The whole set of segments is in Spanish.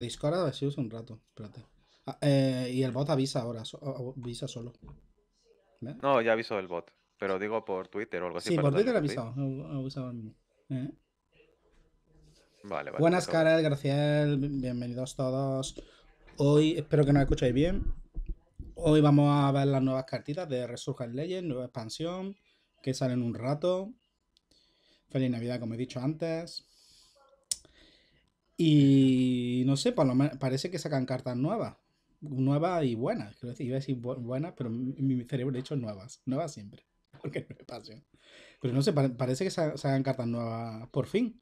Discord a ver si uso un rato. Espérate. Ah, eh, y el bot avisa ahora, avisa solo. No, ya avisó el bot. Pero digo por Twitter o algo así. Sí, por Twitter ha avisado. ¿eh? Buenas caras, Graciel. Bienvenidos todos. Hoy espero que nos escuchéis bien. Hoy vamos a ver las nuevas cartitas de Resurgent Legends, nueva expansión, que salen un rato. Feliz Navidad, como he dicho antes. Y no sé, parece que sacan cartas nuevas. Nuevas y buenas. Quiero decir, iba a decir buenas, pero mi cerebro he dicho nuevas. Nuevas siempre. Porque no me pasión Pero no sé, parece que sacan cartas nuevas por fin.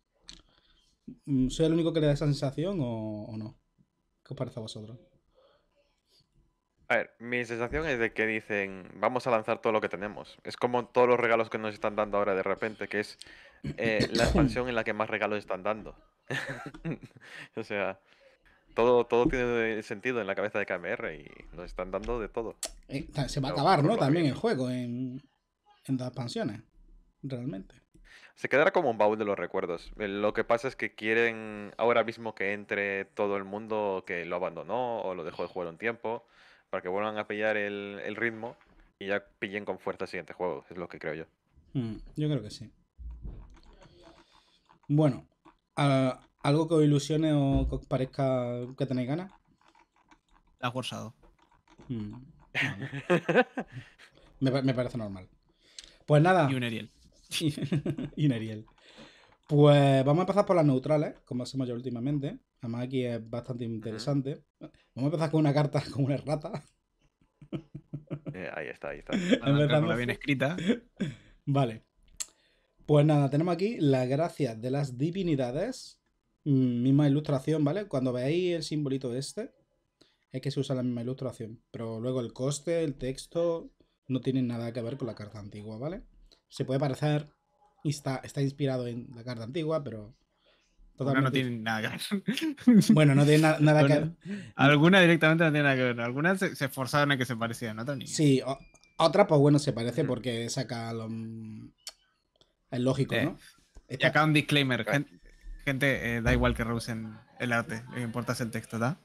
Mm, ¿Soy el único que le da esa sensación o no? ¿Qué os parece a vosotros? A ver, mi sensación es de que dicen, vamos a lanzar todo lo que tenemos. Es como todos los regalos que nos están dando ahora de repente, que es eh, la expansión en la que más regalos están dando. o sea, todo, todo tiene sentido en la cabeza de KMR y nos están dando de todo. Eh, se va a acabar, ¿no? También el juego en, en las expansiones, realmente. Se quedará como un baúl de los recuerdos. Eh, lo que pasa es que quieren ahora mismo que entre todo el mundo que lo abandonó o lo dejó de jugar un tiempo para que vuelvan a pillar el, ritmo y ya pillen con fuerza el siguiente juego, es lo que creo yo. Mm, yo creo que sí. Bueno, ¿algo que os ilusione o que os parezca que tenéis ganas? La forzado. Mm, me, me, parece normal. Pues nada. Y un Ariel. y un Ariel. Pues vamos a empezar por las neutrales, como hacemos ya últimamente. Además, aquí es bastante interesante. Vamos a empezar con una carta con una rata. Eh, ahí está, ahí está. bien escrita. Vale. Pues nada, tenemos aquí la gracia de las divinidades. Mm, misma ilustración, ¿vale? Cuando veáis el simbolito este, es que se usa la misma ilustración. Pero luego el coste, el texto, no tienen nada que ver con la carta antigua, ¿vale? Se puede parecer y está, inspirado en la carta antigua, pero. No, tiene nada que ver. Bueno, no tiene nada que ver. Algunas directamente no tienen nada que ver. Algunas se, esforzaron a que se parecieran, ¿no, Sí, otra, pues bueno, se parece mm. porque saca lo, mm, el lógico, eh, ¿no? acá un disclaimer. Gente, eh, da igual que reusen el arte, no importa el texto, ¿da?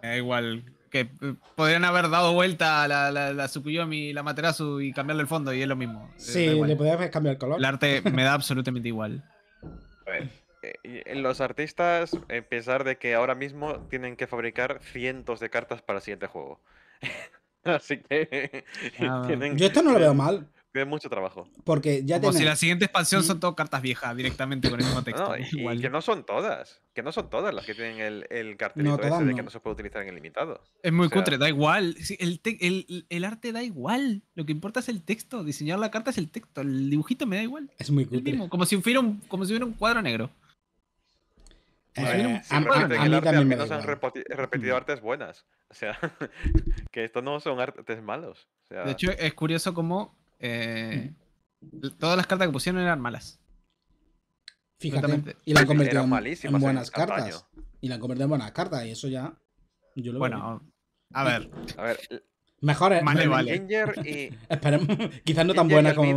Da igual que eh, podrían haber dado vuelta a la, la, y la Materasu y cambiarle el fondo y es lo mismo. Eh, sí, le podrías cambiar el color. El arte me da absolutamente igual. A ver, eh, los artistas, a pesar de que ahora mismo tienen que fabricar cientos de cartas para el siguiente juego. Así que... Ah. Yo esto no lo veo mal. Tiene mucho trabajo. Porque ya Como si la siguiente expansión mm. son todas cartas viejas directamente con el mismo texto. que no son todas. Que no son todas las que tienen el, el cartelito ese de que no se puede utilizar en el limitado. Es muy cutre, da igual. El, el, arte da igual. Lo que importa es el texto. Diseñar la carta es el texto. El dibujito me da igual. Es muy cutre. Como, si como si hubiera un cuadro negro. Es eh, a, mí al menos han repetido mm. artes buenas. O sea, que estos no son artes malos. de hecho, es curioso cómo eh, Todas las cartas que pusieron eran malas. Fíjate. Y la han convertido en, buenas cartas. Y la han convertido en buenas cartas. Y eso ya. Yo lo bueno, a ver. A ver. Mejor es. y. Esperemos. Quizás no tan buena como.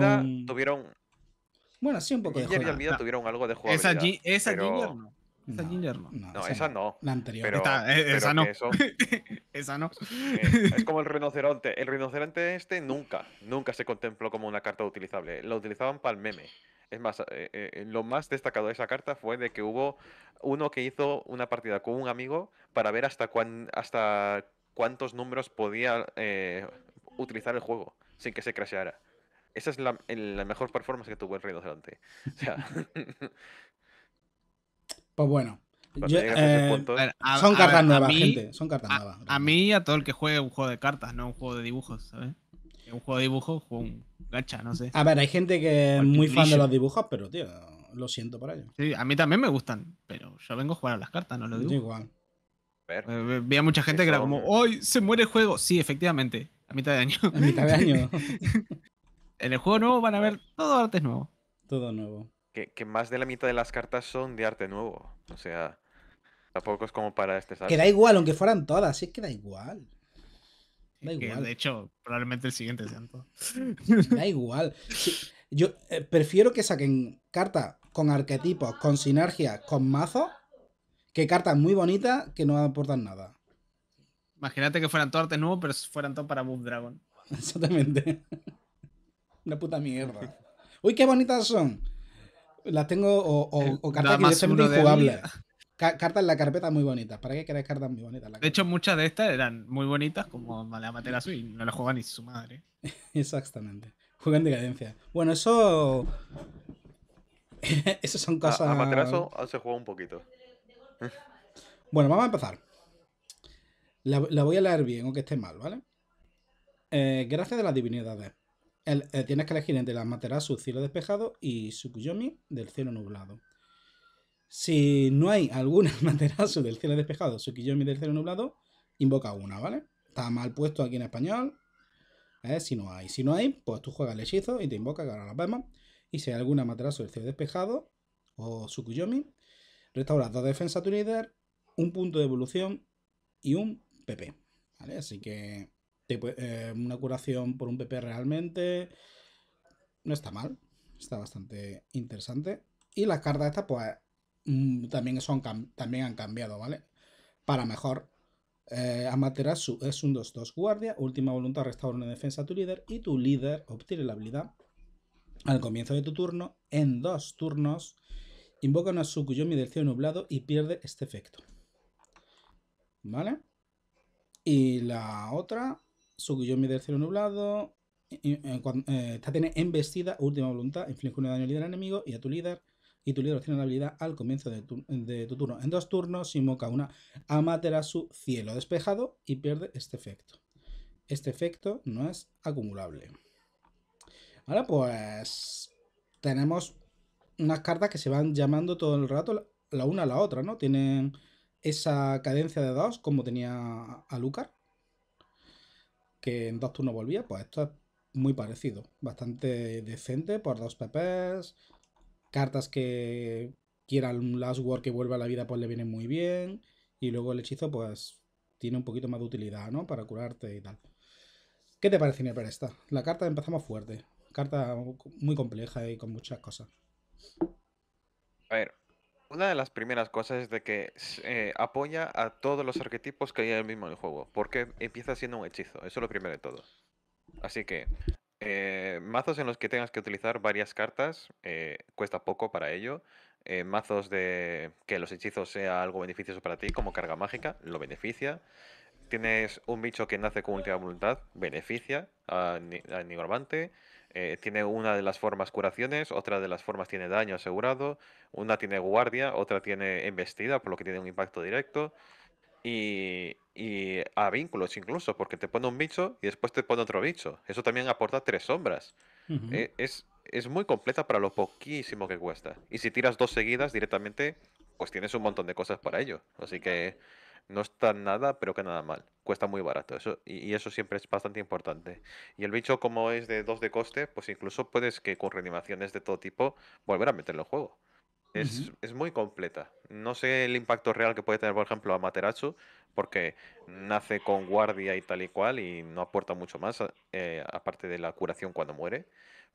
Tuvieron. Bueno, sí, un poco Ginger de y Almida tuvieron algo de juego Esa, esa Ginger no. Esa no, Ginger no. No, esa no. La anterior. Eh, esa no. esa no. Eh, es como el rinoceronte. El rinoceronte este nunca, nunca se contempló como una carta utilizable. Lo utilizaban para el meme. Es más, eh, lo más destacado de esa carta fue de que hubo uno que hizo una partida con un amigo para ver hasta, cuántos números podía utilizar el juego sin que se crasheara. Esa es la, la mejor performance que tuvo el rinoceronte. O sea, Pues bueno. Eh, ¿eh? son cartas nuevas, gente. Son cartas nuevas. A mí a todo el que juegue un juego de cartas, no un juego de dibujos, ¿sabes? Un juego de dibujos, juego un gacha, no sé. A ver, hay gente que es muy fan de los dibujos, pero tío, lo siento para ello. Sí, a mí también me gustan, pero yo vengo a jugar a las cartas, no lo digo. Igual. Veía eh, mucha gente que era como, hoy se muere el juego! Sí, efectivamente, a mitad de año. A mitad de año. en el juego nuevo van a ver todo arte nuevo. Todo nuevo que, más de la mitad de las cartas son de arte nuevo. O sea, tampoco es como para este Que da igual, aunque fueran todas, es que da igual. Da igual. de hecho, probablemente el siguiente sean Da igual. yo eh, prefiero que saquen cartas con arquetipos, con sinergia, con mazo... que cartas muy bonitas que no aportan nada. Imagínate que fueran todo arte nuevo, pero fueran todo para Boom Dragon. Exactamente. Una puta mierda. Uy, qué bonitas son las tengo o, eh, cartas que injugables. cartas en la carpeta muy bonitas. ¿Para qué queréis cartas muy bonitas? de hecho, muchas de estas eran muy bonitas, como la Matera y no la juega ni su madre. Exactamente. Juegan de cadencia. Bueno, eso. Eso son ah, cosas. A, se juega un poquito. bueno, vamos a empezar. La, voy a leer bien, aunque esté mal, ¿vale? Eh, gracias de las divinidades. Eh, tienes que elegir entre las su cielo despejado y Tsukuyomi del cielo nublado. Si no hay alguna Materasu del cielo despejado, Tsukuyomi del cielo nublado, invoca una, ¿vale? Está mal puesto aquí en español. ¿eh? si no hay. Si no hay, pues tú juegas el hechizo y te invoca, que ahora lo vemos. Y si hay alguna Materasu del cielo despejado o Tsukuyomi, restaura dos defensa a tu líder, un punto de evolución y un PP. ¿Vale? Así que pues, eh, una curación por un PP realmente. No está mal. Está bastante interesante. Y la cartas estas, pues, mm, también, son, también han cambiado, ¿vale? Para mejor. Eh, Amaterasu es un 2-2 guardia. Última voluntad restaura una defensa a tu líder. Y tu líder obtiene la habilidad al comienzo de tu turno. En dos turnos. Invoca una Tsukuyomi del cielo nublado y pierde este efecto. ¿Vale? Y la otra mide del cielo nublado. Eh, eh, tiene embestida, última voluntad, inflige un daño al líder enemigo y a tu líder. Y tu líder tiene la habilidad al comienzo de tu, turno. En dos turnos, moca una su cielo despejado y pierde este efecto. Este efecto no es acumulable. Ahora pues tenemos unas cartas que se van llamando todo el rato la una a la otra, ¿no? Tienen esa cadencia de dos como tenía a lucar que en dos turnos volvía, pues esto es muy parecido. Bastante decente por dos PPs. Cartas que quieran un Last word que vuelva a la vida, pues le viene muy bien. Y luego el hechizo, pues tiene un poquito más de utilidad, ¿no? Para curarte y tal. ¿Qué te parece, para esta? La carta empezamos fuerte. Carta muy compleja y con muchas cosas. A ver, una de las primeras cosas es de que eh, apoya a todos los arquetipos que hay el mismo en juego, porque empieza siendo un hechizo, eso es lo primero de todo. Así que eh, mazos en los que tengas que utilizar varias cartas, eh, cuesta poco para ello. mazos de que los hechizos sea algo beneficioso para ti, como carga mágica, lo beneficia. Tienes un bicho que nace con última voluntad, beneficia al nigromante. Eh, tiene una de las formas curaciones, otra de las formas tiene daño asegurado, una tiene guardia, otra tiene embestida, por lo que tiene un impacto directo. Y, y a vínculos incluso, porque te pone un bicho y después te pone otro bicho. Eso también aporta tres sombras. Eh, es, es muy completa para lo poquísimo que cuesta. Y si tiras dos seguidas directamente, pues tienes un montón de cosas para ello. Así que no está nada, pero que nada mal. Cuesta muy barato, eso, y, eso siempre es bastante importante. Y el bicho, como es de 2 de coste, pues incluso puedes que con reanimaciones de todo tipo volver a meterlo en juego. Es, muy completa. No sé el impacto real que puede tener, por ejemplo, a porque nace con guardia y tal y cual, y no aporta mucho más, eh, aparte de la curación cuando muere.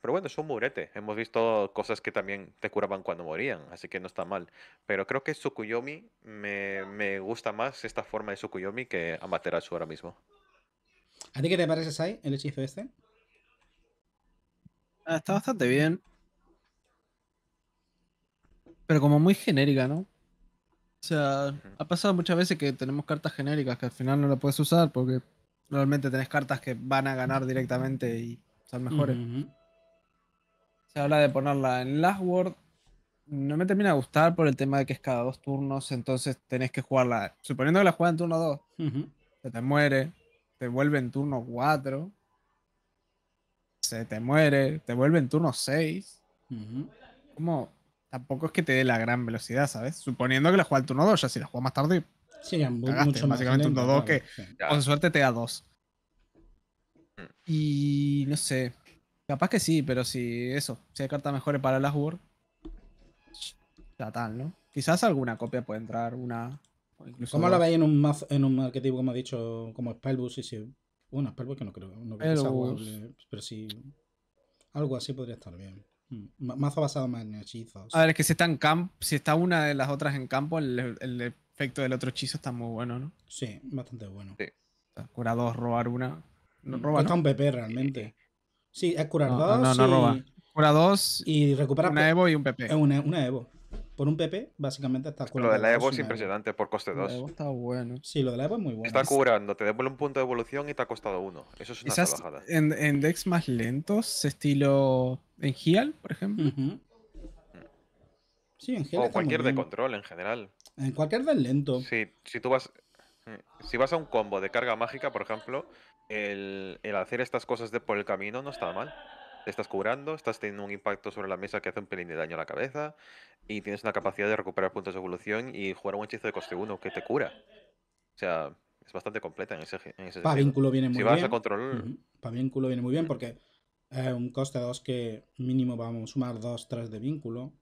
Pero bueno, es un murete. Hemos visto cosas que también te curaban cuando morían, así que no está mal. Pero creo que Sukuyomi me, gusta más esta forma de Sukuyomi que Amaterasu ahora mismo. ¿A ti qué te parece, Sai, el hechizo este? Ah, está bastante bien. Pero como muy genérica, ¿no? O sea, ha pasado muchas veces que tenemos cartas genéricas que al final no las puedes usar porque normalmente tenés cartas que van a ganar directamente y son mejores. Se habla de ponerla en Last Word. No me termina de gustar por el tema de que es cada dos turnos, entonces tenés que jugarla. Suponiendo que la juegas en turno 2, se te muere, te vuelve en turno 4, se te muere, te vuelve en turno 6. Como tampoco es que te dé la gran velocidad, ¿sabes? Suponiendo que la juega en turno 2, ya si la juega más tarde. Sí, mucho básicamente un 2 que con suerte te da 2. Mm. Y no sé, Capaz que sí, pero si eso, si hay cartas mejores para las World, ya tal, ¿no? Quizás alguna copia puede entrar, una. Incluso ¿Cómo la veis en un, mazo, en un arquetipo, como ha dicho, como Spellbus? y si... Bueno, Spellbus que no creo, no pero sí. Algo así podría estar bien. Mazo hmm. basado más en hechizos. A ver, es que si está en campo, si está una de las otras en campo, el, efecto del otro hechizo está muy bueno, ¿no? Sí, bastante bueno. Sí. cura dos, robar una. No, hmm. roba, Cuesta un PP realmente. Eh, Sí, es curar dos. No, y, Cura dos. Y recupera una Evo y un PP. Una, una Evo. Por un PP, básicamente está curando. Lo de la Evo es impresionante, por coste 2. Está bueno. Sí, lo de la Evo es muy bueno. Está curando, te devuelve un punto de evolución y te ha costado uno. Eso es una trabajada. En, en, decks más lentos, estilo. En Heal, por ejemplo. Sí, en Heal. O cualquier de control en general. En cualquier de lento. Sí, si tú vas. Mm, si vas a un combo de carga mágica, por ejemplo, el, hacer estas cosas de por el camino no está mal. Te estás curando, estás teniendo un impacto sobre la mesa que hace un pelín de daño a la cabeza y tienes una capacidad de recuperar puntos de evolución y jugar un hechizo de coste 1 que te cura. O sea, es bastante completa en ese, en ese vínculo viene muy si Vas a control... para vínculo viene muy bien porque un coste 2 que mínimo vamos a sumar 2, 3 de vínculo.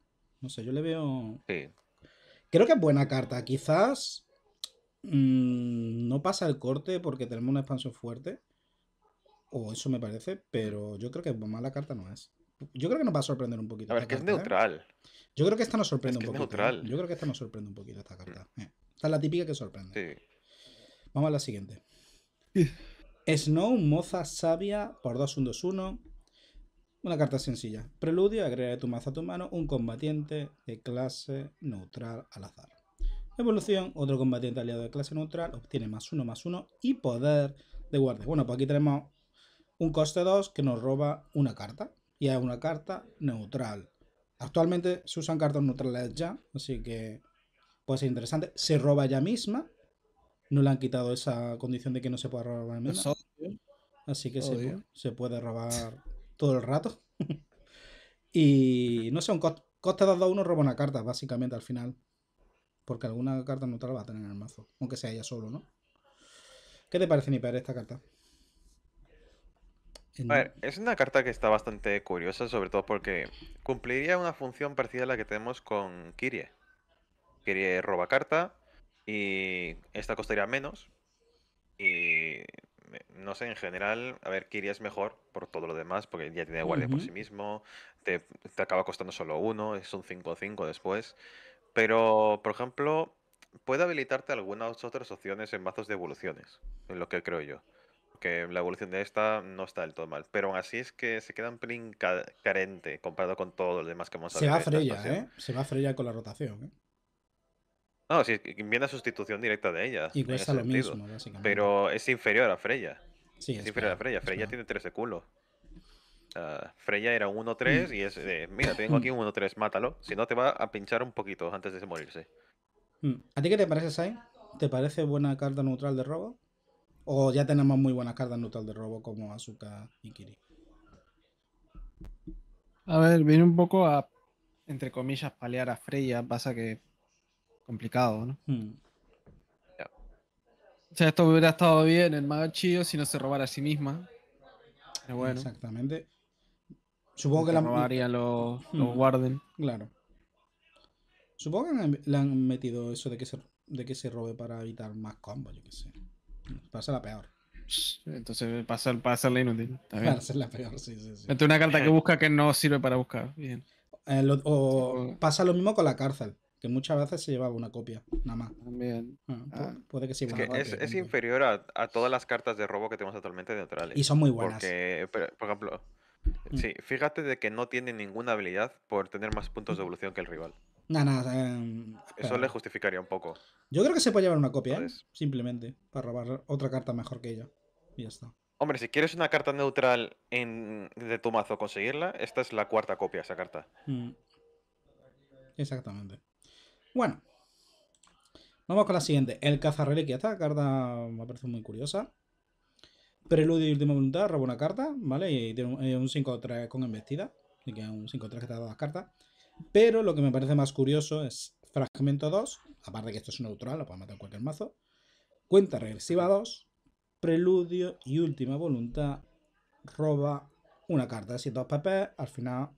No sé, yo le veo... Sí. Creo que es buena carta. Quizás Mm, no pasa el corte porque tenemos una expansión fuerte. O eso me parece, pero yo creo que mala carta no es. Yo creo que nos va a sorprender un poquito. A ver, es que es ¿eh? neutral. Yo creo que esta nos sorprende un poquito. ¿eh? Yo creo que esta nos sorprende un poquito esta carta. Mm. ¿eh? es la típica que sorprende. Vamos a la siguiente. Snow, moza, sabia, por 2, 1, 2, 1. Una carta sencilla. Preludio, de tu maza a tu mano, un combatiente de clase neutral al azar. Evolución, otro combatiente aliado de clase neutral, obtiene más uno, más uno y poder de guardia. Bueno, pues aquí tenemos un coste 2 que nos roba una carta y es una carta neutral. Actualmente se usan cartas neutrales ya, así que puede ser interesante. Se roba ya misma, no le han quitado esa condición de que no se pueda robar la misma. Así que se, se, puede robar todo el rato. y no sé, un coste 2-2-1 roba una carta, básicamente, al final. Porque alguna carta neutral va a tener en el mazo. Aunque sea ella solo, ¿no? ¿Qué te parece, para esta carta? A ver, es una carta que está bastante curiosa, sobre todo porque cumpliría una función parecida a la que tenemos con Kirie. Kirie roba carta y esta costaría menos. Y eh, no sé, en general, a ver, Kirie es mejor por todo lo demás, porque ya tiene guardia por sí mismo, te, te, acaba costando solo uno, es un 5-5 después. Pero, por ejemplo, puede habilitarte algunas otras opciones en mazos de evoluciones, en lo que creo yo. Que la evolución de esta no está del todo mal. Pero aún así es que se queda un pelín carente comparado con todo lo demás que hemos Se va Freya, ¿eh? Se va a Freya con la rotación, ¿eh? No, sí, viene a sustitución directa de ella. Y cuesta lo mismo, básicamente. Pero es inferior a Freya. Sí, es, inferior a Freya. Freya tiene tiene de culo. Freya era un 1-3 mm. y es de, mira, tengo mm. aquí un 1-3, mátalo. Si no, te va a pinchar un poquito antes de morirse. Mm. ¿A ti qué te parece, Sai? ¿Te parece buena carta neutral de robo? ¿O ya tenemos muy buenas cartas neutral de robo como Azuka y Kiri? A ver, viene un poco a, entre comillas, palear a Freya. Pasa que complicado, ¿no? O sea, esto hubiera estado bien en más Chido si no se robara a sí misma. Pero bueno. Exactamente. Supongo que, la los, mm, guarden. Claro. Supongo que em-, le han metido eso de que se, de que se robe para evitar más combos, yo qué sé. Pasa la peor. Entonces pasa, pasa la inútil. Para la peor, sí, sí, sí. una carta que busca que no sirve para buscar. Bien. Eh, o pasa lo mismo con la cárcel, que muchas veces se llevaba una copia, nada más. También. Ah, ah. puede que sí. Es, que es, inferior a, todas las cartas de robo que tenemos actualmente de neutrales. Y son muy buenas. Porque, por ejemplo, Mm. Sí, fíjate de que no tiene ninguna habilidad por tener más puntos de mm. evolución que el rival. Em, Eso le justificaría un poco. Yo creo que se puede llevar una copia, ¿eh? simplemente, para robar otra carta mejor que ella. Y ya está. Hombre, si quieres una carta neutral de tu mazo conseguirla, esta es la cuarta copia, esa carta. Mm. Exactamente. Bueno. Vamos con la siguiente. El cazarreliquia. Esta carta me parece muy curiosa. Preludio y última voluntad, roba una carta, ¿vale? Y tiene un 5-3 eh, con embestida, así que un 5-3 que te da dos cartas. Pero lo que me parece más curioso es Fragmento 2, aparte de que esto es neutral, lo puedes matar cualquier mazo. Cuenta regresiva 2, Preludio y última voluntad, roba una carta. Si dos papés, al final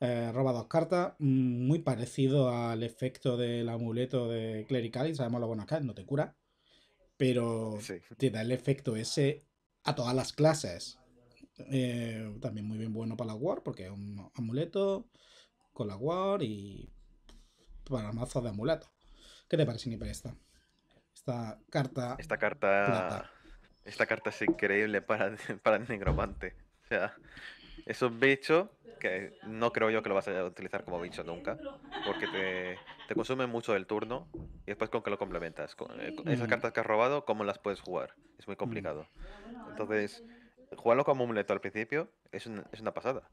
eh, roba dos cartas, mm, muy parecido al efecto del amuleto de Clerical, y sabemos lo bueno que es, no te cura. Pero te da el efecto ese a todas las clases. Eh, también muy bien bueno para la War, porque es un amuleto con la War y para mazos de amuleto ¿Qué te parece, Nipper, esta? Esta carta. Esta carta. Esta carta es increíble para, para el O sea, un bicho que no creo yo que lo vas a utilizar como bicho nunca, porque te, consume mucho el turno y después con que lo complementas. Con, eh, esas mm. cartas que has robado, ¿cómo las puedes jugar? Es muy mm. complicado. Entonces, jugarlo como un leto al principio es, es una pasada.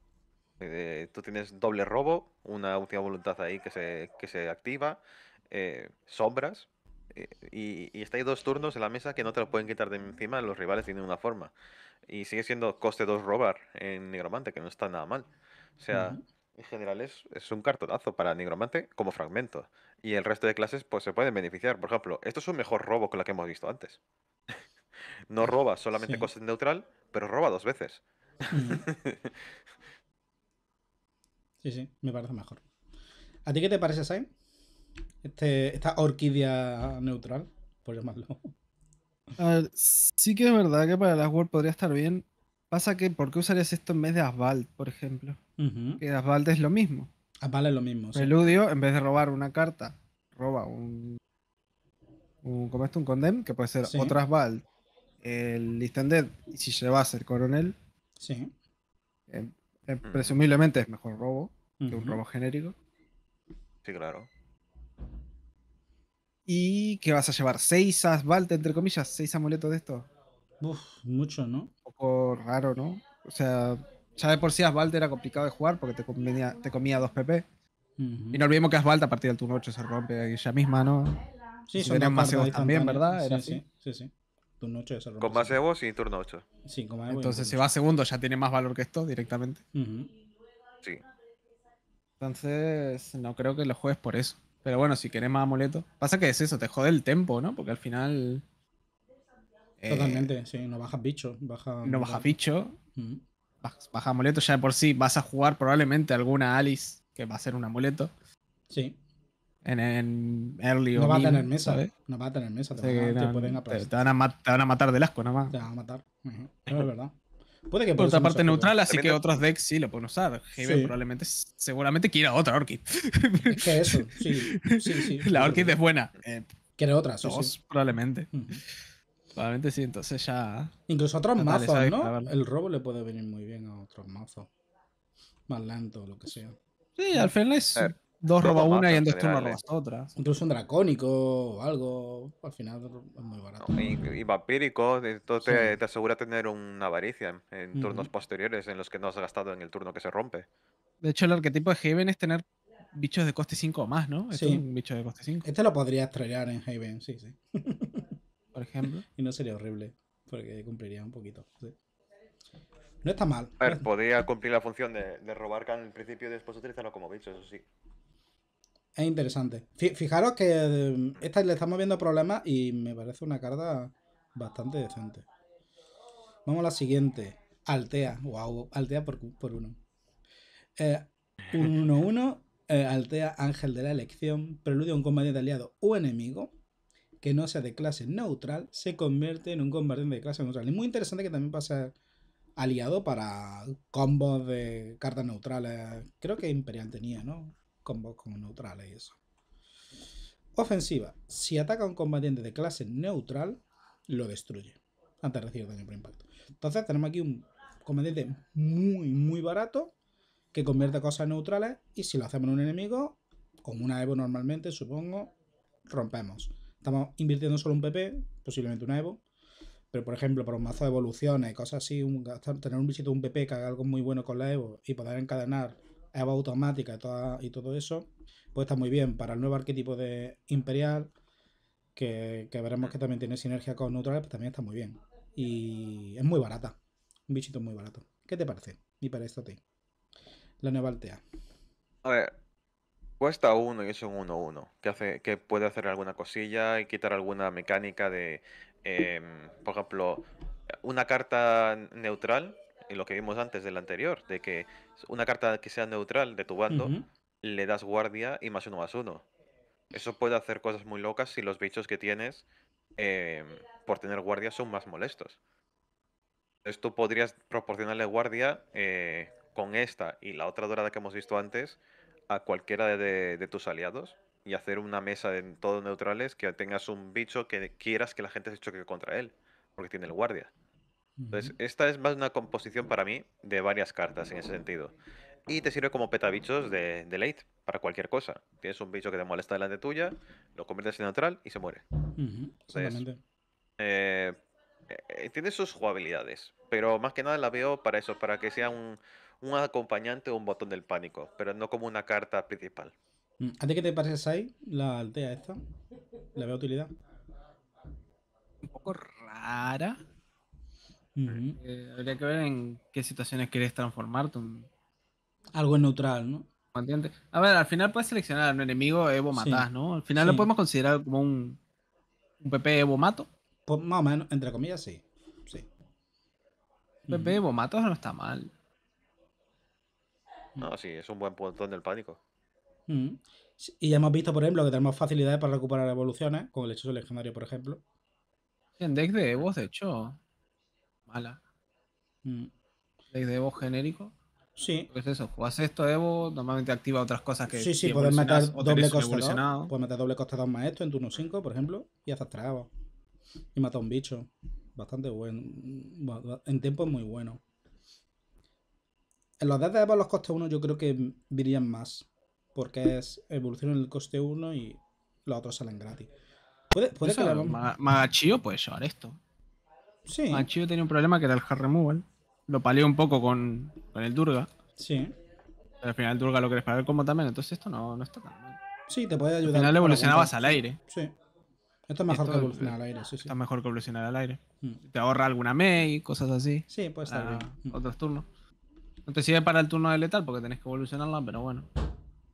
Eh, tú tienes doble robo, una última voluntad ahí que se, que se activa, eh, sombras, y, y, estáis dos turnos en la mesa que no te lo pueden quitar de encima, los rivales de una forma. Y sigue siendo coste 2 robar en Nigromante, que no está nada mal. O sea, en general es, un cartonazo para Nigromante como fragmento. Y el resto de clases pues se pueden beneficiar. Por ejemplo, esto es un mejor robo que la que hemos visto antes. no roba solamente coste neutral, pero roba dos veces. sí, sí, me parece mejor. ¿A ti qué te parece, Sain? Este, esta orquídea neutral, por llamarlo sí que es verdad que para las World podría estar bien. Pasa que, ¿por qué usarías esto en vez de Asphalt, por ejemplo? Que es lo mismo. Asphalt es lo mismo. Preludio, en vez de robar una carta, roba un. un ¿Cómo es Un condemn, que puede ser otro otra El Listended, y si llevas el coronel. Sí. Eh, eh, presumiblemente es mejor robo que un robo genérico. Sí, claro. ¿Y qué vas a llevar? ¿Seis Asbalte, entre comillas? ¿Seis amuletos de esto? Uf, mucho, ¿no? Un poco raro, ¿no? O sea, ya de por sí Asvalte era complicado de jugar porque te, te comía dos PP. Y no olvidemos que Asbalta a partir del turno 8 se rompe ella misma, ¿no? Sí, son más también, ¿verdad? sí, sí, sí, Turno 8 de Con más y turno 8. Sí, Entonces, si va segundo, ya tiene más valor que esto directamente. Sí. Entonces, no creo que lo juegues por eso. Pero bueno, si querés más amuleto Pasa que es eso, te jode el tempo, ¿no? Porque al final. Eh, Totalmente, sí, no bajas bicho. Baja, no bajas bicho. baja bajas, amuleto, ya de por sí vas a jugar probablemente alguna Alice que va a ser un amuleto. Sí. En, en early no va a tener mesa, eh No va a tener mesa, te, van, van a matar del asco, nada más. Te van a matar. es verdad. Puede que por otra parte neutral, así que otros decks sí lo pueden usar. probablemente, seguramente quiera otra Orchid. eso, sí. la Orchid es buena. Eh, quiere otra, sí, probablemente. Probablemente sí, entonces ya. Incluso otros mazos, ¿no? El robo le puede venir muy bien a otros mazos. Más lento lo que sea. Sí, al final es dos roba una y en dos turnos robas otra Incluso un dracónico o algo. Al final es muy barato. y, vampírico, esto te, asegura tener una avaricia en turnos posteriores en los que no has gastado en el turno que se rompe. De hecho, el arquetipo de Haven es tener bichos de coste 5 o más, ¿no? sí. es un bicho de coste 5. Este lo podría traer en Haven, sí, sí. Por ejemplo. Y no sería horrible, porque cumpliría un poquito. No está mal. A podría cumplir la función de, robar en al principio y después utilizarlo como bicho, eso sí. Es interesante. Fijaros que eh, esta le estamos viendo problemas y me parece una carta bastante decente. Vamos a la siguiente. Altea. Wow, Altea por, por uno. Eh, un 1-1. Eh, Altea, ángel de la elección. Preludio a un combatiente aliado o enemigo que no sea de clase neutral. Se convierte en un combatiente de clase neutral. Es muy interesante que también pasa aliado para combos de cartas neutrales. Creo que Imperial tenía, ¿no? combos con neutrales y eso. Ofensiva. Si ataca un combatiente de clase neutral, lo destruye antes de recibir daño por impacto. Entonces tenemos aquí un combatiente muy, muy barato que convierte cosas neutrales y si lo hacemos en un enemigo, con una Evo normalmente, supongo, rompemos. Estamos invirtiendo solo un PP, posiblemente una Evo, pero por ejemplo, para un mazo de evoluciones, y cosas así, tener un bichito, un PP que haga algo muy bueno con la Evo y poder encadenar EVA automática y, todo eso, pues está muy bien para el nuevo arquetipo de Imperial, que, veremos que también tiene sinergia con neutral, pues también está muy bien. Y es muy barata, un bichito muy barato. ¿Qué te parece? Y para esto te. La nueva Altea. A ver, cuesta uno y es un 1-1, que, que puede hacer alguna cosilla y quitar alguna mecánica de, em, por ejemplo, una carta neutral lo que vimos antes del anterior, de que una carta que sea neutral de tu bando, le das guardia y más uno más uno. Eso puede hacer cosas muy locas si los bichos que tienes em, por tener guardia son más molestos. Entonces tú podrías proporcionarle guardia eh, con esta y la otra dorada que hemos visto antes a cualquiera de, tus aliados y hacer una mesa de todos neutrales que tengas un bicho que quieras que la gente se choque contra él, porque tiene el guardia. Entonces, esta es más una composición para mí de varias cartas en ese sentido. Y te sirve como petabichos de, de late para cualquier cosa. Tienes un bicho que te molesta delante tuya, lo conviertes en neutral y se muere. Eh, eh, tiene sus jugabilidades, pero más que nada la veo para eso, para que sea un, un acompañante o un botón del pánico, pero no como una carta principal. Mm, antes que te parece, ahí la altea esta? ¿La veo utilidad? Un poco rara. Eh, habría que ver en qué situaciones Quieres transformarte. Algo Algo neutral, ¿no? A ver, al final puedes seleccionar a un enemigo Evo matas, ¿no? Al final lo podemos considerar como un, un PP Evo Mato. Pues más o menos, entre comillas, sí. sí. PP uh Evo no está mal. No, sí, es un buen puntón del pánico. Y ya hemos visto, por ejemplo, que tenemos facilidades para recuperar evoluciones, con el hechizo legendario, por ejemplo. En deck de Evo, de hecho, mala. Mm. de Evo genérico. Sí. ¿Qué es eso? Juegas esto, Evo, normalmente activa otras cosas que. Sí, sí, puedes meter doble coste Puedes matar doble coste un en turno 5, por ejemplo, y haces traba Y mata un bicho. Bastante bueno. En tiempo es muy bueno. En los de Evo, los coste 1 yo creo que virían más. Porque es evolución el coste 1 y los otros salen gratis. Puede, puede que más chido? Puedes llevar esto. Sí. Ah, tenía un problema que era el hard removal. Lo palió un poco con, el Durga. Sí. Pero al final el Durga lo querés parar como también, entonces esto no, está tan mal. Sí, te puede ayudar. Al final evolucionabas al aire. Sí. Esto es mejor que evolucionar al eh, aire, sí, sí. Está mejor que evolucionar al aire. Mm. Te ahorra alguna Mei, cosas así. Sí, puede estar ah, bien. Mm. Otros turnos. No te sirve para el turno de letal porque tenés que evolucionarla, pero bueno.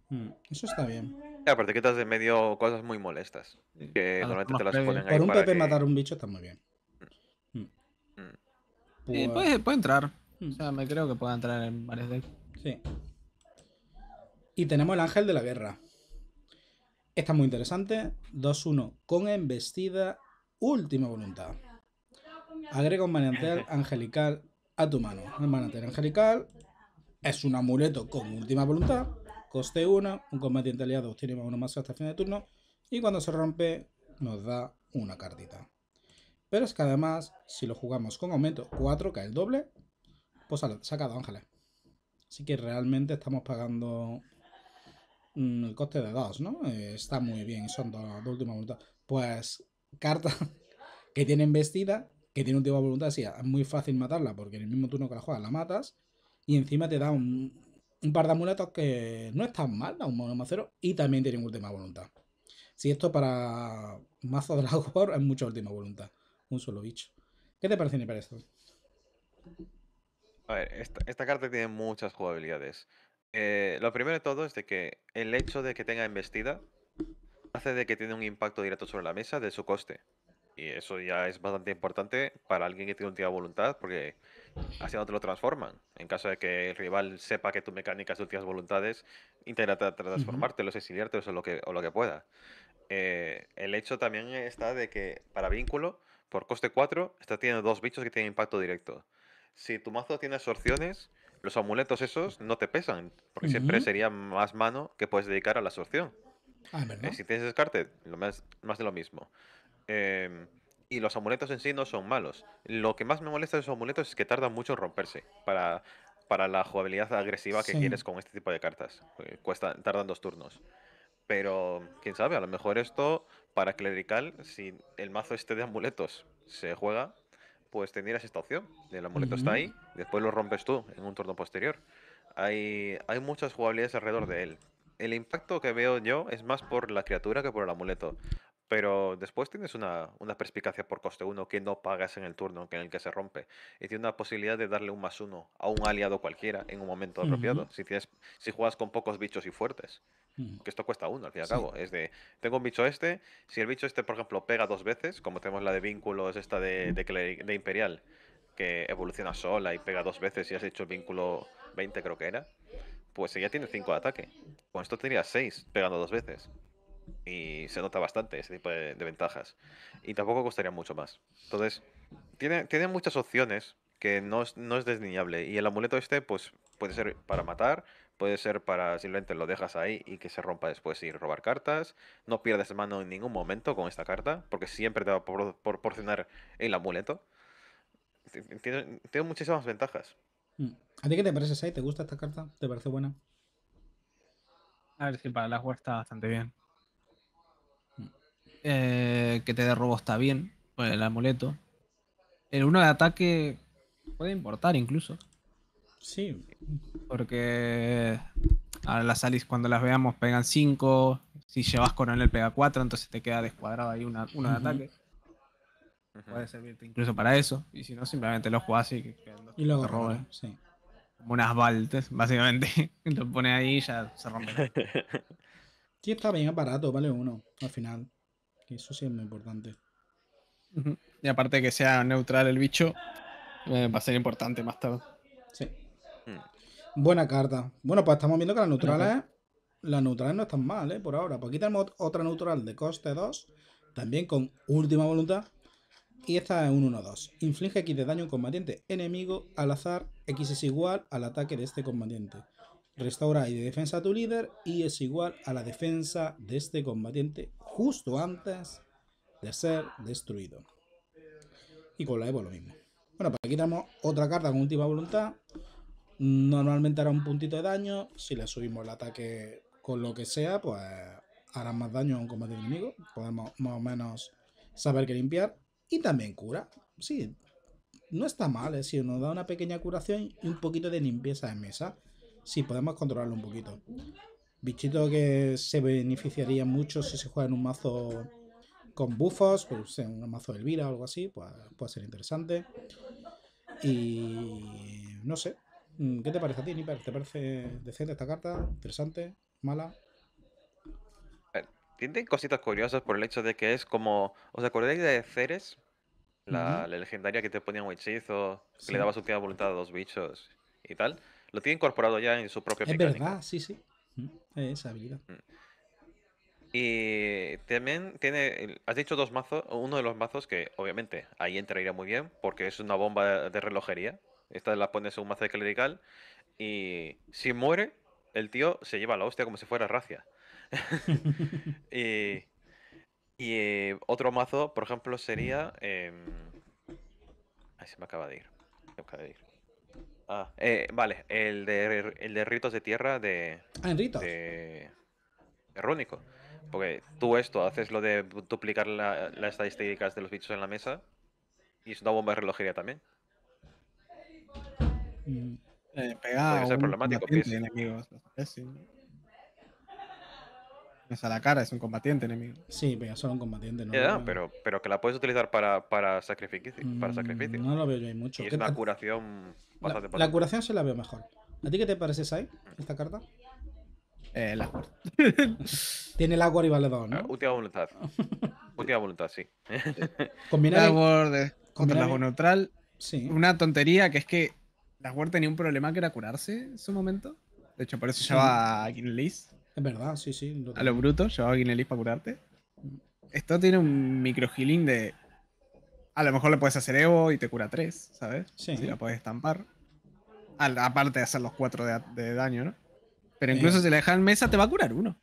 Mm. Eso está bien. aparte que estás de medio cosas muy molestas. Que normalmente te las ponen ahí. Por un pepe matar un bicho está muy bien. Eh, puede, entrar. Hmm. me creo que puede entrar en varios decks. Sí. Y tenemos el ángel de la guerra. Está muy interesante. 2-1 con embestida, última voluntad. Agrega un manantial angelical a tu mano. El manantial angelical es un amuleto con última voluntad. Coste 1, un combatiente aliado obtiene uno más hasta el fin de turno. Y cuando se rompe, nos da una cartita. Pero es que además, si lo jugamos con aumento 4 es el doble, pues se ha ángeles. Así que realmente estamos pagando mm, el coste de dos, ¿no? Eh, está muy bien, son dos últimas voluntades. Pues cartas que tienen vestida, que tiene última voluntad, sí, es muy fácil matarla porque en el mismo turno que la juegas la matas y encima te da un, par de amuletos que no están mal, da un mono y también tienen última voluntad. Si esto para mazo de la es mucha última voluntad un solo bicho. ¿Qué te parece para esto? A ver, esta, carta tiene muchas jugabilidades. Eh, lo primero de todo es de que el hecho de que tenga embestida hace de que tiene un impacto directo sobre la mesa de su coste. Y eso ya es bastante importante para alguien que tiene un de voluntad, porque así no te lo transforman. En caso de que el rival sepa que tu mecánica es de últimas voluntades, intenta los exiliarte o lo que, o lo que pueda. Eh, el hecho también está de que para vínculo, por coste 4, está teniendo dos bichos que tienen impacto directo. Si tu mazo tiene absorciones, los amuletos esos no te pesan, porque siempre sería más mano que puedes dedicar a la absorción. Ah, eh, si tienes descarte, lo más, de lo mismo. Em, y los amuletos en sí no son malos. Lo que más me molesta de esos amuletos es que tardan mucho en romperse para, la jugabilidad agresiva que tienes quieres con este tipo de cartas. Eh, cuesta, tardan dos turnos. Pero, quién sabe, a lo mejor esto para clerical, si el mazo este de amuletos se juega, pues tendrías esta opción. El amuleto está ahí, después lo rompes tú en un turno posterior. Hay, hay muchas jugabilidades alrededor de él. El impacto que veo yo es más por la criatura que por el amuleto pero después tienes una, una, perspicacia por coste uno que no pagas en el turno en el que se rompe. Y tienes una posibilidad de darle un más uno a un aliado cualquiera en un momento apropiado. si, tienes, si juegas con pocos bichos y fuertes. Que esto cuesta uno, al fin y al cabo. Es de, tengo un bicho este. Si el bicho este, por ejemplo, pega dos veces, como tenemos la de vínculos, esta de, de, Imperial, que evoluciona sola y pega dos veces y has hecho el vínculo 20, creo que era, pues ella tiene cinco de ataque. Con esto tendría seis pegando dos veces y se nota bastante ese tipo de, ventajas. Y tampoco costaría mucho más. Entonces, tiene, tiene muchas opciones que no es, no desniñable. Y el amuleto este, pues puede ser para matar, puede ser para simplemente lo dejas ahí y que se rompa después y robar cartas. No pierdes mano en ningún momento con esta carta, porque siempre te va a proporcionar el amuleto. Tiene, muchísimas ventajas. Mm. ¿A ti qué te parece, Sai? ¿Te gusta esta carta? ¿Te parece buena? A ver si para la juego está bastante bien. Eh, que te dé robo está bien, el amuleto. El 1 de ataque puede importar incluso. Sí. Porque ahora las Alice cuando las veamos pegan 5, si llevas con el pega 4, entonces te queda descuadrado ahí una, uno de ataque. Puede servirte incluso para eso. Y si no, simplemente lo juegas y y te robes. Como unas baltes, básicamente. lo pones ahí y ya se rompe. y está bien, barato, vale uno al final eso sí es muy importante. Y aparte que sea neutral el bicho, eh, va a ser importante más tarde. Hmm. Buena carta. Bueno, pues estamos viendo que las neutrales, las neutrales no están mal, eh, Por ahora. Pues aquí tenemos otra neutral de coste 2, también con última voluntad. Y esta es un 1-2. Inflige X de daño a un combatiente enemigo al azar. X es igual al ataque de este combatiente. Restaura y de defensa a tu líder y es igual a la defensa de este combatiente justo antes de ser destruido. Y con la Evo lo mismo. Bueno, pues aquí tenemos otra carta con última voluntad. Normalmente hará un puntito de daño. Si le subimos el ataque con lo que sea, pues hará más daño a un combate enemigo. Podemos más o menos saber que limpiar. Y también cura. Sí, no está mal, es ¿eh? si nos da una pequeña curación y un poquito de limpieza en mesa sí, podemos controlarlo un poquito. Bichito que se beneficiaría mucho si se juega en un mazo con bufos, pues en un mazo de Elvira o algo así, pues, puede ser interesante. Y no sé, mm, ¿qué te parece a ti, Niper? ¿Te parece decente esta carta? ¿Interesante? ¿Mala? Eh, Tienen cositas curiosas por el hecho de que es como. ¿Os acordáis de Ceres? La, legendaria que te ponía un hechizo, que le daba su última voluntad a dos bichos y tal. Lo tiene incorporado ya en su propia Es verdad, sí, sí. Esa vida. Mm. Y también tiene, has dicho dos mazos, uno de los mazos que obviamente ahí entraría muy bien porque es una bomba de relojería. Esta la pones en un mazo de clerical y si muere, el tío se lleva la hostia como si fuera racia. y, eh, otro mazo, por ejemplo, sería... Eh... Se me acaba de ir. Ah, eh, vale, el de, el de Ritos de Tierra de. Ah, Porque tú esto, haces lo de duplicar las estadísticas de los bichos en la mesa. Y es una bomba de relojería también. Mm. Eh, ser problemático. ¿sí? Es a la cara, es un combatiente enemigo. Sí, pero solo un combatiente, ¿no? Yeah, pero, pero que la puedes utilizar para, para, sacrificio, para mm, sacrificio. No lo veo yo ahí mucho. Y es una curación bastante la, la curación se la veo mejor. ¿A ti qué te parece, Sai, mm. esta carta? Eh, el Tiene el agua y vale 2, ¿no? Ah, última voluntad. última voluntad, sí. Combinar. El contra contra neutral. Sí. Una tontería que es que la Word tenía un problema que era curarse en su momento. De hecho, por eso se a es verdad, sí, sí. a lo bruto, llevaba Guinelis para curarte. Esto tiene un micro healing de. A lo mejor le puedes hacer Evo y te cura tres ¿sabes? Sí. Si la puedes estampar. aparte de hacer los cuatro de, daño, ¿no? Pero incluso si la dejas en mesa, te va a curar uno.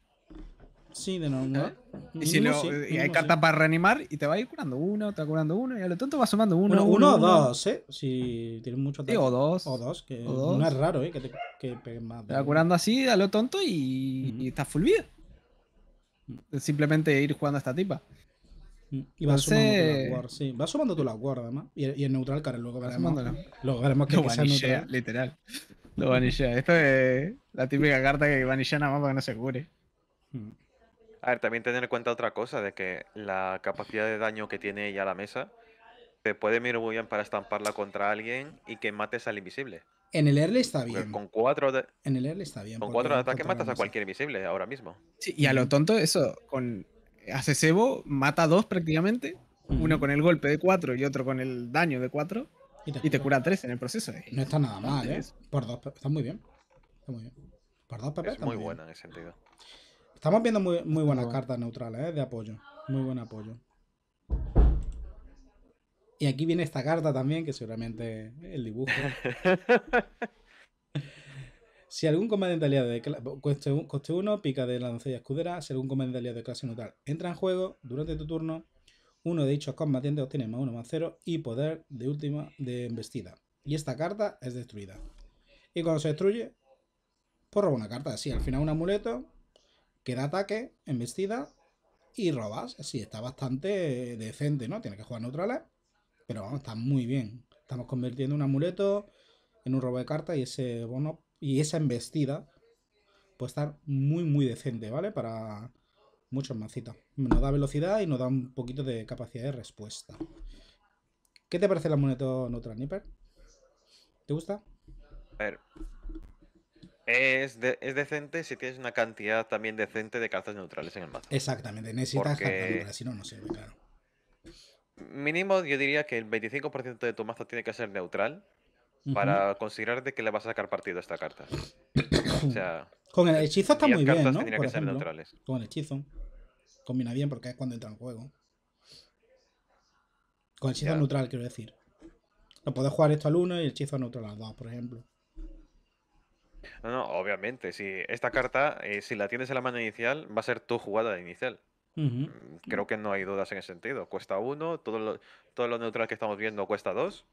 Sí, de nuevo. ¿Eh? Y, si no y hay cartas para reanimar y te va a ir curando uno, te va curando uno, y a lo tonto va sumando uno. Uno, o dos, ¿eh? Si tienes mucho tiempo. o dos. O dos, que no es raro, ¿eh? Que te que peguen más. Te va curando así a lo tonto y, estás full vida. simplemente ir jugando a esta tipa. Y va sumando tu la sí. sumando tu la además. Y, el neutral, cara, luego veremos. Luego veremos que, lo que sea Literal. Lo vanilla. Esto es la típica carta que vanilla nada más para que no se cure. Mm. A ver, también tener en cuenta otra cosa, de que la capacidad de daño que tiene ella la mesa te puede mirar muy bien para estamparla contra alguien y que mates al invisible. En el early está bien. con cuatro En el early está bien. Con cuatro de ataque matas a cualquier invisible ahora mismo. Sí, y a lo tonto eso, con Sebo mata dos prácticamente, uno con el golpe de cuatro y otro con el daño de cuatro, y te, cura tres en el proceso. No está nada mal, ¿eh? Por dos, está muy bien. Está muy bien. Por dos, es muy buena en ese sentido. Estamos viendo muy, buenas cartas neutrales, eh, de apoyo. Muy buen apoyo. Y aquí viene esta carta también, que seguramente el dibujo. si algún combatiente aliado de clase... coste 1, pica de la doncella escudera. Si algún combatiente aliado de clase neutral entra en juego durante tu turno, uno de dichos combatientes obtiene más 1 más 0 y poder de última de embestida. Y esta carta es destruida. Y cuando se destruye, porra pues una carta. así al final un amuleto que da ataque, embestida y robas. Sí, está bastante decente, ¿no? Tiene que jugar neutrales, ¿eh? pero vamos, está muy bien. Estamos convirtiendo un amuleto en un robo de carta y ese bono y esa embestida puede estar muy, muy decente, ¿vale? Para muchos mancitos. Nos da velocidad y nos da un poquito de capacidad de respuesta. ¿Qué te parece el amuleto Neutral Nipper? ¿Te gusta? A ver, es, es decente si tienes una cantidad también decente de cartas neutrales en el mazo. Exactamente, necesitas cartas neutrales, si no, no sirve, claro. Mínimo, yo diría que el 25% de tu mazo tiene que ser neutral para considerar de que le vas a sacar partido a esta carta. o sea, con el hechizo está muy bien, ¿no? con el hechizo. Combina bien porque es cuando entra en juego. Con el hechizo neutral, quiero decir. no puedes jugar esto al 1 y el hechizo neutral al 2, por ejemplo. No, no, obviamente. Si esta carta, eh, si la tienes en la mano inicial, va a ser tu jugada inicial. Mm, creo que no hay dudas en ese sentido. Cuesta uno, todo lo, todo lo neutral que estamos viendo cuesta dos.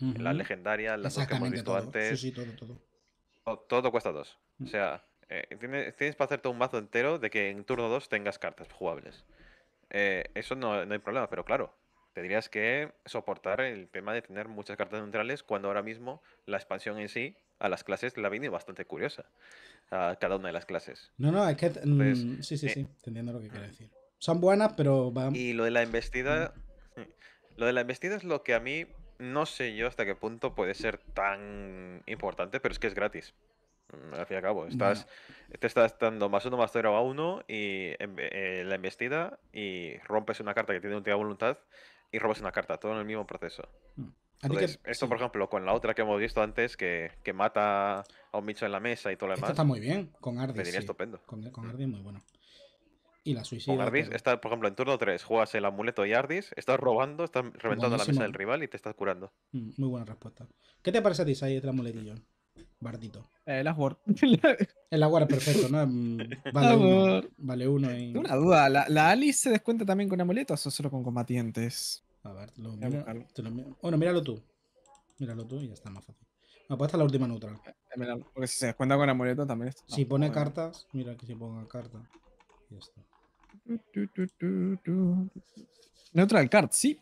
La legendaria, las que hemos visto antes. todo, cuesta dos. O sea, eh, tienes, para hacerte un mazo entero de que en turno dos tengas cartas jugables. Eh, eso no hay problema, pero claro, tendrías que soportar el tema de tener muchas cartas neutrales cuando ahora mismo la expansión en sí a las clases la viene bastante curiosa a cada una de las clases. No, no, es que mm, sí, sí, eh, sí, entiendo lo que quiero mm. decir. Son buenas, pero Y lo de la investida mm, lo de la investida es lo que a mí no sé yo hasta qué punto puede ser tan importante, pero es que es gratis. Al fin y al cabo, estás, te estás dando más uno, más cero a uno y em, eh, la investida y rompes una carta que tiene última voluntad y robas una carta, todo en el mismo proceso. Mm. esto, por ejemplo, con la otra que hemos visto antes, que, mata a un bicho en la mesa y todo lo demás. está muy bien, con Ardis. Me diría estupendo. Con, Ardis muy bueno. Y la suicida. Con Ardis, está, por ejemplo, en turno 3 juegas el amuleto y Ardis, estás robando, estás reventando la mesa del rival y te estás curando. Mm, muy buena respuesta. ¿Qué te parece a ti, Sai, el este amuletillo? Bardito. Eh, el Asword. El es perfecto, ¿no? Mm, vale uno. Vale uno y... Una duda, ¿la, ¿la, Alice se descuenta también con amuletos o solo con combatientes? A ver, lo mira, Bueno, míralo tú. Míralo tú y ya está más fácil. No, ah, pues esta es la última neutral. Eh, eh, porque si se descuenta con amuletos también está. Si pone cartas, mira que si ponga cartas. Ya está. Neutral card, sí.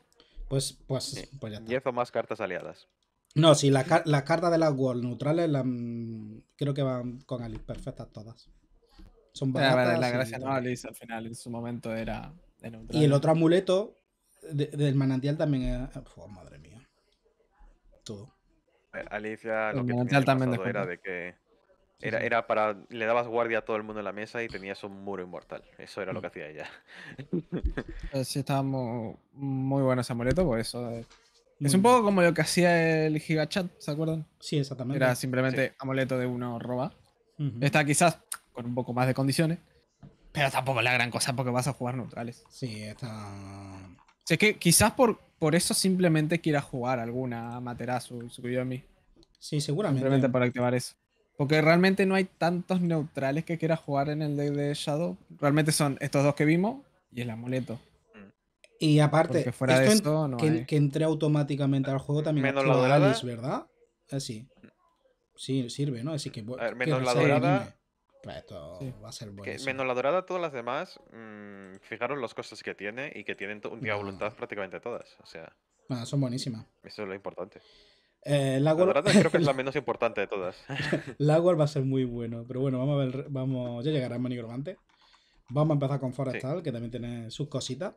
Pues, pues, pues ya está. 10 o más cartas aliadas. No, sí, las cartas de las world neutrales mm, creo que van con Alice perfectas todas. Son ah, la gracia no, Alice al final en su momento era neutral. Y el otro amuleto del manantial también era. Ah, madre mía. Todo. Eh, Alicia lo el manantial también de era de que. Era, para. Le dabas guardia a todo el mundo en la mesa y tenías un muro inmortal. Eso era lo que mm. hacía ella. Eh, sí, estábamos muy, buenos amuletos, pues por eso. Eh, es un poco como lo que hacía el Gigachat, ¿se acuerdan? Sí, exactamente. Era simplemente amuleto de uno roba. Está quizás con un poco más de condiciones. Pero tampoco es la gran cosa porque vas a jugar neutrales. Sí, está. Si es que quizás por, por eso simplemente quiera jugar alguna a mí Sí, seguramente. Simplemente para activar eso. Porque realmente no hay tantos neutrales que quiera jugar en el deck de Shadow. Realmente son estos dos que vimos y el amuleto. Y aparte, que, entre automáticamente al juego también. Menos la dorada. ¿verdad? Así. Ah, sí, sirve, ¿no? Así que. A ver, menos la dorada. Pues, esto va a ser bueno. menos la dorada, todas las demás. Mm, fijaros las cosas que tiene y que tienen un día voluntad prácticamente todas. O sea. Ah, son buenísimas. Eso es lo importante. Eh, la, dorada creo que es la menos importante de todas. La war va a ser muy bueno, pero bueno, vamos a ver, vamos, ya llegará el Manigromante. Vamos a empezar con Forestal, que también tiene sus cositas.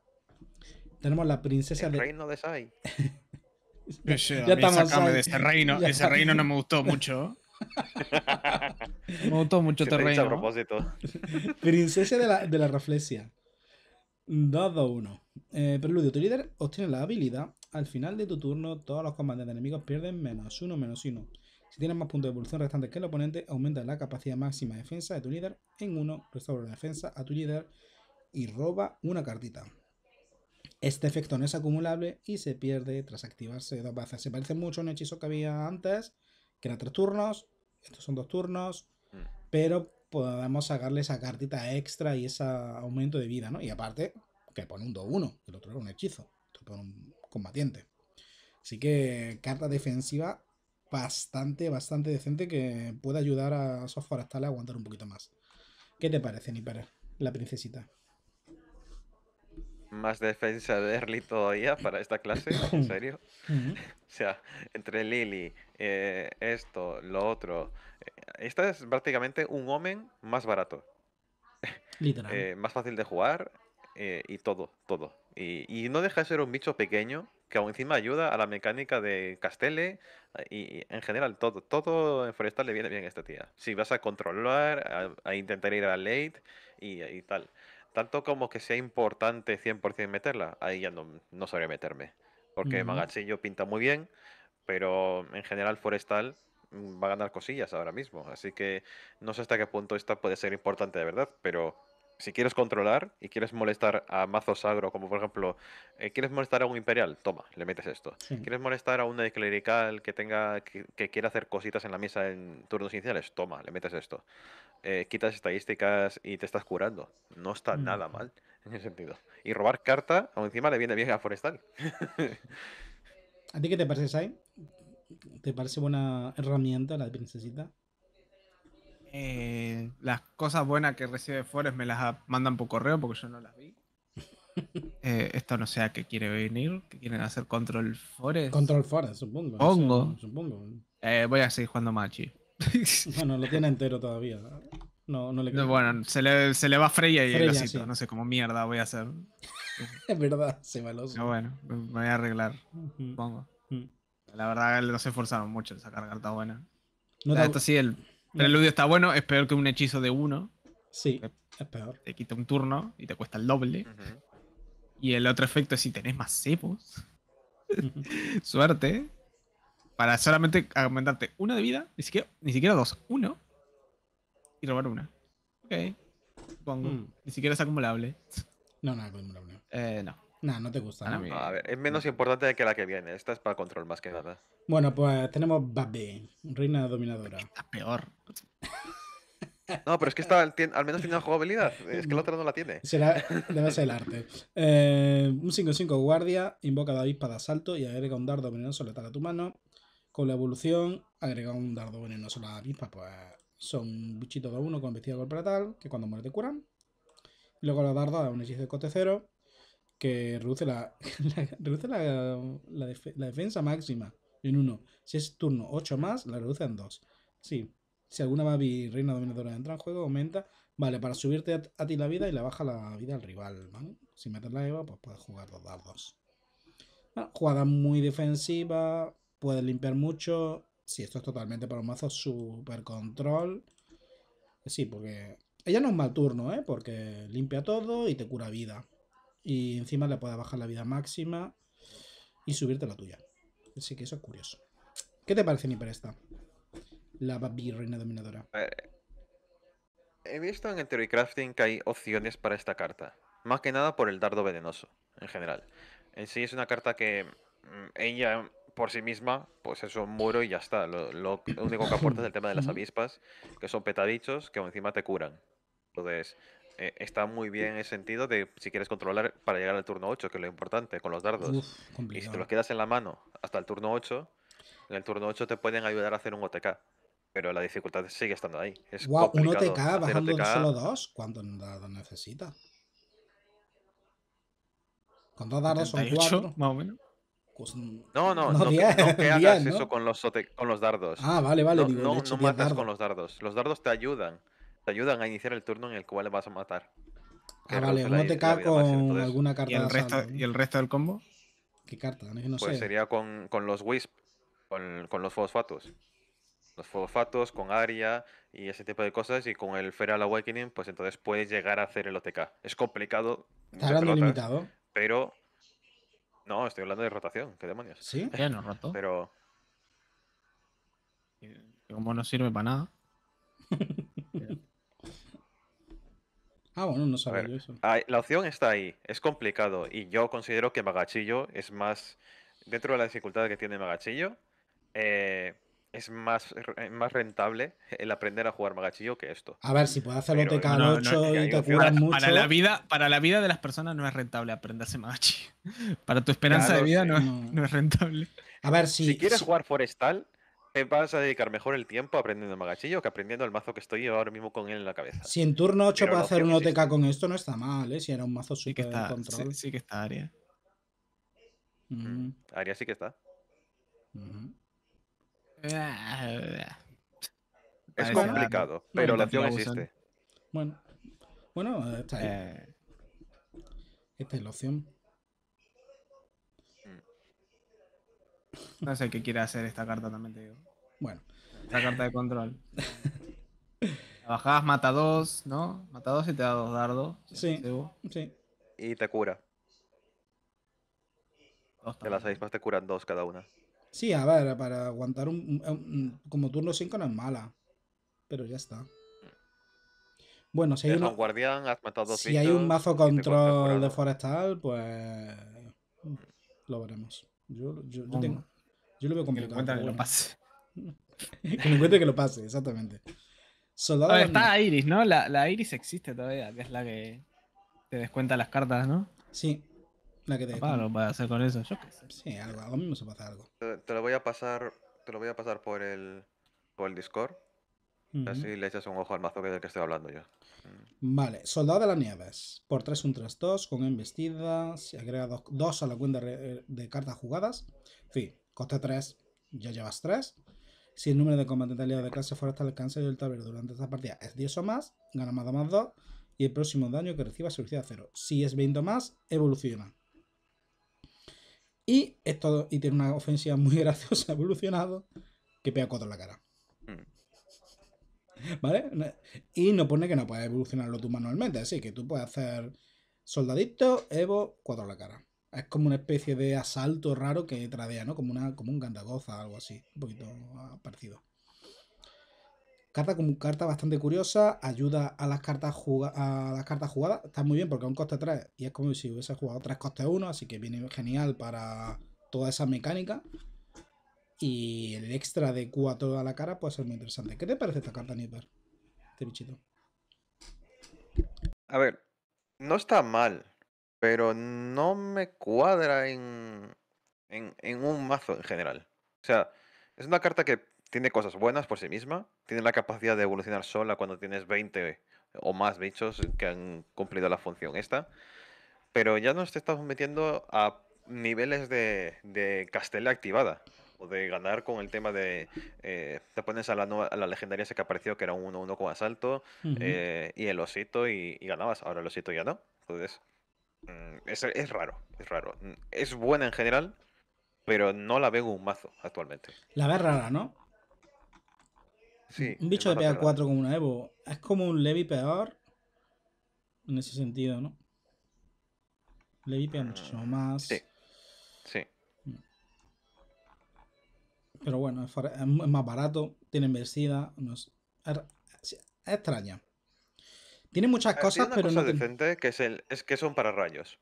Tenemos la princesa del Reino de Sai. ya, estamos. de ese reino. Ese reino no me gustó mucho. me gustó mucho este reino. a propósito. princesa de la, de la Reflexia. Dado 1. Eh, preludio. Tu líder obtiene la habilidad. Al final de tu turno, todos los comandantes de enemigos pierden menos uno menos uno Si tienes más puntos de evolución restantes que el oponente, aumenta la capacidad máxima de defensa de tu líder en 1, restaura la defensa a tu líder y roba una cartita. Este efecto no es acumulable y se pierde tras activarse dos bases. Se parece mucho a un hechizo que había antes, que era tres turnos. Estos son dos turnos. Mm. Pero podemos sacarle esa cartita extra y ese aumento de vida, ¿no? Y aparte, que pone un 2-1, el otro era un hechizo, esto pone un combatiente. Así que carta defensiva bastante, bastante decente que puede ayudar a esos forestales a aguantar un poquito más. ¿Qué te parece, para la princesita? más defensa de Early todavía para esta clase, en serio. o sea, entre Lily, eh, esto, lo otro. Eh, esta es prácticamente un Omen más barato. Eh, más fácil de jugar y todo, todo. Y, y, no deja de ser un bicho pequeño que aún encima ayuda a la mecánica de Castele y, en general todo. Todo en Forestal le viene bien a esta tía. Si vas a controlar, a, intentar ir a late y, y tal tanto como que sea importante 100% meterla, ahí ya no, no sabré meterme. Porque Magachillo pinta muy bien, pero en general Forestal mm, va a ganar cosillas ahora mismo. Así que no sé hasta qué punto esta puede ser importante de verdad, pero si quieres controlar y quieres molestar a mazos agro, como por ejemplo, eh, quieres molestar a un imperial, toma, le metes esto. Quieres molestar a un clerical que tenga que, que, quiera hacer cositas en la mesa en turnos iniciales, toma, le metes esto. Eh, quitas estadísticas y te estás curando. No está mm, nada mal en ese sentido. Y robar carta, o encima le viene vieja a Forestal. ¿A ti qué te parece, Sai? ¿Te parece buena herramienta la princesita? Eh, las cosas buenas que recibe Forest me las mandan por correo porque yo no las vi. Eh, esto no sea que quiere venir, que quieren hacer Control Forest. Control Forest, supongo. supongo. voy a seguir jugando Machi. bueno, lo tiene entero todavía. No, no le queda. Bueno, se le, se le, va Freya y el No sé cómo mierda voy a hacer. es verdad, se bueno, me voy a arreglar, mm. La verdad, no se esforzaron mucho en sacar carta buena. No Esto sí, el preludio está bueno, es peor que un hechizo de uno. Sí, es peor. Te quita un turno y te cuesta el doble. Y el otro efecto es si tenés más cepos. Suerte. Para solamente aumentarte una de vida, ni siquiera, ni siquiera dos, uno. Y robar una. Ok. Supongo. Mm. Ni siquiera es acumulable. No, no es acumulable. Eh, no. no te gusta. es menos importante que la que viene. Esta es para control más que nada. Bueno, pues tenemos Babi, reina dominadora. Está peor. No, pero es que esta al, menos tiene una jugabilidad. Es que la otra no la tiene. Será, debe ser el arte. Eh, un 5-5 guardia, invoca a David para asalto y agrega un dardo venenoso letal a tu mano. Con la evolución, agrega un dardo venenoso a la pipa pues son bichitos de uno con vestida de golpe que cuando muere te curan. luego la dardo da un hechizo de coste cero, que reduce la, reduce la, defensa máxima en uno Si es turno 8 más, la reduce en 2. Sí. Si alguna Babi Reina Dominadora entra en juego, aumenta. Vale, para subirte a, ti la vida y le baja la vida al rival. Si metes la Eva, pues puedes jugar los dardos. jugada muy defensiva. Puede limpiar mucho. Sí, esto es totalmente para un mazo super control. Sí, porque ella no es mal turno, ¿eh? Porque limpia todo y te cura vida. Y encima le puede bajar la vida máxima y subirte la tuya. Así que eso es curioso. ¿Qué te parece, esta La Babi Reina Dominadora. Eh, he visto en el Theory Crafting que hay opciones para esta carta. Más que nada por el dardo venenoso, en general. En sí es una carta que mm, ella por sí misma, pues es un muro y ya está. Lo, único que aporta es el tema de las avispas, que son petadichos que encima te curan. Entonces, eh, está muy bien el sentido de si quieres controlar para llegar al turno 8, que es lo importante, con los dardos. y si te los quedas en la mano hasta el turno 8, en el turno 8 te pueden ayudar a hacer un OTK. Pero la dificultad sigue estando ahí. Es un OTK bajando solo dos, ¿cuántos dardos necesitas? Con dos dardos son Más o menos. Pues no, no, no, que, hagas eso con los, con los dardos. Ah, vale, vale. No, matas con los dardos. Los dardos te ayudan. Te ayudan a iniciar el turno en el cual le vas a matar. Ah, vale, un te con alguna carta. ¿Y el, resto, ¿Y el resto del combo? ¿Qué carta? No pues sería con, los Wisp, con, con los fosfatos. Los fosfatos, con Aria y ese tipo de cosas. Y con el Feral Awakening, pues entonces puedes llegar a hacer el OTK. Es complicado. Está hablando limitado. Pero no, estoy hablando de rotación, qué demonios. Sí, ya no rotó. Pero. Como no sirve para nada. ah, bueno, no sabía eso. La opción está ahí, es complicado. Y yo considero que Magachillo es más. Dentro de la dificultad que tiene Magachillo, eh, es más, eh, más rentable el aprender a jugar magachillo que esto. A ver, si puedes hacer OTK 8 y te curas mucho. Para la, vida, para la vida de las personas no es rentable aprenderse magachillo. Para tu esperanza de vida no, es rentable. A ver, si, si quieres jugar forestal, te vas a dedicar mejor el tiempo aprendiendo magachillo que aprendiendo el mazo que estoy ahora mismo con él en la cabeza. Si en turno 8 para hacer un OTK con esto no está mal, ¿eh? Si era un mazo súper que está, control. Sí, que está área. Aria Área sí que está. Mm. Mm, es complicado, pero la opción existe. Bueno, bueno eh. esta es, la opción. No sé qué quiere hacer esta carta también, te digo. Bueno. Esta carta de control. Bajás, mata dos, ¿no? Mata dos y te da dos dardos. Sí. Y te cura. de las seis más te curan dos cada una. Sí, a ver, para aguantar un, como turno 5 no es mala. Pero ya está. Bueno, si hay, eh, un... si hay un mazo control de forestal, pues lo veremos. Yo, yo, yo, tengo, yo lo veo complicado. Que me que lo pase. que me que lo pase, exactamente. Soldado está Iris, ¿no? La, la Iris existe todavía, que es la que te descuenta las cartas, ¿no? Sí, la que te Papá, lo voy a hacer con eso, yo Sí, algo, mismo se pasa algo. Te, lo voy a pasar, te lo voy a pasar por el por el Discord. Así le echas un ojo al mazo que es del que estoy hablando yo. Mm. Vale, Soldado de las Nieves. Por 3, un 3, 2, con embestida. Se agrega 2, a la cuenta eh, de cartas jugadas. En fin, coste 3, ya llevas 3. Si el número de combatientes aliados de clase fuera hasta el alcance del tablero durante esta partida es 10 o más, gana más 2 más 2. Y el próximo daño que reciba se reduce a 0. Si es 20 o más, evoluciona. Y, esto, y tiene una ofensiva muy graciosa, evolucionado, que pega cuatro la cara. Hmm. ¿Vale? Y no pone que no puedes evolucionarlo tú manualmente, así que tú puedes hacer soldadito, Evo, cuatro la cara. Es como una especie de asalto raro que tradea, ¿no? Como, una, como un gandagoza, algo así, un poquito ah, parecido. Carta como carta bastante curiosa, ayuda a las cartas, a las cartas jugadas. Está muy bien porque es un coste 3 y es como si hubiese jugado 3 coste 1, así que viene genial para toda esa mecánica. Y el extra de 4 a la cara puede ser muy interesante. ¿Qué te parece esta carta, Nipper? Este bichito. A ver, no está mal, pero no me cuadra en, en, en un mazo en general. O sea, es una carta que tiene cosas buenas por sí misma, tiene la capacidad de evolucionar sola cuando tienes 20 o más bichos que han cumplido la función esta, pero ya nos estamos metiendo a niveles de, de castella activada o de ganar con el tema de eh, te pones a la, legendaria que apareció que era un 1-1 con asalto eh, y el osito y, ganabas, ahora el osito ya no, entonces mm, es, raro, es raro, es buena en general, pero no la veo un mazo actualmente. La ve rara, ¿no? un bicho de pega 4 con una Evo es como un Levi peor en ese sentido, ¿no? Levi pega ah, muchísimo más. Sí. Sí. Mm. Pero bueno, es, más barato, tiene inversida, es, extraña. Tiene muchas ah, cosas, pero cosa no. Decente, que es, el, es que son para rayos.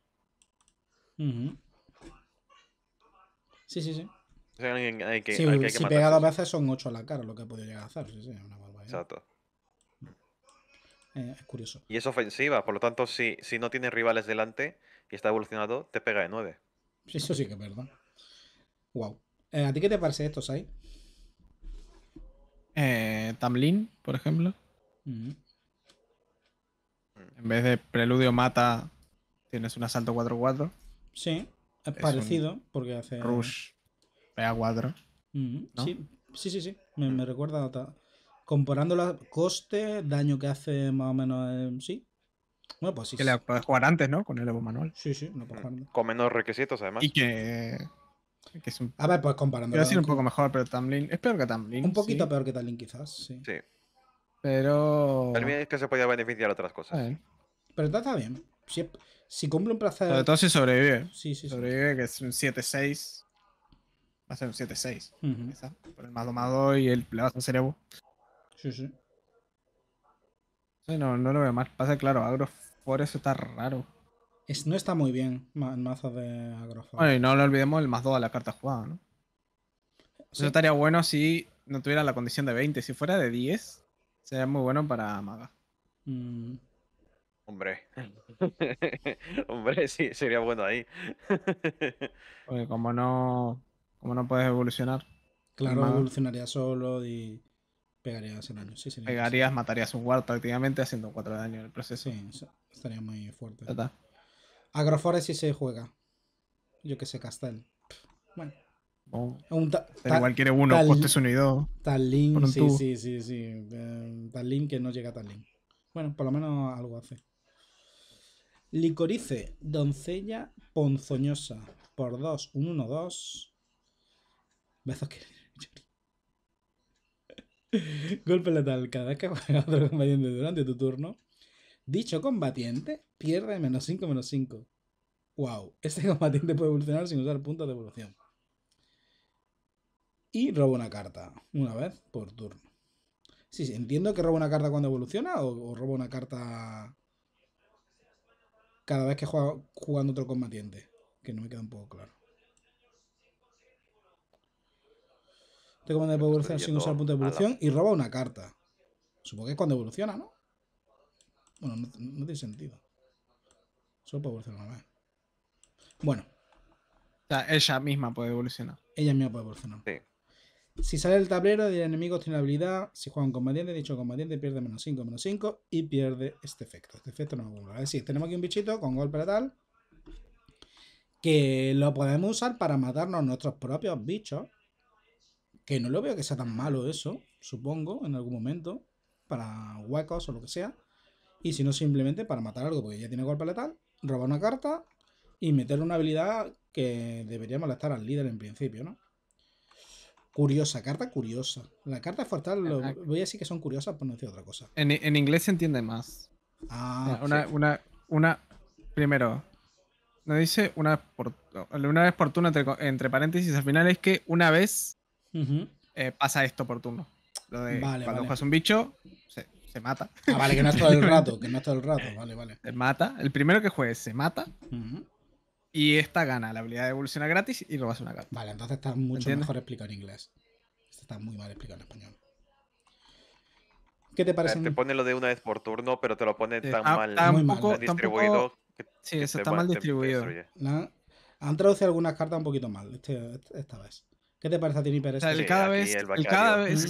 Sí, sí, sí que, si pega dos veces son 8 a la cara lo que ha podido llegar a hacer. Exacto. Eh, es curioso. Y es ofensiva, por lo tanto, si, no tienes rivales delante y está evolucionado, te pega de 9. Eso sí que es verdad. Wow. Eh, ¿A ti qué te parece esto, ahí? Eh, Tamlin, por ejemplo. Mm. En vez de preludio mata, tienes un asalto 4-4. Sí, es, es parecido, porque hace. Rush a 4. Mm, sí, sí, sí. sí. Me, recuerda Comparando los coste, daño que hace más o menos. Eh, sí. Bueno, pues sí. Que la puedes jugar antes, ¿no? Con el Evo Manual. Sí, sí, no Con menos requisitos, además. Y que. A ver, pues comparando. Quiero un poco mejor, pero Tamlin. Es peor que Tamlin. Un poquito peor que Tamlin, quizás, sí. Sí. Pero. También es que se podía beneficiar otras cosas. Pero está bien. Si, si, cumple un placer. Sobre todo si sobrevive. Sí, sí. Sobrevive, que es un 7-6 va un 7-6. Por el más domado y el plebazo cerebro. Sí, sí. no, lo veo más Pasa claro, eso está raro. Es, no está muy bien el mazo de Agroforest. Bueno, no lo olvidemos el más 2 a la carta jugada, ¿no? Eso estaría bueno si no tuviera la condición de 20. Si fuera de 10, sería muy bueno para Maga. Mm. Hombre. Hombre, sí, sería bueno ahí. Porque como no. Como no puedes evolucionar. Claro, evolucionaría solo y pegaría el daño. Sí, Pegarías, matarías un a prácticamente haciendo cuatro de en el proceso. Sí, estaría muy fuerte. Está. Agroforest sí se juega. Yo que sé, Castel. Bueno. Oh. igual quiere uno, costes uno y dos. Talín, sí, sí, sí, sí. Eh, Talín que no llega a Talín. Bueno, por lo menos algo hace. Licorice, doncella ponzoñosa. Por 2, un 1-2. Besos que Golpe letal. Cada vez que juega otro combatiente durante tu turno, dicho combatiente pierde menos 5, menos 5. ¡Wow! Este combatiente puede evolucionar sin usar puntos de evolución. Y roba una carta, una vez por turno. Sí, sí, entiendo que roba una carta cuando evoluciona o, robo roba una carta cada vez que juega jugando otro combatiente. Que no me queda un poco claro. evolucionar sin usar punto de evolución y roba una carta. Supongo que es cuando evoluciona, ¿no? Bueno, no, tiene sentido. Solo puede evolucionar Bueno. O sea, ella misma puede evolucionar. Ella misma puede evolucionar. Si sale del tablero del enemigo tiene habilidad, si juega un combatiente, dicho combatiente pierde menos 5, menos 5 y pierde este efecto. Este efecto no vuelve Es decir, tenemos aquí un bichito con golpe letal que lo podemos usar para matarnos nuestros propios bichos que no lo veo que sea tan malo eso, supongo, en algún momento, para huecos o lo que sea. Y si no, simplemente para matar algo, porque ya tiene golpe letal, robar una carta y meter una habilidad que debería molestar al líder en principio, ¿no? Curiosa, carta curiosa. La carta fortal lo, voy a decir que son curiosas por no decir otra cosa. En, inglés se entiende más. Ah, una, una, una, primero, no dice una, una vez por turno entre paréntesis, al final es que una vez eh, pasa esto por turno. Lo de cuando juegas un bicho, se, mata. Ah, vale, que no es todo el rato, que no es todo el rato, vale, vale. Se mata. El primero que juegue se mata. Y esta gana la habilidad de evolucionar gratis y robas una carta. Vale, entonces está mucho mejor explicado en inglés. Este está muy mal explicado en español. ¿Qué te parece? Ah, te pone lo de una vez por turno, pero te lo pone eh, tan, ah, mal, distribuido. Que, sí, eso está mal distribuido. Han traducido algunas cartas un poquito mal este, esta vez. ¿Qué te parece a ti, Pérez? el cada vez,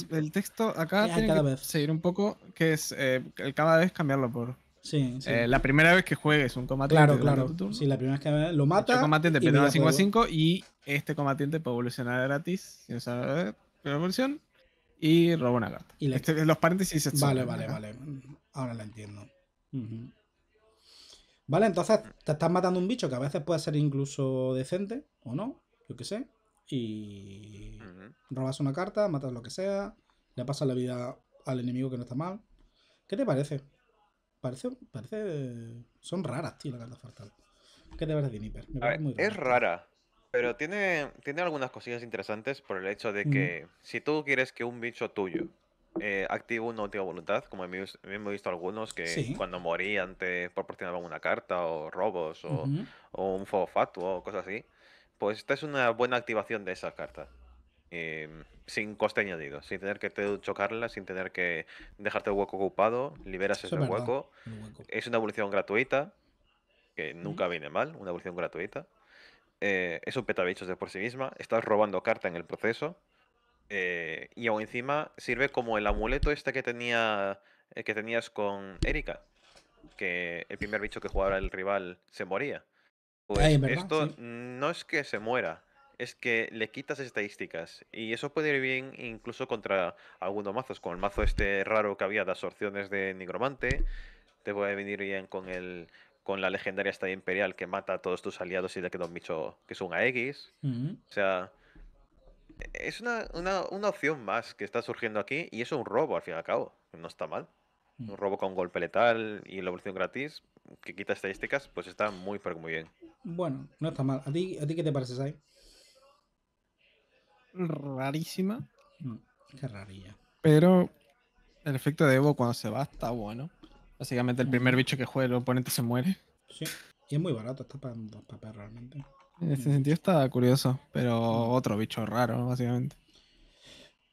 el, texto acá tiene que seguir un poco, que es eh, el cada vez cambiarlo por. Sí, sí. Eh, la primera vez que juegues un combate Claro, claro. sí, la primera vez que lo mata. El combatiente una 5 a 5 y este combatiente puede evolucionar gratis. Sin saber eh, la evolución. Y roba una carta. Este, los paréntesis. Vale, vale, vale. Ahora la entiendo. Vale, entonces te estás matando un bicho que a veces puede ser incluso decente o no. Yo qué sé y robas una carta, matas lo que sea, le pasas la vida al enemigo que no está mal. ¿Qué te parece? Parece, parece, son raras, tío, las cartas fatal ¿Qué te parece de Es rara, pero tiene, tiene algunas cosillas interesantes por el hecho de que si tú quieres que un bicho tuyo eh, active una última voluntad, como hemos, hemos visto algunos que cuando morían te proporcionaban una carta o robos o, o un fuego fatuo o cosas así. Pues esta es una buena activación de esa carta. Em, sin coste añadido, sin tener que chocarla, sin tener que dejarte el hueco ocupado, liberas ese hueco. Es una evolución gratuita, que nunca viene mal, una evolución gratuita. Eh, es un petabichos de por sí misma, estás robando carta en el proceso. Eh, y aún encima sirve como el amuleto este que tenía eh, que tenías con Erika. Que el primer bicho que jugaba el rival se moría. Ah, pues esto no es que se muera, es que le quitas estadísticas. Y eso puede ir bien incluso contra algunos mazos, con el mazo este raro que había de absorciones de nigromante. Te puede venir bien con el con la legendaria estadía imperial que mata a todos tus aliados y le queda un bicho que es un AX. O sea, e-, es una, opción más que está surgiendo aquí y es un robo al fin y al cabo. No está mal. Mm. Un robo con golpe letal y la evolución gratis que quita estadísticas, pues está muy, pero muy bien. Bueno, no está mal. ¿A ti, qué te parece, Sai? Rarísima. Mm, qué rarilla. Pero el efecto de Evo cuando se va está bueno. Básicamente el mm. primer bicho que juega el oponente se muere. Sí. Y es muy barato, está para dos papeles realmente. En este sentido está curioso, pero mm. otro bicho raro, básicamente.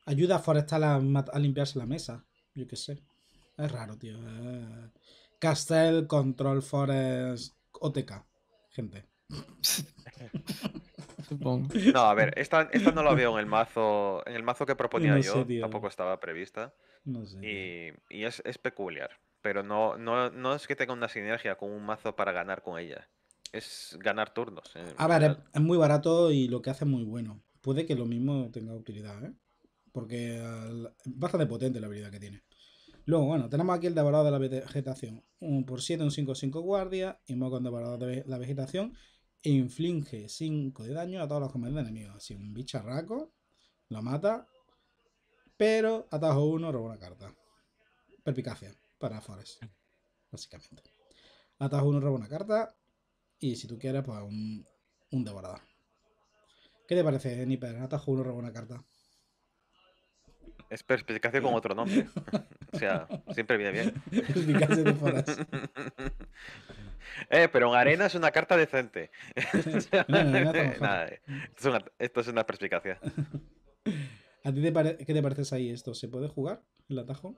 Ayuda a Forestal a, a limpiarse la mesa, yo qué sé. Es raro, tío. Ah. Castell, Control Forest OTK, gente. No, a ver, esta, no la veo en el mazo. En el mazo que proponía yo, tampoco estaba prevista. Y, es, peculiar. Pero no, no, es que tenga una sinergia con un mazo para ganar con ella. Es ganar turnos. A ver, es, muy barato y lo que hace es muy bueno. Puede que lo mismo tenga utilidad, ¿eh? Porque es bastante potente la habilidad que tiene. Luego, bueno, tenemos aquí el devorador de la vegetación. Un por 7, un 5, 5 guardia. Y con devorador de la vegetación. inflinge inflige 5 de daño a todos los comandos enemigos. Así, un bicharraco. Lo mata. Pero atajo 1, roba una carta. Perpicacia para Forest. Básicamente. Atajo 1, roba una carta. Y si tú quieres, pues un, un devorador. ¿Qué te parece, Nipper? Atajo 1, roba una carta. Es perspicacia con otro nombre. o sea, siempre viene bien. Perspicacia de Foras. Eh, pero en arena es una carta decente. esto, es una, esto, es perspicacia. ¿A ti qué te parece ahí esto? ¿Se puede jugar el atajo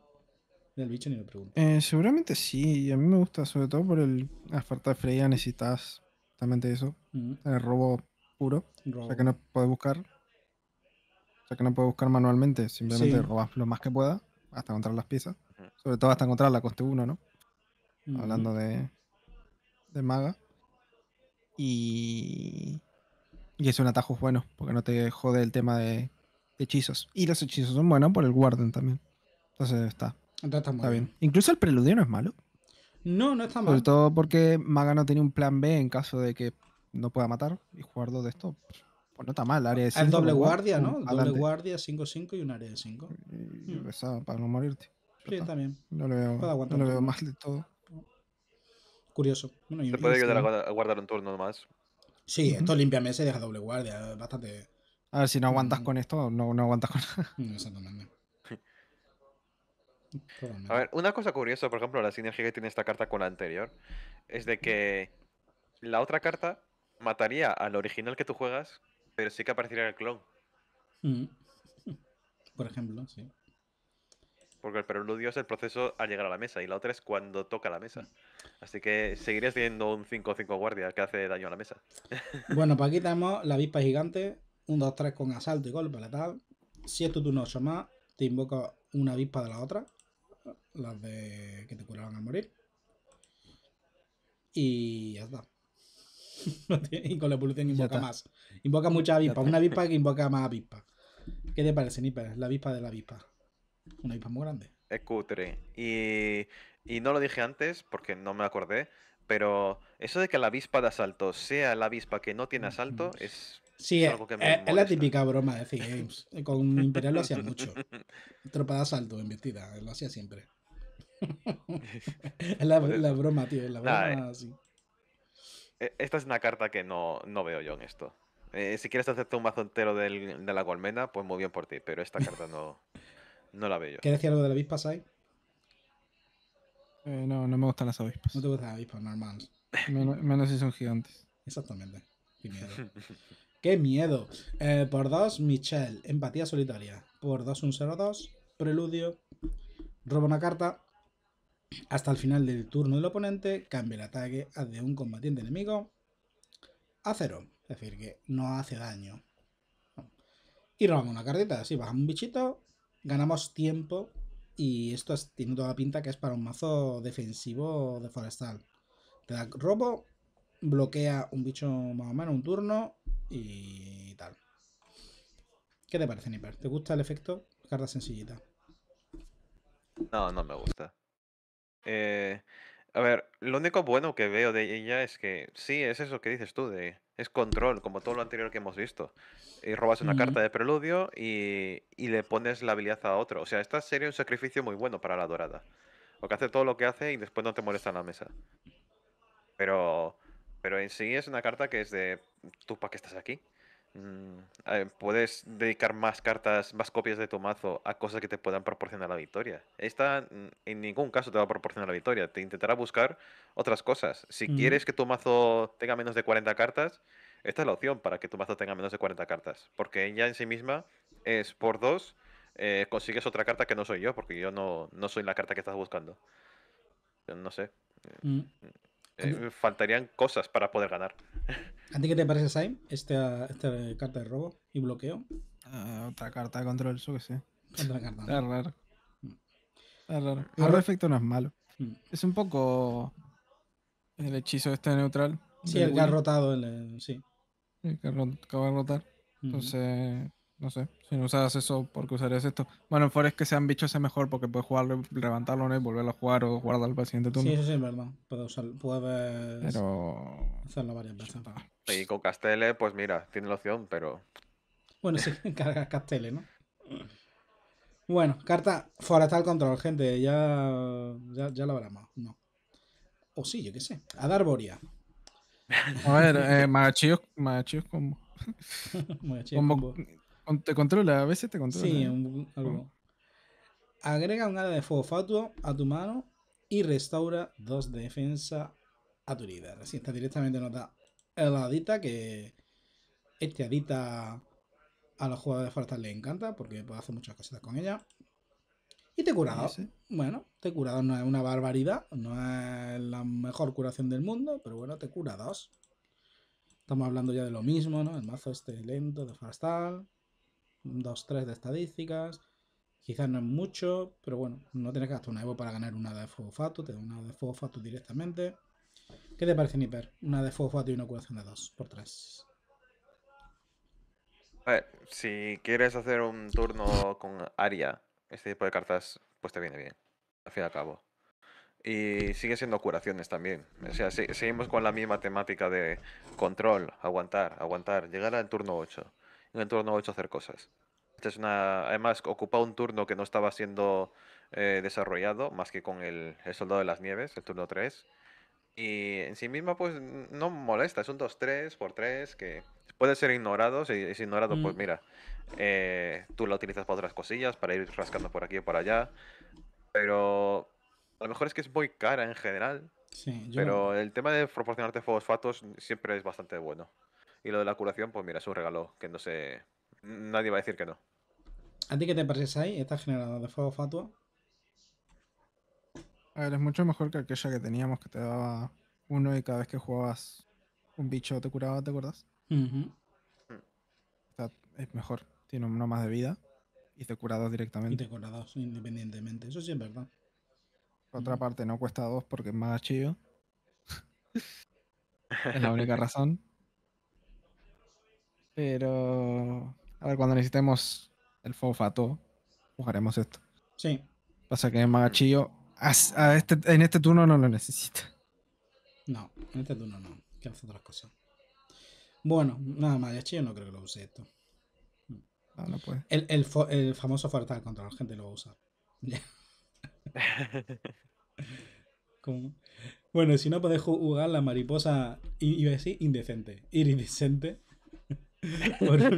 del bicho? Ni me pregunto. Eh, seguramente sí. Y a mí me gusta, sobre todo por el, asfalto falta de Freya, necesitas justamente eso. Mm. El robo puro. O sea que no puedes buscar sea que no puedes buscar manualmente, simplemente robar robas lo más que pueda hasta encontrar las piezas. Sobre todo hasta encontrar la coste 1, ¿no? Hablando de, maga. Y, y es un atajo bueno, porque no te jode el tema de, hechizos. Y los hechizos son buenos por el Warden también. Entonces está. está, bien. Incluso el preludio no es malo. No, no está mal. Sobre todo porque Maga no tiene un plan B en caso de que no pueda matar y jugar dos de esto. Pues, no está mal, área de 5. Ah, El doble guardia, ¿no? El doble guardia, 5-5 y un área de 5. Mm. Para no morirte. sí, está. también. No le veo, no le veo mal de todo. Curioso. Bueno, Te puede ayudar a, guardar un turno más. Sí, esto limpia mesa y deja doble guardia. Bastante. A ver, si no aguantas mm. con esto, no, no aguantas con nada. Exactamente. A ver, una cosa curiosa, por ejemplo, la sinergia que tiene esta carta con la anterior, es de que la otra carta mataría al original que tú juegas pero sí que apareciera el clon. Mm. Por ejemplo, sí. Porque el preludio es el proceso al llegar a la mesa y la otra es cuando toca la mesa. Así que seguirías teniendo un 5-5 guardias que hace daño a la mesa. Bueno, pues aquí tenemos la avispa gigante, 1 2-3 con asalto y golpe letal. Si es tú turno 8 más, te invoca una avispa de la otra, las de que te curaban a morir. Y ya está. y con la evolución invoca más. Invoca mucha avispa. Una avispa que invoca más avispa. ¿Qué te parece, Niper? La avispa de la avispa. Una avispa muy grande. Es cutre. Y, no lo dije antes porque no me acordé. Pero eso de que la avispa de asalto sea la avispa que no tiene asalto mm. es Sí, es, es, es, la típica broma de Figames. Games. Con Imperial lo hacía mucho. Tropa de asalto en lo hacía siempre. es la, broma, tío, es la ah, broma eh. Eh, esta es una carta que no, no veo yo en esto. Eh, si quieres hacerte un mazo entero del, de la colmena, pues muy bien por ti, pero esta carta no, no la veo yo. ¿Quieres decir algo de las avispas ahí? Eh, no, no me gustan las avispas. No te gustan las avispas, normal. menos si son gigantes. Exactamente. Qué miedo. Qué miedo. por dos, Michelle. Empatía solitaria. Por dos, un 0-2. Preludio. Robo una carta. Hasta el final del turno del oponente, cambia el ataque de un combatiente enemigo a cero. Es decir, que no hace daño. Y robamos una cartita. Así bajamos un bichito, ganamos tiempo. Y esto tiene toda la pinta que es para un mazo defensivo de forestal. Te da robo, bloquea un bicho más o menos un turno y tal. ¿Qué te parece, Nipper? ¿Te gusta el efecto? Carta sencillita. No, no me gusta. Eh, a ver, lo único bueno que veo de ella es que sí, es eso que dices tú, de, es control, como todo lo anterior que hemos visto. Y eh, robas una carta de preludio y, y, le pones la habilidad a otro. O sea, esta sería un sacrificio muy bueno para la dorada. Porque hace todo lo que hace y después no te molesta en la mesa. Pero, pero en sí es una carta que es de, ¿tú para qué estás aquí? Mm, eh, puedes dedicar más cartas, más copias de tu mazo a cosas que te puedan proporcionar la victoria. Esta mm, en ningún caso te va a proporcionar la victoria, te intentará buscar otras cosas. Si mm. quieres que tu mazo tenga menos de 40 cartas, esta es la opción para que tu mazo tenga menos de 40 cartas, porque ella en sí misma es por dos, eh, consigues otra carta que no soy yo, porque yo no, no soy la carta que estás buscando. No sé. Eh, faltarían cosas para poder ganar. ¿A ti qué te parece, Sai? Esta, este carta de robo y bloqueo. Ah, otra carta de control, eso que sé. Otra carta. Está raro. Está raro. El efecto no es malo. Mm. Es un poco. El hechizo este neutral. Sí, el que ha rotado. El, eh, sí. El que va a rotar. Entonces. No sé, si no usas eso, ¿por qué usarías esto? Bueno, en Forest que sean bichos es mejor porque puedes jugarlo, levantarlo ¿no? y volverlo a jugar o guardar al paciente turno. Sí, eso sí es verdad. Puedes, usar puedes hacerlo varias veces. Y con Castele, pues mira, tiene la opción, pero. Bueno, sí, cargas Castele, ¿no? Bueno, carta Forestal Control, gente. Ya, ya, ya la habrá No. O sí, yo qué sé. A dar A ver, eh, Machillos, como combo. Te controla, a veces te controla. Sí, algo. Agrega un área de fuego fatuo a tu mano y restaura dos de defensa a tu líder. está directamente en da el adita que este adita a los jugadores de Forestal le encanta porque puede hacer muchas cositas con ella. Y te cura curado. Bueno, te cura curado no es una barbaridad, no es la mejor curación del mundo, pero bueno, te cura dos. Estamos hablando ya de lo mismo, ¿no? El mazo este lento de Forestal. 2, 3 de estadísticas. Quizás no es mucho, pero bueno, no tienes que gastar una Evo para ganar una de Fatu te da una de Fatu directamente. ¿Qué te parece, Niper? Una de Fatu y una curación de 2 por 3. A ver, si quieres hacer un turno con Aria, este tipo de cartas, pues te viene bien, al fin y al cabo. Y sigue siendo curaciones también. O sea, seguimos con la misma temática de control, aguantar, aguantar, llegar al turno 8 en el turno 8 hacer cosas. Esta es una, además, ocupa un turno que no estaba siendo eh, desarrollado, más que con el, Soldado de las Nieves, el turno 3. Y en sí misma, pues, no molesta. Es un 2-3 por 3 que puede ser ignorado. Si es ignorado, pues mm. mira, eh, tú lo utilizas para otras cosillas, para ir rascando por aquí o por allá. Pero a lo mejor es que es muy cara en general. Pero el tema de proporcionarte fosfatos siempre es bastante bueno. Y lo de la curación, pues mira, es un regalo que no sé. Nadie va a decir que no. ¿A ti qué te parece ahí? ¿Estás generado de fuego fatua? A ver, es mucho mejor que aquella que teníamos que te daba uno y cada vez que jugabas un bicho te curaba, ¿te acuerdas? Mm. es mejor, tiene uno más de vida y te cura dos directamente. Y te cura dos independientemente, eso sí es verdad. Por otra parte, no cuesta dos porque es más chido. es la única razón. Pero. A ver, cuando necesitemos el fofato, jugaremos esto. Sí. Pasa que Magachillo a, este, en este turno no lo necesita. No, en este turno no. Que hace otras cosas. Bueno, nada, Magachillo no creo que lo use esto. No, no puede. El, famoso Fortal contra la gente lo va a usar. Bueno, si no puedes jugar la mariposa, iba a decir indecente, iridescente.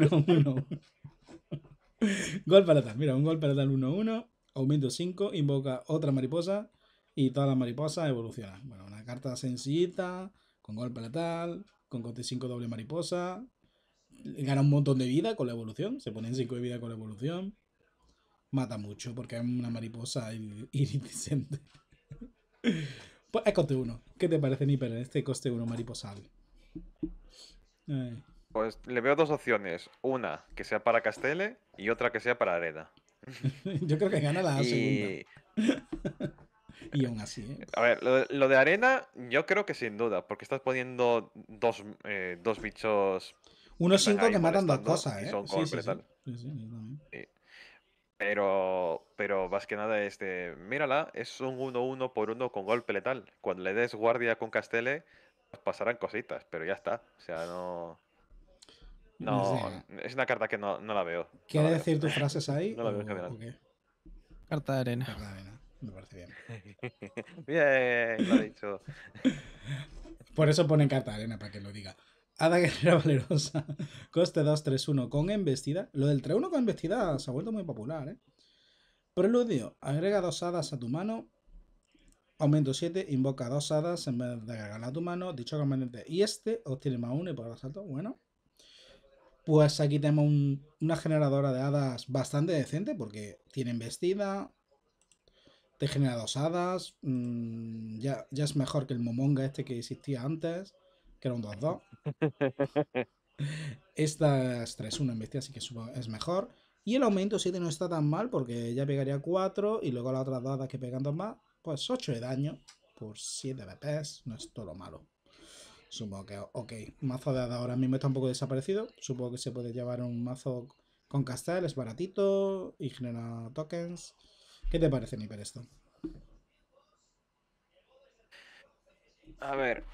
gol para tal. Mira, un gol para tal 1-1. Aumento 5. Invoca otra mariposa. Y todas las mariposas evolucionan. Bueno, una carta sencillita. Con gol para tal. Con coste 5 doble mariposa. Gana un montón de vida con la evolución. Se pone en 5 de vida con la evolución. Mata mucho porque es una mariposa iridescente. pues es coste 1. ¿Qué te parece, Nipper, este coste 1 mariposal? Eh. Pues le veo dos opciones. Una que sea para Castelle y otra que sea para Arena. Yo creo que gana la y... segunda. y aún así. ¿eh? A ver, lo, de Arena, yo creo que sin duda, porque estás poniendo dos, eh, dos bichos. Unos cinco que matan dos cosas, ¿eh? Son sí, sí, sí. Pero, pero más que nada, este, mírala, es un 1-1 por uno con golpe letal. Cuando le des guardia con Castelle, pasarán cositas, pero ya está. O sea, no. No, es una carta que no, la veo. ¿Quiere decir tus frases ahí? No la veo, o... Carta de arena. Carta de arena, me parece bien. bien, lo ha dicho. Por eso ponen carta de arena, para que lo diga. Hada Guerrera Valerosa, coste 2, 3, 1 con embestida. Lo del 3-1 con embestida se ha vuelto muy popular, ¿eh? Preludio, agrega dos hadas a tu mano. Aumento 7, invoca dos hadas en vez de agregarla a tu mano. Dicho comandante y este obtiene más 1 y por asalto. Bueno. Pues aquí tenemos una generadora de hadas bastante decente porque tiene vestida, te genera dos hadas, mm, ya, ya es mejor que el Momonga este que existía antes, que era un 2-2. Esta es 3-1 embestida, así que es mejor. Y el aumento 7 no está tan mal porque ya pegaría 4 y luego las otras hadas que pegan 2 más, pues 8 de daño por 7 BPs, e no es todo lo malo. Supongo que, ok, mazo de ahora mismo está un poco desaparecido. Supongo que se puede llevar un mazo con castel, es baratito y genera tokens. ¿Qué te parece, Niper, esto? A ver.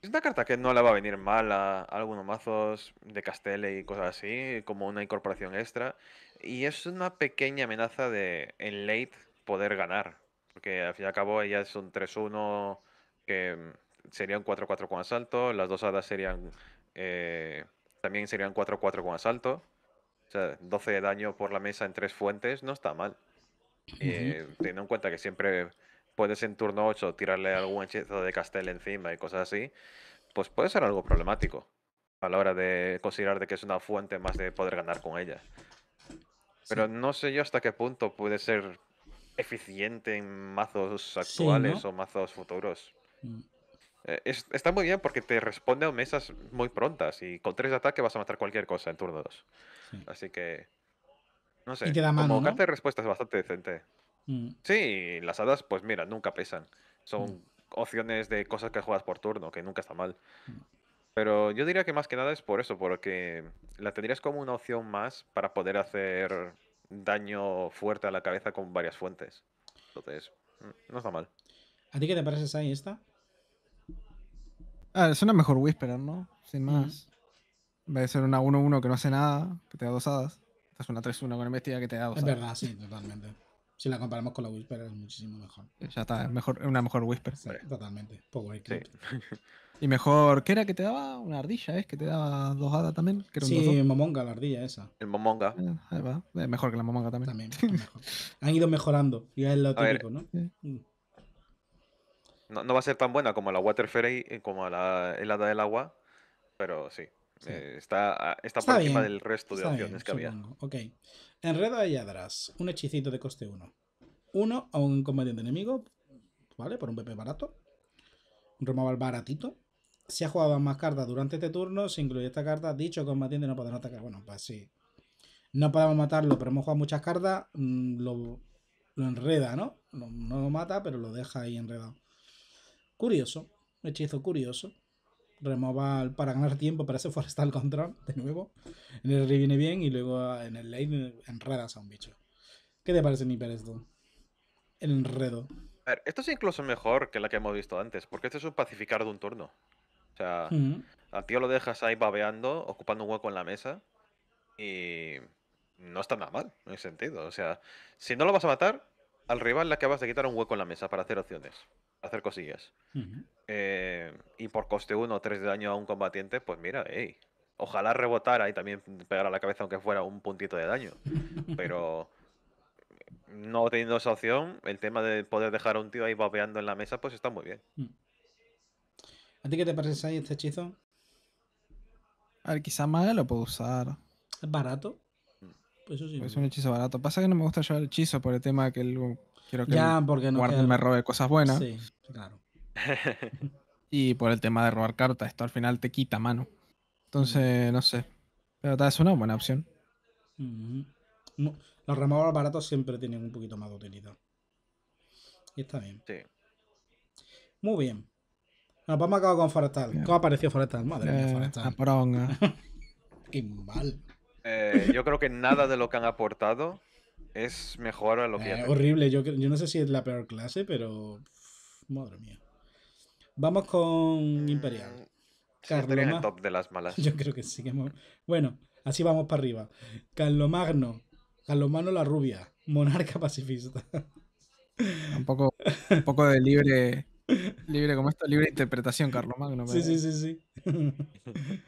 Es una carta que no le va a venir mal a, algunos mazos de castel y cosas así, como una incorporación extra. Y es una pequeña amenaza de en late poder ganar. Porque al fin y al cabo es un 3-1 que mm, serían 4-4 con asalto, las dos hadas serían eh, también serían 4-4 con asalto. O sea, 12 de daño por la mesa en tres fuentes no está mal. Eh, teniendo en cuenta que siempre puedes en turno 8 tirarle algún hechizo de castel encima y cosas así, pues puede ser algo problemático a la hora de considerar de que es una fuente más de poder ganar con ella. Pero no sé yo hasta qué punto puede ser eficiente en mazos actuales o mazos futuros. Mm. Eh, está muy bien porque te responde a mesas muy prontas y con tres de ataque vas a matar cualquier cosa en turno 2. Así que. No sé. como de respuesta es bastante decente. Mm. Sí, las hadas, pues mira, nunca pesan. Son mm. opciones de cosas que juegas por turno, que nunca está mal. Mm. Pero yo diría que más que nada es por eso, porque la tendrías como una opción más para poder hacer daño fuerte a la cabeza con varias fuentes. Entonces, no está mal. ¿A ti qué te parece, Sai, esta? Ah, una mejor Whisperer, ¿no? Sin más. Mm. En ser una 1-1 que no hace nada, que te da dos hadas. es una 3-1 con bestia que te da dos hadas. Es verdad, sí, totalmente. Si la comparamos con la whisper es muchísimo mejor. Ya está, es mejor, una mejor Whisper. Sí, totalmente. sí. Y mejor, ¿qué era que te daba? Una ardilla, ¿es? ¿eh? Que te daba dos hadas también. Que era sí, Momonga, la ardilla esa. El Momonga. Ah, ahí va. mejor que la Momonga también. También, mejor. Han ido mejorando. Ya es lo típico, ¿no? Sí. Mm. No, va a ser tan buena como la Water Ferry, eh, como la helada del agua, pero sí. Eh, ah, está, está, por encima del resto de está opciones que había. Ok. Enredo a Yadras. Un hechicito de coste 1. 1 a un combatiente enemigo. ¿Vale? Por un PP barato. Un removal baratito. Si ha jugado más cartas durante este turno, se incluye esta carta. Dicho combatiente no podrá atacar. Bueno, pues sí. No podemos matarlo, pero hemos jugado muchas cartas. Mm, lo, enreda, ¿no? ¿no? No lo mata, pero lo deja ahí enredado. Curioso, hechizo curioso. Removal para ganar tiempo, para forestal contra, de nuevo. En el rey viene bien y luego en el lane enredas a un bicho. ¿Qué te parece, mi esto? El enredo. A ver, esto es incluso mejor que la que hemos visto antes, porque esto es un pacificar de un turno. O sea, al tío lo dejas ahí babeando, ocupando un hueco en la mesa, y no está nada mal, no hay sentido. O sea, si no lo vas a matar, al rival que acabas de quitar un hueco en la mesa para hacer opciones, hacer cosillas. Eh, y por coste 1 o 3 de daño a un combatiente, pues mira, hey, ojalá rebotara y también pegara la cabeza aunque fuera un puntito de daño. Pero no teniendo esa opción, el tema de poder dejar a un tío ahí babeando en la mesa, pues está muy bien. Mm. ¿A ti qué te parece ese este hechizo? A ver, quizá Maga lo puedo usar. ¿Es barato? Es un hechizo barato. Pasa que no me gusta llevar hechizo por el tema que el, quiero que el me robe cosas buenas. Sí, claro. y por el tema de robar cartas, esto al final te quita mano. Entonces, no sé. Pero tal es una buena opción. los removers baratos siempre tienen un poquito más de utilidad. Y está bien. Sí. Muy bien. Nos vamos a acabar con Forestal. ¿Cómo apareció Forestal? Madre mía, eh, Forestal. Qué mal. Eh, yo creo que nada de lo que han aportado es mejor a lo que... Eh, es horrible, yo, yo no sé si es la peor clase, pero... madre mía. Vamos con Imperial. Mm, Carlos de las malas. Yo creo que sí. Bueno, así vamos para arriba. Carlomagno. Carlomagno la rubia. Monarca pacifista. Un poco, un de libre... Libre, como esto libre interpretación, Carlomagno. Sí, sí, sí, sí.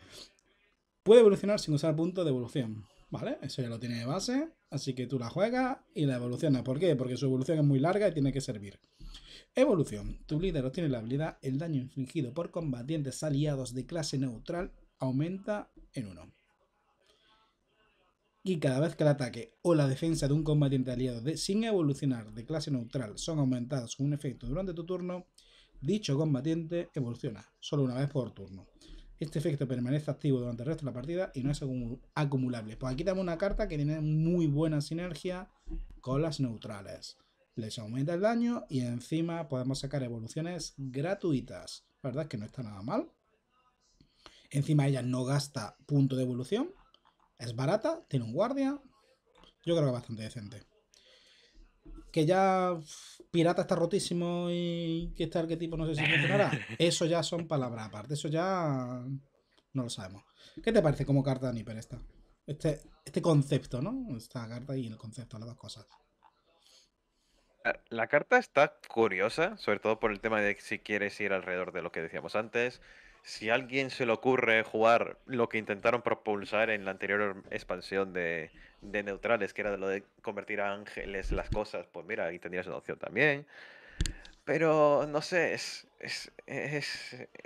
Puede evolucionar sin usar puntos de evolución. ¿Vale? Eso ya lo tiene de base. Así que tú la juegas y la evoluciona. ¿Por qué? Porque su evolución es muy larga y tiene que servir. Evolución. Tu líder tiene la habilidad El daño infligido por combatientes aliados de clase neutral aumenta en uno. Y cada vez que el ataque o la defensa de un combatiente aliado de, sin evolucionar de clase neutral son aumentados con un efecto durante tu turno, dicho combatiente evoluciona, solo una vez por turno. Este efecto permanece activo durante el resto de la partida y no es acumulable. Pues aquí tenemos una carta que tiene muy buena sinergia con las neutrales. Les aumenta el daño y encima podemos sacar evoluciones gratuitas. La verdad es que no está nada mal. Encima ella no gasta punto de evolución. Es barata, tiene un guardia. Yo creo que bastante decente que ya pirata está rotísimo y que este arquetipo no sé si funcionará. Eso ya son palabras aparte, eso ya no lo sabemos. ¿Qué te parece como carta de Nipper esta? Este, este concepto, ¿no? Esta carta y el concepto, las dos cosas. Ah, la carta está curiosa, sobre todo por el tema de si quieres ir alrededor de lo que decíamos antes, si a alguien se le ocurre jugar lo que intentaron propulsar en la anterior expansión de, neutrales, que era de lo de convertir a ángeles las cosas, pues mira, ahí tendrías una opción también. Pero no sé, es. es,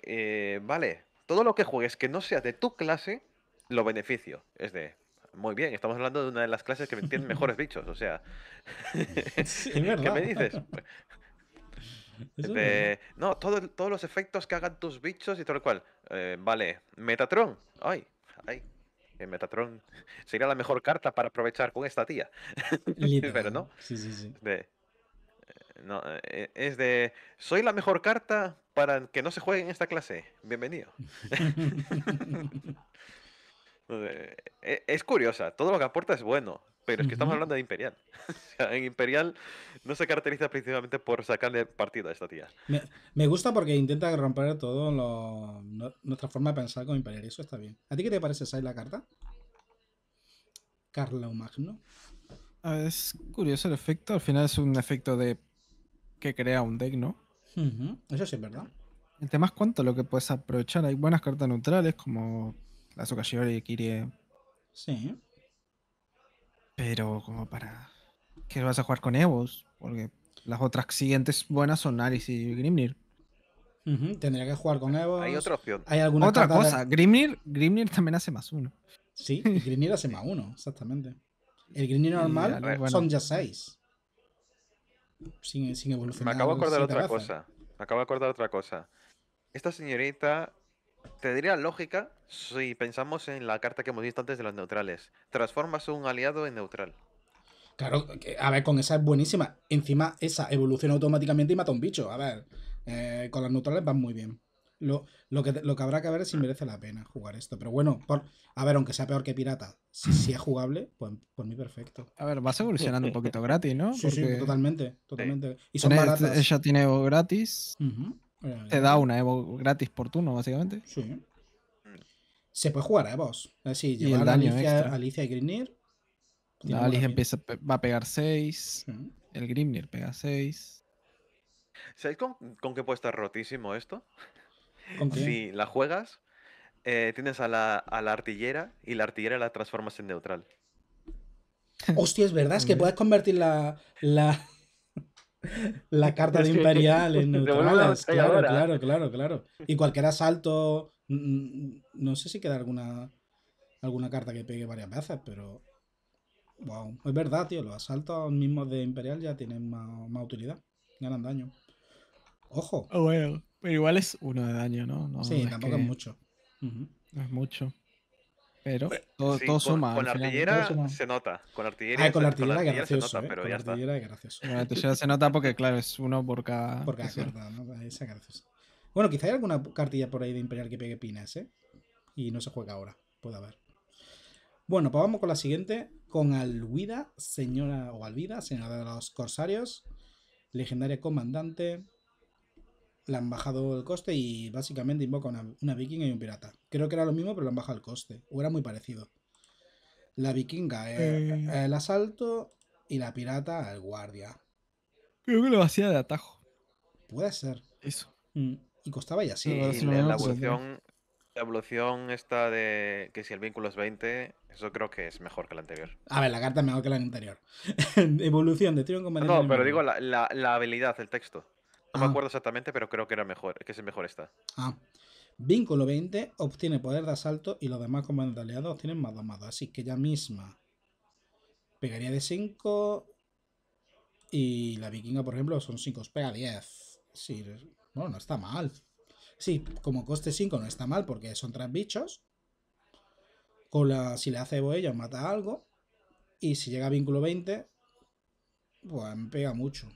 eh, vale, todo lo que juegues que no sea de tu clase, lo beneficio. Es de. Muy bien, estamos hablando de una de las clases que tienen mejores bichos, o sea. ¿Qué me dices? No, todos los efectos que hagan tus bichos y todo lo cual. Eh, vale, Metatron. Ay, ay. Metatron sería la mejor carta para aprovechar con esta tía. Pero no. Eh, no, eh, es de. Soy la mejor carta para que no se juegue en esta clase. Bienvenido. es curiosa. Todo lo que aporta es bueno pero es que estamos hablando de Imperial. en Imperial no se caracteriza principalmente por sacarle partida a esta tía. Me, gusta porque intenta romper todo nuestra forma de pensar con Imperial, Y eso está bien. ¿A ti qué te parece, Sai, la carta? o Magno. Ah, es curioso el efecto, al final es un efecto de que crea un deck, ¿no? Eso sí es verdad. El tema es cuánto lo que puedes aprovechar. Hay buenas cartas neutrales como la Sokashiori y Kirie. Sí. Pero como para... ¿Qué vas a jugar con Evos? Porque las otras siguientes buenas son Aris y Grimnir. Tendría que jugar con Evos. Hay otra opción. Hay alguna otra cosa. Grimnir, también hace más uno. Sí, Grimnir hace más uno, exactamente. El Grimnir normal son ya seis. Sin, sin evolucionar. Me acabo de acordar otra cosa. Me acabo de acordar otra cosa. Esta señorita te diría lógica si pensamos en la carta que hemos visto antes de las neutrales. Transformas un aliado en neutral. Claro, a ver, con esa es buenísima. Encima, esa evoluciona automáticamente y mata un bicho. A ver, eh, con las neutrales van muy bien. Lo, que, habrá que ver es si merece la pena jugar esto. Pero bueno, a ver, aunque sea peor que pirata, si, es jugable, pues por mí perfecto. A ver, vas evolucionando un poquito gratis, ¿no? Sí, sí, totalmente. totalmente. Y son baratas. Ella tiene gratis. Te eh, da una Evo gratis por turno, básicamente. Sí. Se puede jugar eh, a Evos. Es llevar a Alicia, y Grimnir. Alicia va a pegar 6. El Grimnir pega 6. ¿Sabéis con, con, qué puede estar rotísimo esto? ¿Con Si la juegas, eh, tienes a la, artillera y la artillera la transformas en neutral. Hostia, es verdad, es que mm. puedes convertir la, la carta de Imperial en neutrales. Claro, claro, claro, claro. Y cualquier asalto. No sé si queda alguna, alguna carta que pegue varias veces, pero. Wow, es verdad, tío. Los asaltos mismos de Imperial ya tienen más, utilidad. Ganan daño. Ojo. Ah, pero igual es uno de daño, ¿no? sí, tampoco es, mucho. es mucho. Pero todo, suma. Con la artillera se nota. Con artillería, ah, con la artillería, se nota, eh, pero ya está. Gracioso. Con la artillería se nota porque, claro, es uno por cada. Por cada carta, ¿no? Esa graciosa. Bueno, quizá hay alguna cartilla por ahí de Imperial que pegue pinas, ¿eh? Y no se juega ahora. Puede haber. Bueno, pues vamos con la siguiente. Con Alvida, señora. O Alvida, señora de los Corsarios. Legendaria comandante. La han bajado el coste y básicamente invoca una, vikinga y un pirata. Creo que era lo mismo, pero la han bajado el coste. O era muy parecido. La vikinga, eh, eh. el, asalto y la pirata, el guardia. Creo que lo hacía de atajo. Puede ser. Eso. Mm, y costaba ya así. la, evolución, la evolución esta de que si el vínculo es 20, eso creo que es mejor que la anterior. A ver, la carta es mejor que la anterior. evolución de triunfo No, pero digo la, la habilidad, el texto. No me ah. acuerdo exactamente, pero creo que era mejor, que es mejor está. Ah. Vínculo 20 obtiene poder de asalto y los demás comandantes aliados obtienen más 2 Así que ella misma pegaría de 5. Y la vikinga, por ejemplo, son 5, pega 10. Sí, bueno, no está mal. Sí, como coste 5 no está mal porque son tres bichos. Con la, si le hace boella mata algo. Y si llega a vínculo 20, pues pega mucho.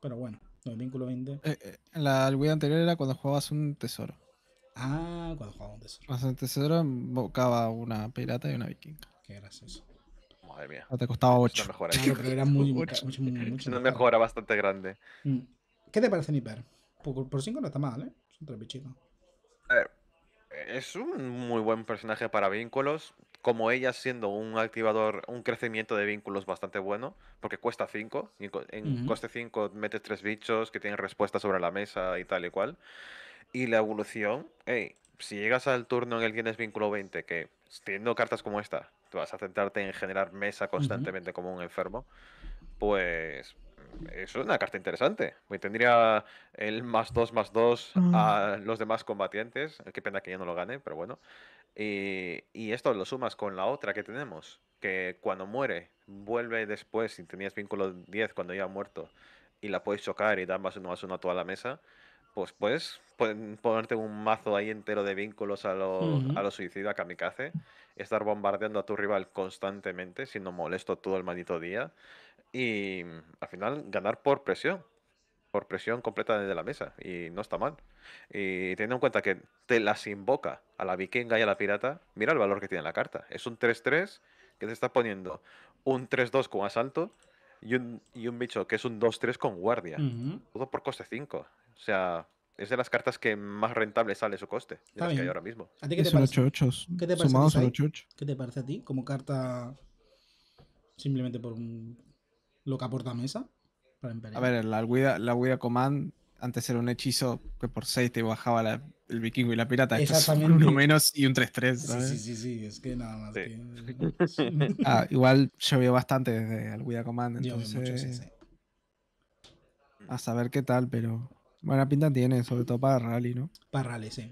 Pero bueno el vínculo 20. Eh, eh, la el anterior era cuando jugabas un tesoro. Ah, cuando jugabas un tesoro. Cuando un tesoro invocaba una pirata y una vikinga. Qué gracioso. Madre mía. No te costaba 8. era muy, mucho, mucho, Una mejora bastante grande. Mm. ¿Qué te parece Niper? Por, por 5 no está mal, ¿eh? Son tres bichitos. A ver, es un muy buen personaje para vínculos como ella siendo un activador, un crecimiento de vínculos bastante bueno, porque cuesta 5, en coste 5 metes tres bichos que tienen respuesta sobre la mesa y tal y cual. Y la evolución, hey, si llegas al turno en el que tienes vínculo 20, que teniendo cartas como esta, tú vas a centrarte en generar mesa constantemente como un enfermo, pues eso es una carta interesante. Me tendría el más 2 más 2 ah. a los demás combatientes. Qué pena que yo no lo gane, pero bueno. Eh, y, esto lo sumas con la otra que tenemos, que cuando muere, vuelve después, si tenías vínculo 10 cuando ya ha muerto, y la puedes chocar y dar más uno más uno a toda la mesa, pues puedes ponerte un mazo ahí entero de vínculos a los a lo suicida kamikaze, estar bombardeando a tu rival constantemente, siendo molesto todo el maldito día, y mm, al final ganar por presión por presión completa desde la mesa y no está mal. Y teniendo en cuenta que te las invoca a la vikinga y a la pirata, mira el valor que tiene la carta. Es un 3-3 que te está poniendo un 3-2 con asalto y un, un, bicho que es un 2-3 con guardia. Todo por coste 5. O sea, es de las cartas que más rentable sale su coste de que hay ahora mismo. qué te parece? a ¿Qué te parece a ti como carta simplemente por lo que aporta a mesa? A ver, la Guida, Command antes era un hechizo que por 6 te bajaba el vikingo y la pirata. Exactamente. Esto uno menos y un 3-3. Sí, sí, sí, es que nada más. ah, igual llovió bastante desde guida Command. Entonces, mucho, sí, A saber qué tal, pero buena pinta tiene, sobre todo para Rally, ¿no? Para Rally, sí.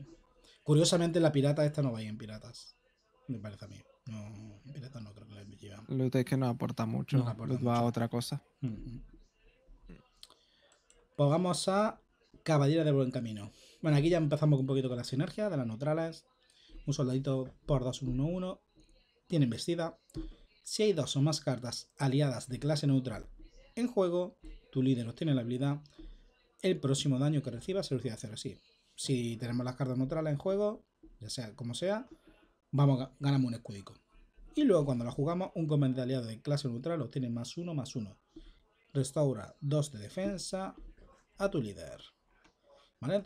Curiosamente, la pirata esta no va a en piratas. Me parece a mí. No, en piratas no creo que la Lo que es que no aporta mucho. No aporta mucho. va a otra cosa. Pongamos pues a Caballera de Buen Camino. Bueno, aquí ya empezamos un poquito con la sinergia de las neutrales. Un soldadito por 2-1-1. Tiene vestida. Si hay dos o más cartas aliadas de clase neutral en juego, tu líder obtiene la habilidad. El próximo daño que reciba se lo a hacer así. si tenemos las cartas neutrales en juego, ya sea como sea, vamos, ganamos un escudico. Y luego cuando la jugamos, un comandante aliado de clase neutral obtiene más uno, más uno. Restaura 2 de defensa, a tu líder. ¿Vale?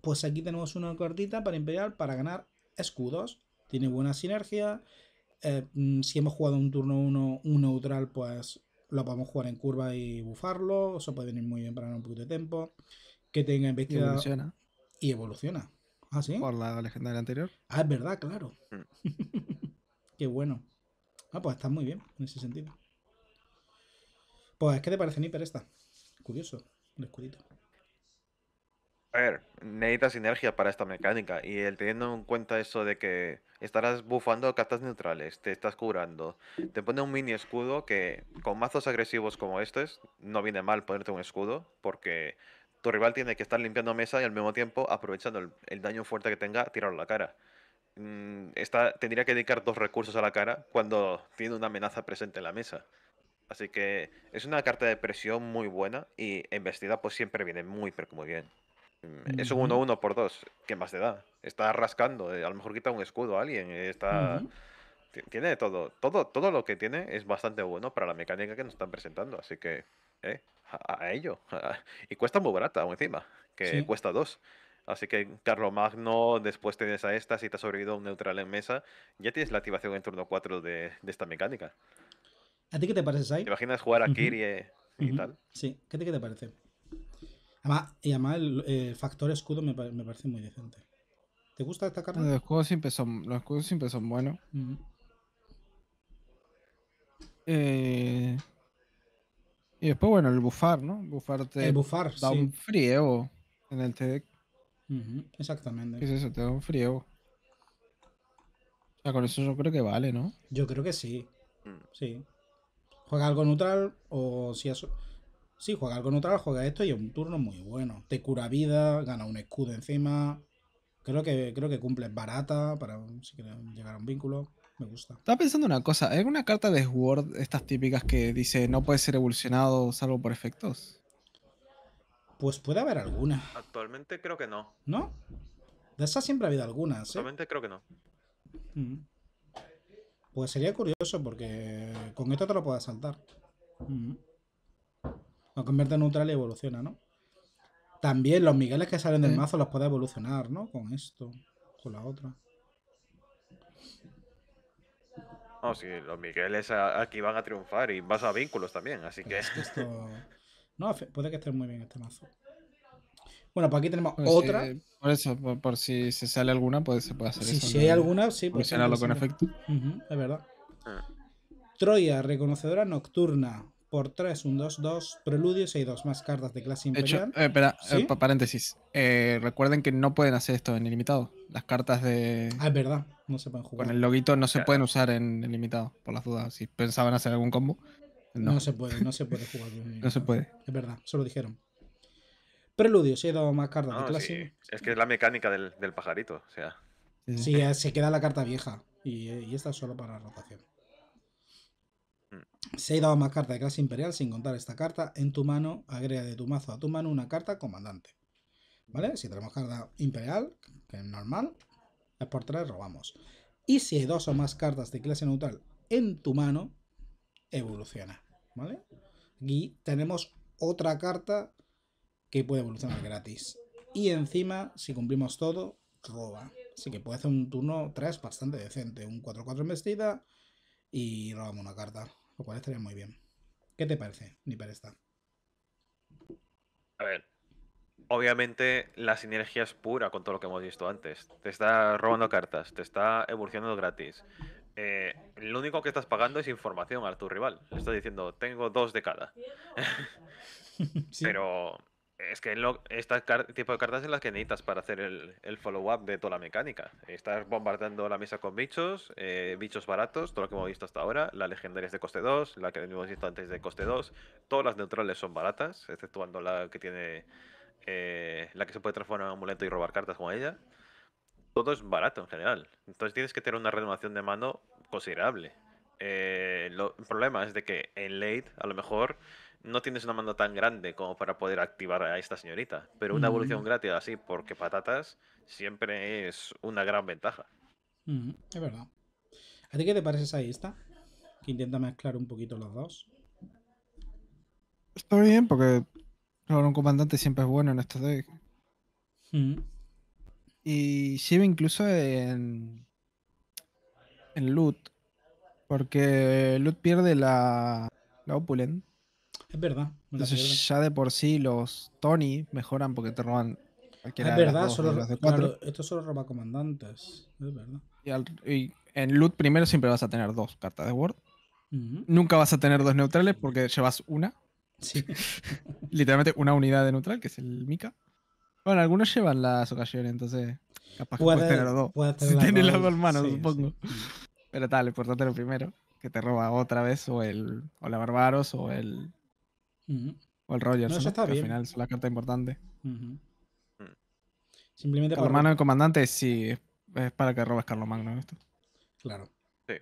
Pues aquí tenemos una cortita para Imperial para ganar escudos. Tiene buena sinergia. Eh, mm, si hemos jugado un turno 1, un neutral, pues lo podemos jugar en curva y bufarlo. Eso puede venir muy bien para un poquito de tiempo. Que tenga investigación. Y evoluciona. Y evoluciona. Ah, sí. Por la legendaria anterior. Ah, es verdad, claro. Mm. Qué bueno. Ah, pues está muy bien en ese sentido. Pues, ¿qué te parece, Nipper esta? Curioso un escudito. A ver, necesitas sinergia para esta mecánica. Y el teniendo en cuenta eso de que estarás bufando cartas neutrales, te estás curando, te pone un mini escudo que con mazos agresivos como estos, no viene mal ponerte un escudo, porque tu rival tiene que estar limpiando mesa y al mismo tiempo aprovechando el, daño fuerte que tenga, tirarlo a la cara. Mm, tendría que dedicar dos recursos a la cara cuando tiene una amenaza presente en la mesa. Así que es una carta de presión muy buena y vestida pues siempre viene muy, pero muy bien. Mm, es un 1-1 por 2, ¿qué más te da? Está rascando, eh, a lo mejor quita un escudo a alguien, eh, está... Tiene todo, todo, todo lo que tiene es bastante bueno para la mecánica que nos están presentando, así que, eh, a, ello. y cuesta muy barata aún encima, que cuesta 2. Así que Magno, después tienes a esta, si te has sobrevivido un neutral en mesa, ya tienes la activación en turno 4 de esta mecánica. ¿A ti qué te parece, Sai? ¿Te imaginas jugar a Kiri eh, y, tal? Sí, ¿qué te, qué te parece? y además el, factor escudo me, parece muy decente. ¿Te gusta esta carta? Los escudos siempre son, los escudos siempre son buenos. Eh, y después, bueno, el bufar, ¿no? Bufarte el bufar, da un friego en el TDEC. Exactamente. es eso? Te da un friego. O sea, con eso yo creo que vale, ¿no? Yo creo que sí. Mm. Sí. Juega algo neutral o si eso... Sí, juega algo neutral, juega esto y es un turno muy bueno. Te cura vida, gana un escudo encima. Creo que, creo que cumple barata para si llegar a un vínculo. Me gusta. Estaba pensando una cosa. ¿Hay una carta de Sword, estas típicas que dice no puede ser evolucionado salvo por efectos? Pues puede haber alguna. Actualmente creo que no. ¿No? De esas siempre ha habido algunas. ¿eh? Actualmente creo que no. Mm. Pues sería curioso porque con esto te lo puedes saltar. Lo convierte en neutral y evoluciona, ¿no? También los Migueles que salen del mazo los puede evolucionar, ¿no? Con esto, con la otra. No, sí, los Migueles aquí van a triunfar y vas a vínculos también, así que. Esto... No, puede que esté muy bien este mazo. Bueno, pues aquí tenemos pues, otra. Eh, por eso, por, si se sale alguna, pues se puede hacer eso. Si hay alguna, sí. Pues, Funcionarlo con efecto. es verdad. Ah. Troya, reconocedora nocturna. Por 3, un 2, 2, Preludios y 2, más cartas de clase imperial. Eh, espera, eh, paréntesis. recuerden que no pueden hacer esto en ilimitado. Las cartas de. Ah, es verdad, no se pueden jugar. Con el loguito no se pueden usar en ilimitado, por las dudas. Si pensaban hacer algún combo. No, se puede, no se puede jugar. no se puede. Es verdad, solo dijeron. Preludio, si he dado más cartas de clase. Es que es la mecánica del, pajarito, o sea. Sí, se queda la carta vieja. Y, esta es solo para rotación. Mm. Si he dado más carta de clase imperial sin contar esta carta. En tu mano, agrega de tu mazo a tu mano una carta comandante. ¿Vale? Si tenemos carta imperial, que es normal, es por tres, robamos. Y si hay dos o más cartas de clase neutral en tu mano, evoluciona. ¿Vale? tenemos otra carta que puede evolucionar gratis. Y encima, si cumplimos todo, roba. Así que puede hacer un turno 3 bastante decente. Un 4-4 embestida y robamos una carta. Lo cual estaría muy bien. ¿Qué te parece, Niperesta? A ver. Obviamente la sinergia es pura con todo lo que hemos visto antes. Te está robando cartas, te está evolucionando gratis. Eh, lo único que estás pagando es información a tu rival. Le estás diciendo, tengo dos de cada. Pero es que este tipo de cartas es las que necesitas para hacer el, follow-up de toda la mecánica. Estás bombardeando la mesa con bichos, eh, bichos baratos, todo lo que hemos visto hasta ahora. La legendaria es de coste 2, la que hemos visto antes de coste 2. Todas las neutrales son baratas, exceptuando la que tiene. Eh, la que se puede transformar en amuleto y robar cartas con ella. Todo es barato en general. Entonces tienes que tener una renovación de mano considerable. Eh, el problema es de que en late, a lo mejor no tienes una mano tan grande como para poder activar a esta señorita. Pero una evolución gratis así, porque patatas, siempre es una gran ventaja. es verdad. ¿A ti qué te parece esa lista? Que intenta mezclar un poquito los dos. Está bien, porque un comandante siempre es bueno en estos deck. Y sirve incluso en, en loot. Porque loot pierde la, la opulent. Es verdad. Entonces ya de por sí los Tony mejoran porque te roban. Es verdad, solo, esto solo roba comandantes. Es verdad. Y, en loot primero siempre vas a tener dos cartas de Word. Nunca vas a tener dos neutrales porque llevas una. Sí. Literalmente una unidad de neutral, que es el Mika. Bueno, algunos llevan las ocasiones, entonces capaz que puedes tener dos. si tienes las dos manos, supongo. Pero tal, el importante primero, que te roba otra vez o el o la Barbaros o el o el Roger, está al final es la carta importante. Uh -huh. Simplemente Carlomagno, el comandante, sí, es para que robes Carlomagno esto. Claro. Sí.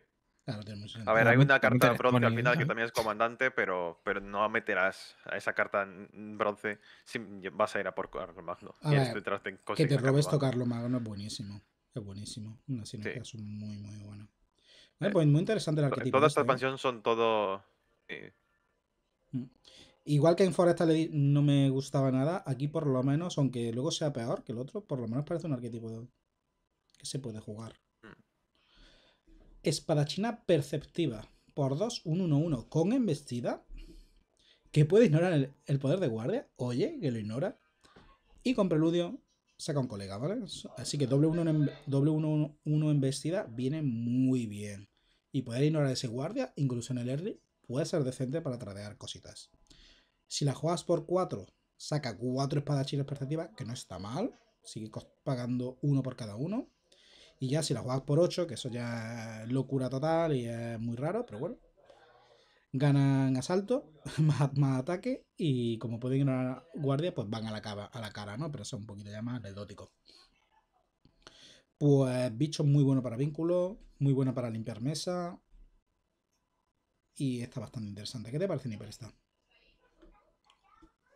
a ver, hay una carta bronce al final que también es comandante, pero, pero no meterás a esa carta en bronce. Si vas a ir a por Carlomagno. A ver, que te robes esto Magno es buenísimo. Es buenísimo. Una sinergia muy, muy buena. pues muy interesante la arquetipo. Todas este, estas ¿eh? expansión son todo. Mm. Igual que en Forest no me gustaba nada, aquí por lo menos, aunque luego sea peor que el otro, por lo menos parece un arquetipo que se puede jugar. Mm. Espadachina perceptiva. Por 2, 1, 1-1 con embestida. Que puede ignorar el, poder de guardia. Oye, que lo ignora. Y con preludio saca un colega, ¿vale? Así que doble 1 1, doble embestida viene muy bien. Y poder ignorar ese guardia, incluso en el early, puede ser decente para tradear cositas. Si la juegas por 4, saca 4 espadachines perceptivas, que no está mal. Sigue pagando uno por cada uno. Y ya si la juegas por 8, que eso ya es locura total y es muy raro, pero bueno. Ganan asalto, más, ataque y como pueden ignorar guardia, pues van a la, cara, a la cara, ¿no? Pero eso es un poquito ya más anecdótico. Pues bicho muy bueno para vínculo, muy bueno para limpiar mesa. Y está bastante interesante. ¿Qué te parece, esta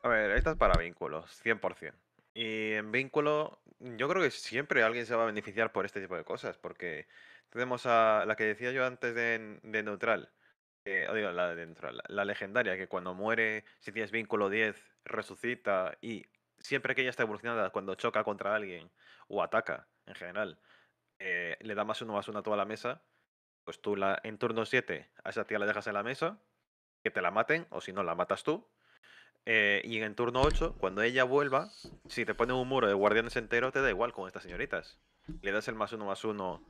a ver, esta es para vínculos, 100%. Y en vínculo, yo creo que siempre alguien se va a beneficiar por este tipo de cosas, porque tenemos a la que decía yo antes de, neutral, eh, digo, la de neutral, la, legendaria, que cuando muere, si tienes vínculo 10, resucita y siempre que ella está evolucionada, cuando choca contra alguien o ataca en general, eh, le da más uno más uno a toda la mesa, pues tú la, en turno 7 a esa tía la dejas en la mesa, que te la maten, o si no, la matas tú, eh, y en turno 8, cuando ella vuelva, si te ponen un muro de guardianes entero, te da igual con estas señoritas. Le das el más uno más uno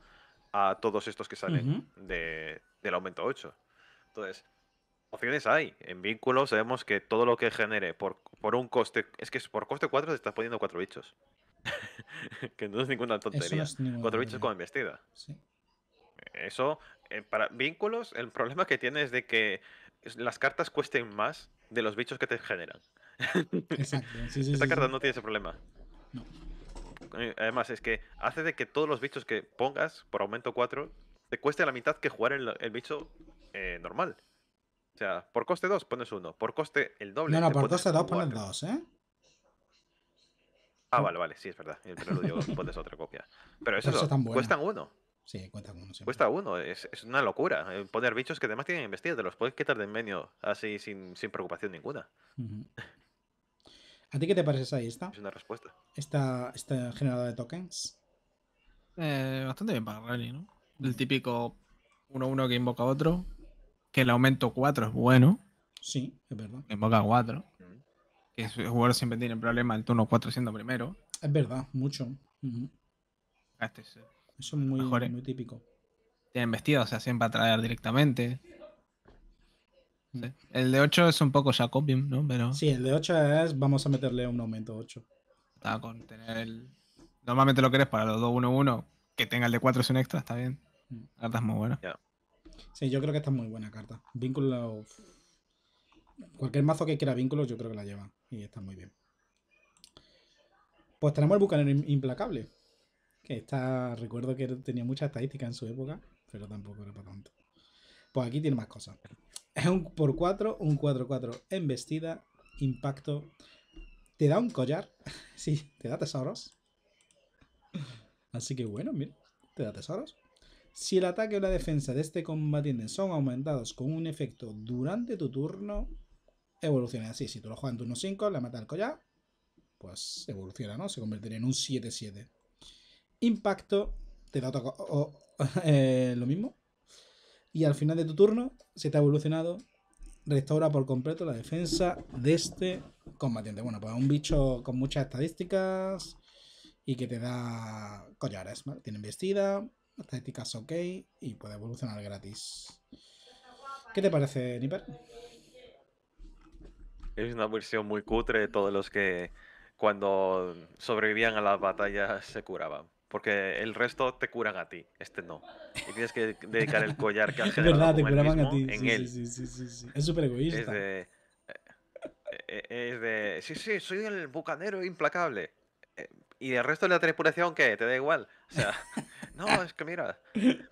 a todos estos que salen de, del aumento 8. Entonces, opciones hay. En vínculos sabemos que todo lo que genere por, un coste... Es que por coste 4 te estás poniendo 4 bichos. que no es ninguna tontería. 4 bichos con embestida. Eso, eh, para vínculos, el problema que tiene es de que las cartas cuesten más de los bichos que te generan. Exacto. Esta carta no tiene ese problema. No. Eh, además, es que hace de que todos los bichos que pongas por aumento 4 te cueste la mitad que jugar el, bicho eh, normal. O sea, por coste 2 pones 1, por coste el doble. No, no, por coste 2 pones 2, ¿eh? Ah, vale, vale, sí, es verdad. El preludio pones otra copia. Pero eso, eso cuestan 1. Sí, cuenta uno. Cuesta uno, es, una locura. Eh, poner bichos que además tienen investir, te los puedes quitar de en medio así sin, sin preocupación ninguna. ¿A ti qué te parece ahí esta? Es una respuesta. Esta, esta generadora de tokens. Eh, bastante bien para Rally, ¿no? El típico 1-1 que invoca otro. Que el aumento 4 es bueno. Sí, es verdad. Invoca 4. Que sin jugadores siempre tiene problema el turno 4 siendo primero. Es verdad, mucho. Este es eso es muy, ¿eh? típico. Tienen vestidos, sea siempre a traer directamente. Mm. El de 8 es un poco Jacobin, ¿no? Pero... Sí, el de 8 es, vamos a meterle un aumento 8. Normalmente lo querés para los 2-1-1, que tenga el de 4 es un extra, está bien. Mm. La carta es muy buena. Sí, yo creo que está muy buena carta. Vínculo... Cualquier mazo que quiera vínculo, yo creo que la lleva. Y está muy bien. Pues tenemos el bucanero implacable. Que esta, recuerdo que tenía mucha estadística en su época, pero tampoco era para tanto. Pues aquí tiene más cosas. Es un por 4, un 4-4 embestida, impacto. Te da un collar. sí, te da tesoros. Así que bueno, mira, te da tesoros. Si el ataque o la defensa de este combatiente son aumentados con un efecto durante tu turno, evoluciona así. Si tú lo juegas en turno 5, le mata el collar, pues evoluciona, ¿no? Se convertiría en un 7-7 impacto, te da eh, lo mismo. Y al final de tu turno, si te ha evolucionado, restaura por completo la defensa de este combatiente. Bueno, pues un bicho con muchas estadísticas y que te da collares, Tiene vestida, estadísticas ok y puede evolucionar gratis. ¿Qué te parece, Nipper? Es una versión muy cutre de todos los que cuando sobrevivían a las batallas se curaban. Porque el resto te curan a ti, este no. Y tienes que dedicar el collar que has generado es verdad, te curaban a ti. En sí, él. Sí, sí, es súper egoísta. Es de, eh, eh, es de, sí, sí, soy el bucanero implacable. Eh, y el resto de la tripulación, ¿qué? Te da igual. O sea, no, es que mira,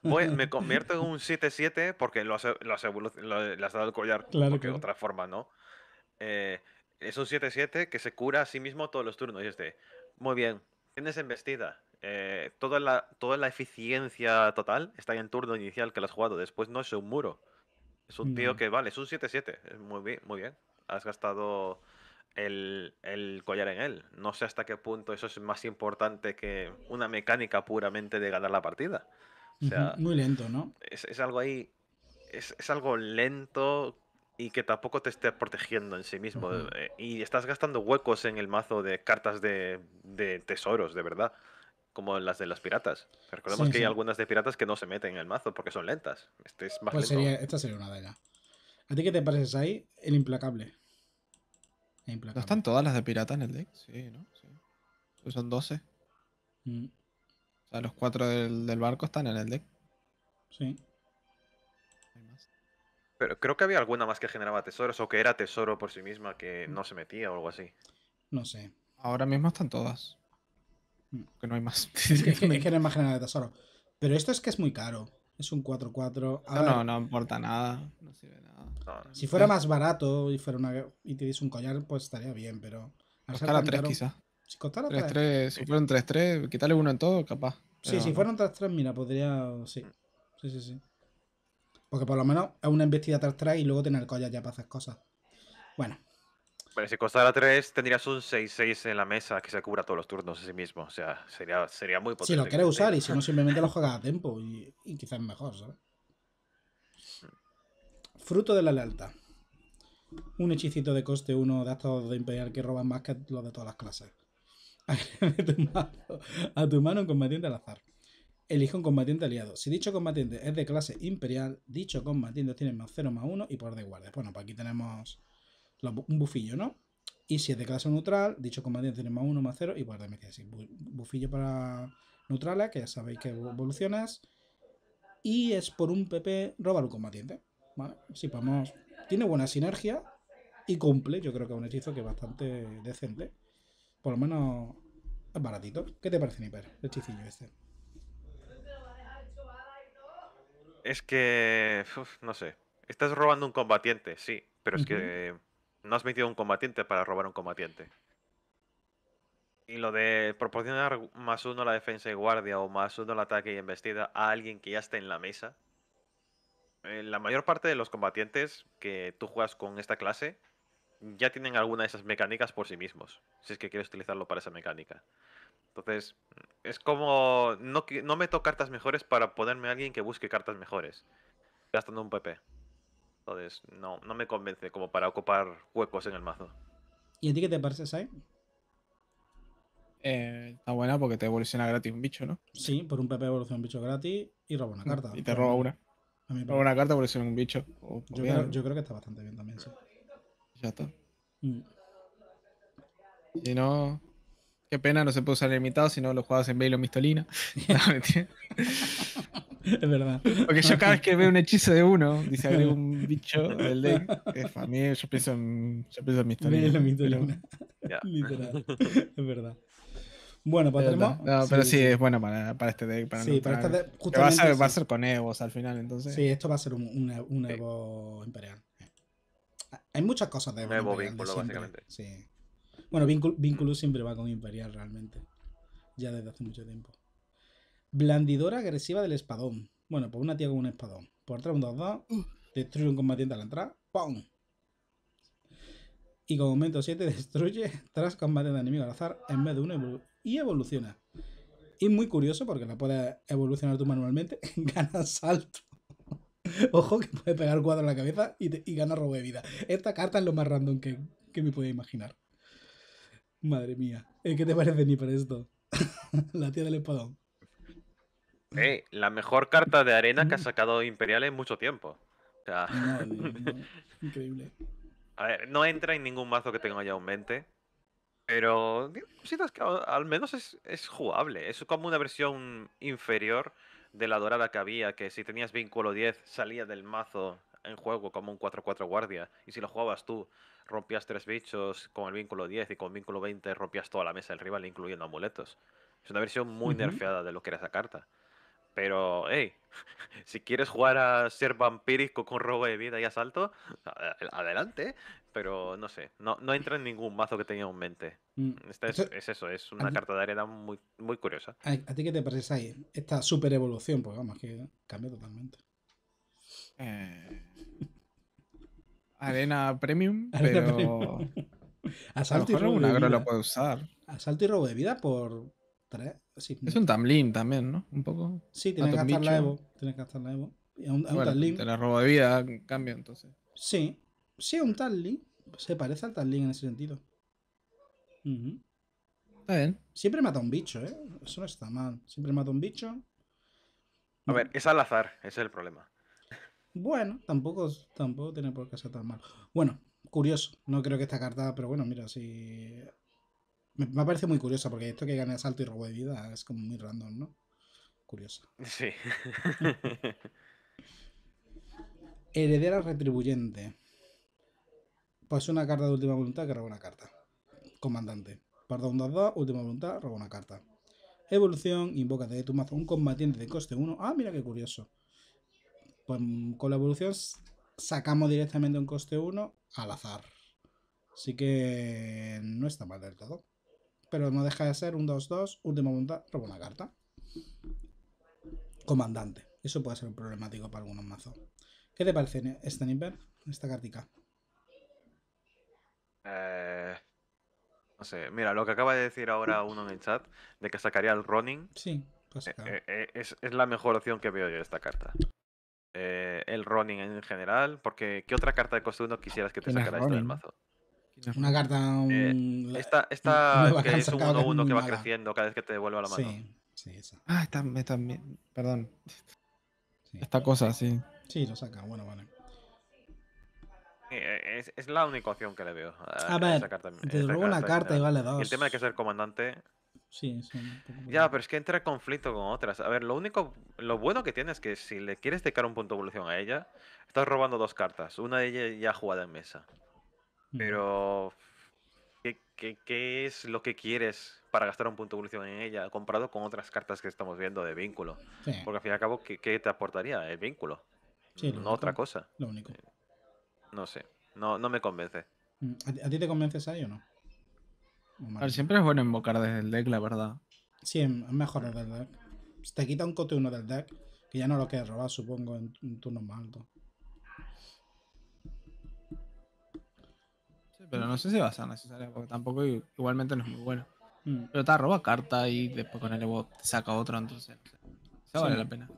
voy, me convierto en un 7-7 porque lo lo, le has dado el collar. porque de otra forma, ¿no? es un 7-7 que se cura a sí mismo todos los turnos. Y este, muy bien, tienes embestida. Eh, toda, la, toda la eficiencia total está en turno inicial que lo has jugado. Después no es un muro. Es un tío que, vale, es un 7-7. Muy bien, muy bien. Has gastado el, collar en él. No sé hasta qué punto eso es más importante que una mecánica puramente de ganar la partida. Muy lento, ¿no? Es, algo ahí. Es, algo lento y que tampoco te esté protegiendo en sí mismo. Eh, y estás gastando huecos en el mazo de cartas de tesoros, de verdad como las de las piratas. Recordemos que hay algunas de piratas que no se meten en el mazo porque son lentas. Este pues esta sería una de ellas. ¿A ti qué te parece, ahí? El implacable. están todas las de piratas en el deck? Sí, ¿no? Pues son 12. Mm. O sea, los cuatro del, barco están en el deck. Sí. Pero creo que había alguna más que generaba tesoros o que era tesoro por sí misma que mm. no se metía o algo así. No sé. Ahora mismo están todas. Que no hay más. es, que, más general de tesoro. Pero esto es que es muy caro. Es un 4-4. No, no, no importa nada. No sirve nada. si fuera más barato y fuera una y te un collar, pues estaría bien, pero. Costara 3 quizás. Si costara 3. 3, si fueron 3-3, quitarle uno en todo, capaz. Sí, si fueron 3-3, mira, podría. Sí. Sí, sí, sí. Porque por lo menos es una embestida 3-3 y luego tener collar ya para hacer cosas. Bueno. Bueno, si costara 3, tendrías un 6-6 en la mesa que se cubra todos los turnos a sí mismo. O sea, sería, muy potente. Si lo quieres usar y si no, simplemente lo juegas a tiempo y, y quizás mejor, ¿sabes? Fruto de la lealtad. Un hechicito de coste 1 de actos de imperial que roban más que los de todas las clases. a tu mano un combatiente al azar. Elige un combatiente aliado. Si dicho combatiente es de clase imperial, dicho combatiente tiene más 0 más 1 y por de guardia. Bueno, pues aquí tenemos un bufillo, ¿no? Y si es de clase neutral, dicho combatiente tiene más 1, más 0 y guarda, que así. Bufillo para neutrales, que ya sabéis que evolucionas. Y es por un PP robar un combatiente. ¿vale? Si vamos... Tiene buena sinergia y cumple. Yo creo que es un hechizo que es bastante decente. Por lo menos es baratito. ¿Qué te parece, Niper? El hechicillo este. Es que. no sé. Estás robando un combatiente, sí. Pero es que no has metido un combatiente para robar un combatiente. Y lo de proporcionar más uno a la defensa y guardia o más uno al ataque y embestida a alguien que ya está en la mesa. Eh, la mayor parte de los combatientes que tú juegas con esta clase ya tienen alguna de esas mecánicas por sí mismos, si es que quieres utilizarlo para esa mecánica. Entonces, es como no, no meto cartas mejores para ponerme a alguien que busque cartas mejores, gastando un PP. Entonces, no, no me convence como para ocupar huecos en el mazo. ¿Y a ti qué te parece, Sai? Eh, está buena porque te evoluciona gratis un bicho, ¿no? Sí, por un PP evoluciona un bicho gratis y roba una mm, carta. Y te roba una. A mí roba una carta, evoluciona un bicho. yo, creo, que está bastante bien también, sí. Ya está. Mm. Si no. Qué pena, no se puede usar limitado, si no lo juegas en o Mistolina. Es verdad. Porque yo cada vez que veo un hechizo de uno, dice hay un bicho del deck, es para mí, yo pienso en, mi historia. Es la Literal. Es verdad. Bueno, para no, pero sí, es bueno para, para este deck. Para sí, para este deck. Va a, ser, con Evos al final, entonces. Sí, esto va a ser un, Evo Imperial. Hay muchas cosas de Evo. Evo vínculo, básicamente. Sí. Bueno, vínculo siempre va con Imperial, realmente. Ya desde hace mucho tiempo. Blandidora agresiva del espadón. Bueno, pues una tía con un espadón. Por 3, un 2-2. Destruye un combatiente a la entrada. ¡Pum! Y con momento 7 destruye tras combate de enemigo al azar en vez de uno y evoluciona. Y muy curioso porque la puedes evolucionar tú manualmente. Gana salto. Ojo que puede pegar cuadro en la cabeza y, gana robo de vida. Esta carta es lo más random que, que me podía imaginar. Madre mía. Eh, ¿Qué te parece ni para esto? la tía del espadón la mejor carta de arena que ha mm. sacado Imperial en mucho tiempo. increíble. A ver, no entra en ningún mazo que tenga ya un mente. Pero que al menos es, es, jugable. Es como una versión inferior de la dorada que había, que si tenías vínculo 10 salía del mazo en juego como un 4-4 guardia. Y si lo jugabas tú, rompías tres bichos con el vínculo 10 y con vínculo 20 rompías toda la mesa del rival, incluyendo amuletos. Es una versión muy nerfeada de lo que era esa carta. Pero, hey, si quieres jugar a ser vampírico con robo de vida y asalto, adelante. Pero no sé, no, entra en ningún mazo que tenía en mente. Mm, este es, eso, es una carta de arena muy, muy curiosa. ¿A, ti qué te parece ahí? Esta super evolución, pues vamos, que cambia totalmente. Eh, arena Premium, pero. Asalto y robo de vida. lo puede usar. Asalto y robo de vida por tres es un Tamlin también, ¿no? Un poco. Sí, tiene que gastar la Evo. Tienes que gastar la Evo. un, bueno, Te la roba de vida, en cambio, entonces. Sí. Sí, un Tamlin. Se parece al Tamlin en ese sentido. Está bien. Siempre mata a un bicho, ¿eh? Eso no está mal. Siempre mata a un bicho. A ver, es al azar, ese es el problema. Bueno, tampoco, tampoco tiene por qué ser tan mal. Bueno, curioso. No creo que esta carta, pero bueno, mira, si me, parece muy curioso porque esto que gane salto y robo de vida es como muy random, ¿no? Curioso. Sí. Heredera retribuyente. Pues una carta de última voluntad que roba una carta. Comandante. perdón, dos, 2 última voluntad, roba una carta. Evolución, invoca de tu mazo un combatiente de coste 1. Ah, mira qué curioso. Pues con la evolución sacamos directamente un coste 1 al azar. Así que no está mal del todo pero no deja de ser un 2-2, último punta, robo una carta. Comandante. Eso puede ser un problemático para algunos mazos. ¿Qué te parece este Esta cartica. Eh, no sé, mira, lo que acaba de decir ahora uno en el chat, de que sacaría el running, Sí, pues eh, eh, es, la mejor opción que veo yo de esta carta. el running en general, porque ¿qué otra carta de costumbre uno quisieras que te sacara esto del mazo? Una carta. Eh, esta, esta que es un 1-1 que va creciendo cada vez que te devuelve la mano. Ah, está, Perdón. Esta cosa, sí. Sí, lo saca, bueno, vale. E, es, la única opción que le veo. A, ver, te robo una carta y eh. vale dos. el tema de que es el comandante. Sí, sí. Ya, pero es que entra en conflicto con otras. A ver, lo único, lo bueno que tiene es que si le quieres dedicar un punto de evolución a ella, estás robando dos cartas. Una de ellas ya jugada en mesa. Pero, ¿qué, es lo que quieres para gastar un punto de evolución en ella comparado con otras cartas que estamos viendo de vínculo? Porque al fin y al cabo, ¿qué, te aportaría el vínculo? no otra cosa. Lo único. Eh, no sé, no, no me convence. Mm, ¿A, ti te convence ahí o no? siempre es bueno invocar desde el deck, la verdad. Sí, es mejor el deck. te quita un cote uno del deck, que ya no lo quieres robar, supongo, en, en turnos más altos. pero no sé si va a ser necesario, porque tampoco igualmente no es muy bueno. Mm. Pero te roba carta y después con el Evo saca otro, entonces. se vale la pena.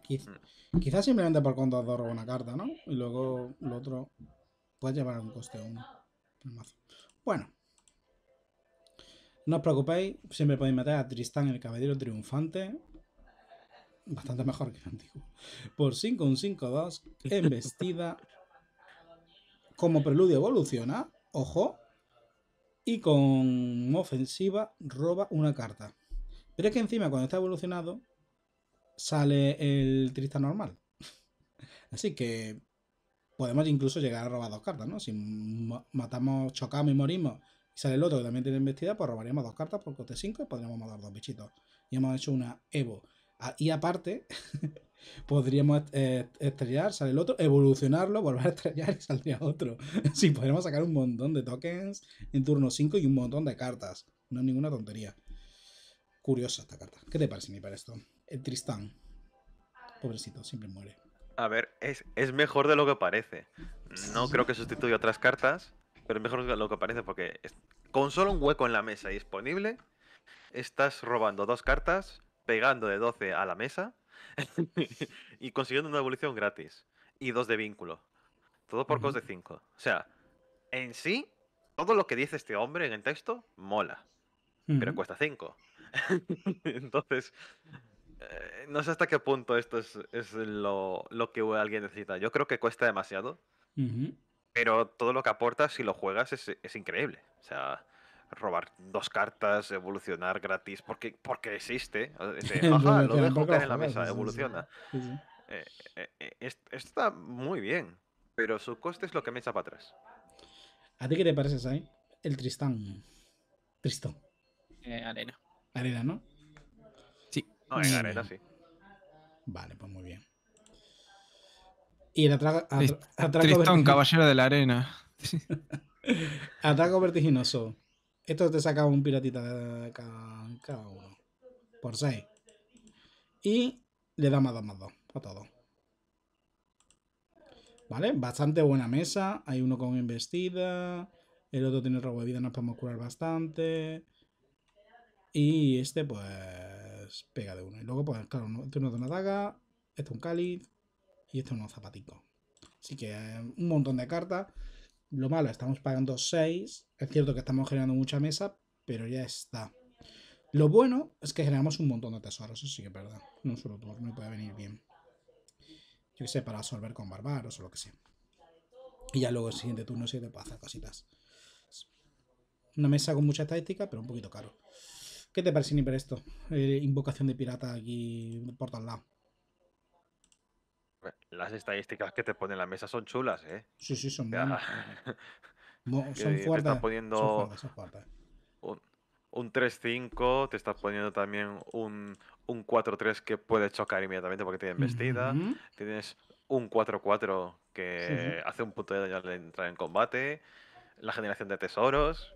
Quizás simplemente por contar roba una carta, ¿no? Y luego lo otro puede llevar un coste uno. Bueno. No os preocupéis, siempre podéis meter a Tristán el Caballero Triunfante. Bastante mejor que el antiguo. Por 5, un 5-2, embestida. Como preludio evoluciona, ojo, y con ofensiva roba una carta. Pero es que encima cuando está evolucionado sale el Trista normal. Así que podemos incluso llegar a robar dos cartas, ¿no? Si matamos, chocamos y morimos y sale el otro que también tiene investida, pues robaríamos dos cartas por coste 5 y podríamos matar dos bichitos. Y hemos hecho una Evo. Ah, y aparte, podríamos estrellar, sale el otro, evolucionarlo, volver a estrellar y saldría otro. Sí, podríamos sacar un montón de tokens en turno 5 y un montón de cartas. No es ninguna tontería. Curiosa esta carta. ¿Qué te parece, mi para esto? El Tristán. Pobrecito, siempre muere. A ver, es, mejor de lo que parece. No creo que sustituya otras cartas, pero es mejor de lo que parece porque con solo un hueco en la mesa disponible, estás robando dos cartas pegando de 12 a la mesa y consiguiendo una evolución gratis y dos de vínculo. Todo por de 5. O sea, en sí, todo lo que dice este hombre en el texto mola, pero cuesta 5. Entonces, eh, no sé hasta qué punto esto es, lo, que alguien necesita. Yo creo que cuesta demasiado, pero todo lo que aporta si lo juegas es, es increíble. O sea, robar dos cartas, evolucionar gratis, porque, porque existe. baja lo dejo caer en la mesa, evoluciona. Eh, eh, eh, esto está muy bien, pero su coste es lo que me echa para atrás. ¿A ti qué te parece, Sai? El Tristán. Tristón arena. Arena, ¿no? Sí. en arena, sí. Vale, pues muy bien. Y el atraco. Tristán, caballero de la arena. ataco vertiginoso. Esto te saca un piratita de cada uno. Por 6. Y le da más 2 más 2 a todos. ¿Vale? Bastante buena mesa. Hay uno con embestida. El otro tiene robo de vida, nos podemos curar bastante. Y este, pues, pega de uno. Y luego, pues, claro, este uno de una daga, este un cáliz y este un zapatico. Así que eh, un montón de cartas lo malo, estamos pagando 6. Es cierto que estamos generando mucha mesa, pero ya está. Lo bueno es que generamos un montón de tesoros, eso sí que es verdad. un solo turno no puede venir bien. Yo qué sé, para absorber con barbaros o lo que sea. Y ya luego el siguiente turno sí te puede hacer cositas. Una mesa con mucha estadística, pero un poquito caro. ¿Qué te parece, ni ver esto? Eh, invocación de pirata aquí por todos lados. Las estadísticas que te pone en la mesa son chulas, ¿eh? Sí, sí, son buenas. son, fuertes, están poniendo Un, 3-5, te estás poniendo también un, 4-3 que puede chocar inmediatamente porque tiene vestida. Tienes un 4-4 que hace un punto de daño al entrar en combate. La generación de tesoros.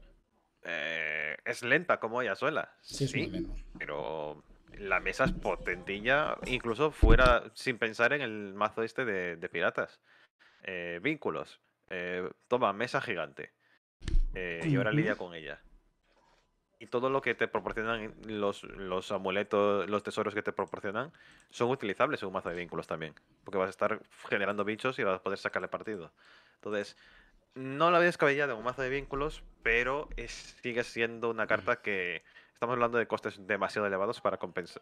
Eh, es lenta como ella suela. Sí, sí pero la mesa es potentilla, incluso fuera, sin pensar en el mazo este de, piratas. Eh, vínculos. Eh, toma, mesa gigante. Eh, y ahora lidia con ella. Y todo lo que te proporcionan los, amuletos, los tesoros que te proporcionan, son utilizables en un mazo de vínculos también. Porque vas a estar generando bichos y vas a poder sacarle partido. Entonces, no la habías descabellado en un mazo de vínculos, pero sigue siendo una carta que estamos hablando de costes demasiado elevados para,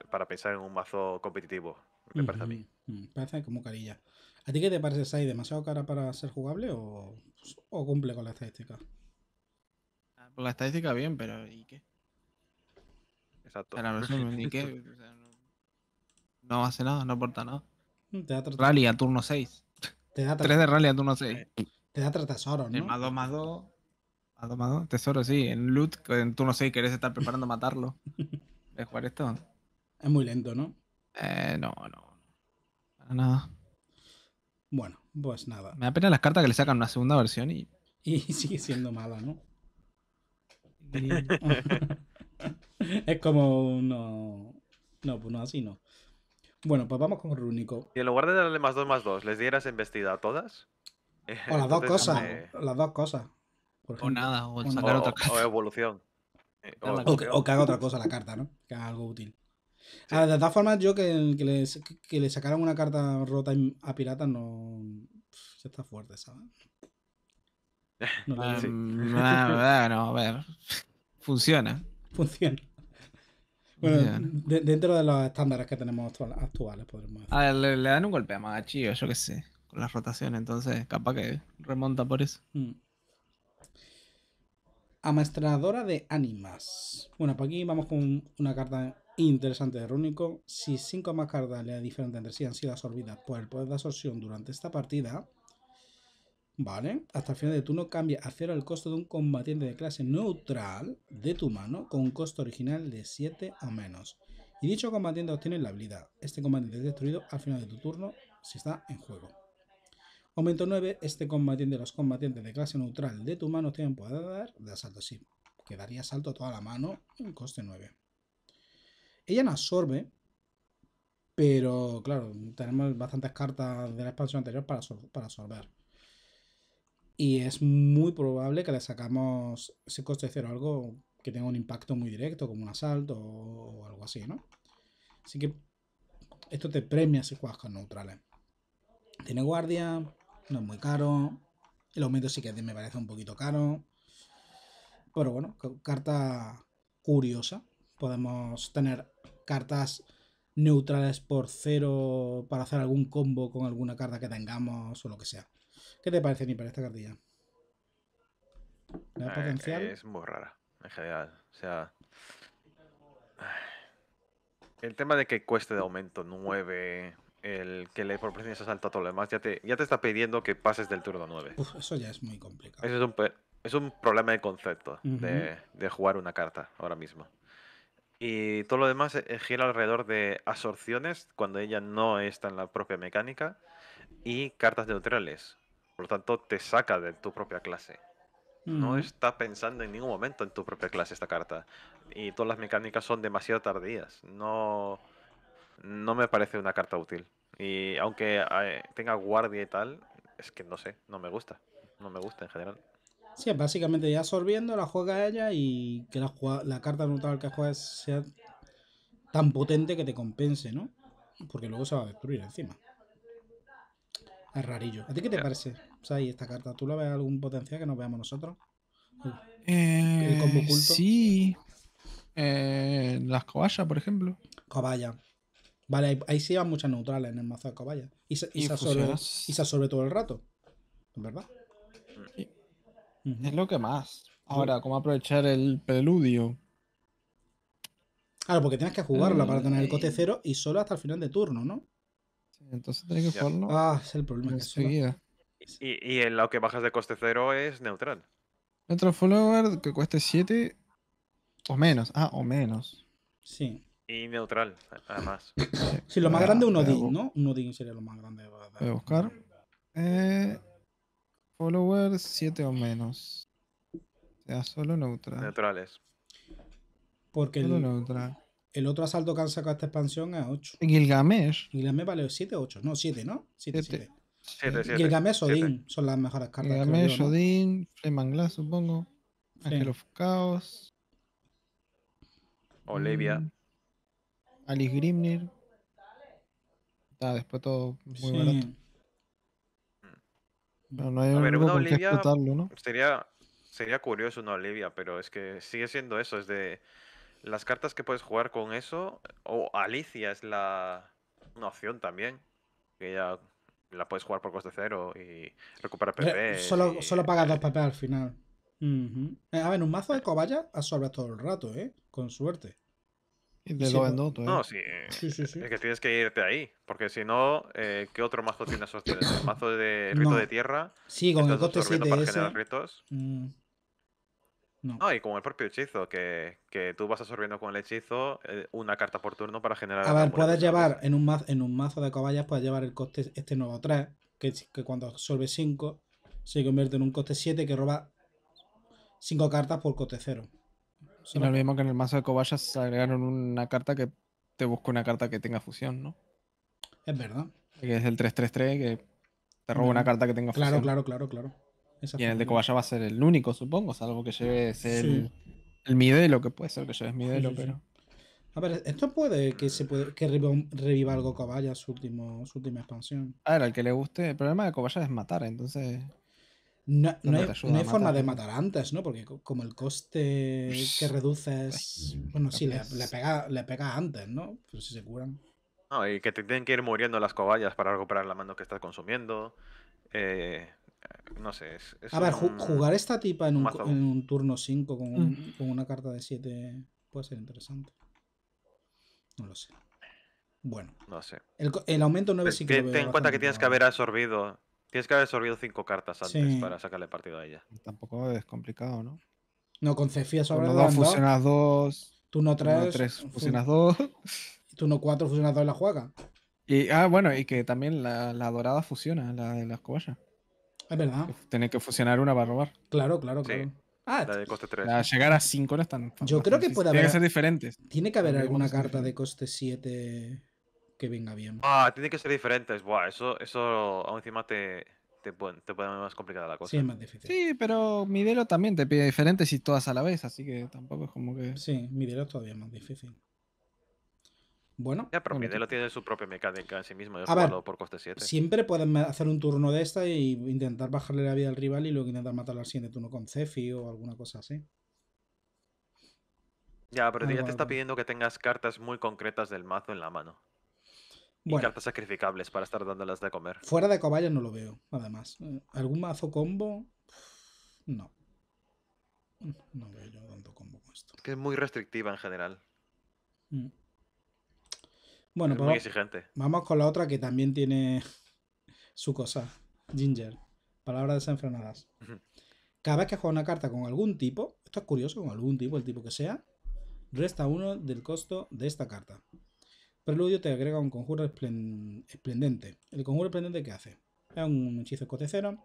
para pensar en un mazo competitivo, me parece a mí. Me parece como carilla. ¿A ti qué te parece, Sai? ¿Demasiado cara para ser jugable o, cumple con la estadística? Ah, la estadística bien, pero ¿y qué? Exacto. ¿y qué? no, hace nada, no aporta nada. Mm, te da rally a turno 6. Te da 3 de rally a turno 6. Te da 3 tesoros, ¿no? más 2 más 2. Tesoro, sí. En loot, tú no sé, querés estar preparando a matarlo. es jugar esto? Es muy lento, ¿no? Eh, no, no. nada. Bueno, pues nada. Me da pena las cartas que le sacan una segunda versión y. Y sigue siendo mala, ¿no? es como no. No, pues no, así no. Bueno, pues vamos con Runico Y en lugar de darle más dos más dos, ¿les dieras embestida a todas? O las dos cosas. Las dos cosas o nada, o, sacar otra carta. Eh, o evolución. O que, haga otra cosa la carta, ¿no? Que haga algo útil. Ah, de todas formas, yo que, le sacaran una carta rota a pirata no. Se está fuerte, ¿sabes? No, ah, a ver. Funciona. Funciona. Bueno, dentro de los estándares que tenemos actuales, podremos decir. Ah, le, dan un golpe a Magachillo, yo qué sé, con las rotaciones, entonces capaz que remonta por eso. Mm. Amaestradora de ánimas. Bueno, pues aquí vamos con una carta interesante de Rúnico. Si cinco más cartas le diferentes entre sí han sido absorbidas por el poder de absorción durante esta partida, ¿vale? Hasta el final de turno cambia a cero el costo de un combatiente de clase neutral de tu mano con un costo original de 7 o menos. Y dicho combatiente obtiene la habilidad. Este combatiente es destruido al final de tu turno si está en juego. Aumento 9, este combatiente de los combatientes de clase neutral de tu mano tienen poder dar de asalto, sí. Quedaría asalto toda la mano, un coste 9. Ella no absorbe, pero claro, tenemos bastantes cartas de la expansión anterior para, absorber. Y es muy probable que le sacamos ese coste cero algo que tenga un impacto muy directo, como un asalto o algo así, ¿no? Así que esto te premia si juegas con neutrales. Tiene guardia, no es muy caro. El aumento sí que me parece un poquito caro. Pero bueno, carta curiosa. Podemos tener cartas neutrales por cero para hacer algún combo con alguna carta que tengamos o lo que sea. ¿Qué te parece, ni para esta cartilla? ¿La potencial? Es muy rara, en general. O sea. El tema de que cueste de aumento 9 el que le proporciones asalto a todo lo demás, ya te, ya te está pidiendo que pases del turno 9. eso ya es muy complicado. es un, problema de concepto de, jugar una carta ahora mismo. Y todo lo demás eh, gira alrededor de absorciones cuando ella no está en la propia mecánica y cartas neutrales. Por lo tanto, te saca de tu propia clase. No está pensando en ningún momento en tu propia clase esta carta. Y todas las mecánicas son demasiado tardías. No, no me parece una carta útil. Y aunque eh, tenga guardia y tal, es que no sé, no me gusta. No me gusta en general. Sí, básicamente ya absorbiendo la juega ella y que la, la carta notable que juegas sea tan potente que te compense, ¿no? Porque luego se va a destruir encima. Es rarillo. ¿A ti qué te parece? O sea, y esta carta, ¿tú la ves algún potencial que no veamos nosotros? ¿El eh, combo Sí. Eh, las cobayas, por ejemplo. Cobaya. Vale, ahí, sí se muchas neutrales en el mazo de Y y, se absorbe, todo el rato. ¿Verdad? Es lo que más. Ahora, ¿cómo aprovechar el preludio? Claro, porque tienes que jugarla para tener el coste mm. cero y solo hasta el final de turno, ¿no? Sí, entonces tienes que jugarlo. Ah, es el problema. Y, y, en lo que bajas de coste cero es neutral. Neutral follower que cueste 7 o menos. Ah, o menos. Sí. Y neutral, además. Si lo más grande es un Odin, ¿no? Un Odin sería lo más grande. Voy a buscar. Eh, followers 7 o menos. O sea, solo neutral. Neutrales. Porque el, neutral. el otro asalto que han sacado esta expansión es 8. Gilgamesh. Gilgamesh vale 7 o 8. No, 7, ¿no? 7, 7. Gilgamesh o Gilgamesh Odin son las mejores cartas. Gilgamesh, Odin, ¿no? supongo. Los of Chaos. Olivia. Mm. Alice Grimnir. Está después todo muy barato. Mm. No, hay una Olivia Sería, curioso una Olivia, pero es que sigue siendo eso. Es de las cartas que puedes jugar con eso. O Alicia es la una opción también. Que ya la puedes jugar por coste cero y recuperar PP. Solo, solo pagas dos PP al final. Eh, a ver, un mazo de cobaya absorbes todo el rato, ¿eh? Con suerte. De no, no sí, sí, sí, Es que tienes que irte ahí. Porque si no, eh, ¿qué otro mazo tienes mazo de rito de tierra? Sí, con el coste 7 para generar ritos. Mm. No. y con el propio hechizo, que, que tú vas absorbiendo con el hechizo eh, una carta por turno para generar. A ver, puedes llevar en un, mazo, en un mazo de cobayas, puedes llevar el coste este nuevo 3, que, que cuando absorbe 5 se convierte en un coste 7 que roba 5 cartas por coste 0. Y lo mismo que en el mazo de cobayas agregaron una carta que te busca una carta que tenga fusión, ¿no? Es verdad. Que es el 333 que te roba una mm. carta que tenga fusión. Claro, claro, claro, claro. y en el de cobayas va a ser el único, supongo, salvo que lleves el, el Midelo, que puede ser que lleves Midelo, pero. A ver, esto puede que se puede que reviva algo Cobaya su último su última expansión. A ver, al que le guste, el problema de Cobaya es matar, entonces no, no, hay, forma de matar antes, ¿no? Porque como el coste que reduces. Bueno, sí, le, pega, le pega antes, ¿no? Pero si se curan. No, y que te tienen que ir muriendo las cobayas para recuperar la mano que estás consumiendo. Eh, no sé. Es, a ver, jugar esta tipa en un, en un turno 5 mm. con, una carta de 7 puede ser interesante. No lo sé. Bueno. No sé. El, el aumento 9 sí que Ten en cuenta que tienes que haber absorbido Tienes que haber absorbido cinco cartas antes para sacarle partido a ella. Tampoco es complicado, ¿no? No, con Cefía sobre dos fusionas dos. Tú no uno tres fusionas dos. Tú no cuatro fusionas dos en la juega. Y, ah, bueno, y que también la, dorada fusiona, la de las cobayas. Es verdad. Tiene que fusionar una para robar. Claro, claro, claro. Ah, la de coste 3. llegar a 5 no es tan Yo creo que puede haber. Tiene que ser diferentes. Tiene que haber alguna carta de coste 7 que venga bien. Ah, tiene que ser diferentes. Buah, eso, eso aún encima te, te, puede, más complicada la cosa. Sí, es más difícil. Sí, pero Midelo también te pide diferentes y todas a la vez, así que tampoco es como que. Sí, Midelo es todavía más difícil. Bueno. Ya, pero Midelo tiene su propia mecánica en sí mismo. Yo he por coste 7. Siempre pueden hacer un turno de esta y intentar bajarle la vida al rival y luego intentar matar al siguiente turno con Cefi o alguna cosa así. Ya, pero ya te está pidiendo que tengas cartas muy concretas del mazo en la mano cartas sacrificables para estar dándolas de comer. Fuera de cobayas no lo veo, además. Eh, ¿Algún mazo combo? No. No veo yo tanto combo con esto. que es muy restrictiva en general. Mm. Bueno, pues muy exigente. vamos con la otra que también tiene su cosa. Ginger. Palabras desenfrenadas. Cada vez que juega una carta con algún tipo, esto es curioso, con algún tipo, el tipo que sea, resta uno del costo de esta carta. Preludio te agrega un conjuro esplendente. ¿El conjuro esplendente qué hace? Es un hechizo cero.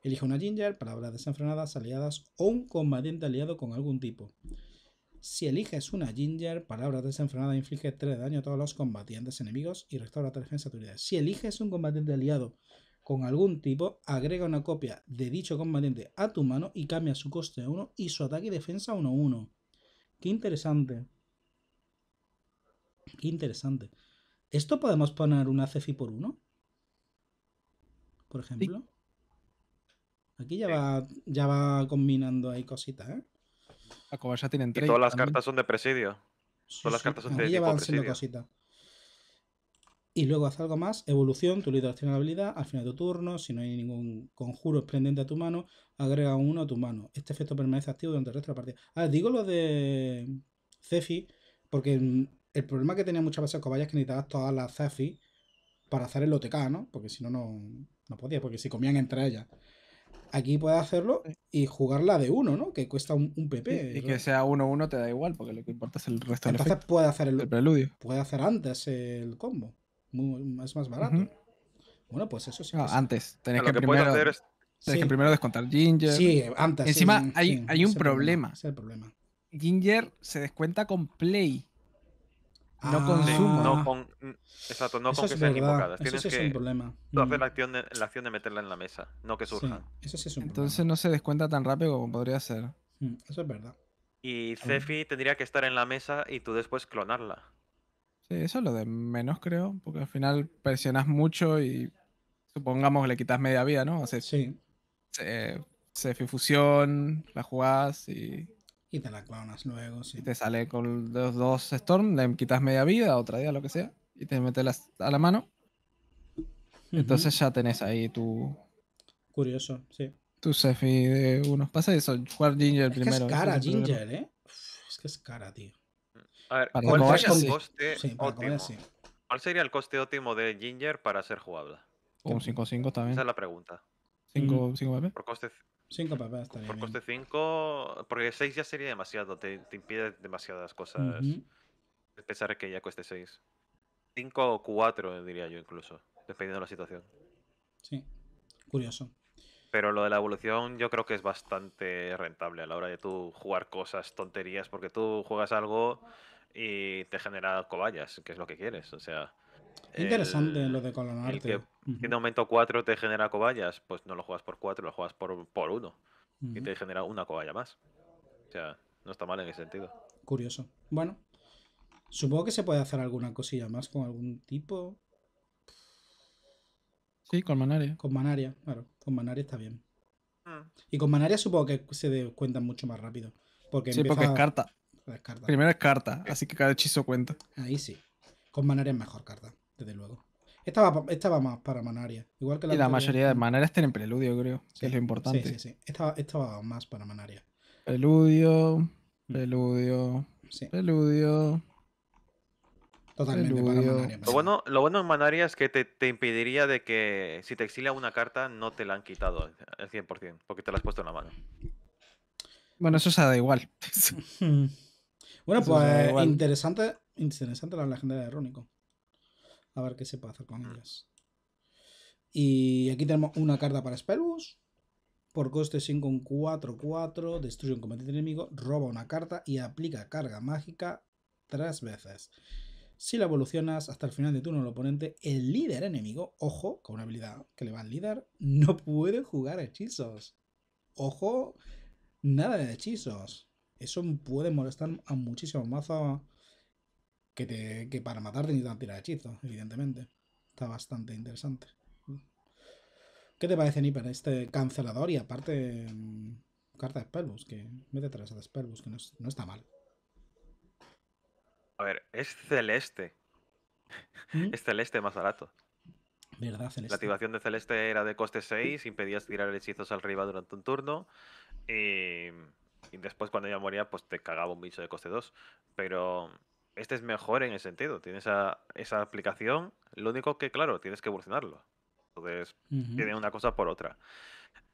Elige una ginger, palabras desenfrenadas, aliadas o un combatiente aliado con algún tipo. Si eliges una ginger, palabras desenfrenadas, inflige 3 de daño a todos los combatientes enemigos y restaura 3 defensa de tu unidad. Si eliges un combatiente aliado con algún tipo, agrega una copia de dicho combatiente a tu mano y cambia su coste a 1 y su ataque y defensa a 1-1. Qué interesante. Interesante. ¿Esto podemos poner una cefi por uno? Por ejemplo. Aquí ya va, ya va combinando ahí cositas, ¿eh? a tienen tiene Todas las cartas son de presidio. todas las cartas son de presidio. Y luego haz algo más. Evolución, tu líder tiene la habilidad. Al final de tu turno, si no hay ningún conjuro esplendente a tu mano, agrega uno a tu mano. Este efecto permanece activo durante el resto de la partida. Ah, digo lo de Cefi, porque el problema que tenía muchas veces cobaya es que necesitabas todas las Zephyr para hacer el OTK, ¿no? Porque si no, no podía, porque si comían entre ellas. Aquí puedes hacerlo y jugarla de uno, ¿no? Que cuesta un, PP. Y, que sea uno, uno te da igual, porque lo que importa es el resto del Entonces puede hacer el, preludio. Puede hacer antes el combo. es más barato. Bueno, pues eso sí. antes. Tenés que, primero, hacer que primero descontar Ginger. Sí, antes. Encima hay, hay, un problema. problema. el problema. Ginger se descuenta con Play. No ah. consumo. con, exacto, no con que sean invocadas. Eso Tienes es que un problema. Mm. la acción, de, la acción de meterla en la mesa, no que surja. eso es un Entonces no se descuenta tan rápido como podría ser. Mm, eso es verdad. Y Cefi tendría que estar en la mesa y tú después clonarla. Sí, eso es lo de menos, creo, porque al final presionas mucho y supongamos que le quitas media vida, ¿no? O sea, sí. Cefi fusión, la jugás y y te la clonas luego, sí. Y te sale con los dos Storm, le quitas media vida, otra día, lo que sea, y te metes a la mano. Entonces ya tenés ahí tu. Curioso, sí. Tu Sefi de unos. Pasa eso, jugar Ginger es primero. Que es cara, Ginger, ¿eh? es que es cara, tío. A ver, ¿cuál sería el coste óptimo? ¿Cuál sería el coste óptimo de Ginger para ser jugable? Un 5-5 también. Esa es la pregunta. 5 5 mm. Por coste 5 Por coste 5, porque 6 ya sería demasiado, te, impide demasiadas cosas. pensar que ya cueste 6. 5 o 4, diría yo incluso, dependiendo de la situación. Sí, curioso. Pero lo de la evolución yo creo que es bastante rentable a la hora de tú jugar cosas, tonterías, porque tú juegas algo y te genera cobayas, que es lo que quieres. O sea, Interesante lo de colonarte. Si que, uh momento 4 te genera cobayas, pues no lo juegas por 4, lo juegas por 1. Y te genera una cobaya más. O sea, no está mal en ese sentido. Curioso. Bueno, supongo que se puede hacer alguna cosilla más con algún tipo. Sí, con Manaria. Con Manaria, claro. Con Manaria está bien. Ah. Y con Manaria supongo que se cuentan mucho más rápido. Porque sí, porque carta. es carta. Primero es carta, así que cada hechizo cuenta. Ahí sí. Con Manaria es mejor carta desde luego. Esta va, más para Manaria. Igual que la, y la mayoría de Manarias tienen preludio, creo, que es lo importante. Sí, sí, Esta, más para Manaria. Preludio, mm. preludio, sí. preludio. Totalmente para Manaria. Lo bueno, lo bueno en Manaria es que te, impediría de que si te exilia una carta no te la han quitado al 100%, porque te la has puesto en la mano. Bueno, eso se da igual. bueno, pues interesante, interesante la legendaria de Rónico a ver qué se puede hacer con mm. ellas. Y aquí tenemos una carta para Spellbus. Por coste 5, un 4, 4, destruye un combatiente enemigo, roba una carta y aplica carga mágica tres veces. Si la evolucionas hasta el final de turno del oponente, el líder enemigo, ojo, con una habilidad que le va al líder, no puede jugar hechizos. Ojo, nada de hechizos. Eso puede molestar a muchísimos mazos que, te, que para matar necesitan tirar hechizos, evidentemente. Está bastante interesante. ¿Qué te parece, Nipper este cancelador y aparte mm, carta de Spellbus? Que mete tres a Spellbus, que no, está mal. A ver, es celeste. ¿Mm? Es celeste más barato. ¿Verdad, celeste? La activación de celeste era de coste 6, impedías tirar hechizos al rival durante un turno. Y, y después, cuando ella moría, pues te cagaba un bicho de coste 2. Pero este es mejor en el sentido. Tienes esa, aplicación, lo único que, claro, tienes que evolucionarlo. Entonces, tiene una cosa por otra.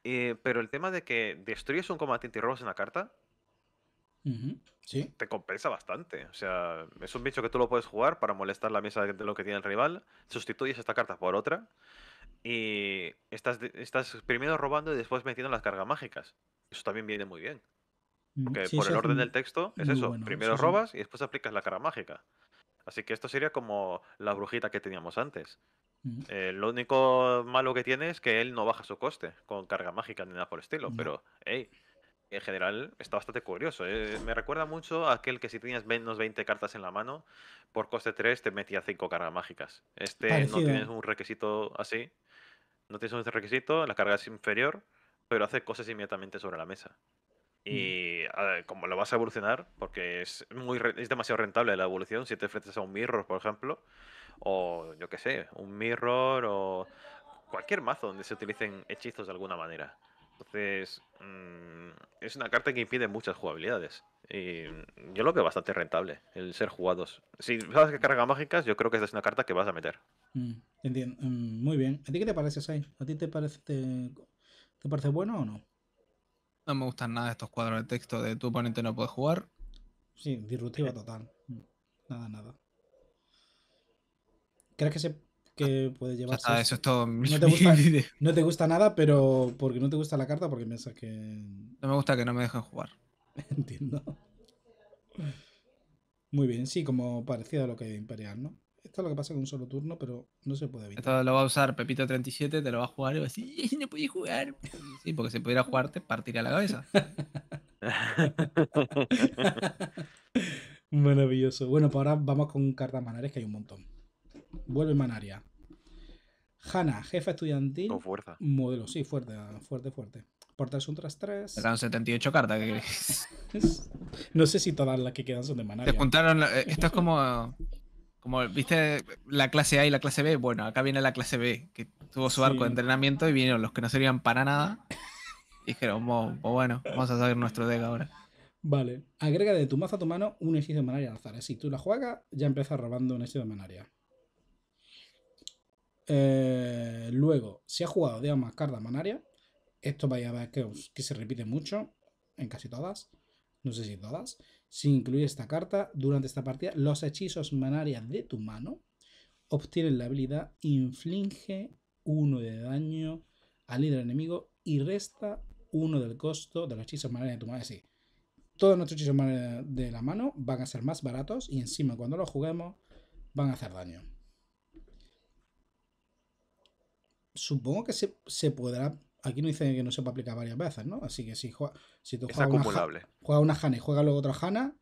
Eh, pero el tema de que destruyes un combatiente y robas una carta, ¿Sí? te compensa bastante. O sea, es un bicho que tú lo puedes jugar para molestar la mesa de lo que tiene el rival, sustituyes esta carta por otra y estás, estás primero robando y después metiendo las cargas mágicas. Eso también viene muy bien. Porque por el orden del texto es eso. Primero robas y después aplicas la cara mágica. Así que esto sería como la brujita que teníamos antes. Eh, lo único malo que tiene es que él no baja su coste con carga mágica ni nada por el estilo. Pero, hey, en general está bastante curioso. Eh. Me recuerda mucho a aquel que si tenías menos 20 cartas en la mano, por coste 3 te metía 5 cargas mágicas. Este no tiene un requisito así. No tienes un requisito, la carga es inferior, pero hace cosas inmediatamente sobre la mesa. Y ah, como lo vas a evolucionar, porque es, muy, es demasiado rentable la evolución, si te enfrentas a un mirror, por ejemplo, o yo qué sé, un mirror o cualquier mazo donde se utilicen hechizos de alguna manera. Entonces, mm, es una carta que impide muchas jugabilidades. Y yo lo veo bastante rentable, el ser jugados. Si sabes que carga mágicas, yo creo que esta es una carta que vas a meter. Mm, entiendo. Mm, muy bien. ¿A ti qué te parece, Sai? ¿A ti te parece, te, te parece bueno o no? No me gustan nada estos cuadros de texto de tu oponente no puede jugar. Sí, disruptiva eh. total. Nada, nada. ¿Crees que se que ah, puede llevarse? eso es todo. No te, gusta, no te, gusta, nada, pero porque no te gusta la carta, porque piensas que. No me gusta que no me dejen jugar. Entiendo. Muy bien, sí, como parecido a lo que hay Imperial, ¿no? Esto es lo que pasa con un solo turno, pero no se puede evitar. Esto lo va a usar Pepito37, te lo va a jugar y va a decir, no podía jugar. Sí, porque si pudiera jugarte, partiría la cabeza. Maravilloso. Bueno, pues ahora vamos con cartas manares, que hay un montón. Vuelve Manaria. Hanna, jefa estudiantil. Con fuerza. Modelo, sí, fuerte, fuerte, fuerte. Portas un tras 3. Quedan 78 cartas. ¿qué no sé si todas las que quedan son de Manaria. Te juntaron. Eh, esto es como. Como viste la clase A y la clase B, bueno, acá viene la clase B, que tuvo su arco de entrenamiento y vinieron los que no servían para nada. Y dijeron, pues bueno, vamos a saber nuestro deck ahora. Vale, agrega de tu mazo a tu mano un hechizo de manaria al azar. Si tú la juegas, ya empiezas robando un hechizo de manaria. Eh, luego, si has jugado de más manaria, esto vaya a ver que, se repite mucho en casi todas, no sé si todas, sin incluir esta carta, durante esta partida, los hechizos manarias de tu mano obtienen la habilidad Inflige uno de daño al líder enemigo y resta uno del costo de los hechizos manarias de tu mano. Así, todos nuestros hechizos de la mano van a ser más baratos y encima cuando los juguemos van a hacer daño. Supongo que se, se podrá aquí no dice que no se puede aplicar varias veces, ¿no? Así que si, tú juegas una, juega una Hanna y juega luego otra Hanna,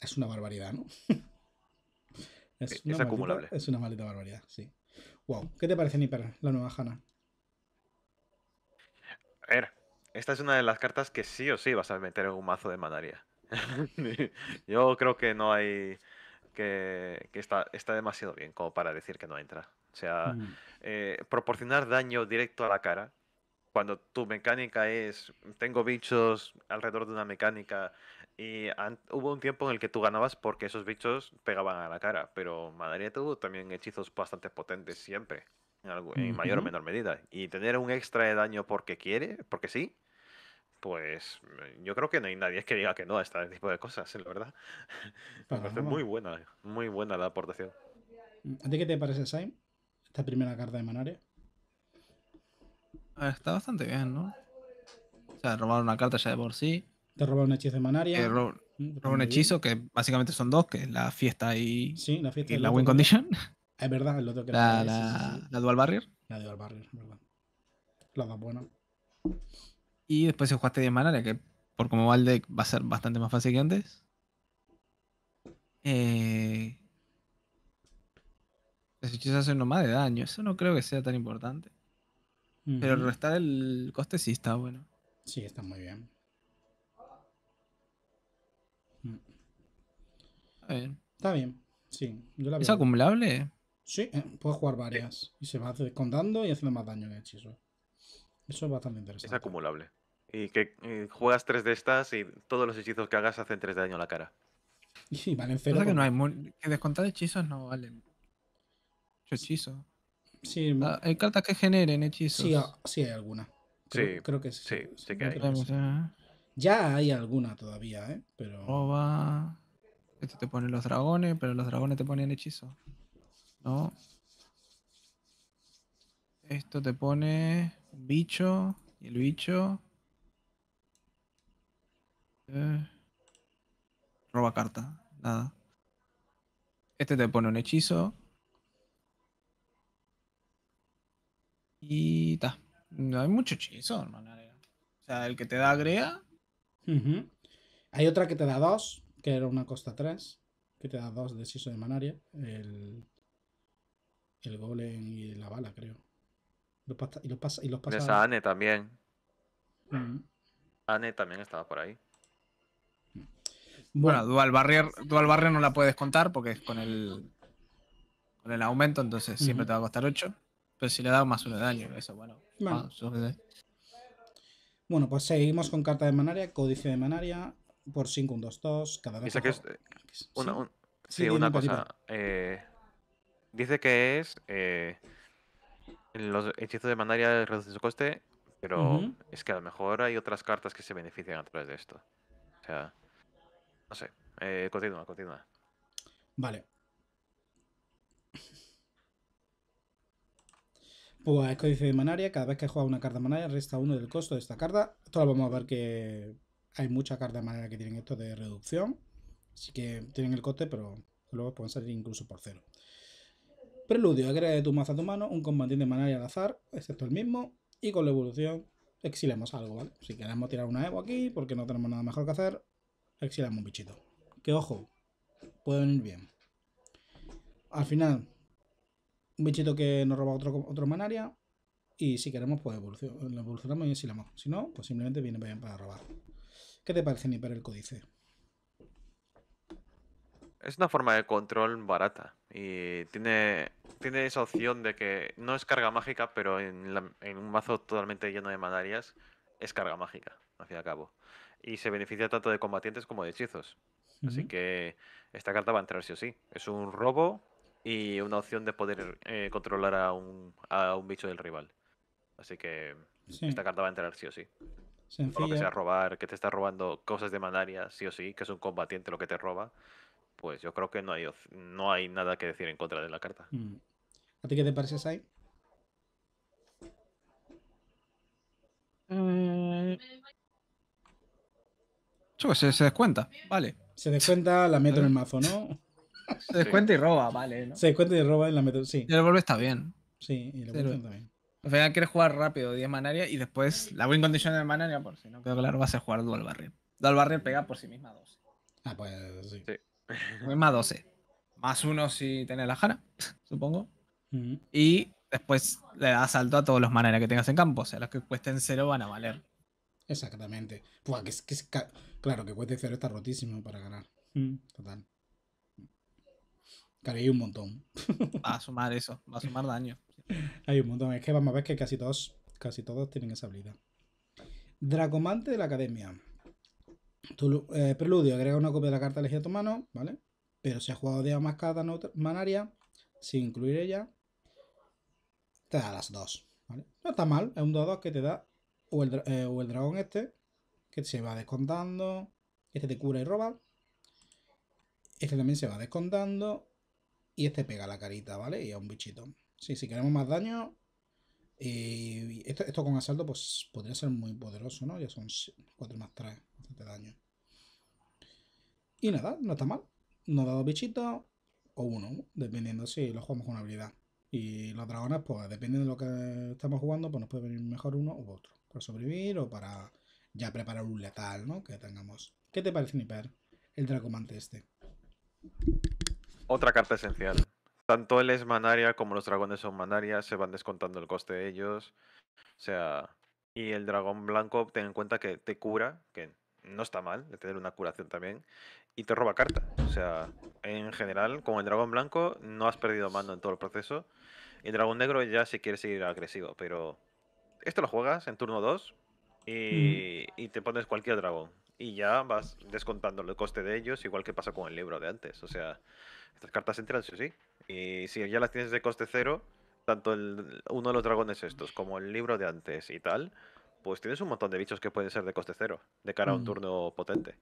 es una barbaridad, ¿no? es, acumulable. es una maldita barbaridad, sí. Wow, ¿qué te parece Nipper, la nueva Hanna? A ver, esta es una de las cartas que sí o sí vas a meter en un mazo de manaria. Yo creo que no hay. que, que está, demasiado bien como para decir que no entra. O sea, mm. eh, proporcionar daño directo a la cara cuando tu mecánica es, tengo bichos alrededor de una mecánica, y hubo un tiempo en el que tú ganabas porque esos bichos pegaban a la cara, pero madre tuvo también hechizos bastante potentes siempre, en, mayor o menor medida. Y tener un extra de daño porque quiere, porque sí, pues mm, yo creo que no hay nadie que diga que no a este tipo de cosas, la verdad. muy buena, muy buena la aportación. ¿A ti qué te parece, Saim? Esta primera carta de Manaria. Ah, está bastante bien, ¿no? O sea, robar una carta ya de por sí. Te robaron un hechizo de manaria. Te eh, mm, un hechizo, que básicamente son dos, que es la fiesta y, la, win condition. Ah, es verdad, el otro que la, la, dual barrier. La dual barrier, verdad. La dos buena. Y después se jugaste 10 manaria, que por cómo va el deck va a ser bastante más fácil que antes. Eh... Los hechizos hacen más de daño. Eso no creo que sea tan importante. Pero restar el coste sí está bueno. Sí, está muy bien. Mm. Está bien. Está Sí, ¿Es acumulable? Sí, eh, puedes jugar varias. Y se va descontando y haciendo más daño que el hechizo. Eso es bastante interesante. Es acumulable. Y que juegas tres de estas y todos los hechizos que hagas hacen tres de daño a la cara. Y valen cero. que no hay que descontar hechizos no valen. hechizo. Hay ah, cartas que generen hechizos. Sí, ah, hay alguna. Creo, que sí. Ya hay alguna todavía, ¿eh? Pero... Este te pone los dragones, pero los dragones te ponen hechizos. ¿No? Esto te pone un bicho y el bicho... Eh, roba carta, nada. Este te pone un hechizo Y No hay mucho hechizo, Manaria O sea, el que te da Grea Hay otra que te da dos, que era una costa 3, que te da dos de hechizo de manaria. El, golem y la bala, creo. y los, pasa y los Esa Ane también. Anne también estaba por ahí. Bueno, Dual, Barrier, Dual Barrier no la puedes contar porque es con el, con el aumento, entonces siempre te va a costar 8 si le da más uno de daño, eso bueno. bueno, pues seguimos con carta de manaria, Códice de manaria, por 5, 1, 2, 2, cada vez. es, una, cosa. dice que es. Eh, los hechizos de manaria reducen su coste, pero es que a lo mejor hay otras cartas que se benefician a través de esto. O sea, no sé. Eh, continúa, continúa. Vale. Pues códice de manaria, cada vez que juega una carta de manaria resta uno del costo de esta carta. Todas vamos a ver que hay muchas cartas manaria que tienen esto de reducción. Así que tienen el coste, pero luego pueden salir incluso por cero. Preludio, agrega de tu mazo a tu mano un combatiente de manaria al azar, excepto el mismo, y con la evolución exilemos algo, ¿vale? Si queremos tirar una Evo aquí, porque no tenemos nada mejor que hacer, exilamos un bichito. Que ojo, pueden ir bien. Al final, un bichito que nos roba otro, otro manaria. Y si queremos, pues evolucion lo evolucionamos y exilamos Si no, pues simplemente viene bien para robar. ¿Qué te parece ni para el códice? Es una forma de control barata. Y tiene, tiene esa opción de que no es carga mágica, pero en, un mazo totalmente lleno de manarias es carga mágica, Hacia y cabo. Y se beneficia tanto de combatientes como de hechizos. Así que esta carta va a entrar sí o sí. Es un robo y una opción de poder eh, controlar a un, a un bicho del rival. Así que esta carta va a entrar sí o sí. Por lo que sea robar, que te está robando cosas de manaria, sí o sí, que es un combatiente lo que te roba, pues yo creo que no hay, no hay nada que decir en contra de la carta. Mm. ¿A ti qué te parece, Sai? Eh, se, se descuenta, vale. Se descuenta, la meto en el mazo, ¿no? Se descuenta y roba, vale. ¿no? Se descuenta y roba en la meta, sí. Y el vuelve está bien. Sí, y lo vuelve también. Al final quieres jugar rápido 10 manaria y después la win condition de manaria por si no quedó claro vas a jugar dual barrier. Dual barrier pega por sí misma 12. Ah, pues sí. sí. 12. Más uno si tienes la jara, supongo. Y después le das salto a todos los manarias que tengas en campo. O sea, los que cuesten cero van a valer. Exactamente. claro, que cueste cero está rotísimo para ganar. Mm. Total. Claro, hay un montón. Va a sumar eso, va a sumar daño. Hay un montón, es que vamos a ver que casi todos, casi todos tienen esa habilidad. dragomante de la Academia. Tu, eh, preludio, agrega una copia de la carta elegida a tu mano, ¿vale? Pero si has jugado de más carta manaria, sin incluir ella, te da las dos, ¿vale? No está mal, es un 2-2 que te da, el, eh, o el dragón este, que se va descontando, este te cura y roba, este también se va descontando, y este pega la carita, ¿vale? Y a un bichito. Sí, si queremos más daño... Y eh, esto, con asalto pues podría ser muy poderoso, ¿no? Ya son 4 más 3, de daño. Y nada, no está mal. Nos da dos bichitos o uno, dependiendo si lo jugamos con habilidad. Y los dragones, pues dependiendo de lo que estamos jugando, pues nos puede venir mejor uno u otro. Para sobrevivir o para ya preparar un letal, ¿no? Que tengamos. ¿Qué te parece, Niper? El dragomante este. Otra carta esencial. Tanto él es manaria como los dragones son manaria, se van descontando el coste de ellos. O sea, y el dragón blanco, ten en cuenta que te cura, que no está mal de tener una curación también, y te roba carta. O sea, en general, con el dragón blanco no has perdido mando en todo el proceso. Y el dragón negro ya si quieres seguir agresivo, pero esto lo juegas en turno 2 y, y te pones cualquier dragón. Y ya vas descontando el coste de ellos, igual que pasa con el libro de antes. O sea, estas cartas entran, sí, sí. Y si ya las tienes de coste cero, tanto el, uno de los dragones estos como el libro de antes y tal, pues tienes un montón de bichos que pueden ser de coste cero, de cara a un mm. turno potente.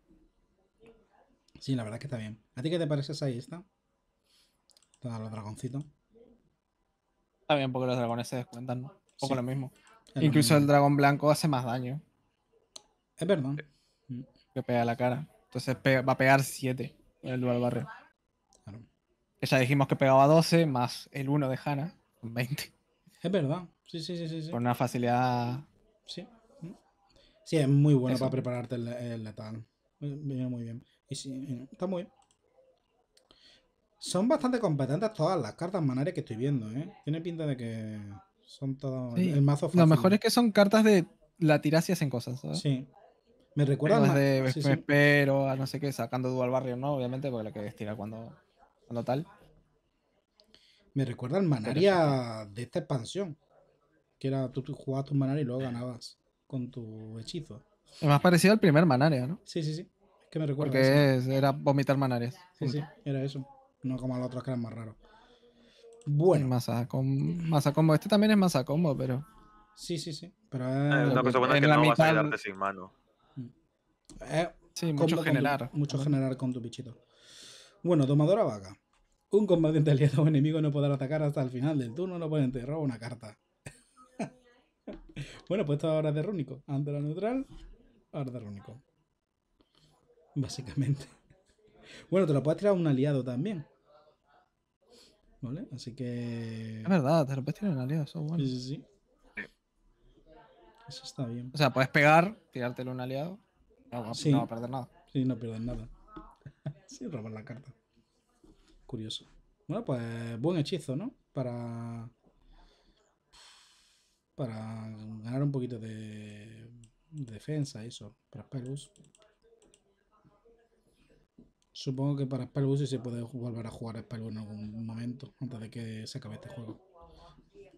Sí, la verdad que está bien. ¿A ti qué te parece ahí esta? Todos los dragoncitos. Está bien, porque los dragones se descuentan, ¿no? Un poco lo mismo. Incluso el dragón blanco hace más daño. Es verdad. Eh. Mm. Que pega la cara. Entonces va a pegar 7 en el dual barrio ya dijimos que pegaba 12, más el 1 de Hanna. 20. Es verdad. Sí, sí, sí, sí. Con una facilidad. Sí. Sí, es muy bueno para prepararte el, letal. Viene muy bien. Y sí, está muy bien. Son bastante competentes todas las cartas manarias que estoy viendo, ¿eh? Tiene pinta de que son todo el mazo fácil. Lo mejor es que son cartas de la y en cosas, ¿sabes? Sí. Me recuerda las de espero a no sé qué, sacando dual barrio, ¿no? Obviamente, porque la que estira cuando tal. Me recuerda al Manaria de esta expansión. Que era tú, jugabas tu Manaria y luego ganabas con tu hechizo. Más parecido al primer Manaria, ¿no? Sí, sí, sí. que me recuerda. Porque era vomitar Manarias. Sí, sí, era eso. No como los otros que eran más raros. Bueno. Masa, con, masa combo. Este también es masa combo, pero. Sí, sí, sí. Pero es sin mucho generar. mucho generar con tu bichito. Bueno, domadora vaga. Un combatiente aliado o enemigo no podrá atacar hasta el final del turno, no puede enterrar una carta. bueno, pues esto ahora es de rúnico. Antes era neutral, ahora de rúnico. Básicamente. Bueno, te lo puedes tirar un aliado también. ¿Vale? Así que. Es verdad, te lo puedes tirar un aliado, eso bueno. Sí, sí, sí. Eso está bien. O sea, puedes pegar, tirártelo un aliado. No, no, no va a perder nada. Sí, no pierdes nada. Sí, robar la carta curioso. Bueno, pues buen hechizo, ¿no? Para. Para ganar un poquito de, defensa, eso. Para Spellbus. Supongo que para Spellbus sí se puede volver a jugar a Spellbus en algún momento, antes de que se acabe este juego.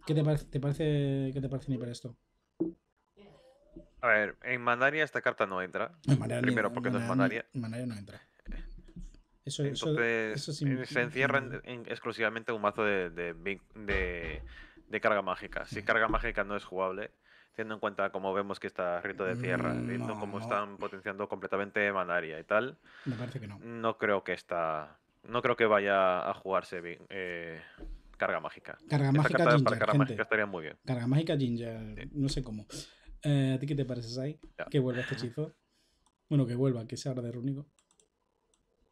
¿Qué te, parece, te ¿qué te parece ni para esto? A ver, en Mandaria esta carta no entra. En Primero porque no es Mandaria. En Mandaria no entra. Eso, Entonces, eh, se encierra exclusivamente un mazo de, carga mágica. Si carga mágica no es jugable, teniendo en cuenta cómo vemos que está Rito de Tierra, mm, viendo cómo están potenciando completamente Manaria y tal, me parece que no. No creo que está, no creo que vaya a jugarse bien, eh, carga mágica. Carga mágica Ginger, carga mágica estaría muy bien. Carga mágica Ginger, no sé cómo. Eh, ¿A ti qué te parece, ahí, Que vuelva este hechizo. Bueno, que vuelva, que sea ahora de Rúnico.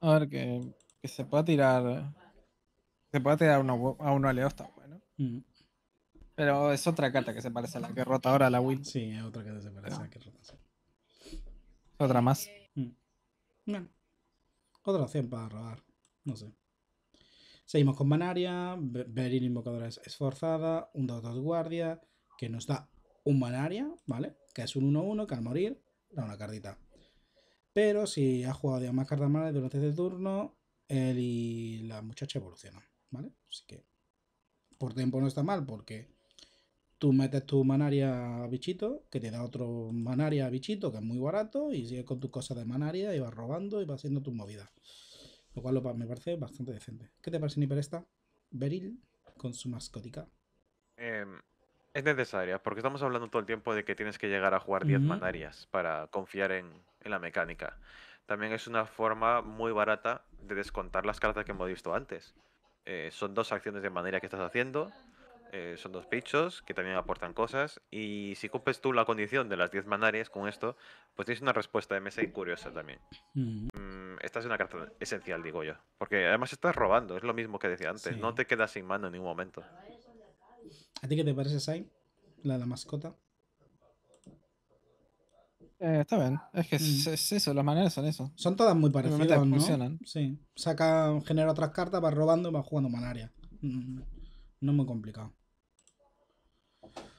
A ver, que, se pueda tirar. Se pueda tirar a uno aliado está bueno. Pero es otra carta que se parece a la que rota ahora la Will. Sí, es otra carta que se parece a la que rota. Otra más. Mm. Otra opción para robar. No sé. Seguimos con Manaria. Beryl Invocadora Esforzada. Un de Guardia. Que nos da un Manaria, ¿vale? Que es un 1-1 que al morir da una cardita. Pero si has jugado de más cartas durante este turno, él y la muchacha evoluciona, ¿vale? Así que por tiempo no está mal porque tú metes tu manaria a bichito, que te da otro manaria a bichito, que es muy barato, y sigues con tus cosas de manaria y vas robando y vas haciendo tus movidas. Lo cual me parece bastante decente. ¿Qué te parece, Niper, esta? Beril con su mascótica. Em, es necesaria, porque estamos hablando todo el tiempo de que tienes que llegar a jugar 10 manarias para confiar en, en la mecánica. También es una forma muy barata de descontar las cartas que hemos visto antes. Eh, son dos acciones de manera que estás haciendo, eh, son dos pichos, que también aportan cosas. Y si cumples tú la condición de las 10 manarias con esto, pues tienes una respuesta de mesa curiosa también. Mm. Mm, esta es una carta esencial, digo yo. Porque además estás robando, es lo mismo que decía antes. No te quedas sin mano en ningún momento. ¿A ti qué te parece, Sai? La de la mascota. Eh, está bien. Es que mm. es, eso, las maneras son eso. Son todas muy parecidas, ¿no? Sí. Saca, genera otras cartas, va robando y va jugando manaria. Mm, no es muy complicado.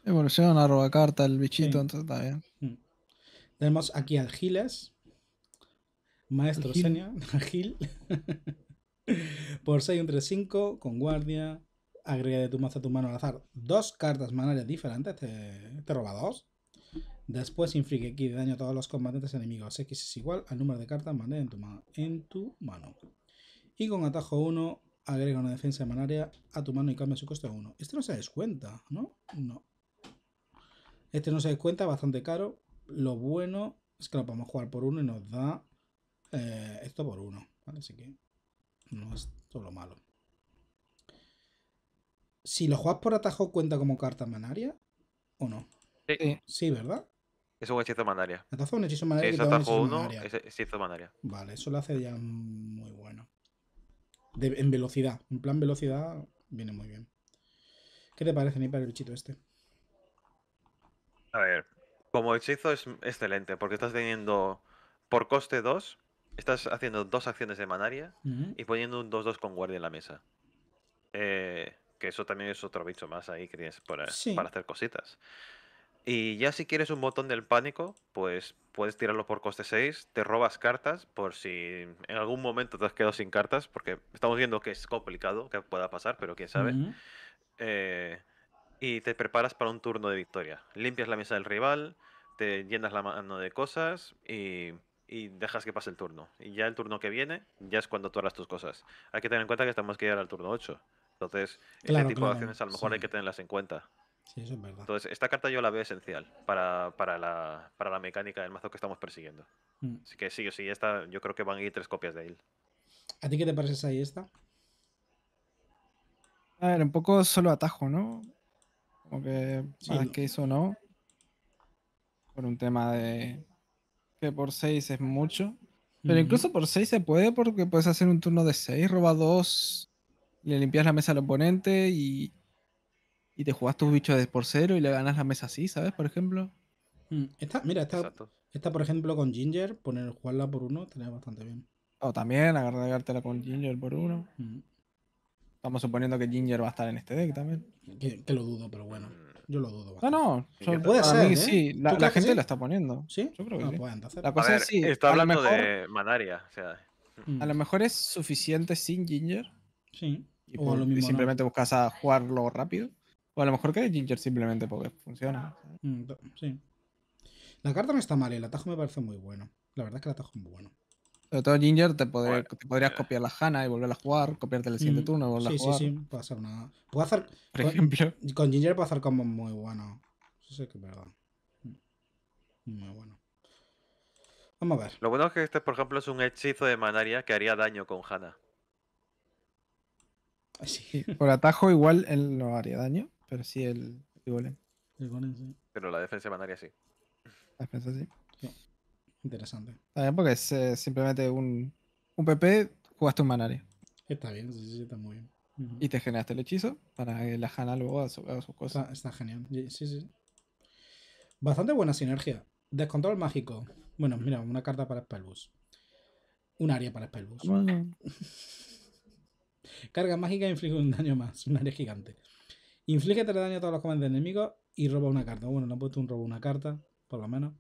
Evoluciona, roba carta, el bichito, entonces está bien. Mm. Tenemos aquí al Giles. Maestro Gil. Senia, Gil. Por 6, entre 5, con guardia. Agrega de tu mazo a tu mano al azar dos cartas manarias diferentes. Te, te roba dos. Después inflige aquí de daño a todos los combatientes enemigos. X es igual al número de cartas en tu mano. En tu mano. Y con atajo 1 agrega una defensa manaria a tu mano y cambia su costo a 1. Este no se descuenta, ¿no? No. Este no se descuenta, bastante caro. Lo bueno es que lo podemos jugar por 1 y nos da eh, esto por 1. Así que no es todo lo malo. Si lo juegas por atajo, ¿cuenta como carta manaria o no? Sí. sí. ¿verdad? Es un hechizo manaria un hechizo manaria. es atajo hechizo manaria Vale, eso lo hace ya muy bueno. en velocidad. En plan velocidad viene muy bien. ¿Qué te parece, Nipa? el bichito este? A ver, como hechizo es excelente, porque estás teniendo por coste 2, estás haciendo dos acciones de manaria y poniendo un 2-2 con guardia en la mesa. Eh, que eso también es otro bicho más ahí que tienes para hacer cositas. Y ya si quieres un botón del pánico, pues puedes tirarlo por coste 6, te robas cartas por si en algún momento te has quedado sin cartas, porque estamos viendo que es complicado que pueda pasar, pero quién sabe. Eh, y te preparas para un turno de victoria. Limpias la mesa del rival, te llenas la mano de cosas y, dejas que pase el turno. Y ya el turno que viene, ya es cuando tú harás tus cosas. Hay que tener en cuenta que estamos que llegar al turno 8. Entonces, claro, ese tipo de acciones a lo mejor hay que tenerlas en cuenta. Sí, eso es verdad. Entonces, esta carta yo la veo esencial para, la, mecánica del mazo que estamos persiguiendo. Mm. Así que sí o sí, esta, yo creo que van a ir tres copias de él. ¿A ti qué te parece ahí y esta? A ver, un poco solo atajo, ¿no? Como que sí, que eso no. Por un tema de que por 6 es mucho. Pero incluso por 6 se puede porque puedes hacer un turno de 6, roba 2, le limpias la mesa al oponente y y te jugas tus bichos de por cero y le ganas la mesa así, ¿sabes? Por ejemplo. Mm, esta, mira, esta, esta, por ejemplo con Ginger, poner, jugarla por uno, estaría bastante bien. O también agarrártela con Ginger por uno. Mm. Estamos suponiendo que Ginger va a estar en este deck también. Que, lo dudo, pero bueno. Yo lo dudo. No, no. puede ser. ¿eh? sí, la, gente la está poniendo. ¿Sí? Yo creo ah, que Pueden La cosa es sí. Está hablando de Madaria. Mm. A lo mejor es suficiente sin Ginger. Sí. Y, o simplemente buscas a jugarlo rápido. O a lo mejor que Ginger simplemente porque funciona. Mm, sí. La carta no está mal, ¿eh? el atajo me parece muy bueno. La verdad es que el atajo es muy bueno. Sobre todo Ginger, te, podrías copiar la Hanna y volver a jugar, copiarte el siguiente mm. turno y volver sí, Sí, sí, sí, puede hacer hacer. Por con, ejemplo. Con Ginger puedo hacer combos muy bueno Eso sí que es verdad. Mm, muy bueno. Vamos a ver. Lo bueno es que este, por ejemplo, es un hechizo de manaria que haría daño con Hanna. Sí. Por atajo igual él no haría daño pero sí el, Pero la defensa manaria sí. La defensa sí. Interesante. También porque es eh, simplemente un, un PP, jugaste un manaria. Está bien, sí, sí, está muy bien. Y te generaste el hechizo para que la Hanna luego haga, sus cosas. Está, genial. Sí, sí. Bastante buena sinergia. Descontrol mágico. Bueno, mira, una carta para Spellbus. Un área para Spellbus. Mm. Carga mágica inflige un daño más. Un área gigante. Inflige el daño a todos los comandos enemigos y roba una carta. Bueno, no he puesto un robo una carta, por lo menos.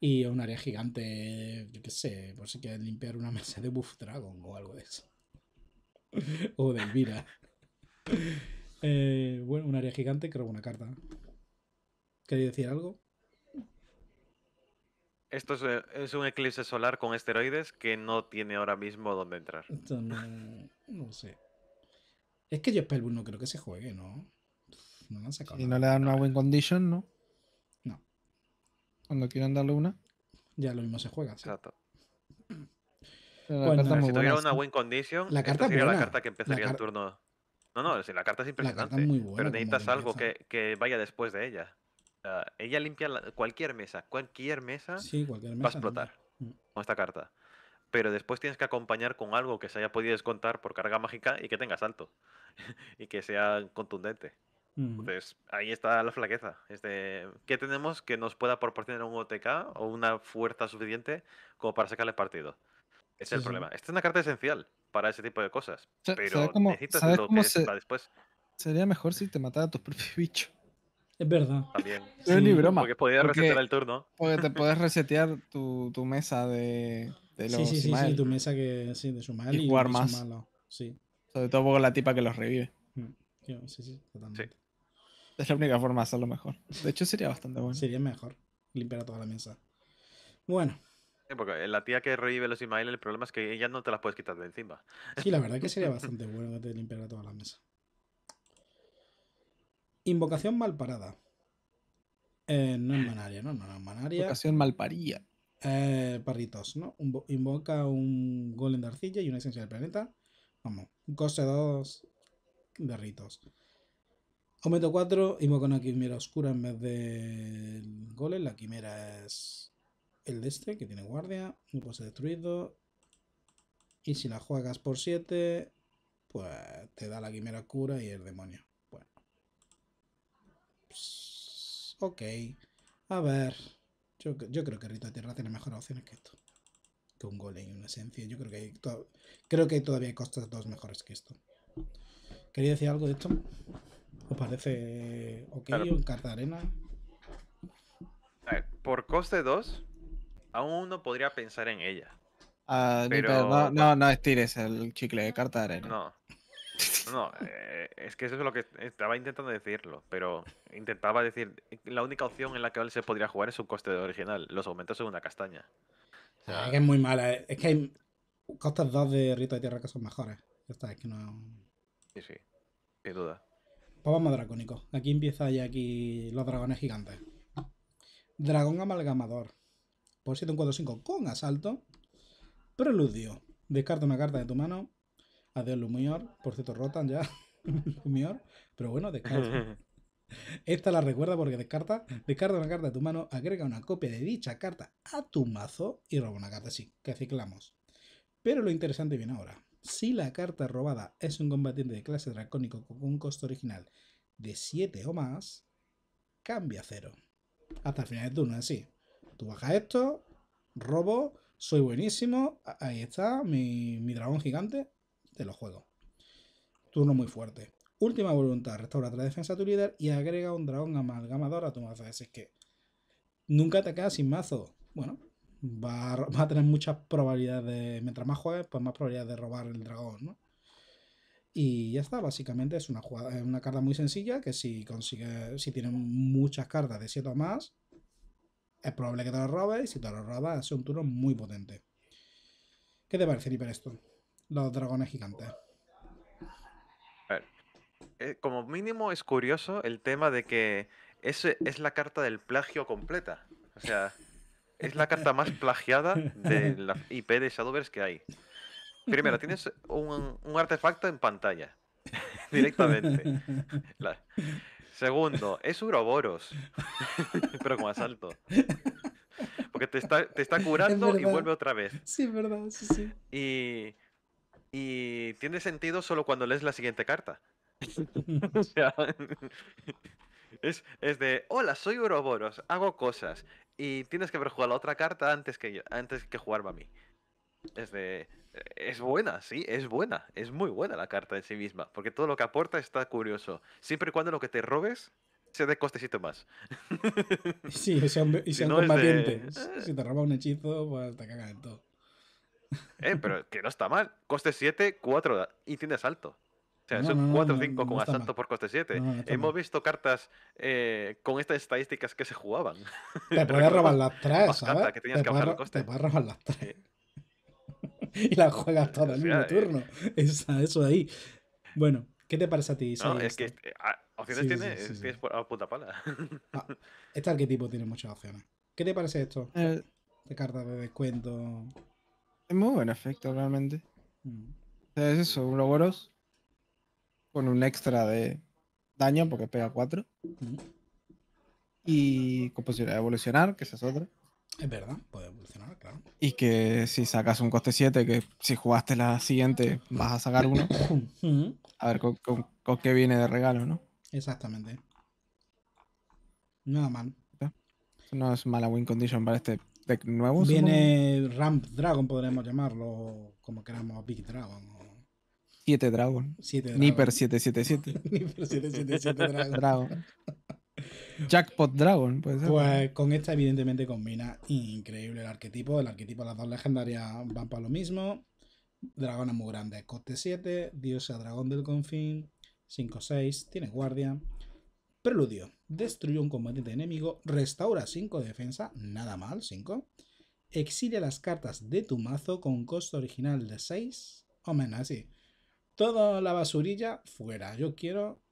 Y un área gigante, yo qué sé, por si quieres limpiar una mesa de Buff Dragon o algo de eso. o de Elvira. Eh, bueno, un área gigante que roba una carta. ¿Queréis decir algo? Esto es, eh, un eclipse solar con esteroides que no tiene ahora mismo dónde entrar. no sé. Es que yo Spellbook pues, no creo que se juegue, ¿no? No Y no le dan una win condition, ¿no? No. Cuando quieran darle una. Ya lo mismo se juega. Exacto. si tuviera una win condition, la carta sería la carta que empezaría el turno. No, no, la carta es impresionante. buena, pero necesitas algo que, vaya después de ella. ella limpia cualquier mesa. Cualquier mesa, cualquier mesa va a explotar mm. con esta carta pero después tienes que acompañar con algo que se haya podido descontar por carga mágica y que tenga salto y que sea contundente. Entonces, ahí está la flaqueza. Este, ¿Qué tenemos que nos pueda proporcionar un OTK o una fuerza suficiente como para sacarle partido? es el problema. Esta es una carta esencial para ese tipo de cosas. pero necesitas lo que después. Sería mejor si te matara a tus propios bichos. Es verdad. También. es ni broma. Porque podías resetear el turno. Porque te puedes resetear tu mesa de sí, sí, sí, tu mesa que sí, de su y, y más. Sobre todo con la tipa que los revive. Mm, sí, sí, totalmente. Es la única forma de hacerlo mejor. De hecho, sería bastante bueno. Sería mejor limpiar toda la mesa. Bueno. porque la tía que revive los Ismael, el problema es que ella no te las puedes quitar de encima. Sí, la verdad que sería bastante bueno que te limpiara toda la mesa. Invocación mal parada. Eh, no es manaria, no, no, no es manaria. Invocación malparía eh, perritos, ¿no? invoca un golem de arcilla y una esencia del planeta. Vamos, coste 2 de ritos. Aumento 4, invoca una quimera oscura en vez del golem. La quimera es el de este, que tiene guardia, Un coste destruido. Y si la juegas por 7, pues te da la quimera oscura y el demonio. Bueno. Pues, ok. A ver. Yo, creo que Rito de Tierra tiene mejores opciones que esto. Que un golem y una esencia. Yo creo que hay, creo que todavía hay costas dos mejores que esto. ¿Quería decir algo de esto? ¿Os parece ok o carta arena? A ver, por coste dos, aún uno podría pensar en ella. Ah, pero... no, no, no, estires el chicle de carta de arena. No, no, eh, es que eso es lo que estaba intentando decirlo, pero intentaba decir, la única opción en la que él se podría jugar es un coste original, los aumentos son una castaña. Ah. es que es muy mala, eh, es que hay costas 2 de Rito de Tierra que son mejores. Ya está, es que no... Sí, sí, sin duda. Pues vamos a dracónico. Aquí empieza ya aquí los dragones gigantes. Dragón amalgamador. Por 7, 4, 5 con asalto. Preludio. Descarta una carta de tu mano Adiós, Lumior. Por cierto, rotan ya. Lumior. Pero bueno, descarta. Esta la recuerda porque descarta, descarta una carta de tu mano, agrega una copia de dicha carta a tu mazo y roba una carta así, que ciclamos. Pero lo interesante viene ahora. Si la carta robada es un combatiente de clase dracónico con un costo original de 7 o más, cambia a 0. Hasta el final del turno, así. Tú bajas esto, robo, soy buenísimo, ahí está, mi dragón gigante, te lo juego. Turno muy fuerte. Última voluntad, restaura tres defensa a tu líder y agrega un dragón amalgamador a tu mazo. Es que nunca te quedas sin mazo. Bueno, va a, tener muchas probabilidades. de Mientras más juegues, pues más probabilidades de robar el dragón, ¿no? Y ya está, básicamente es una, jugada, una carta muy sencilla que si consigues, si tienes muchas cartas de 7 o más, es probable que te lo robes y si te lo robas es un turno muy potente. ¿Qué te parece, Hyperstone? esto? Los dragones gigantes. Eh, como mínimo es curioso el tema de que es, es la carta del plagio completa. O sea, es la carta más plagiada de la IP de Shadowverse que hay. Primero, tienes un, artefacto en pantalla. directamente. Segundo, es Uroboros. pero con asalto. Porque te está, curando y vuelve otra vez. Sí, es verdad, sí, sí. Y y tiene sentido solo cuando lees la siguiente carta. o sea, es, de, hola, soy Uroboros, hago cosas. Y tienes que ver jugar la otra carta antes que, antes que jugarme a mí. Es de, e-, es buena, sí, es buena. Es muy buena la carta en sí misma. Porque todo lo que aporta está curioso. Siempre y cuando lo que te robes se dé costecito más. Sí, y sean, si eh, Si te roba un hechizo, pues te cagan de todo. Eh, pero que no está mal. Coste 7, 4 y tiene asalto. O sea, es un 4 5 con asalto por coste 7. Hemos visto cartas eh, con estas estadísticas que se jugaban. Te puedes robar las 3, ¿sabes? te, que puedes, robar las 3. y las juegas todas en el mismo eh. turno. Esa, eso ahí. Bueno, ¿qué te parece a ti? No, es que eh, ah, opciones tienes, puta pala. Ah, este arquetipo tiene muchas opciones. ¿Qué te parece esto? De cartas de descuento. Es muy buen efecto realmente. Mm. O sea, es eso, un Loboros con un extra de daño porque pega 4. Mm. Y con posibilidad de evolucionar, que esa es otra. Es verdad, puede evolucionar, claro. Y que si sacas un coste 7, que si jugaste la siguiente vas a sacar uno. Mm. a ver con, con qué viene de regalo, ¿no? Exactamente. Nada mal. No es mala win condition para este Viene Ramp Dragon, podríamos llamarlo como queramos, Big Dragon. 7 Dragon. Nipper 777. Nipper 777 Dragon. Jackpot Dragon, puede Pues con esta, evidentemente, combina increíble el arquetipo. El arquetipo de las dos legendarias van para lo mismo. Dragona muy grande, coste 7, diosa dragón del confín, 5-6, tiene guardia. Preludio. destruye un combatiente enemigo, restaura 5 de defensa, nada mal, 5. Exilia las cartas de tu mazo con costo original de 6. o menos, así. Toda la basurilla fuera. Yo quiero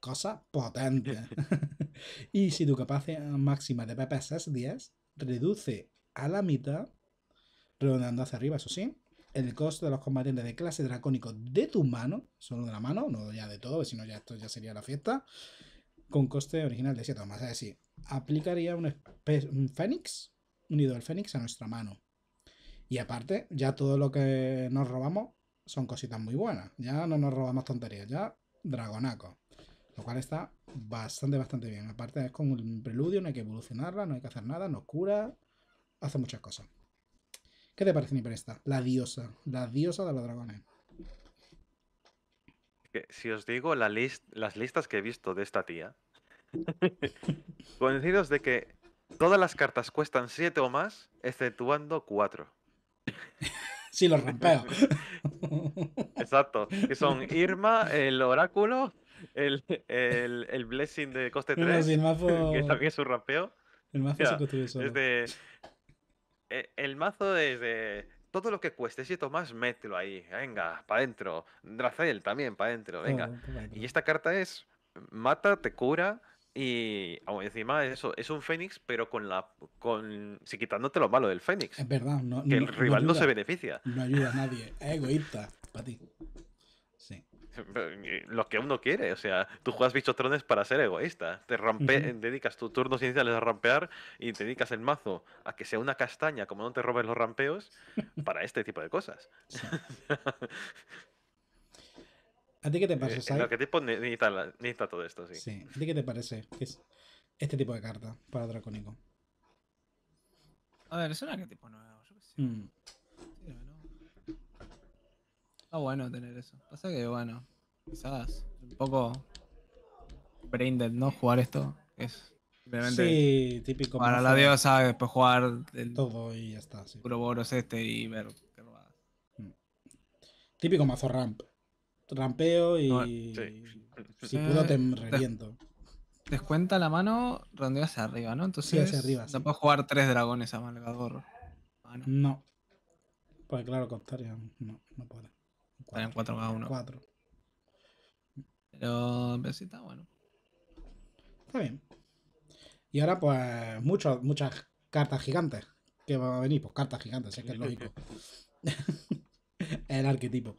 cosa potente. y si tu capacidad máxima de papas es 10, reduce a la mitad, redondeando hacia arriba, eso sí, el costo de los combatientes de clase dracónico de tu mano, solo de la mano, no ya de todo, sino ya esto ya sería la fiesta, con coste original de 7 más. Es aplicaría un, un Fénix, unido al Fénix a nuestra mano. Y aparte, ya todo lo que nos robamos son cositas muy buenas. Ya no nos robamos tonterías, ya dragonaco. Lo cual está bastante, bastante bien. Aparte es con un preludio, no hay que evolucionarla, no hay que hacer nada, nos cura, hace muchas cosas. ¿Qué te parece mi presta? La diosa, la diosa de los dragones si os digo las listas que he visto de esta tía, convencidos de que todas las cartas cuestan 7 o más, exceptuando 4. Sí, los rompeo. Exacto. Que son Irma, el oráculo, el, blessing de coste 3. Que también es un rampeo. El mazo e, El mazo es de todo lo que cueste, si tomas, mételo ahí, venga, para adentro. Dracel, también, para adentro, venga. Y esta carta es, mata, te cura, y encima eso, es un Fénix, pero con la con si quitándote lo malo del Fénix. Es verdad, que el rival no, no, se beneficia. No ayuda a nadie, es egoísta para ti. lo que uno quiere. O sea, tú juegas bichotrones para ser egoísta. Te dedicas tus turnos iniciales a rampear y te dedicas el mazo a que sea una castaña, como no te robes los rampeos, para este tipo de cosas. ¿A ti qué te parece, eh, Sai? arquetipo necesita, todo esto, sí. ¿A ti qué te parece este tipo de carta para Dracónico? A ver, es un arquetipo nuevo. sé. Mm. Está bueno tener eso. Pasa que, bueno, quizás un poco braindead, ¿no? Jugar esto es simplemente. Sí, típico. Para la diosa, después jugar. El todo y ya está. Puro boros este y ver qué mm. Típico mazo ramp. Rampeo y. Si eh, te reviento. Descuenta la mano, rondeo hacia arriba, ¿no? Entonces. Sí, hacia arriba. No puedes jugar tres dragones a ah, no. Pues claro, costaría. no, no puede. Están en 4 más 1, 4. Pero, besita, bueno. Está bien. Y ahora, pues, muchas cartas gigantes. Que van a venir, pues cartas gigantes, es que es lógico. El arquetipo.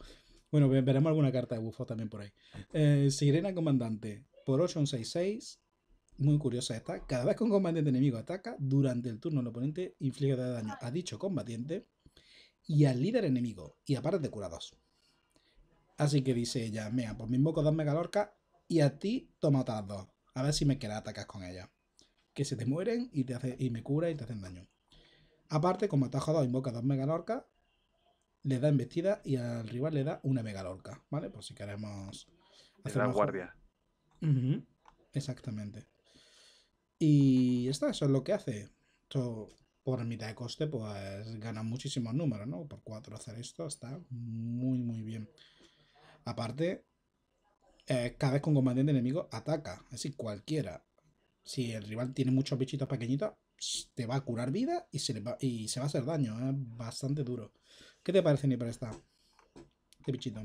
Bueno, veremos alguna carta de bufo también por ahí. Eh, sirena Comandante, por 66. Muy curiosa esta. Cada vez que un combatiente enemigo ataca, durante el turno el oponente inflige daño a dicho combatiente y al líder enemigo. Y aparte de curados. Así que dice ella, mira, pues me invoco dos megalorcas y a ti toma otras dos. A ver si me queda atacas con ella, Que se te mueren y, te hace, y me cura y te hacen daño. Aparte, como atajo jodido, invoca dos megalorcas, le da embestida y al rival le da una megalorca, ¿vale? Pues si queremos hacer guardia. Exactamente. Y está, eso es lo que hace. Esto, por mitad de coste, pues gana muchísimos números, ¿no? Por cuatro hacer esto está muy, muy bien. Aparte, eh, cada vez que un combatiente enemigo ataca, es decir, cualquiera. Si el rival tiene muchos bichitos pequeñitos, te va a curar vida y se, le va, y se va a hacer daño. Es bastante duro. ¿Qué te parece, Nipper, esta? Este bichito.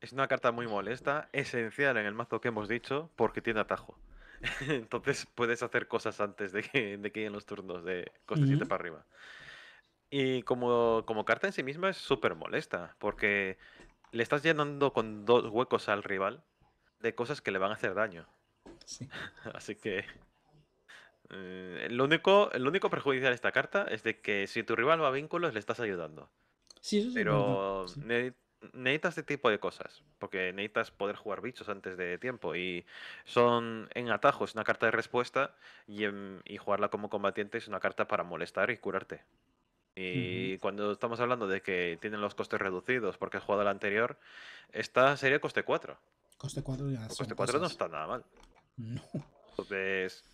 Es una carta muy molesta, esencial en el mazo que hemos dicho, porque tiene atajo. Entonces puedes hacer cosas antes de que, lleguen los turnos de coste 7 para arriba. Y como, como carta en sí misma es súper molesta, porque le estás llenando con dos huecos al rival de cosas que le van a hacer daño. Así que... Eh, único, el único perjudicial de esta carta es de que si tu rival va a vínculos le estás ayudando. Pero necesitas este tipo de cosas, porque necesitas poder jugar bichos antes de tiempo y son en atajos una carta de respuesta y, y, jugarla como combatiente es una carta para molestar y curarte. Y cuando estamos hablando de que tienen los costes reducidos porque has jugado la anterior, esta sería coste 4. Coste 4 ya. Coste 4 no está nada mal. No. Entonces,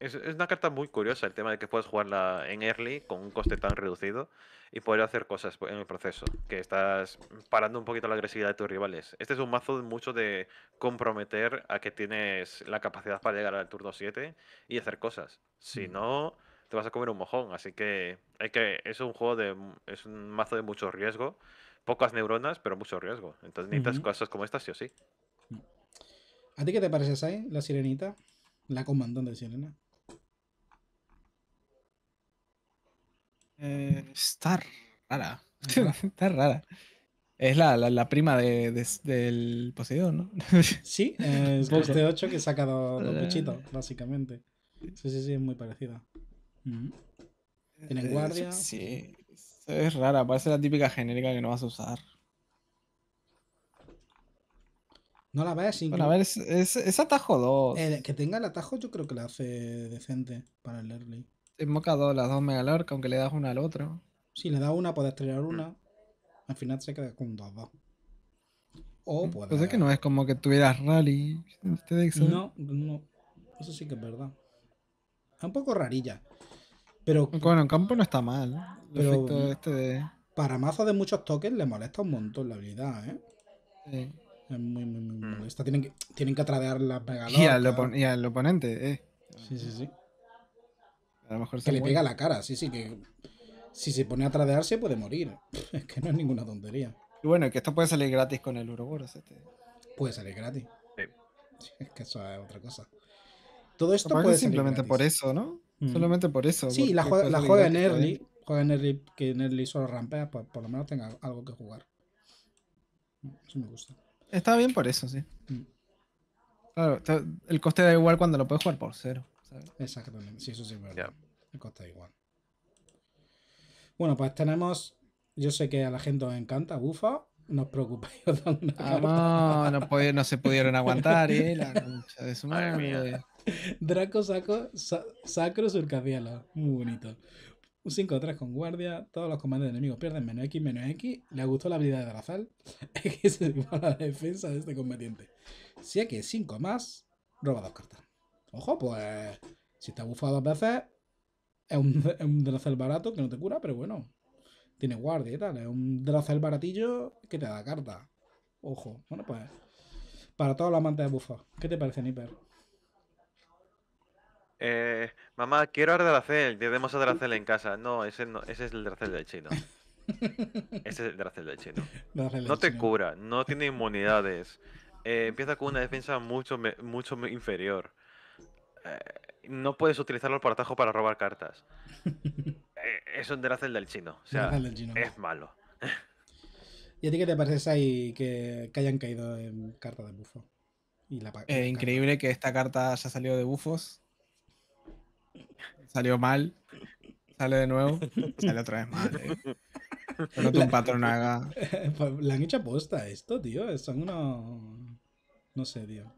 es, una carta muy curiosa el tema de que puedes jugarla en early con un coste tan reducido y poder hacer cosas en el proceso, que estás parando un poquito la agresividad de tus rivales. Este es un mazo mucho de comprometer a que tienes la capacidad para llegar al turno 7 y hacer cosas. Si no te vas a comer un mojón. Así que, hay que es un juego de. es un mazo de mucho riesgo. Pocas neuronas, pero mucho riesgo. Entonces necesitas cosas como estas, sí o sí. ¿A ti qué te parece, esa eh? La sirenita. La comandante de sirena. Eh, Star rara. está rara. Es la, la, prima de, del Poseidón, ¿no? sí, es Box de 8 que saca sacado los bichitos, eh. básicamente. Sí, sí, sí, es muy parecida. ¿Tienen eh, guardia? Sí. Es rara, parece la típica genérica que no vas a usar. No la ves, sin. a ver, es, atajo 2. Eh, que tenga el atajo, yo creo que la hace decente para el early. Es moca 2, las dos megalark, aunque le das una al otro. Si le das una, puedes tirar mm. una. Al final se queda con dos, dos. O mm. puede. Pues es que no es como que tuvieras rally. No, no. Eso sí que es verdad. Es un poco rarilla. Pero, bueno, en campo no está mal. ¿eh? Pero este Para mazos de muchos tokens le molesta un montón la habilidad, ¿eh? Sí. Es muy, muy, muy mm. Tienen que, tienen que tradear las Y al, oponente, ¿eh? Sí, sí, sí. mejor que le pega la cara, sí, sí. que Si se pone a se puede morir. es que no es ninguna tontería. Y bueno, que esto puede salir gratis con el Uroboros. Este. Puede salir gratis. Sí. Es que eso es otra cosa. Todo esto puede Simplemente por eso, ¿no? Solamente por eso. Sí, la juega, la juega en early. Juega en early, que en early solo rampea, pues por lo menos tenga algo que jugar. Eso me gusta. Está bien por eso, sí. Mm. Claro, el coste da igual cuando lo puedes jugar por cero. Exactamente, sí, eso sí, pero el coste da igual. Bueno, pues tenemos. Yo sé que a la gente os encanta, bufa. No os preocupéis, ah, no, no, se pudieron aguantar, ¿eh? La de su madre. Draco saco sa, sacro Muy bonito. Un 5-3 con guardia. Todos los comandos enemigos pierden menos X, menos X. Le gustó la habilidad de Es que es igual a la defensa de este combatiente. Si que 5 más, roba dos cartas. Ojo, pues. Si te ha bufado dos veces, es un, es barato que no te cura, pero bueno. Tiene guardia y tal. Es un Drazal baratillo que te da carta. Ojo. Bueno, pues. Para todos los amantes de bufos ¿Qué te parece, Nipper? Eh, mamá, quiero a el, tenemos a Dracel en casa. No, ese, es el Dracel del chino. Ese es el Dracel del chino. no te cura, no tiene inmunidades. Eh, empieza con una defensa mucho, mucho inferior. Eh, no puedes utilizarlo por atajo para robar cartas. es un Dracel del chino. es malo. ¿Y a ti qué te parece, ahí que, hayan caído en carta de bufo? increíble que esta carta Se ha salido de bufos. Salió mal. Sale de nuevo. Sale otra vez mal. Eh. Pero tú un patrón haga. Le han hecho aposta esto, tío. Son unos. No sé, tío.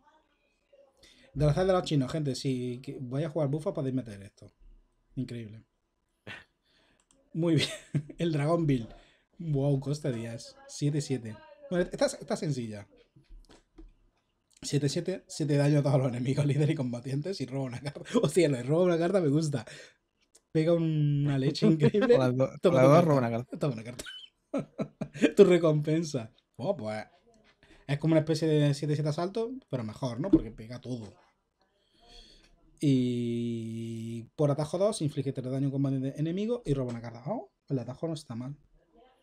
De la de los chinos, gente. Si voy a jugar bufa, podéis meter esto. Increíble. Muy bien. El Dragon Bill. Wow, costa 10. 7-7. está sencilla. 7-7, 7 daño a todos los enemigos, líderes y combatientes y roba una carta. Hostia, lo de robo una carta me gusta. Pega una leche increíble. toma, una carta. Toma una carta. tu recompensa. Oh, pues es como una especie de 7-7 asalto, pero mejor, ¿no? Porque pega todo. Y por atajo 2, inflige 3 daño a un combatiente enemigo y roba una carta. Oh, el atajo no está mal.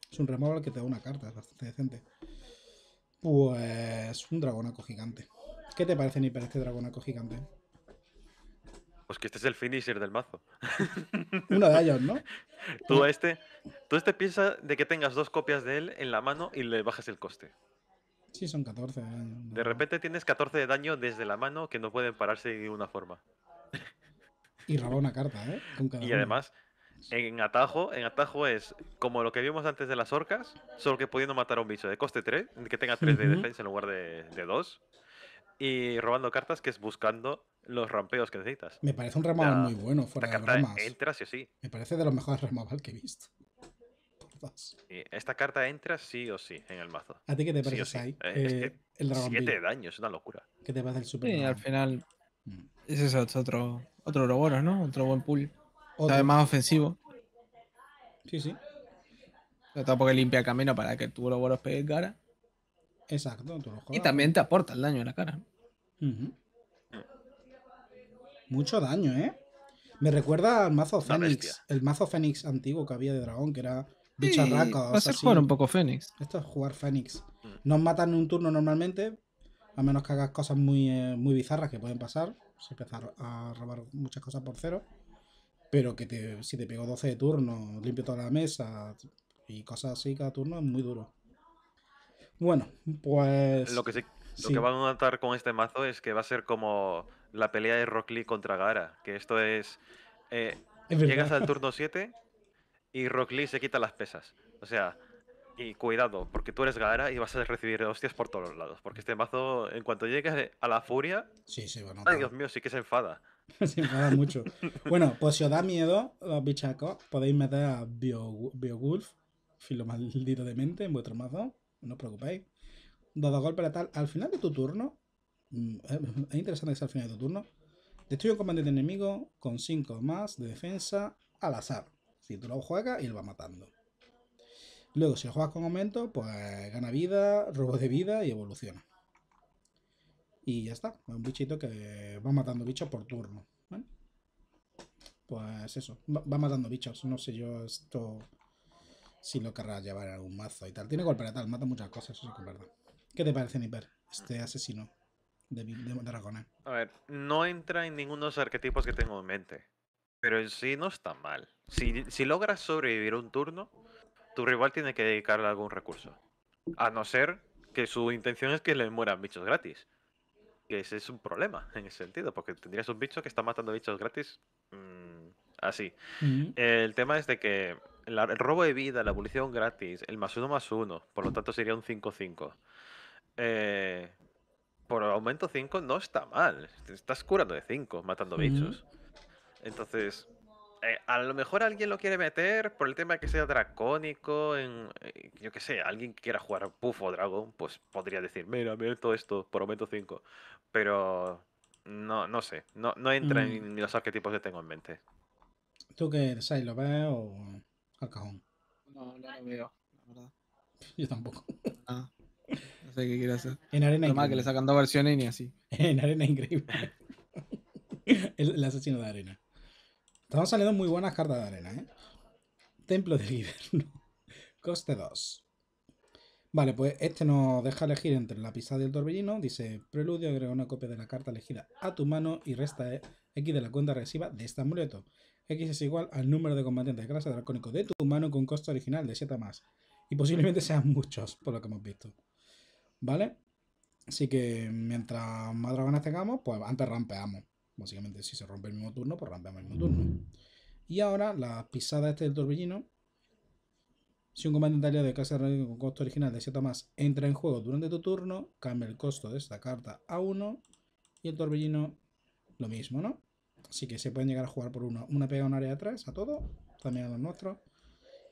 Es un removal que te da una carta, es bastante decente. Pues un dragonaco gigante. ¿Qué te parece, Nipper, este dragonaco gigante? Pues que este es el finisher del mazo. Uno de ellos, ¿no? Tú este, tú este piensa de que tengas dos copias de él en la mano y le bajas el coste. Sí, son 14 ¿eh? de De repente tienes 14 de daño desde la mano que no pueden pararse de ninguna forma. Y roba una carta, ¿eh? y además, en atajo, en atajo es como lo que vimos antes de las orcas, solo que pudiendo matar a un bicho de coste 3, que tenga 3 de defensa en lugar de, de 2. Y robando cartas, que es buscando los rampeos que necesitas. Me parece un removal muy bueno, fuera de bromas. Entra sí o sí. Me parece de los mejores removal que he visto. Esta carta entra sí o sí en el mazo. ¿A ti qué te parece, sí sí. Eh, eh, es que el es una locura. ¿Qué te parece el super? Sí, al final. Mm. Ese es otro, otro oro ¿no? Otro buen pull. Otra más ofensivo. Sí, sí. Pero tampoco limpia el camino para que tú vuelvas los en cara. Exacto, Y también te aporta el daño en la cara. Mucho daño, ¿eh? Me recuerda al mazo Fénix, el mazo Fénix antiguo que había de dragón, que era bicharraca. Sí, a un poco Fénix. Esto es jugar Fénix. Mm. Nos matan en un turno normalmente, a menos que hagas cosas muy, eh, muy bizarras que pueden pasar. Se empezar a robar muchas cosas por cero. Pero que te, si te pego 12 de turno, limpio toda la mesa y cosas así cada turno es muy duro. Bueno, pues. Lo que, va que van a notar con este mazo es que va a ser como la pelea de Rock Lee contra Gara. Que esto es. Eh, llegas al turno 7 y Rock Lee se quita las pesas. O sea, y cuidado, porque tú eres Gara y vas a recibir hostias por todos lados. Porque este mazo, en cuanto llegue a la furia. Sí, sí, bueno. Ay, Dios mío, sí que se enfada. mucho. Bueno, pues si os da miedo, los bichacos, podéis meter a Biogulf filo maldito de mente, en vuestro mazo. No os preocupéis. Dado golpe a tal. Al final de tu turno, mm, es interesante que sea al final de tu turno, destruye un comandante enemigo con 5 más de defensa al azar. Si tú lo juegas y lo va matando. Luego, si lo juegas con aumento, pues gana vida, robo de vida y evoluciona. Y ya está, un bichito que va matando bichos por turno. Pues eso, va, matando bichos. No sé yo esto si lo querrá llevar algún mazo y tal. Tiene golpe tal, mata muchas cosas, eso es verdad. ¿Qué te parece, Niper, este asesino de, de A ver, no entra en ninguno de los arquetipos que tengo en mente. Pero en sí no está mal. Si, si logras sobrevivir un turno, tu rival tiene que dedicarle algún recurso. A no ser que su intención es que le mueran bichos gratis que ese es un problema en ese sentido, porque tendrías un bicho que está matando bichos gratis mm, así. El tema es de que el robo de vida, la abolición gratis, el más uno más uno, por lo tanto sería un 5-5. Eh, por aumento 5 no está mal. estás curando de 5 matando bichos. Entonces, eh, a lo mejor alguien lo quiere meter por el tema de que sea dracónico, en, eh, yo qué sé, alguien que quiera jugar o Dragon, pues podría decir, mira, mira todo esto por aumento 5. Pero no, no sé, no, no entra mm. en los arquetipos que tengo en mente. ¿Tú qué eres? ¿Lo ves o al cajón? No, no lo veo, la verdad. Yo tampoco. Ah, no sé qué quiere hacer. En arena que le sacan dos versiones y ni así. en arena increíble. el asesino de arena. Están saliendo muy buenas cartas de arena, ¿eh? Templo del Invierno. Coste 2. Vale, pues este nos deja elegir entre la pisada y el torbellino. Dice, preludio, agrega una copia de la carta elegida a tu mano y resta e, X de la cuenta regresiva de este amuleto. X es igual al número de combatientes de clase dracónico de tu mano con coste original de 7 más. Y posiblemente sean muchos, por lo que hemos visto. ¿Vale? Así que mientras más dragones tengamos, pues antes rampeamos. Básicamente, si se rompe el mismo turno, pues rampeamos el mismo turno. Y ahora, la pisada este del torbellino. Si un comandante aliado de casa de con costo original de 7 más entra en juego durante tu turno, cambia el costo de esta carta a 1 y el torbellino lo mismo, ¿no? Así que se pueden llegar a jugar por uno. Una pega un área de atrás a todo, también a los nuestros.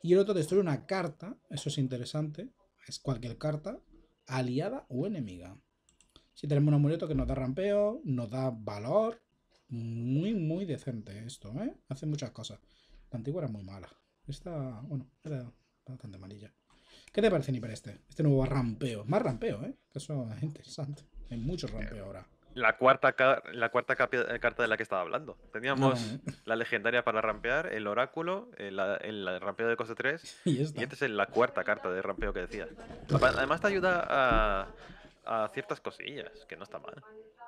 Y el otro destruye una carta, eso es interesante, es cualquier carta, aliada o enemiga. Si tenemos un amuleto que nos da rampeo, nos da valor, muy, muy decente esto, ¿eh? Hace muchas cosas. La antigua era muy mala. Esta, bueno, era bastante amarilla ¿Qué te parece, ni para este? Este nuevo rampeo. Más rampeo, ¿eh? eso es interesante. Hay mucho eh, rampeo ahora. La cuarta, la cuarta eh, carta de la que estaba hablando. Teníamos ah, la legendaria para rampear, el oráculo, el, rampeo de coste 3. Y, esta? y este es la cuarta carta de rampeo que decía. Además te ayuda a, a ciertas cosillas, que no está mal.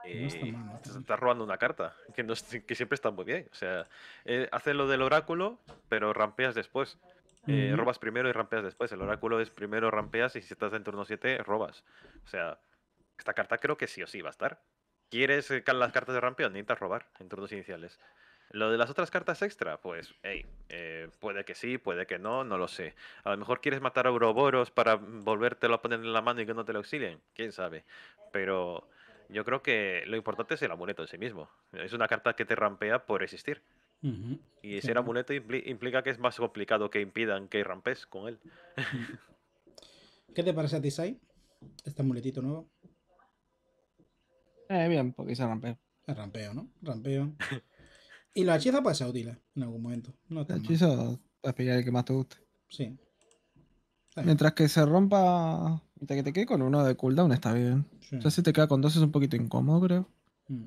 Estás eh, robando una carta, que, siempre está muy bien. O sea, eh, lo del oráculo, pero rampeas después. Eh, robas primero y rampeas después. El oráculo es primero rampeas y si estás en turno 7, robas. O sea, esta carta creo que sí o sí va a estar. ¿Quieres las cartas de rampeo? Necesitas robar en turnos iniciales. Lo de las otras cartas extra, pues, hey, puede que sí, puede que no, no lo sé. A lo mejor quieres matar a Ouroboros para mm, volvértelo a poner en la mano y que no te lo auxilien, quién sabe. Pero yo creo que lo importante es el amuleto en sí mismo. Es una carta que te rampea por existir. Y ese amuleto implica que es más complicado que impidan que rampes con él. ¿Qué te parece a ti, Sai? Este amuletito nuevo. Eh, bien, porque es rampeo. rampeo, ¿no? Rampeo. y la hechiza puede ser útil en algún momento. No hechiza es el que más te guste. Sí. Mientras que se rompa, mientras que te quede con uno de cooldown está bien. sea, si te queda con dos es un poquito incómodo, creo. Mm.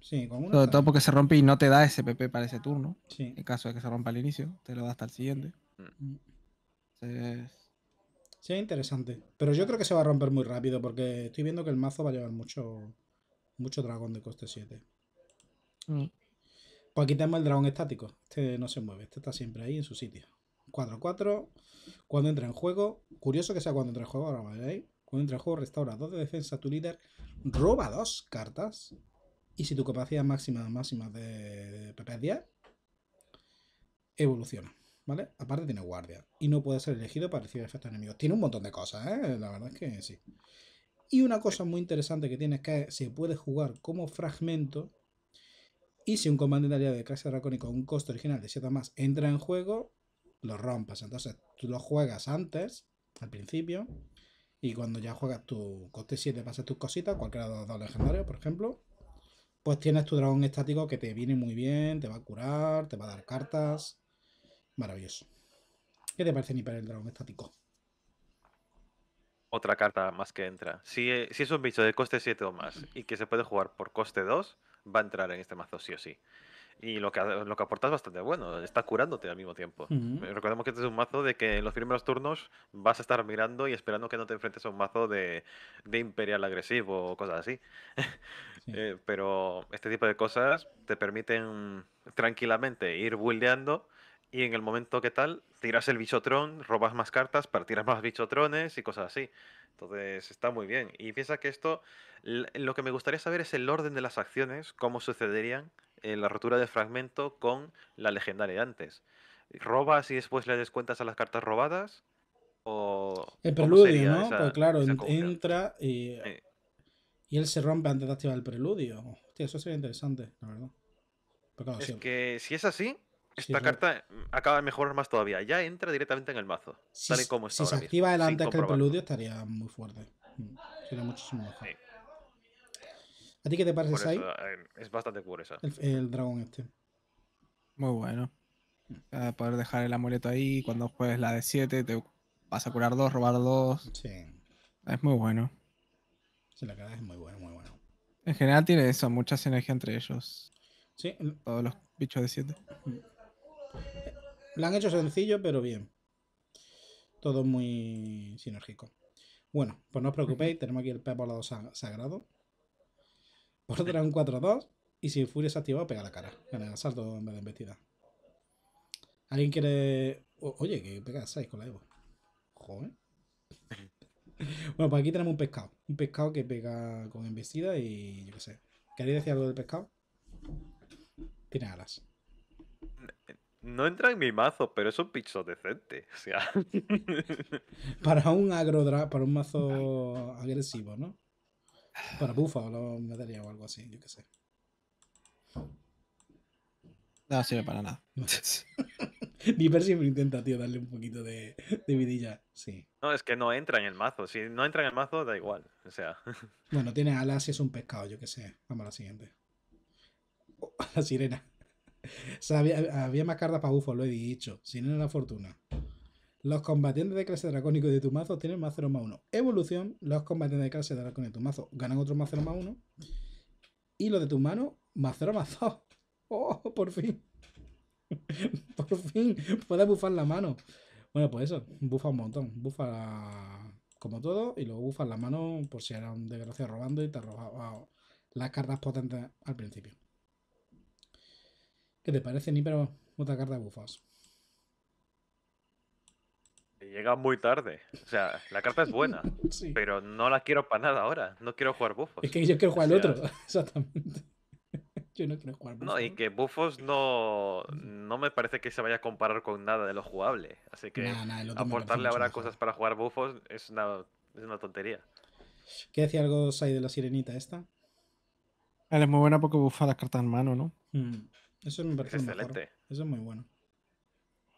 Sí, con uno. Sobre todo porque se rompe y no te da SPP para ese turno. En caso de que se rompa al inicio, te lo da hasta el siguiente. Mm. Sí, es interesante. Pero yo creo que se va a romper muy rápido porque estoy viendo que el mazo va a llevar mucho, mucho dragón de coste 7. Mm. Pues aquí tenemos el dragón estático. Este no se mueve, este está siempre ahí en su sitio. 4-4. Cuando entra en juego, curioso que sea cuando entra en juego, ahora veréis. Cuando entra en juego, restaura 2 de defensa tu líder, roba 2 cartas. Y si tu capacidad máxima máxima de PP 10, evoluciona. ¿Vale? Aparte tiene guardia. Y no puede ser elegido para recibir efectos enemigos. Tiene un montón de cosas, ¿eh? La verdad es que sí. Y una cosa muy interesante que tiene es que se puede jugar como fragmento. Y si un comandante aliado de clase dracónica con un costo original de 7 más entra en juego, lo rompas Entonces tú lo juegas antes, al principio, y cuando ya juegas tu coste 7, pasas tus cositas, cualquiera de los dos legendarios, por ejemplo, pues tienes tu dragón estático que te viene muy bien, te va a curar, te va a dar cartas. Maravilloso. ¿Qué te parece ni para el dragón estático? Otra carta más que entra. Si, eh, si es un bicho de coste 7 o más y que se puede jugar por coste 2, va a entrar en este mazo sí o sí. Y lo que, lo que aporta es bastante bueno, está curándote al mismo tiempo. Recordemos que este es un mazo de que en los primeros turnos vas a estar mirando y esperando que no te enfrentes a un mazo de, imperial agresivo o cosas así. Eh, pero este tipo de cosas te permiten tranquilamente ir buildeando y en el momento que tal, tiras el bichotrón robas más cartas para tirar más bichotrones y cosas así. Entonces está muy bien. Y piensa que esto, lo que me gustaría saber es el orden de las acciones, cómo sucederían eh, la rotura de fragmento con la legendaria antes. ¿Robas y después le descuentas a las cartas robadas? O, el preludio, ¿no? Pues claro, entra y, y él se rompe antes de activar el preludio. Hostia, eso sería interesante, la verdad. Claro, que si es así, esta carta mm, acaba de mejorar más todavía. Ya entra directamente en el mazo. Si, tal y como si se activa el antes que el preludio, estaría muy fuerte. Mm, sería muchísimo mejor. ¿A ti qué te parece, ahí? Eh, es bastante curiosa. El, dragón este. Muy bueno. poder dejar el amuleto ahí, cuando juegues la de 7, te vas a curar dos robar dos Sí. Es muy bueno. Sí, la cara es muy bueno muy bueno. En general tiene eso, mucha sinergia entre ellos. Sí. Mm. Todos los bichos de 7. La han hecho sencillo, pero bien. Todo muy sinérgico. Bueno, pues no os preocupéis, tenemos aquí el al lado sagrado. Por es un 4-2 y si Furia se activado pega la cara. Gana salto en vez de embestida. ¿Alguien quiere...? oye, que pega 6 con la Evo. Joder. bueno, pues aquí tenemos un pescado. Un pescado que pega con embestida y yo qué sé. ¿Queréis decir algo del pescado? Tiene alas. No entra en mi mazo, pero es un picho decente. O sea. para un agro para un mazo agresivo, ¿no? Para o me daría o algo así, yo qué sé. No sirve para nada. Viper siempre intenta, tío, darle un poquito de, vidilla. Sí. No, es que no entra en el mazo. Si no entra en el mazo, da igual. O sea. Bueno, tiene alas y es un pescado, yo que sé. Vamos a la siguiente. Oh, la sirena. había, más cartas para bufo, lo he dicho. Sirena de la fortuna. Los combatientes de clase dracónico de tu mazo tienen más 0 más 1. Evolución, los combatientes de clase dracónico de tu mazo ganan otro más 0 más 1. Y los de tu mano, más 0 más 2. ¡Oh, por fin! por fin, puedes bufar la mano. Bueno, pues eso, bufa un montón. Bufa como todo y luego bufa la mano por si era un desgraciado robando y te robado las cartas potentes al principio. ¿Qué te parece, Ni, pero Otra carta de bufas. Llega muy tarde. O sea, la carta es buena, pero no la quiero para nada ahora. No quiero jugar bufos. Es que yo quiero jugar el otro, exactamente. Yo no quiero jugar bufos. No, y que bufos no, no me parece que se vaya a comparar con nada de lo jugable. Así que aportarle ahora cosas para jugar bufos es una, es una tontería. ¿Qué decía algo, Sai, de la sirenita esta? es muy buena porque bufa las cartas en mano, ¿no? Mm. Eso me parece es excelente. Eso es muy bueno.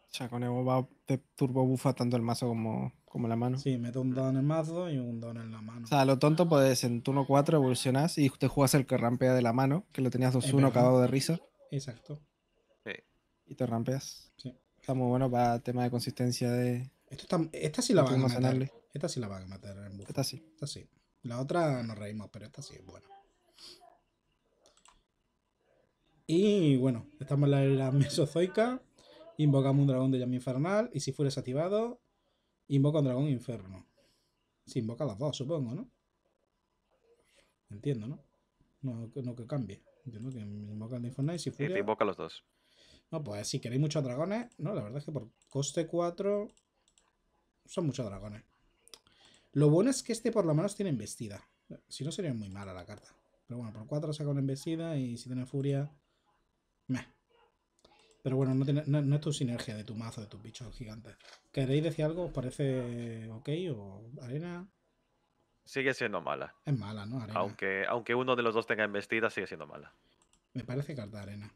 O sea, con Evo va de turbo bufa tanto el mazo como, como la mano. Sí, meto un don en el mazo y un don en la mano. O sea, lo tonto puedes en turno 4 evolucionas y te juegas el que rampea de la mano, que lo tenías 2-1 acabado de risa. Exacto. Sí. Y te rampeas. Sí. Está muy bueno para el tema de consistencia de. Esto está, esta sí la van a matar. Esta sí la van a matar en Esta sí. Esta sí. La otra nos reímos, pero esta sí es buena. Y bueno, estamos en la mesozoica. Invocamos un dragón de llama infernal y si fuera desactivado, invoca un dragón inferno. Si invoca los dos, supongo, ¿no? Entiendo, ¿no? No, no que cambie. Entiendo que invoca el infernal y si fuera... Sí, invoca los dos. No, pues si queréis muchos dragones, no, la verdad es que por coste 4 son muchos dragones. Lo bueno es que este por lo menos tiene embestida. Si no sería muy mala la carta. Pero bueno, por 4 saca una embestida y si tiene furia... Meh. Pero bueno, no, es tu sinergia de tu mazo, de tus bichos gigantes. ¿Queréis decir algo? ¿Os parece ok o arena? Sigue siendo mala. Es mala, ¿no? Arena. Aunque, aunque uno de los dos tenga embestida, sigue siendo mala. Me parece carta arena.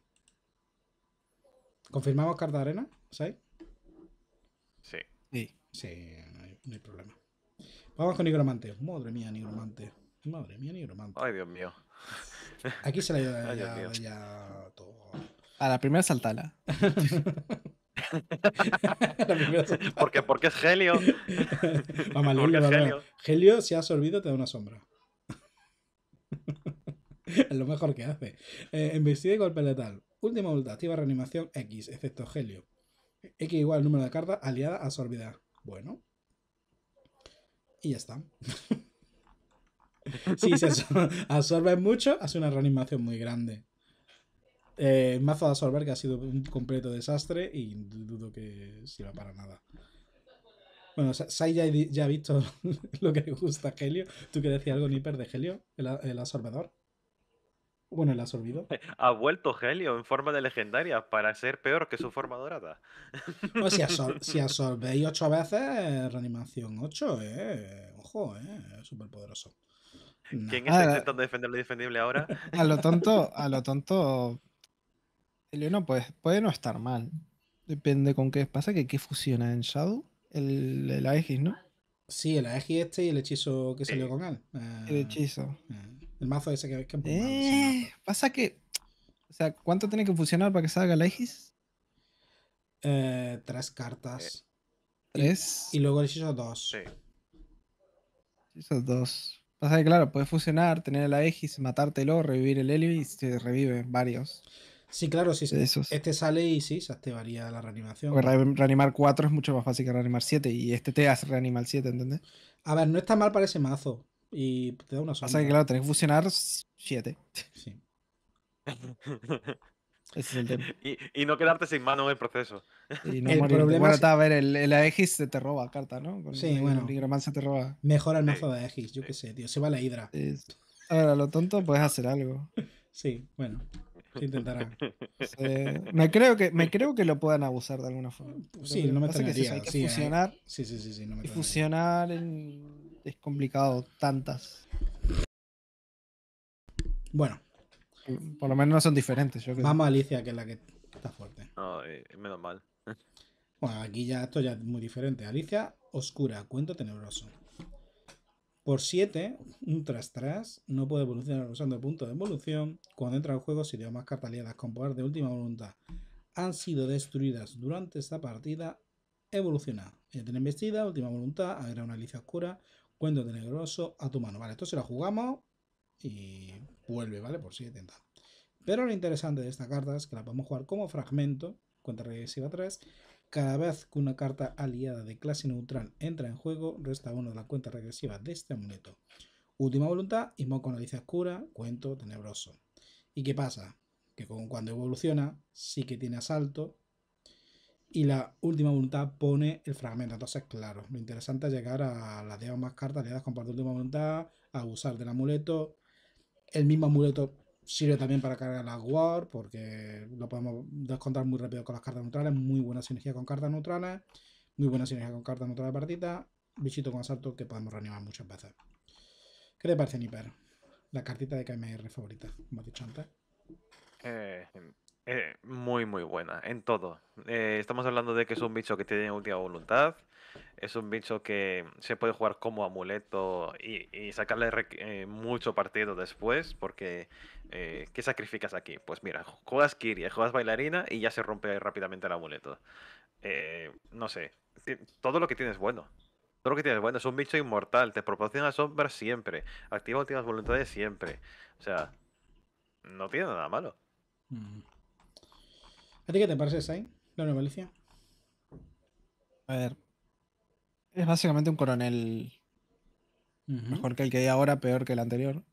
¿Confirmamos carta arena? Sí. Sí, sí no, hay, problema. Vamos con Nigromante. Madre mía, Nigromante. Madre mía, Nigromante. Ay, Dios mío. Aquí se la ha ya todo. A la primera saltala. Porque, porque es Helio. Vamos, porque es Helio. Helio, si ha absorbido te da una sombra. es lo mejor que hace. en eh, embestida y golpe letal. Última multa, activa reanimación X, excepto Helio. X igual número de cartas aliada a Bueno. Y ya está. si se absorbe mucho, hace una reanimación muy grande mazo de absorber que ha sido un completo desastre y dudo que sirva para nada. Bueno, Sai ya, ha visto lo que gusta Helio. ¿Tú que decías algo, Nipper, de Helio? ¿El, el absorbedor? Bueno, el absorbido. Ha vuelto Helio en forma de legendaria para ser peor que su forma dorada. Pues si, absorbe absorbéis ocho veces, reanimación 8, eh, Ojo, eh. Súper poderoso. ¿Quién está intentando defender lo defendible ahora? A lo tonto, a lo tonto el uno puede, puede no estar mal. Depende con qué. Pasa que ¿qué fusiona en Shadow? El, el Aegis, ¿no? Sí, el Aegis este y el hechizo que salió con él. Ah, el hechizo. Ah, el mazo ese que, habéis eh, Pasa que. O sea, ¿cuánto tiene que fusionar para que salga el Aegis? Eh, tres cartas. ¿Tres? Y, luego el hechizo dos. Sí. Hechizo dos. Pasa que, claro, puede fusionar, tener el Aegis, matártelo, revivir el Helio y se revive varios. Sí, claro, sí. Este sale y sí, se activaría la reanimación. reanimar 4 es mucho más fácil que reanimar 7 y este te hace reanimar 7, ¿entendés? A ver, no está mal para ese mazo y te da una sombra. O sea que claro, tenés que fusionar 7. Sí. Ese es el Y, y, no quedarte sin mano en el proceso. el problema a ver, el, el Aegis se te roba carta, ¿no? sí, bueno. El se te roba. Mejora el mazo de Aegis, yo qué sé, tío. Se va la Hidra. A ver, a lo tonto puedes hacer algo. Sí, bueno. Intentarán. me, creo que, me creo que lo puedan abusar de alguna forma. Sí, no me parece fusionar. y fusionar es complicado, tantas. Bueno. Mm, por lo menos no son diferentes. Yo Más malicia que la que está fuerte. menos mal. Bueno, aquí ya esto ya es muy diferente. Alicia Oscura, cuento tenebroso. Por 7, un tras tras, no puede evolucionar usando el punto de evolución. Cuando entra al juego, si lleva más cartas aliadas con poder de última voluntad han sido destruidas durante esta partida, evoluciona. Ya tiene vestida, última voluntad, agrega una alicia oscura, cuento de negroso a tu mano. Vale, esto se lo jugamos y vuelve, ¿vale? Por 7 Pero lo interesante de esta carta es que la podemos jugar como fragmento, cuenta regresiva 3, cada vez que una carta aliada de clase neutral entra en juego, resta uno de las cuentas regresivas de este amuleto. Última voluntad, con la dice oscura, cuento tenebroso. ¿Y qué pasa? Que con, cuando evoluciona, sí que tiene asalto. Y la última voluntad pone el fragmento. Entonces, claro, lo interesante es llegar a las demás cartas aliadas con parte de última voluntad, abusar del amuleto. El mismo amuleto Sirve también para cargar la War, porque lo podemos descontar muy rápido con las cartas neutrales. Muy buena sinergia con cartas neutrales. Muy buena sinergia con cartas neutrales de partida. Bichito con asalto que podemos reanimar muchas veces. ¿Qué te parece, Niper? La cartita de KMR favorita, como has dicho antes. Eh, eh, muy, muy buena, en todo. Eh, estamos hablando de que es un bicho que tiene última voluntad, es un bicho que se puede jugar como amuleto y, sacarle eh, mucho partido después, porque eh, ¿qué sacrificas aquí? Pues mira, juegas Kiria, juegas bailarina y ya se rompe rápidamente el amuleto. Eh, no sé, todo lo que tienes bueno. Todo lo que tienes bueno, es un bicho inmortal, te proporciona sombras siempre, activa últimas voluntades siempre. O sea, no tiene nada malo. Mm. ¿A ti qué te parece, Sain? La nueva Alicia. A ver, es básicamente un coronel. Mejor que el que hay ahora, peor que el anterior.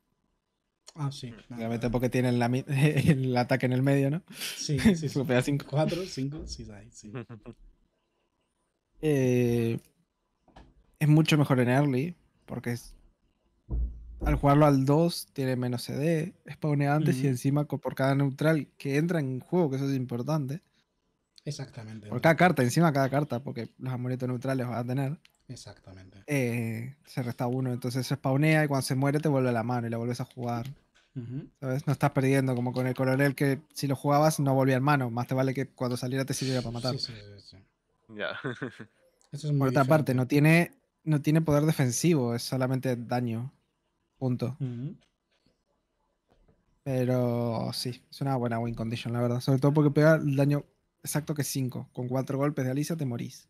Ah, sí. Obviamente porque tiene el ataque en el medio, ¿no? Sí, sí. supera 5. 4, 5, sí, sí. Eh, es mucho mejor en early, porque al jugarlo al 2 tiene menos CD, spawnea antes y encima por cada neutral que entra en juego, que eso es importante, Exactamente. Por cada carta, encima cada carta, porque los amuletos neutrales vas a tener. Exactamente. Eh, se resta uno, entonces se spawnea y cuando se muere te vuelve la mano y la vuelves a jugar. ¿Sabes? No estás perdiendo como con el coronel que si lo jugabas no volvía en mano. Más te vale que cuando saliera te sirviera para matar. Sí, sí, sí, Ya Por otra parte, no tiene, no tiene poder defensivo, es solamente daño. Punto. Pero sí, es una buena win condition, la verdad. Sobre todo porque pega el daño exacto que cinco. 5. Con cuatro golpes de Alicia te morís.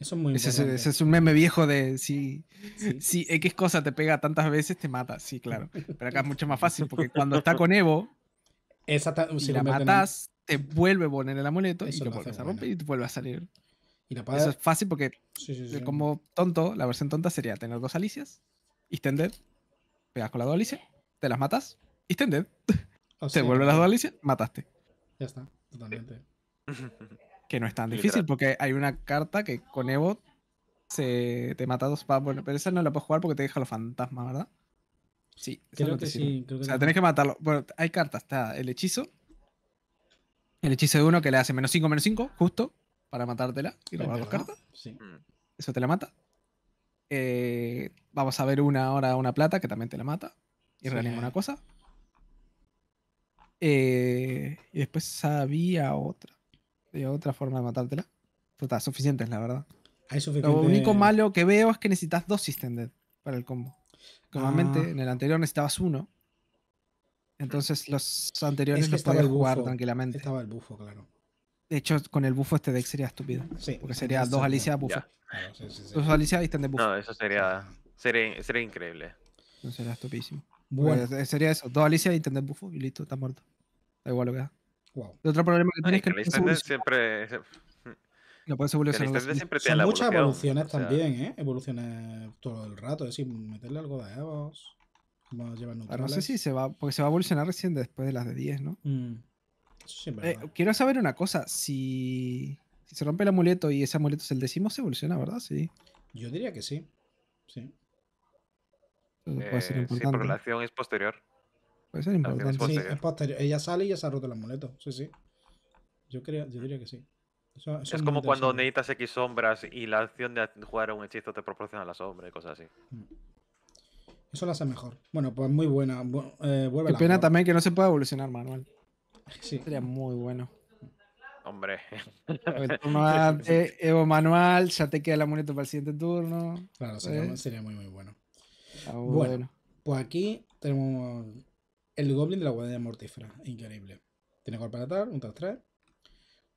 Eso es muy ese, ese, es un meme viejo de si, X cosa te pega tantas veces, te mata. Sí, claro. Pero acá es mucho más fácil porque cuando está con Evo, si la matas, te vuelve a poner el amuleto y a romper y te vuelve a salir. ¿Y Eso es fácil porque, como tonto, la versión tonta sería tener dos Alicias, extender, pegas con la dos alicia te las matas, extender. O te vuelve las dos Alicias, mataste. Ya está, totalmente que no es tan difícil porque hay una carta que con Evo se te mata dos pero esa no la puedes jugar porque te deja los fantasmas, ¿verdad? Sí, creo que sí. o sea, tenés que matarlo. Bueno, hay cartas, está el hechizo. El hechizo de uno que le hace menos 5, menos 5, justo, para matártela y robar dos cartas. Sí. Mm. Eso te la mata. Eh, vamos a ver una ahora una plata que también te la mata. Y realiza una cosa. Eh, y después había otra. Y otra forma de matártela. Pero está, suficientes, la verdad. Lo único malo que veo es que necesitas dos System para el combo. Normalmente ah. en el anterior necesitabas uno. Entonces los anteriores los podías jugar tranquilamente. Estaba el bufo, claro. De hecho, con el bufo este deck sería estúpido. Sí, porque sería dos Alicia bufo. dos Alicia y bufo. No, eso sería, sería, increíble. No sería estupísimo. Bueno. Pues, eh, sería eso, dos Alicia y bufo y listo, está muerto. Da igual lo que da. El otro problema que siempre. Mm. No puedes evolucionar. El siempre te Son la muchas evoluciones también, ¿eh? Evoluciones todo el rato. Es decir, meterle algo de Evos. Vamos a llevar ah, No sé si se va. Porque se va a evolucionar recién después de las de 10, ¿no? Mm. Eh, quiero saber una cosa. Si... si se rompe el amuleto y ese amuleto es el décimo, se evoluciona, ¿verdad? Sí. Yo diría que sí. Sí. Eh, sí, la acción es posterior. Puede ser importante. es posterior. Ella sale y ya se ha roto el amuleto. Sí, sí. Yo, creo, yo diría que sí. es, como cuando necesitas X sombras y la acción de jugar a un hechizo te proporciona la sombra y cosas así. Mm. Eso lo hace mejor. Bueno, pues muy buena. Eh, pena también que no se pueda evolucionar manual. Sí. Sería muy bueno. Hombre. Eh, Evo manual, ya te queda el amuleto para el siguiente turno. Claro, sería, eh. muy, muy bueno. bueno. pues aquí tenemos el Goblin de la Guardia Mortífera. Increíble. Tiene golpe de atar, un 3-3.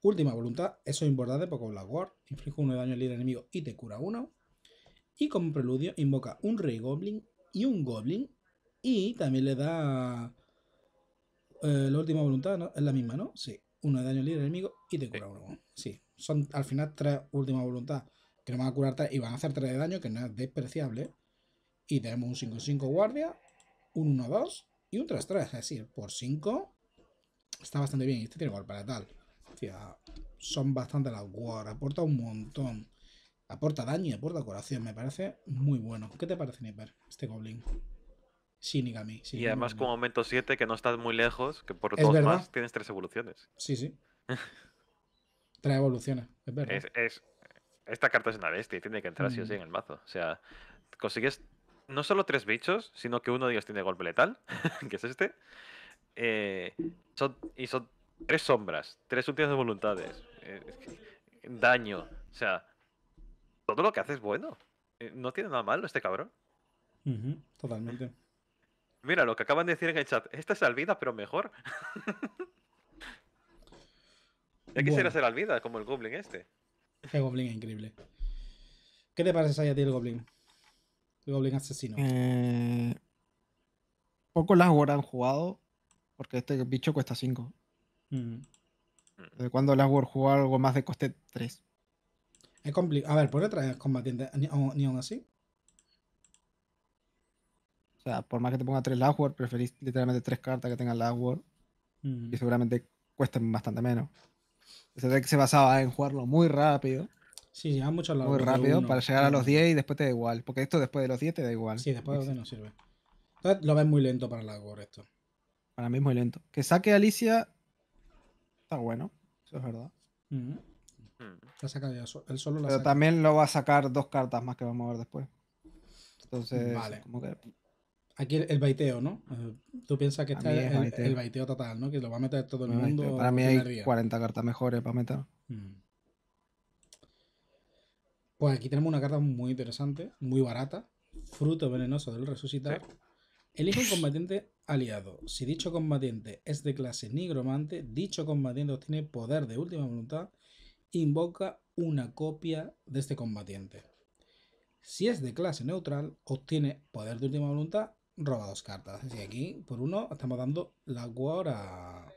Última voluntad. Eso es importante porque la Guard, Inflige 1 de daño al líder enemigo y te cura uno. Y como preludio invoca un Rey Goblin y un Goblin. Y también le da... Eh, la última voluntad ¿no? es la misma, ¿no? Sí. 1 de daño al líder enemigo y te cura uno. Sí. Son al final tres últimas voluntades que nos van a curar tres. y van a hacer tres de daño, que no es despreciable. Y tenemos un 5-5 guardia, un 1-2 y un 3 es decir, por 5 está bastante bien. Este tiene gol para tal. son bastante las War. Aporta un montón. Aporta daño y aporta curación. Me parece muy bueno. ¿Qué te parece, Nipper, este Goblin? Sí, y además con aumento 7, que no estás muy lejos, que por dos más tienes tres evoluciones. Sí, sí. tres evoluciones, es esta carta es una bestia y tiene que entrar sí o mm. sí en el mazo. O sea, consigues no solo tres bichos, sino que uno de ellos tiene golpe letal, que es este. Eh, y son tres sombras, tres últimas voluntades, eh, daño. O sea, todo lo que hace es bueno. Eh, no tiene nada malo este cabrón. totalmente. Mira, lo que acaban de decir en el chat. Esta es Alvida, pero mejor. ya quisiera bueno. ser Alvida, como el Goblin este. El Goblin es increíble. ¿Qué te parece a ti el Goblin? de Goblin Asesino. Eh, poco las han jugado, porque este bicho cuesta 5. desde ¿De cuándo las War jugó algo más de coste 3? Es complicado. A ver, ¿por qué traes combatiente ni, aún así? O sea, por más que te ponga 3 last War, preferís literalmente 3 cartas que tengan last War. Mm. Y seguramente cuesten bastante menos. Ese se basaba en jugarlo muy rápido. Sí, lleva muchos Muy rápido para llegar a los 10 y después te da igual. Porque esto después de los 10 te da igual. Sí, después de los 10 no sirve. Entonces lo ves muy lento para la Gore esto. Para mí es muy lento. Que saque Alicia está bueno. Eso es verdad. Hmm. solo Pero también lo va a sacar dos cartas más que vamos a ver después. Entonces, como que... Aquí el, baiteo, ¿no? Eh, tú piensas que está es el, baiteo total, ¿no? Que lo va a meter todo el mundo. Para mí hay 40 cartas mejores para meter. Pues aquí tenemos una carta muy interesante, muy barata. Fruto venenoso del resucitar. Elige un combatiente aliado. Si dicho combatiente es de clase nigromante, dicho combatiente obtiene poder de última voluntad. Invoca una copia de este combatiente. Si es de clase neutral, obtiene poder de última voluntad. Roba dos cartas. Y aquí por uno estamos dando la a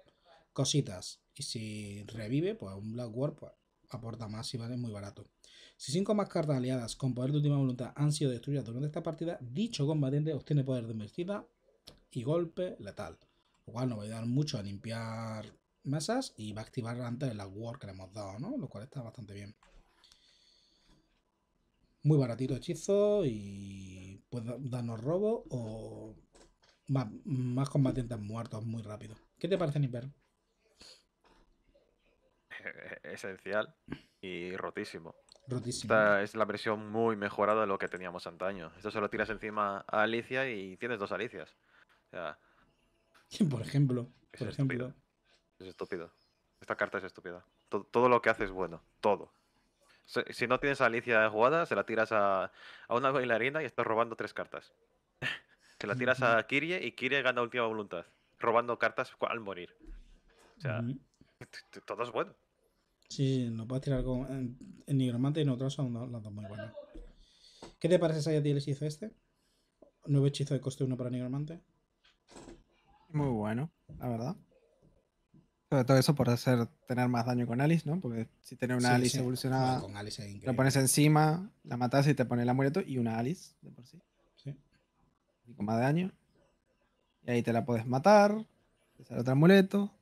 cositas. Y si revive, pues un Black War pues, aporta más y vale muy barato. Si cinco cartas aliadas con poder de última voluntad han sido destruidas durante esta partida, dicho combatiente obtiene poder de embestida y golpe letal. Lo cual nos va a ayudar mucho a limpiar masas y va a activar antes la War que le hemos dado, ¿no? Lo cual está bastante bien. Muy baratito hechizo y puede darnos robo o más, combatientes muertos muy rápido. ¿Qué te parece, Nipper? Esencial y rotísimo. Esta es la versión muy mejorada de lo que teníamos antaño. Esto se lo tiras encima a Alicia y tienes dos Alicias. por ejemplo. Es estúpido. Esta carta es estúpida. Todo, lo que hace es bueno. Todo. Si no tienes a Alicia jugada, se la tiras a, a una bailarina y estás robando tres cartas. se la tiras a Kirie y Kirie gana última voluntad, robando cartas al morir. O sea, todo es bueno. Sí, lo puedes tirar con. En, Nigromante y otras son las dos muy buenas. ¿Qué te parece, Sayatiel? el hechizo este? Nuevo hechizo de coste uno para Nigromante. Muy bueno, la verdad. Sobre todo eso por hacer tener más daño con Alice, ¿no? Porque si tienes una Alice evolucionada, ah, con la pones encima, la matas y te pone el amuleto y una Alice de por sí. Sí. Y con más daño. Y ahí te la puedes matar, hacer otro amuleto,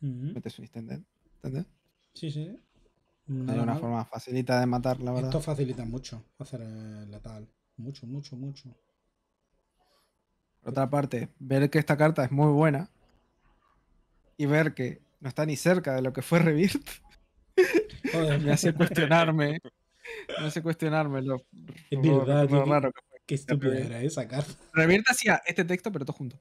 metes un extended, ¿entendés? Sí, sí. Mm, una forma facilita de matar, la verdad. Esto facilita mucho hacer la eh, letal. Mucho, mucho, mucho. Por otra parte, ver que esta carta es muy buena y ver que no está ni cerca de lo que fue Revirt me hace cuestionarme. Me hace cuestionarme lo, es verdad, raro que Qué estúpida era esa carta. Revirt hacía este texto, pero todo junto.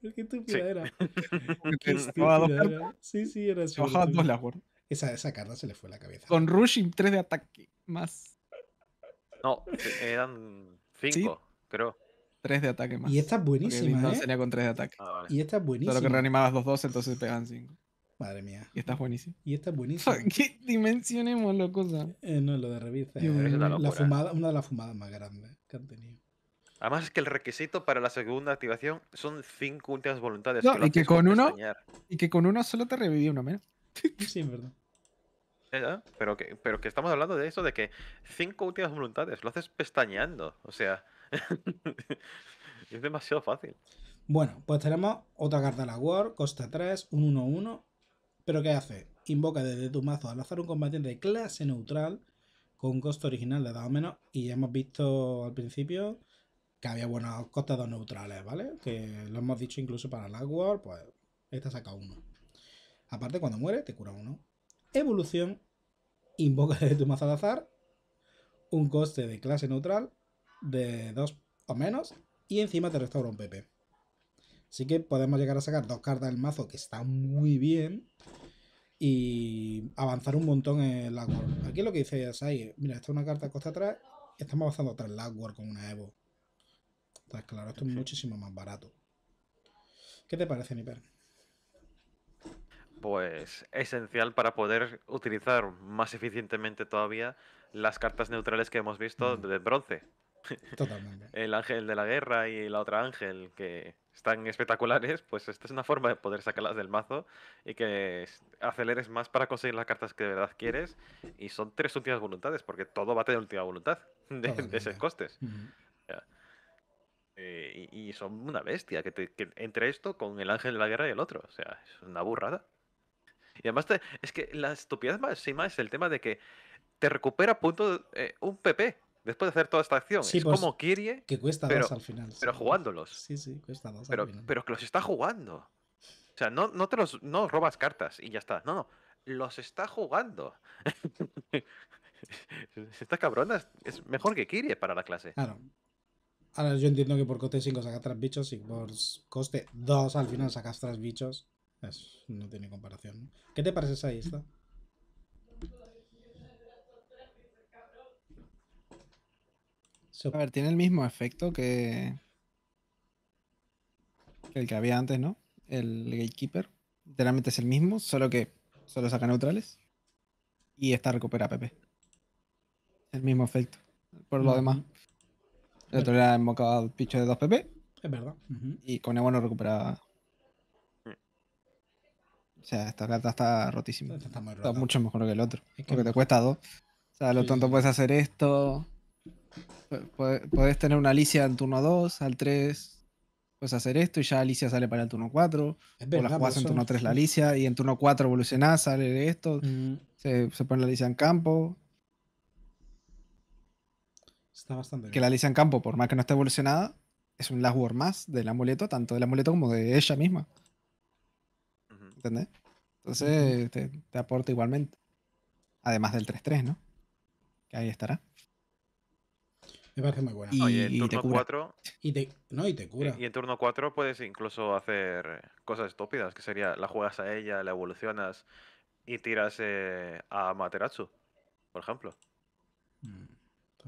Qué estúpida era. estúpida era. Sí, sí, era así. Bajaba dos las, Esa, esa carta se le fue a la cabeza. Con Rushing tres de ataque más. No, eran cinco, creo. Tres de ataque más. Y esta es buenísima. No ¿eh? sería con tres de ataque. Ah, y esta es buenísima. Solo que reanimabas dos dos, entonces pegan cinco. Madre mía. Y esta es buenísima. Y esta es buenísima. ¿Qué dimensionemos, loco? Eh, no, lo de revista. Eh. la fumada, una de las fumadas más grandes que han tenido. Además es que el requisito para la segunda activación son cinco últimas voluntades. que y, que con uno, y que con solo te reviví una menos. Sí, en verdad. Eh, ah, pero, que, estamos hablando de eso, de que cinco últimas voluntades, lo haces pestañeando. O sea, es demasiado fácil. Bueno, pues tenemos otra carta de la War, costa 3, un 1-1. ¿Pero qué hace? Invoca desde tu mazo al azar un combatiente de clase neutral con un costo original de dado menos. Y ya hemos visto al principio que había buenos costados neutrales, ¿vale? Que lo hemos dicho incluso para Lagwar, pues esta saca uno. Aparte, cuando muere, te cura uno. Evolución, invoca de tu mazo de azar un coste de clase neutral de dos o menos y encima te restaura un PP. Así que podemos llegar a sacar dos cartas del mazo que está muy bien y avanzar un montón en la Aquí lo que dice es ahí, mira, esta es una carta costa 3 estamos avanzando tras Lagwar con una Evo claro, esto es muchísimo más barato. ¿Qué te parece, Niper? Pues esencial para poder utilizar más eficientemente todavía las cartas neutrales que hemos visto de bronce. Totalmente. El ángel de la guerra y la otra ángel que están espectaculares, pues esta es una forma de poder sacarlas del mazo y que aceleres más para conseguir las cartas que de verdad quieres. Y son tres últimas voluntades, porque todo va a tener última voluntad de, esos costes. Eh, y, son una bestia, que, entre esto con el ángel de la guerra y el otro. O sea, es una burrada. Y además es que la estupidez máxima es el tema de que te recupera punto eh, un PP después de hacer toda esta acción. es pues, como Kirie. Que cuesta pero, dos al final. Pero jugándolos. Sí, sí, cuesta dos pero, Pero que los está jugando. O sea, no, no te los no robas cartas y ya está. No, no. Los está jugando. Esta cabrona es mejor que Kirie para la clase. Claro. Ahora yo entiendo que por coste 5 sacas 3 bichos y por coste 2 al final sacas 3 bichos. no tiene comparación. ¿Qué te parece esa lista? A ver, tiene el mismo efecto que... el que había antes, ¿no? El Gatekeeper. Literalmente es el mismo, solo que solo saca neutrales. Y esta recupera PP. El mismo efecto. Por lo demás. El otro era invocado al picho de 2 PP. Es verdad. Y con Evo no recuperaba. O sea, esta carta está rotísima. está, mucho mejor que el otro. Es que porque te cuesta 2. O sea, lo tanto tonto puedes hacer esto. Puedes tener una Alicia en turno 2, al 3 puedes hacer esto y ya Alicia sale para el turno 4. o la jugás en turno 3 la Alicia y en turno 4 evolucionás, sale esto. Se, se, pone la Alicia en campo. Está bastante bien. Que la Alicia en campo, por más que no esté evolucionada, es un last word más del amuleto, tanto del amuleto como de ella misma. ¿Entendés? Entonces te, aporta igualmente. Además del 3-3, ¿no? Que ahí estará. Me parece muy buena. Y, en turno 4. no, y te cura. Y, en turno 4 puedes incluso hacer cosas estúpidas, que sería la juegas a ella, la evolucionas y tiras eh, a Materatsu, por ejemplo. Mm,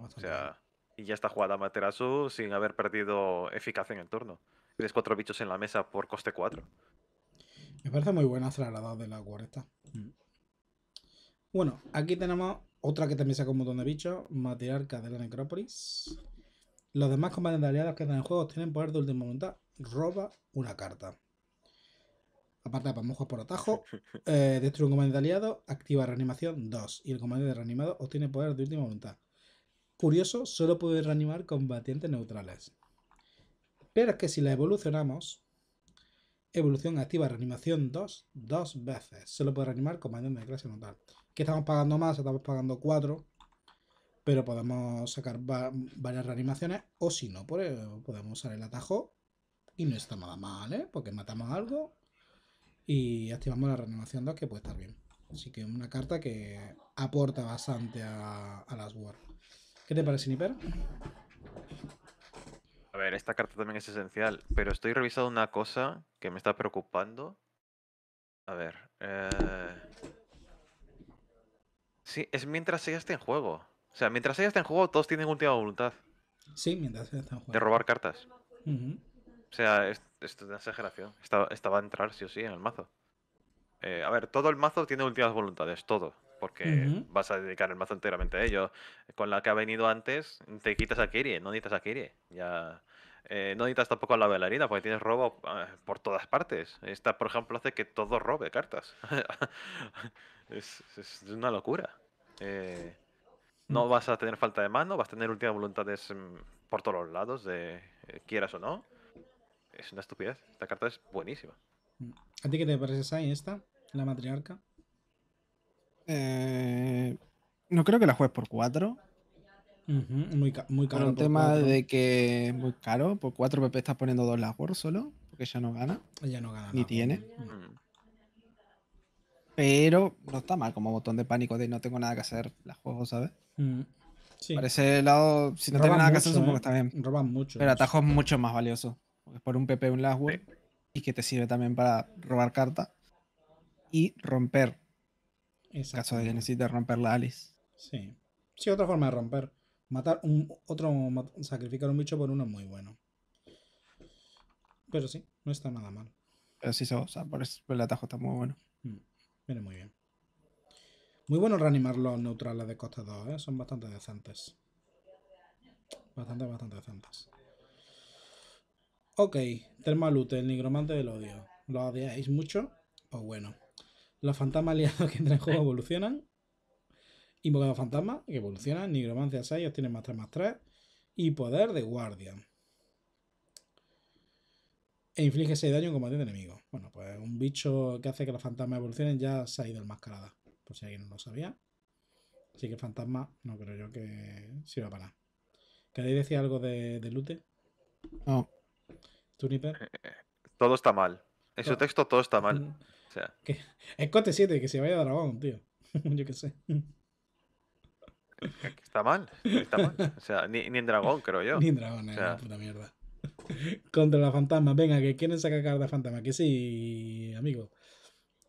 o sea, y ya está jugada Materasu sin haber perdido eficacia en el turno. Tienes cuatro bichos en la mesa por coste 4. Me parece muy buena la de la guareta. Mm. Bueno, aquí tenemos otra que también saca un montón de bichos, Matriarca de la Necrópolis. Los demás de aliados que están en juego tienen poder de última voluntad. Roba una carta. Aparte, de jugar por atajo. Eh, destruye un comandante aliado. Activa reanimación 2. Y el comandante reanimado obtiene poder de última voluntad. Curioso, solo puede reanimar combatientes neutrales. Pero es que si la evolucionamos, evolución activa reanimación 2, dos veces. Solo puede reanimar combatientes de clase neutral. Que estamos pagando más, estamos pagando 4 pero podemos sacar varias reanimaciones o si no, pues, podemos usar el atajo y no está nada mal, ¿eh? porque matamos algo y activamos la reanimación 2 que puede estar bien. Así que es una carta que aporta bastante a, a las War. ¿Qué te parece, Niper? A ver, esta carta también es esencial, pero estoy revisando una cosa que me está preocupando. A ver. Eh... Sí, es mientras ella esté en juego. O sea, mientras ella esté en juego, todos tienen última voluntad. Sí, mientras ella esté en juego. De robar cartas. O sea, esto es una exageración. Esta, va a entrar sí o sí en el mazo. Eh, a ver, todo el mazo tiene últimas voluntades, todo porque vas a dedicar el mazo enteramente a ello. Con la que ha venido antes, te quitas a Kiri, no necesitas a Kirie. Ya, eh, no necesitas tampoco a la bailarina, porque tienes robo ah, por todas partes. Esta, por ejemplo, hace que todo robe cartas. es, una locura. Eh, no vas a tener falta de mano, vas a tener últimas voluntades mm, por todos los lados, de eh, quieras o no. Es una estupidez. Esta carta es buenísima. Mm. ¿A ti qué te parece, Sai, esta? La matriarca. Eh, no creo que la juegues por 4. muy, caro. Por un tema de que es muy caro. Por 4 PP estás poniendo 2 labor solo. Porque ya no gana. Ya no gana. Ni tiene. Mm. Pero no está mal como botón de pánico de no tengo nada que hacer. La juego, ¿sabes? Mm. Por ese lado, si no tengo nada que hacer, supongo que eh. está bien. mucho. Pero atajos es mucho más valioso Porque es por un PP, un last Y que te sirve también para robar carta. Y romper en caso de que necesite romper la Alice. Sí. Sí, otra forma de romper. Matar un otro, sacrificar un bicho por uno es muy bueno. Pero sí, no está nada mal. Pero sí, se por eso el atajo está muy bueno. Mm, viene muy bien. Muy bueno reanimar los neutrales de costa 2, ¿eh? son bastante decentes. Bastante, bastante decentes. Ok, Thermalute, el nigromante del odio. ¿Lo odiáis mucho? Pues bueno. Los fantasmas aliados que entran en juego evolucionan. Invocado fantasma, que evolucionan. Nigromancia 6, obtienen más 3 más 3. Y poder de guardia. E inflige 6 daño en combate de enemigo. Bueno, pues un bicho que hace que los fantasmas evolucionen ya se ha ido enmascarada. Por si alguien no lo sabía. Así que fantasma no creo yo que sirva para nada. ¿Queréis decir algo de, de Lute? No. ¿Tuniper? Eh, eh, todo está mal. En su texto todo está mal. Mm. O 7, que se vaya dragón, tío. Yo qué sé. Está mal, está mal. O sea, ni, en dragón, creo yo. Ni dragón, eh, puta mierda. Contra la fantasmas, venga, que quieren sacar de fantasma. Que sí, amigo.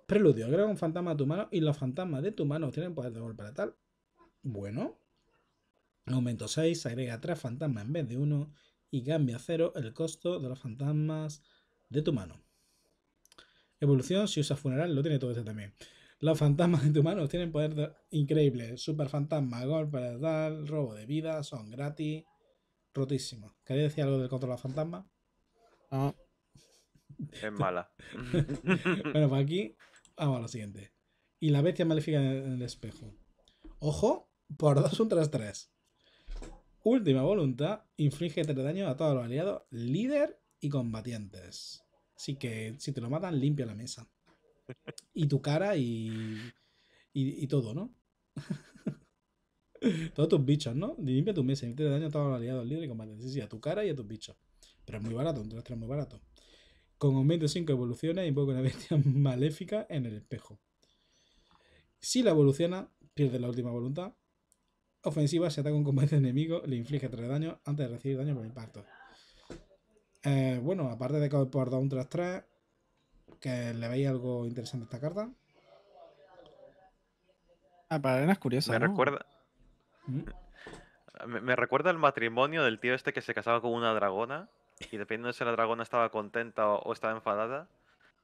Preludio, agrega un fantasma a tu mano y los fantasmas de tu mano tienen poder de gol para tal. Bueno. Aumento 6, agrega 3 fantasmas en vez de 1 y cambia a 0 el costo de los fantasmas de tu mano. Evolución, si usa funeral, lo tiene todo este también. Los fantasmas de tu mano tienen poder increíble. Super fantasma, gol para dar, robo de vida, son gratis. Rotísimo. ¿Quería decir algo del control de los fantasmas? Es mala. bueno, pues aquí vamos a lo siguiente. Y la bestia maléfica en el espejo. Ojo, por 2 un 3-3. Última voluntad, inflige 3 daño a todos los aliados, líder y combatientes. Así que si te lo matan, limpia la mesa. Y tu cara y, y, todo, ¿no? Todos tus bichos, ¿no? Limpia tu mesa, y te daño a todos los aliados libres y combate. Sí, a tu cara y a tus bichos. Pero es muy barato, un 3 muy barato. Con aumento 5 evoluciones, y poco una bestia maléfica en el espejo. Si la evoluciona, pierde la última voluntad. Ofensiva, se ataca un combate enemigo, le inflige 3 daños antes de recibir daño por impacto. Eh, bueno, aparte de que por un tras 3, que le veis algo interesante a esta carta. Ah, para arena es curiosa. Me recuerda. Mm. Me, recuerda el matrimonio del tío este que se casaba con una dragona. Y dependiendo de si la dragona estaba contenta o, estaba enfadada,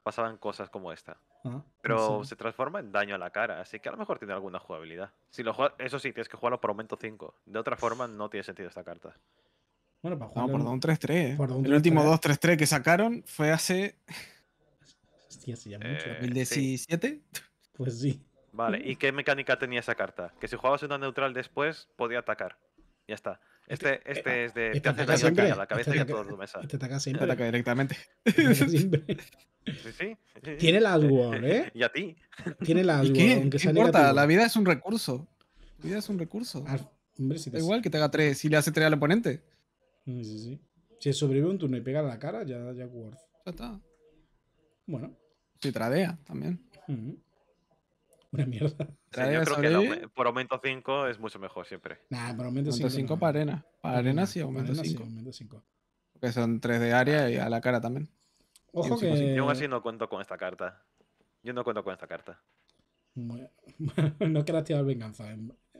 pasaban cosas como esta. Ah, Pero se transforma en daño a la cara, así que a lo mejor tiene alguna jugabilidad. Si lo eso sí, tienes que jugarlo por aumento 5. De otra forma, no tiene sentido esta carta. Bueno, para No, por 3 3-3. El último 2-3-3 que sacaron fue hace. Hostia, se llama mucho. ¿2017? Eh, pues sí. Vale, ¿y qué mecánica tenía esa carta? Que si jugabas una neutral después, podía atacar. Ya está. Este, este, este eh, es de. Este te hace siempre. a la cabeza y a este tu mesa. Este ataca siempre. Te ataca directamente. Sí, sí, Tiene el Asward, ¿eh? Y a ti. Tiene la Asward, No importa? La vida es un recurso. La vida es un recurso. da igual que te haga 3 Si le hace 3 al oponente. Sí, sí, Si sobrevive un turno y pega a la cara, ya, Jack worth. Ya está. Bueno. Si tradea también. Una mierda. creo que por aumento 5 es mucho mejor siempre. Nah, por aumento 5. para arena. Para arena sí, aumento 5. aumento Porque son 3 de área y a la cara también. Ojo que... Yo aún así no cuento con esta carta. Yo no cuento con esta carta. Bueno, no querrás tirar venganza,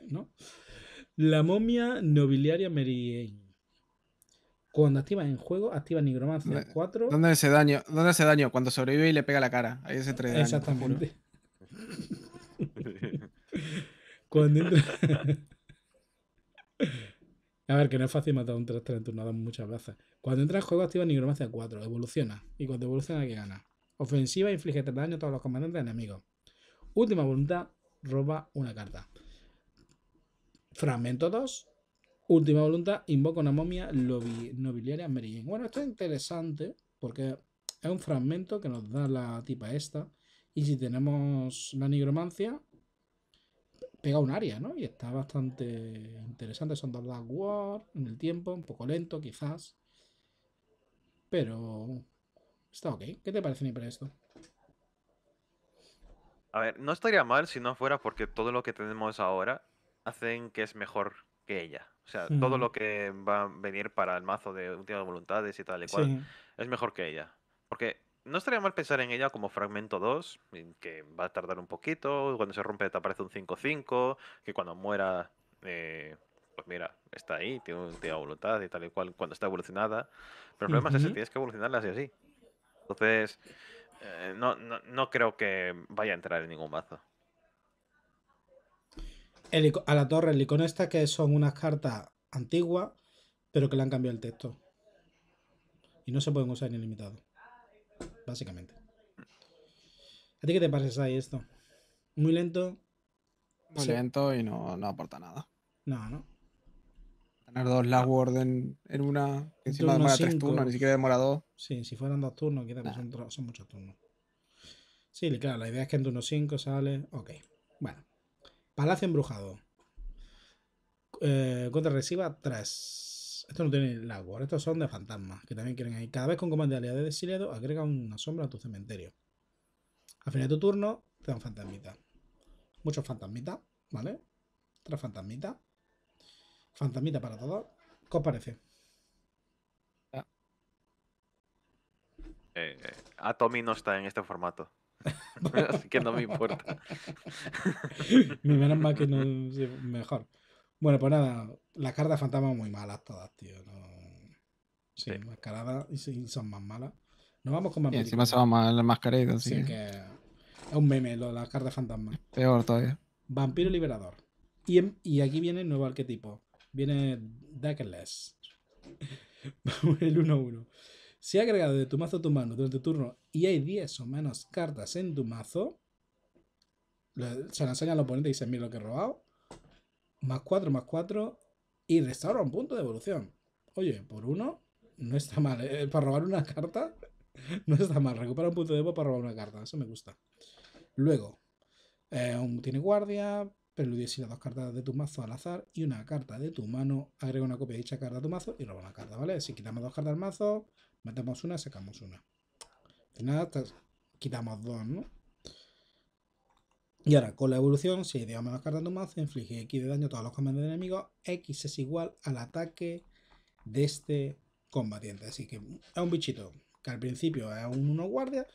¿no? La momia nobiliaria Merien. Cuando activa en juego, activa Nigromancia 4. ¿Dónde hace daño? ¿Dónde ese daño? Cuando sobrevive y le pega la cara. Ahí ese 3 daño. Exactamente. Cuando entra... A ver, que no es fácil matar a un 3-3 en turno, muchas veces. Cuando entra en juego, activa Nigromancia 4, evoluciona. Y cuando evoluciona, que gana. Ofensiva, inflige 3 daño a todos los comandantes enemigos. Última voluntad, roba una carta. Fragmento 2, Última voluntad, invoco una momia nobiliaria Merillín. Bueno, esto es interesante porque es un fragmento que nos da la tipa esta. Y si tenemos la nigromancia, pega un área, ¿no? Y está bastante interesante. Son dos Dark War en el tiempo, un poco lento quizás. Pero está ok. ¿Qué te parece, para esto? A ver, no estaría mal si no fuera porque todo lo que tenemos ahora hacen que es mejor ella. O sea, todo lo que va a venir para el mazo de últimas voluntades y tal y cual es mejor que ella. Porque no estaría mal pensar en ella como fragmento 2, que va a tardar un poquito, cuando se rompe te aparece un 5-5, que cuando muera, eh, pues mira, está ahí, tiene última voluntad y tal y cual, cuando está evolucionada. Pero el problema es tienes que evolucionarla así así. Entonces, eh, no, no, no creo que vaya a entrar en ningún mazo a la torre, el icono está que son unas cartas antiguas, pero que le han cambiado el texto. Y no se pueden usar en ilimitado. Básicamente. ¿A ti qué te parece ahí esto? Muy lento. Muy lento y no, aporta nada. No, no. Tener dos Last en, una. Encima demora tres turnos, ni siquiera demora dos. Sí, si fueran dos turnos, quizás son, muchos turnos. Sí, claro, la idea es que en turno 5 sale. Ok. Bueno. Palacio Embrujado. contra eh, Resiva 3. Esto no el lago, estos son de fantasmas, que también quieren ahí. Cada vez con comandante de aliados agrega una sombra a tu cementerio. Al final de tu turno, te dan fantasmita. Muchos fantasmitas, ¿vale? Tres fantasmitas. Fantasmita para todos. ¿Qué os parece? Ah. Eh, eh, Atomi no está en este formato. Así que no me importa. Menos mal que no. mejor. Bueno, pues nada, las cartas fantasma muy malas todas, tío. Sí, mascaradas y son más malas. Nos vamos con más. Y encima se va mal el sí, que... Es un meme, lo, las cartas fantasma. Peor todavía. Vampiro Liberador. Y, y aquí viene el nuevo arquetipo. Viene Deckless. el 1-1. Si ha agregado de tu mazo a tu mano durante tu turno y hay 10 o menos cartas en tu mazo, se la enseña al oponente y dice, mira lo que he robado. Más 4, más 4. Y restaura un punto de evolución. Oye, por uno, no está mal. ¿eh? Eh, para robar una carta, no está mal. Recupera un punto de evo para robar una carta. Eso me gusta. Luego, eh, tiene guardia, preludio y las dos cartas de tu mazo al azar y una carta de tu mano, agrega una copia de dicha carta a tu mazo y roba una carta, ¿vale? Si quitamos dos cartas al mazo, metemos una, sacamos una. nada, quitamos dos, ¿no? Y ahora, con la evolución, si digamos las cartas de tu mazo, inflige X de daño a todos los combatientes enemigos X es igual al ataque de este combatiente. Así que es un bichito que al principio es un 1 guardia,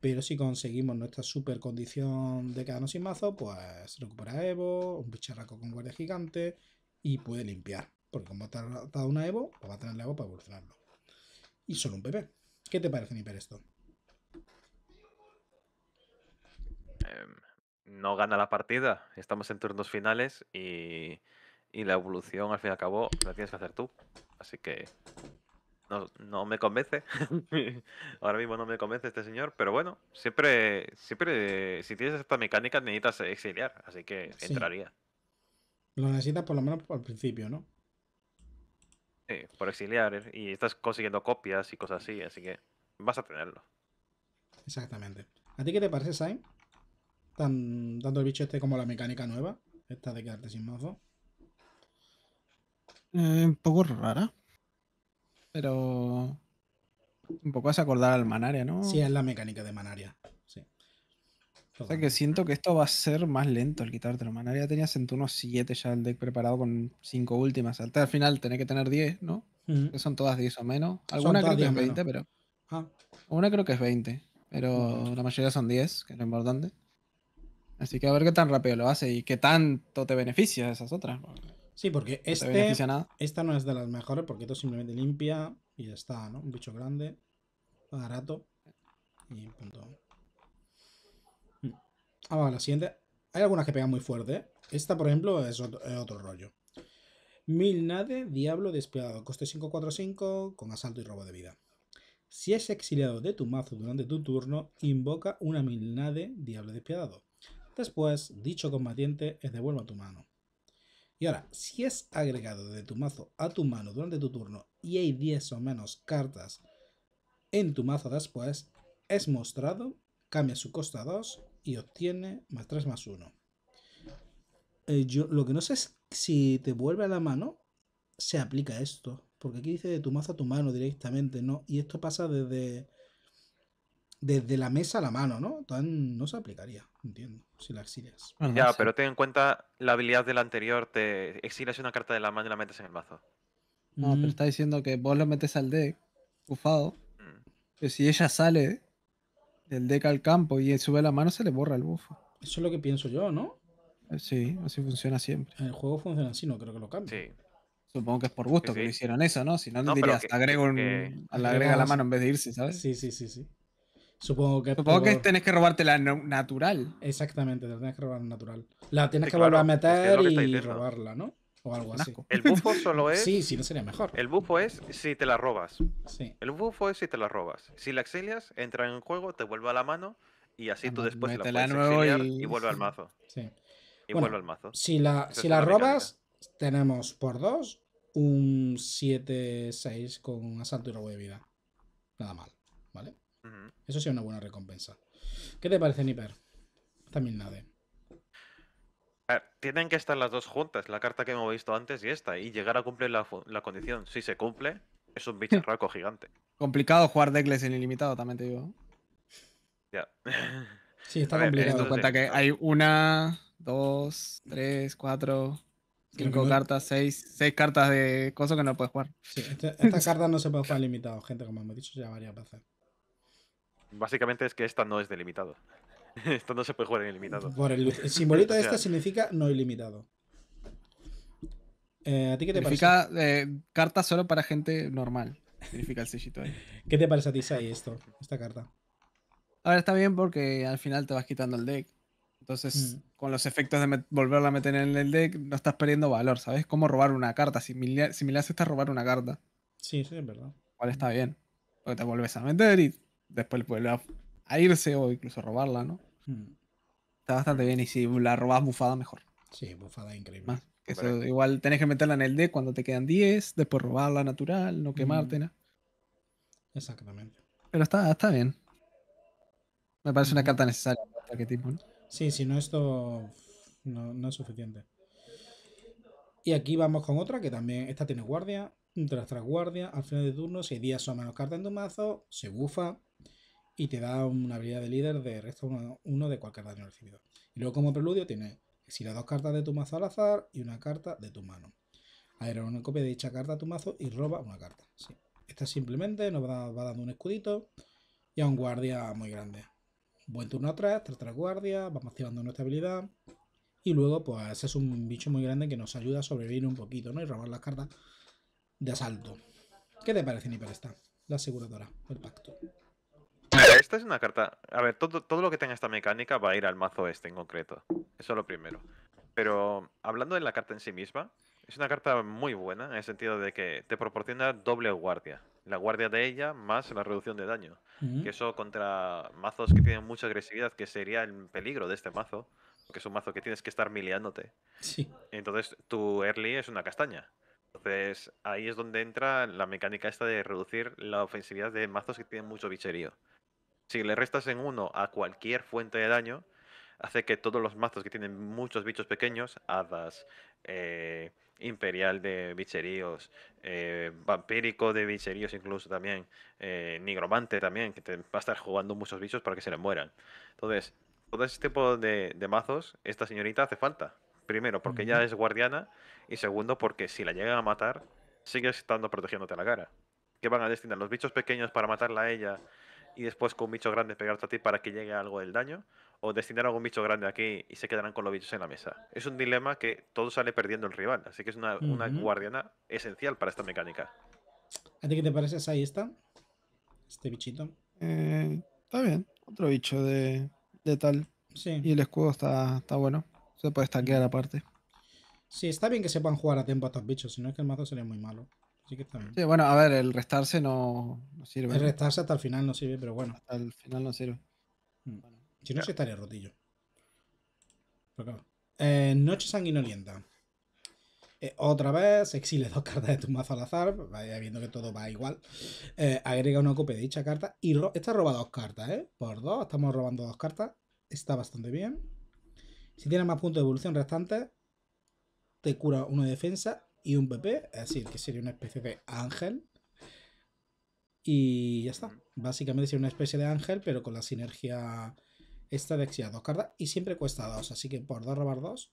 pero si conseguimos nuestra super condición de quedarnos sin mazo, pues recupera Evo, un bicharraco con guardia gigante y puede limpiar. Porque como ha tratado una Evo, pues va a tener la Evo para evolucionarlo. Y solo un PP. ¿Qué te parece, Niper, esto? Em, no gana la partida. Estamos en turnos finales y, y la evolución, al fin y al cabo, la tienes que hacer tú. Así que no, no me convence. Ahora mismo no me convence este señor, pero bueno, siempre, siempre, si tienes esta mecánica necesitas exiliar, así que entraría. Lo necesitas por lo menos al principio, ¿no? Sí, por exiliar eh, y estás consiguiendo copias y cosas así, así que vas a tenerlo. Exactamente. ¿A ti qué te parece, Sain? Tan, tanto el bicho este como la mecánica nueva, esta de quedarte sin mazo. Eh, un poco rara pero un poco hace acordar al Manaria, ¿no? Sí, es la mecánica de Manaria. Sí. O sea que siento que esto va a ser más lento el quitártelo. Manaria tenías en turno 7 ya el deck preparado con 5 últimas. al final tenés que tener 10, ¿no? que son todas 10 o menos. Algunas creo que es 20, pero. Ah. Una creo que es 20, pero la mayoría son 10, que es lo importante. Así que a ver qué tan rápido lo hace y qué tanto te beneficia esas otras. Sí, porque este, esta no es de las mejores porque esto simplemente limpia y está, ¿no? Un bicho grande, barato y punto. Mm. Ah, la siguiente. Hay algunas que pegan muy fuerte. ¿eh? Esta, por ejemplo, es otro, rollo. Milnade, Diablo Despiadado, coste 545 con asalto y robo de vida. Si es exiliado de tu mazo durante tu turno, invoca una Milnade, Diablo Despiadado. Después, dicho combatiente es a tu mano. Y ahora, si es agregado de tu mazo a tu mano durante tu turno y hay 10 o menos cartas en tu mazo después, es mostrado, cambia su costa a 2 y obtiene más 3 más 1. Eh, yo, lo que no sé es si te vuelve a la mano, se aplica esto. Porque aquí dice de tu mazo a tu mano directamente, ¿no? Y esto pasa desde, desde la mesa a la mano, ¿no? Entonces no se aplicaría. Entiendo, si la exilias. ya, pero ten en cuenta la habilidad del anterior, te exilias una carta de la mano y la metes en el mazo. No, pero mm. está diciendo que vos lo metes al deck, bufado. Mm. Que si ella sale del deck al campo y sube la mano, se le borra el bufo Eso es lo que pienso yo, ¿no? Eh, sí, así funciona siempre. En el juego funciona así, no creo que lo cambie. Supongo que es por gusto que lo hicieron eso, ¿no? Si no, dirías, agrega la mano en vez de irse, ¿sabes? Sí, sí, sí, sí. Supongo que. Supongo que tenés que robarte la natural. Exactamente, te la tienes que robar natural. La tienes que volver a meter y robarla, ¿no? O algo así. El bufo solo es. sí, sí, no sería mejor. El bufo es si te la robas. Sí. El bufo es si te la robas. Si la exilias, entra en el juego, te vuelve a la mano y así ah, tú después la puedes exiliar y... vuelve al mazo. Sí. Y vuelve al mazo. Si la, robas, tenemos por dos un 7-6 con asalto y robo de vida. Nada mal, ¿vale? Eso sí es una buena recompensa. ¿Qué te parece, Niper? También nada. tienen que estar las dos juntas, la carta que hemos visto antes y esta, y llegar a cumplir la, condición. Si se cumple, es un bicharraco gigante. Complicado jugar degles en ilimitado, también te digo. Ya. Sí, está complicado. cuenta que hay una, dos, tres, cuatro, cinco cartas, seis, seis cartas de cosas que no puedes jugar. estas cartas no se puede jugar ilimitado gente, como hemos dicho ya para hacer Básicamente es que esta no es delimitado. Esto no se puede jugar en ilimitado. el, simbolito de esta significa no ilimitado. Eh, ¿A ti qué te significa, parece? Eh, carta solo para gente normal. Significa el sellito ahí. ¿Qué te parece a ti, Sai, esto? Esta carta. Ahora está bien porque al final te vas quitando el deck. Entonces, mm. con los efectos de volverla a meter en el deck, no estás perdiendo valor, ¿sabes? ¿Cómo robar una carta. Similar, similar a esta robar una carta. Sí, sí, es verdad. Igual está bien. Porque te vuelves a meter y después vuelve a, irse o incluso robarla, ¿no? Hmm. Está bastante bien y si la robas bufada, mejor. Sí, bufada increíble. igual tenés que meterla en el D cuando te quedan 10, después robarla natural, no quemarte, hmm. Exactamente. Pero está, está bien. Me parece una hmm. carta necesaria para este tipo, ¿no? Sí, si no, esto no, es suficiente. Y aquí vamos con otra que también, esta tiene guardia, tras tras guardia, al final de turno, si hay 10 o menos cartas en tu mazo, se bufa, y te da una habilidad de líder de resta uno de cualquier daño recibido. Y luego como preludio tienes las dos cartas de tu mazo al azar y una carta de tu mano. Aero una copia de dicha carta a tu mazo y roba una carta. Esta simplemente nos va, dando un escudito y a un guardia muy grande. Buen turno atrás, tras guardia guardias, vamos activando nuestra habilidad. Y luego, pues, es un bicho muy grande que nos ayuda a sobrevivir un poquito, ¿no? Y robar las cartas de asalto. ¿Qué te parece, para esta? La aseguradora, el pacto esta es una carta. A ver, todo, todo lo que tenga esta mecánica va a ir al mazo este en concreto. Eso es lo primero. Pero hablando de la carta en sí misma, es una carta muy buena en el sentido de que te proporciona doble guardia. La guardia de ella más la reducción de daño. Que eso contra mazos que tienen mucha agresividad, que sería el peligro de este mazo. Porque es un mazo que tienes que estar miliándote. Sí. Entonces tu early es una castaña. Entonces ahí es donde entra la mecánica esta de reducir la ofensividad de mazos que tienen mucho bicherío. Si le restas en uno a cualquier fuente de daño, hace que todos los mazos que tienen muchos bichos pequeños, hadas, eh, imperial de bicheríos, eh, vampírico de bicheríos incluso también, eh, nigromante también, que te va a estar jugando muchos bichos para que se le mueran. Entonces, todo ese tipo de, mazos, esta señorita hace falta. Primero, porque ella es guardiana, y segundo, porque si la llegan a matar, sigues estando protegiéndote la cara. ¿Qué van a destinar? ¿Los bichos pequeños para matarla a ella y después con un bicho grande pegarte a ti para que llegue algo del daño, o destinar algún bicho grande aquí y se quedarán con los bichos en la mesa. Es un dilema que todo sale perdiendo el rival, así que es una, guardiana esencial para esta mecánica. ¿A ti qué te parece pues ahí está? Este bichito. Eh, está bien, otro bicho de, de tal. Sí. Y el escudo está, está bueno. Se puede estanquear aparte. Sí, está bien que sepan jugar a tiempo a estos bichos, si no es que el mazo sería muy malo. Sí, bueno, a ver, el restarse no, sirve. El restarse hasta el final no sirve, pero bueno. Hasta el final no sirve. Mm. si no, se estaría rotillo. Eh, noche sanguinolienta. Eh, otra vez, exile dos cartas de tu mazo al azar, vaya viendo que todo va igual. Eh, agrega una copia de dicha carta y esta roba dos cartas, ¿eh? Por dos, estamos robando dos cartas. Está bastante bien. Si tienes más puntos de evolución restantes, te cura uno de defensa y un PP, es decir, que sería una especie de ángel. Y ya está. Básicamente sería una especie de ángel, pero con la sinergia esta de xia dos cartas. Y siempre cuesta dos, así que por dos robar dos,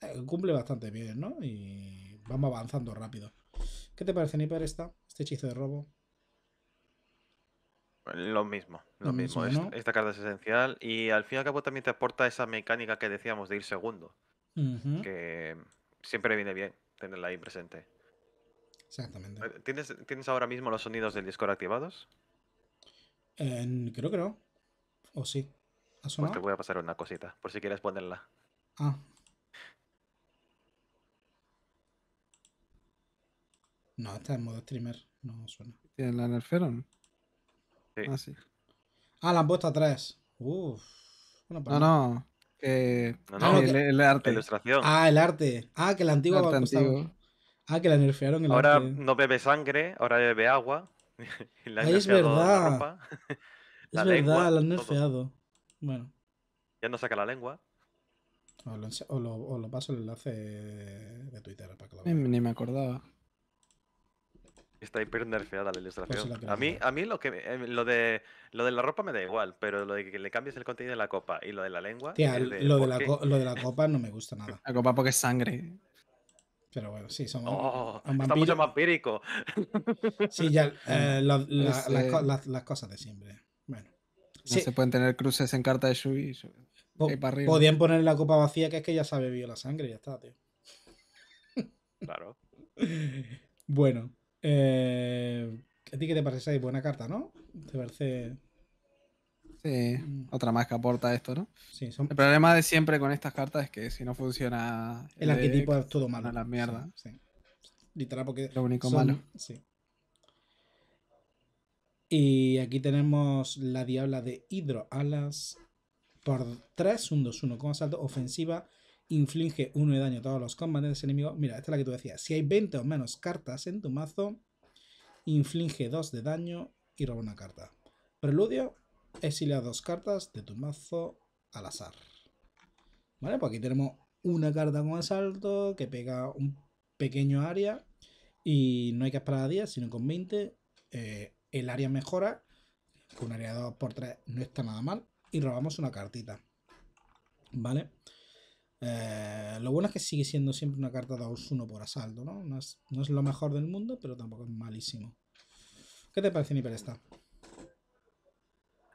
eh, cumple bastante bien, ¿no? Y vamos avanzando rápido. ¿Qué te parece, Niper, esta? Este hechizo de robo. Lo mismo, lo, mismo. esta, carta es esencial y al fin y al cabo también te aporta esa mecánica que decíamos de ir segundo, que siempre viene bien el ahí presente. Exactamente. Eh, ¿Tienes, ¿Tienes ahora mismo los sonidos del Discord activados? creo que no. ¿O sí? Pues te voy a pasar una cosita, por si quieres ponerla. Ah. No, está en modo streamer, no suena. ¿Tienes la nerferon? Sí. Ah, sí. Ah, la han puesto atrás. tres. Uf. no, no. Eh, no, no, e, el, arte. ilustración. Ah, el arte. Ah, que la antigua antiguo. Ah, que la nerfearon el Ahora no bebe sangre, ahora bebe agua. es verdad. La es lengua, verdad, la han nerfeado. Bueno. Ya no saca la lengua. O lo, o lo, paso el enlace de Twitter para que lo ni me acordaba. Está hiper nerfeada la ilustración. a mí, a mí lo, que, eh, lo, de, lo de la ropa me da igual, pero lo de que le cambies el contenido de la copa y lo de la lengua. Eh, lo, de la copa no me gusta nada. La copa porque es sangre. Pero bueno, sí, son oh, Está mucho vampírico. Sí, ya, las, cosas de siempre. Bueno. No se pueden tener cruces en carta de Shui. Podían poner la copa vacía, que es que ya sabe ha la sangre, y ya está, tío. Claro. bueno. Eh, ¿A ti qué te parece Buena carta, ¿no? Te parece. Sí, otra más que aporta esto, ¿no? Sí, son... El problema de siempre con estas cartas es que si no funciona. El, arquetipo es todo malo. La mierda. Sí, Literal, porque. Lo único malo. Sí. Y aquí tenemos la Diabla de hidro alas por 3, 1, 2-1 con asalto ofensiva inflige 1 de daño a todos los combates enemigos. Mira, esta es la que tú decías. Si hay 20 o menos cartas en tu mazo, inflige 2 de daño y roba una carta. Preludio, exilia dos cartas de tu mazo al azar. Vale, pues aquí tenemos una carta con asalto que pega un pequeño área y no hay que esperar a 10, sino con 20. Eh, el área mejora, con un área de 2x3 no está nada mal y robamos una cartita. Vale. Eh, lo bueno es que sigue siendo siempre una carta 2-1 por asalto, ¿no? No es, lo mejor del mundo, pero tampoco es malísimo. ¿Qué te parece, Niper, esta?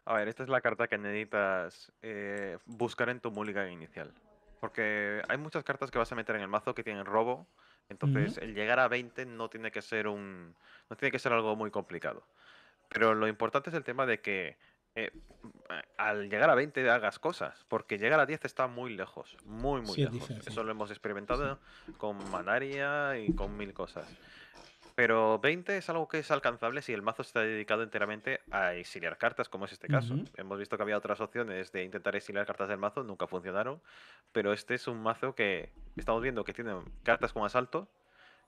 A ver, esta es la carta que necesitas eh, buscar en tu mulligan inicial. Porque hay muchas cartas que vas a meter en el mazo que tienen robo. Entonces, el llegar a 20 no tiene que ser un. no tiene que ser algo muy complicado. Pero lo importante es el tema de que eh, al llegar a 20 hagas cosas, porque llegar a 10 está muy lejos, muy, muy lejos. Eso lo hemos experimentado con Manaria y con mil cosas. Pero 20 es algo que es alcanzable si el mazo está dedicado enteramente a exiliar cartas, como es este caso. Hemos visto que había otras opciones de intentar exiliar cartas del mazo, nunca funcionaron. Pero este es un mazo que estamos viendo que tiene cartas con asalto,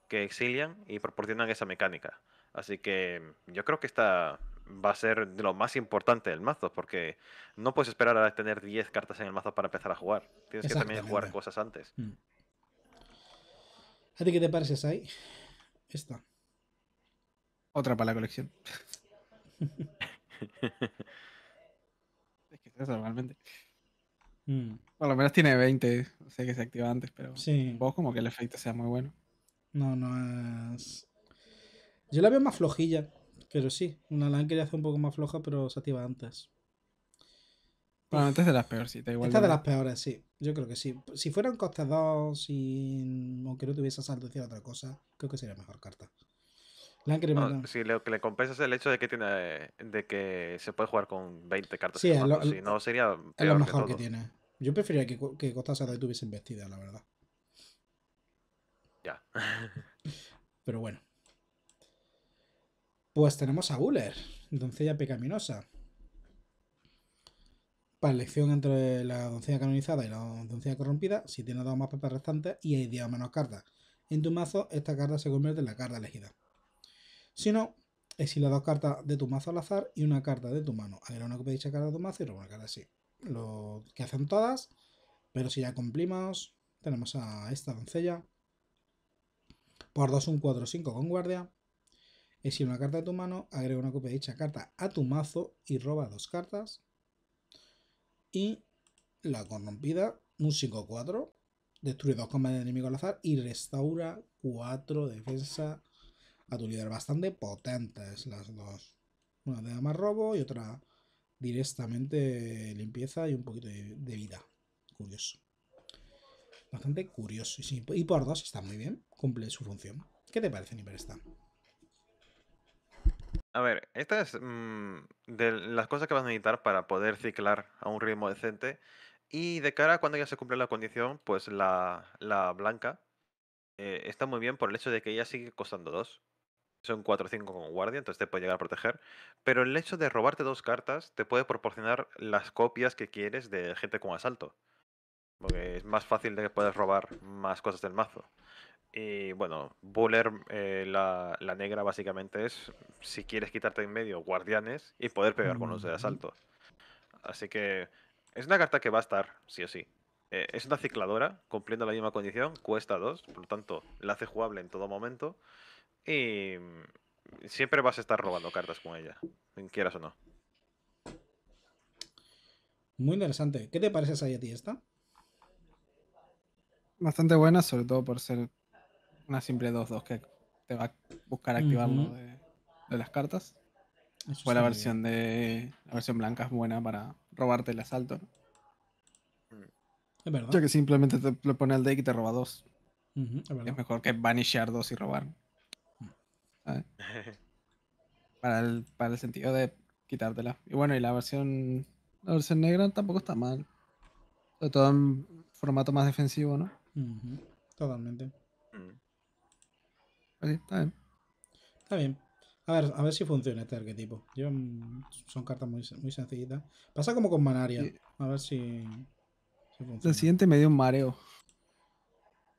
que exilian y proporcionan esa mecánica. Así que yo creo que está va a ser de lo más importante del mazo, porque no puedes esperar a tener 10 cartas en el mazo para empezar a jugar. Tienes que también jugar cosas antes. Mm. ¿A ti qué te parece, Sai? Esta. Otra para la colección. es que es normalmente. Mm. Por lo menos tiene 20, o que se activa antes, pero sí. vos como que el efecto sea muy bueno. No, no es. Yo la veo más flojilla. Pero sí, una LAN hace un poco más floja, pero se activa antes. Bueno, antes de las peores da igual. Esta de, de las peores, sí. Yo creo que sí. Si fueran costa 2, y... aunque no tuviese salto y otra cosa, creo que sería mejor carta. si lo que le compensas es el hecho de que tiene de que se puede jugar con 20 cartas. Sí, si no sería es lo mejor que, tiene. Yo preferiría que, que 2 y tuviese vestida, la verdad. Ya. Pero bueno. Pues tenemos a Buller, doncella pecaminosa. Para elección entre la doncella canonizada y la doncella corrompida, si tienes dos más papas restantes y hay 10 o menos cartas en tu mazo, esta carta se convierte en la carta elegida. Si no, las dos cartas de tu mazo al azar y una carta de tu mano. a una que de dicha carta de tu mazo y una carta así. Lo que hacen todas, pero si ya cumplimos, tenemos a esta doncella. Por 2, un 4, 5 con guardia si una carta de tu mano, agrega una copia de dicha carta a tu mazo y roba dos cartas. Y la corrompida, un 5-4. Destruye dos combates de enemigo al azar y restaura 4 defensa a tu líder. Bastante potentes las dos. Una de da más robo y otra directamente limpieza y un poquito de, vida. Curioso. Bastante curioso. Y, por dos está muy bien. Cumple su función. ¿Qué te parece, esta? A ver, estas es mm, de las cosas que vas a necesitar para poder ciclar a un ritmo decente. Y de cara a cuando ya se cumple la condición, pues la, blanca eh, está muy bien por el hecho de que ella sigue costando dos. Son 4 o 5 con guardia, entonces te puede llegar a proteger. Pero el hecho de robarte dos cartas te puede proporcionar las copias que quieres de gente con asalto. Porque es más fácil de que puedas robar más cosas del mazo. Y eh, bueno, Buller, eh, la, negra básicamente es, si quieres quitarte en medio, guardianes y poder pegar con los de asalto. Así que es una carta que va a estar, sí o sí. Eh, es una cicladora, cumpliendo la misma condición, cuesta 2, por lo tanto, la hace jugable en todo momento. Y mm, siempre vas a estar robando cartas con ella, quieras o no. Muy interesante. ¿Qué te parece, ti esta? Bastante buena, sobre todo por ser una simple 2-2 que te va a buscar activarlo de, las cartas. o la versión de. La versión blanca es buena para robarte el asalto. Es verdad. Ya que simplemente te lo pone al deck y te roba dos. es, mejor que banishar dos y robar. para, el, sentido de quitártela. Y bueno, y la versión. La versión negra tampoco está mal. Sobre todo en formato más defensivo, ¿no? Totalmente. Mm está bien. A ver, a ver si funciona este arquetipo. Mm, son cartas muy, muy sencillitas. Pasa como con Manaria. A ver si, funciona. El siguiente me dio un mareo.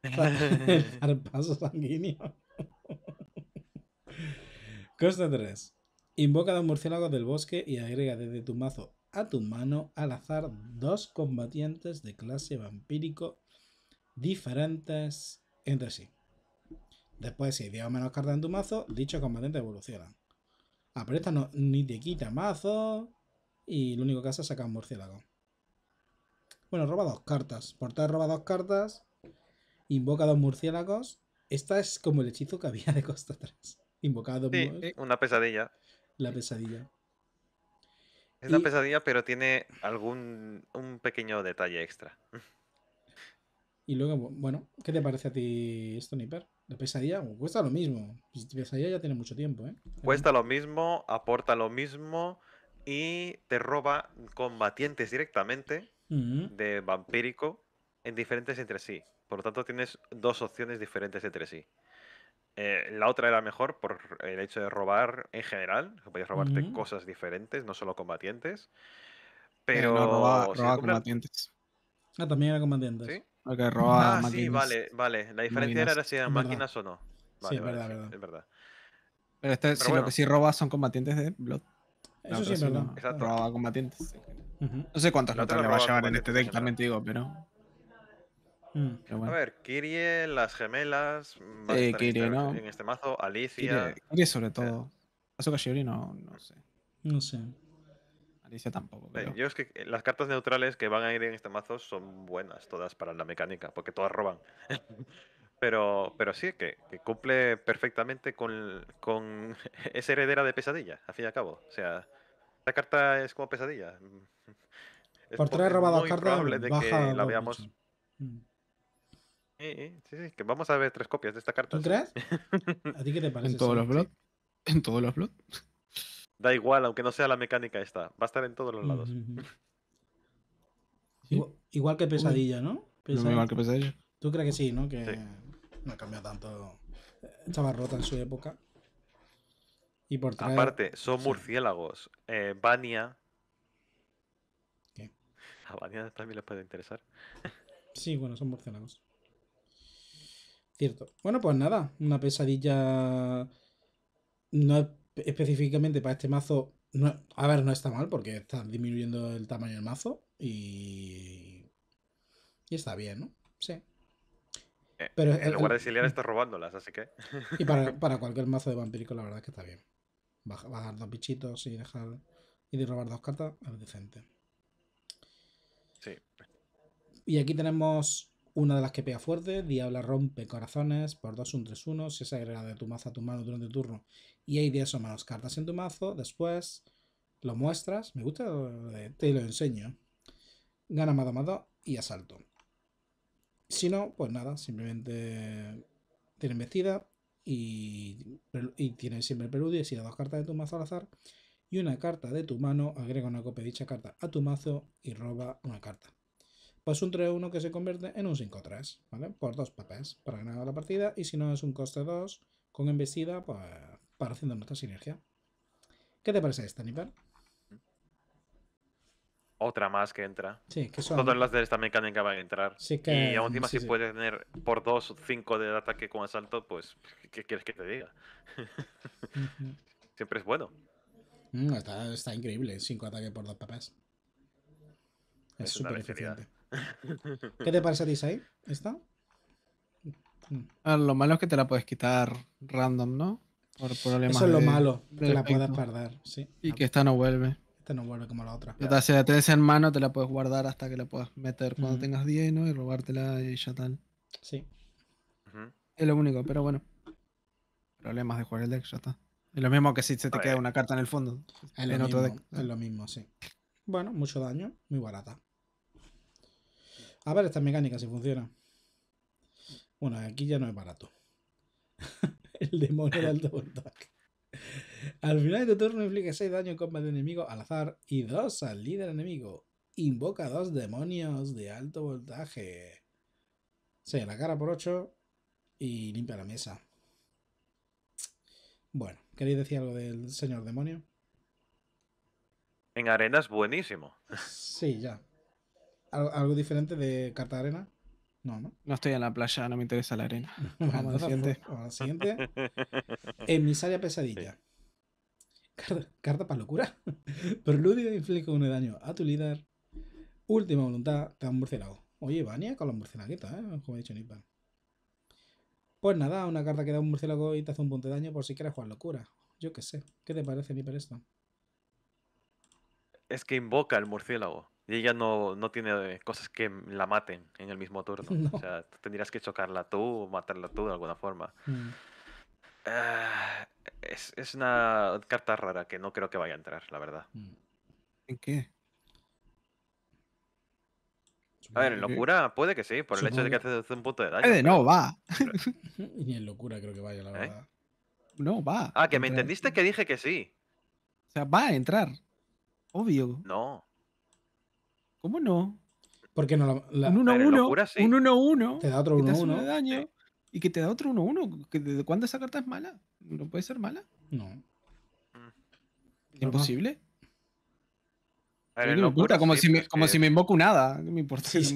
Al paso sanguíneo. Costa 3. Invoca a un murciélago del bosque y agrega desde tu mazo a tu mano al azar dos combatientes de clase vampírico diferentes entre sí. Después, si 10 menos cartas en tu mazo, dichos combatientes evoluciona Ah, ni te quita mazo. Y lo único que hace es sacar un murciélago. Bueno, roba dos cartas. Portal roba dos cartas. Invoca dos murciélagos. Esta es como el hechizo que había de costa 3. Invocado. una pesadilla. La pesadilla. Es la pesadilla, pero tiene algún un pequeño detalle extra. Y luego, bueno, ¿qué te parece a ti, Stoniper? pesadilla uh, cuesta lo mismo. Pues, pesadilla ya tiene mucho tiempo, ¿eh? Cuesta lo mismo, aporta lo mismo y te roba combatientes directamente de vampírico en diferentes entre sí. Por lo tanto, tienes dos opciones diferentes entre sí. Eh, la otra era mejor por el hecho de robar en general, que podías robarte cosas diferentes, no solo combatientes. Eh, Pero. no, combatientes. Ah, también era combatientes robaba. Ah, sí, vale, vale. La diferencia era si eran máquinas o no. Vale, sí, es verdad, es verdad. Pero, este, si lo que sí roba son combatientes de Blood. Eso sí, no. Robaba combatientes. No sé cuántos notas le va a llevar en este deck, también te digo, pero. Mm. A ver, Kirie, las gemelas. Mm, eh, sí, Kirie, en este, ¿no? En este mazo, Alicia. Kirie, sobre eh. todo. Azuka Shiori no, no sé. No sé tampoco. Yo es que eh, las cartas neutrales que van a ir en este mazo son buenas todas para la mecánica, porque todas roban. pero, pero sí, que, cumple perfectamente con, con heredera de pesadilla, al fin y al cabo. O sea, la carta es como pesadilla. Por tres robados cartas, de que la veamos. Mm. Sí, sí, que vamos a ver tres copias de esta carta. tres? ¿A ti qué te parece? ¿En todos los blogs? ¿En todos los blogs? Da igual, aunque no sea la mecánica esta. Va a estar en todos los lados. Igual, que pesadilla, ¿no? Igual que pesadilla. ¿Tú crees que sí, no? Que no ha cambiado tanto. Estaba rota en su época. Y por traer... Aparte, son murciélagos. Bania. Eh, ¿Qué? A Bania también les puede interesar. Sí, bueno, son murciélagos. Cierto. Bueno, pues nada. Una pesadilla. No es específicamente para este mazo, no, a ver, no está mal porque está disminuyendo el tamaño del mazo y, y está bien, ¿no? Sí. Eh, Pero en el, lugar de mm. está robándolas, así que... Y para, cualquier mazo de vampírico la verdad es que está bien. Bajar, bajar dos bichitos y dejar... Y de robar dos cartas es decente. Sí. Y aquí tenemos una de las que pega fuerte, Diabla rompe corazones por 2, 1, 3, 1. Si se agrega de tu mazo a tu mano durante el turno y hay 10 o más cartas en tu mazo, después lo muestras. Me gusta, eh, te lo enseño. Gana más 2 más 2 y asalto. Si no, pues nada, simplemente tienen vestida y, y tienen siempre el y Si da dos cartas de tu mazo al azar y una carta de tu mano, agrega una copia de dicha carta a tu mazo y roba una carta pues un 3-1 que se convierte en un 5-3, ¿vale? Por dos papés para ganar la partida y si no es un coste 2 con embestida, pues para haciendo nuestra sinergia. ¿Qué te parece esta, Nipper? Otra más que entra. Sí, que son... Todas las de esta mecánica van a entrar. Sí que... Y aún encima si puede tener por 2 5 de ataque con asalto, pues, ¿qué quieres que te diga? Siempre es bueno. Mm, está, increíble, 5 ataques por dos papés Es súper eficiente. ¿Qué te parece a ti, ¿Esta? Ah, lo malo es que te la puedes quitar random, ¿no? Por problemas Eso es lo malo, que la puedes perder, Y que esta no vuelve. Esta no vuelve como la otra. si te tienes en mano, te la puedes guardar hasta que la puedas meter cuando tengas 10, ¿no? Y robártela y ya tal. Sí. Es lo único, pero bueno. Problemas de jugar el deck, ya está. Es lo mismo que si se te queda una carta en el fondo. en otro deck. Es lo mismo, sí. Bueno, mucho daño, muy barata. A ver esta mecánica si funciona. Bueno, aquí ya no es barato. el demonio de alto voltaje. Al final de tu turno inflige 6 daños en combate enemigo al azar y 2 al líder enemigo. Invoca dos demonios de alto voltaje. Sea la cara por 8 y limpia la mesa. Bueno, ¿queréis decir algo del señor demonio? En arena es buenísimo. Sí, ya. ¿Algo, diferente de carta arena? No, ¿no? No estoy en la playa, no me interesa la arena. Vamos, a la pues, siguiente. Vamos siguiente. Emisaria pesadilla. Carta, para locura. Preludio e inflige un daño a tu líder. Última voluntad, te da un murciélago Oye, Vania con los murciélaguitos, ¿eh? Como he dicho Nipan. Pues nada, una carta que da un murciélago y te hace un punto de daño por si quieres jugar locura. Yo qué sé. ¿Qué te parece, para esto? Es que invoca el murciélago. Y ella no, tiene cosas que la maten en el mismo turno. O sea, tendrías que chocarla tú o matarla tú de alguna forma. Mm. Ah, es, una carta rara que no creo que vaya a entrar, la verdad. Mm. ¿En qué? A ver, en locura puede que sí, por el hecho de que, hace un punto de daño. Eh, no, va. Ni en locura creo que vaya, la ¿Eh? verdad. No, va. Ah, que me entendiste que dije que sí. O sea, va a entrar. Obvio. No. ¿Cómo no? Porque no la, la... un 1-1, un 1-1, te da otro 1-1 daño y que te da otro 1-1. ¿Desde cuándo esa carta es mala? ¿No puede ser mala? No. Mm. ¿Imposible? Es una locura, como, si me, me invoco un hada. No me importa es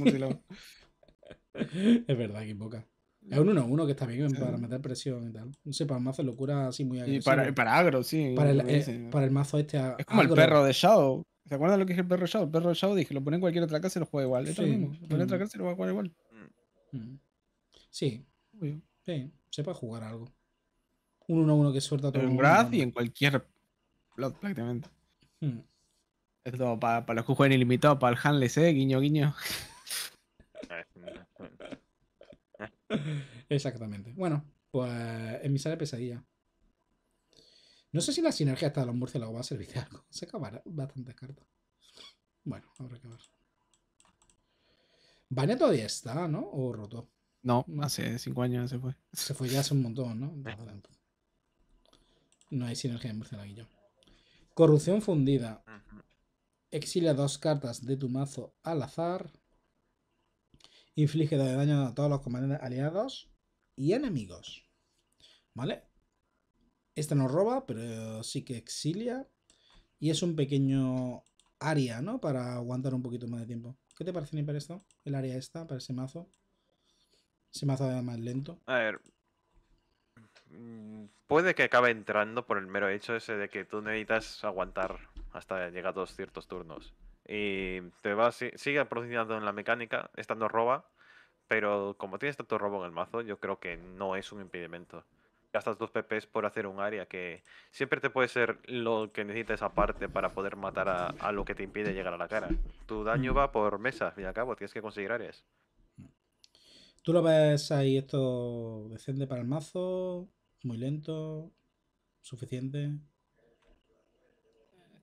verdad que invoca. Es un 1-1 que está bien para meter presión y tal. No sé, para de locura así muy agresivo. Y para, para, agro, sí. Para el, eh, para el mazo este. Agro. Es como el perro de Shadow. ¿Se acuerdan lo que es el perro de Shadow? El perro de Shadow dije, lo ponen en cualquier otra casa y lo juega igual. Es lo mismo. Lo pone en otra mm. casa y lo va a jugar igual. Mm. Sí. Obvio. Sí, sepa jugar algo. Un 1-1 que suelta todo. En Wrath y en cualquier plot prácticamente. Mm. Es todo para, para los que juegan ilimitado, para el Hanley, eh, guiño, guiño. Exactamente. Bueno, pues de pesadilla. No sé si la sinergia está de los murciélagos va a servir de algo. Se acabará bastantes cartas. Bueno, habrá que ver. Vania todavía está, ¿no? ¿O roto? No, hace cinco años se fue. Se fue ya hace un montón, ¿no? No hay sinergia en yo. Corrupción fundida. Exilia dos cartas de tu mazo al azar. Inflige daño a todos los comandantes aliados y enemigos. ¿Vale? Esta no roba, pero sí que exilia. Y es un pequeño área, ¿no? Para aguantar un poquito más de tiempo. ¿Qué te parece, Niper, esto? El área esta, para ese mazo. Ese mazo más lento. A ver. Mm, puede que acabe entrando por el mero hecho ese de que tú necesitas aguantar hasta llegar a ciertos turnos y te va, sigue aproximando en la mecánica, estando roba, pero como tienes tanto robo en el mazo, yo creo que no es un impedimento. Gastas dos PPs por hacer un área que siempre te puede ser lo que necesites aparte para poder matar a, lo que te impide llegar a la cara. Tu daño mm. va por mesas, y al cabo, tienes que conseguir áreas. ¿Tú lo ves ahí esto descende para el mazo? ¿Muy lento? ¿Suficiente?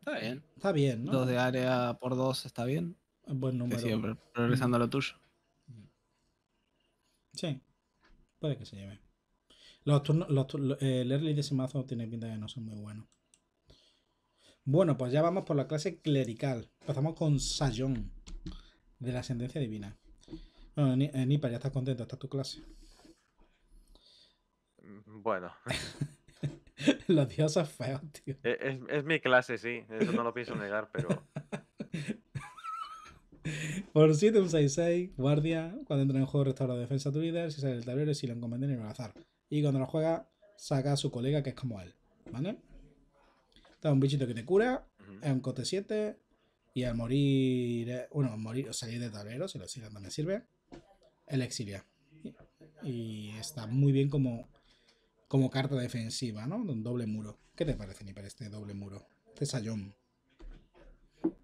Está bien. Está bien, ¿no? Dos de área por dos está bien. Buen número. Sí, realizando progresando a lo tuyo. Sí. Puede que se lleve. Los turnos, los eh, el early de ese mazo tiene pinta de que no son muy buenos. Bueno, pues ya vamos por la clase clerical. Empezamos con Sayon de la ascendencia divina. Bueno, eh, Nipa, ya estás contento, está tu clase. Bueno. Los dioses feos, tío. E, es, mi clase, sí. Eso no lo pienso negar, pero. Por 7, un 6-6, guardia. Cuando entra en juego, restaura la defensa tu líder. Si sale del tablero, si lo encomendan y lo azar. Y cuando lo juega, saca a su colega que es como él. ¿Vale? Está un bichito que te cura. Es un cote 7. Y al morir. Eh, bueno, al morir o salir del tablero, si lo siguen donde sirve. El exilia. y está muy bien como como carta defensiva, ¿no? Un doble muro. ¿Qué te parece, ni para este doble muro? Este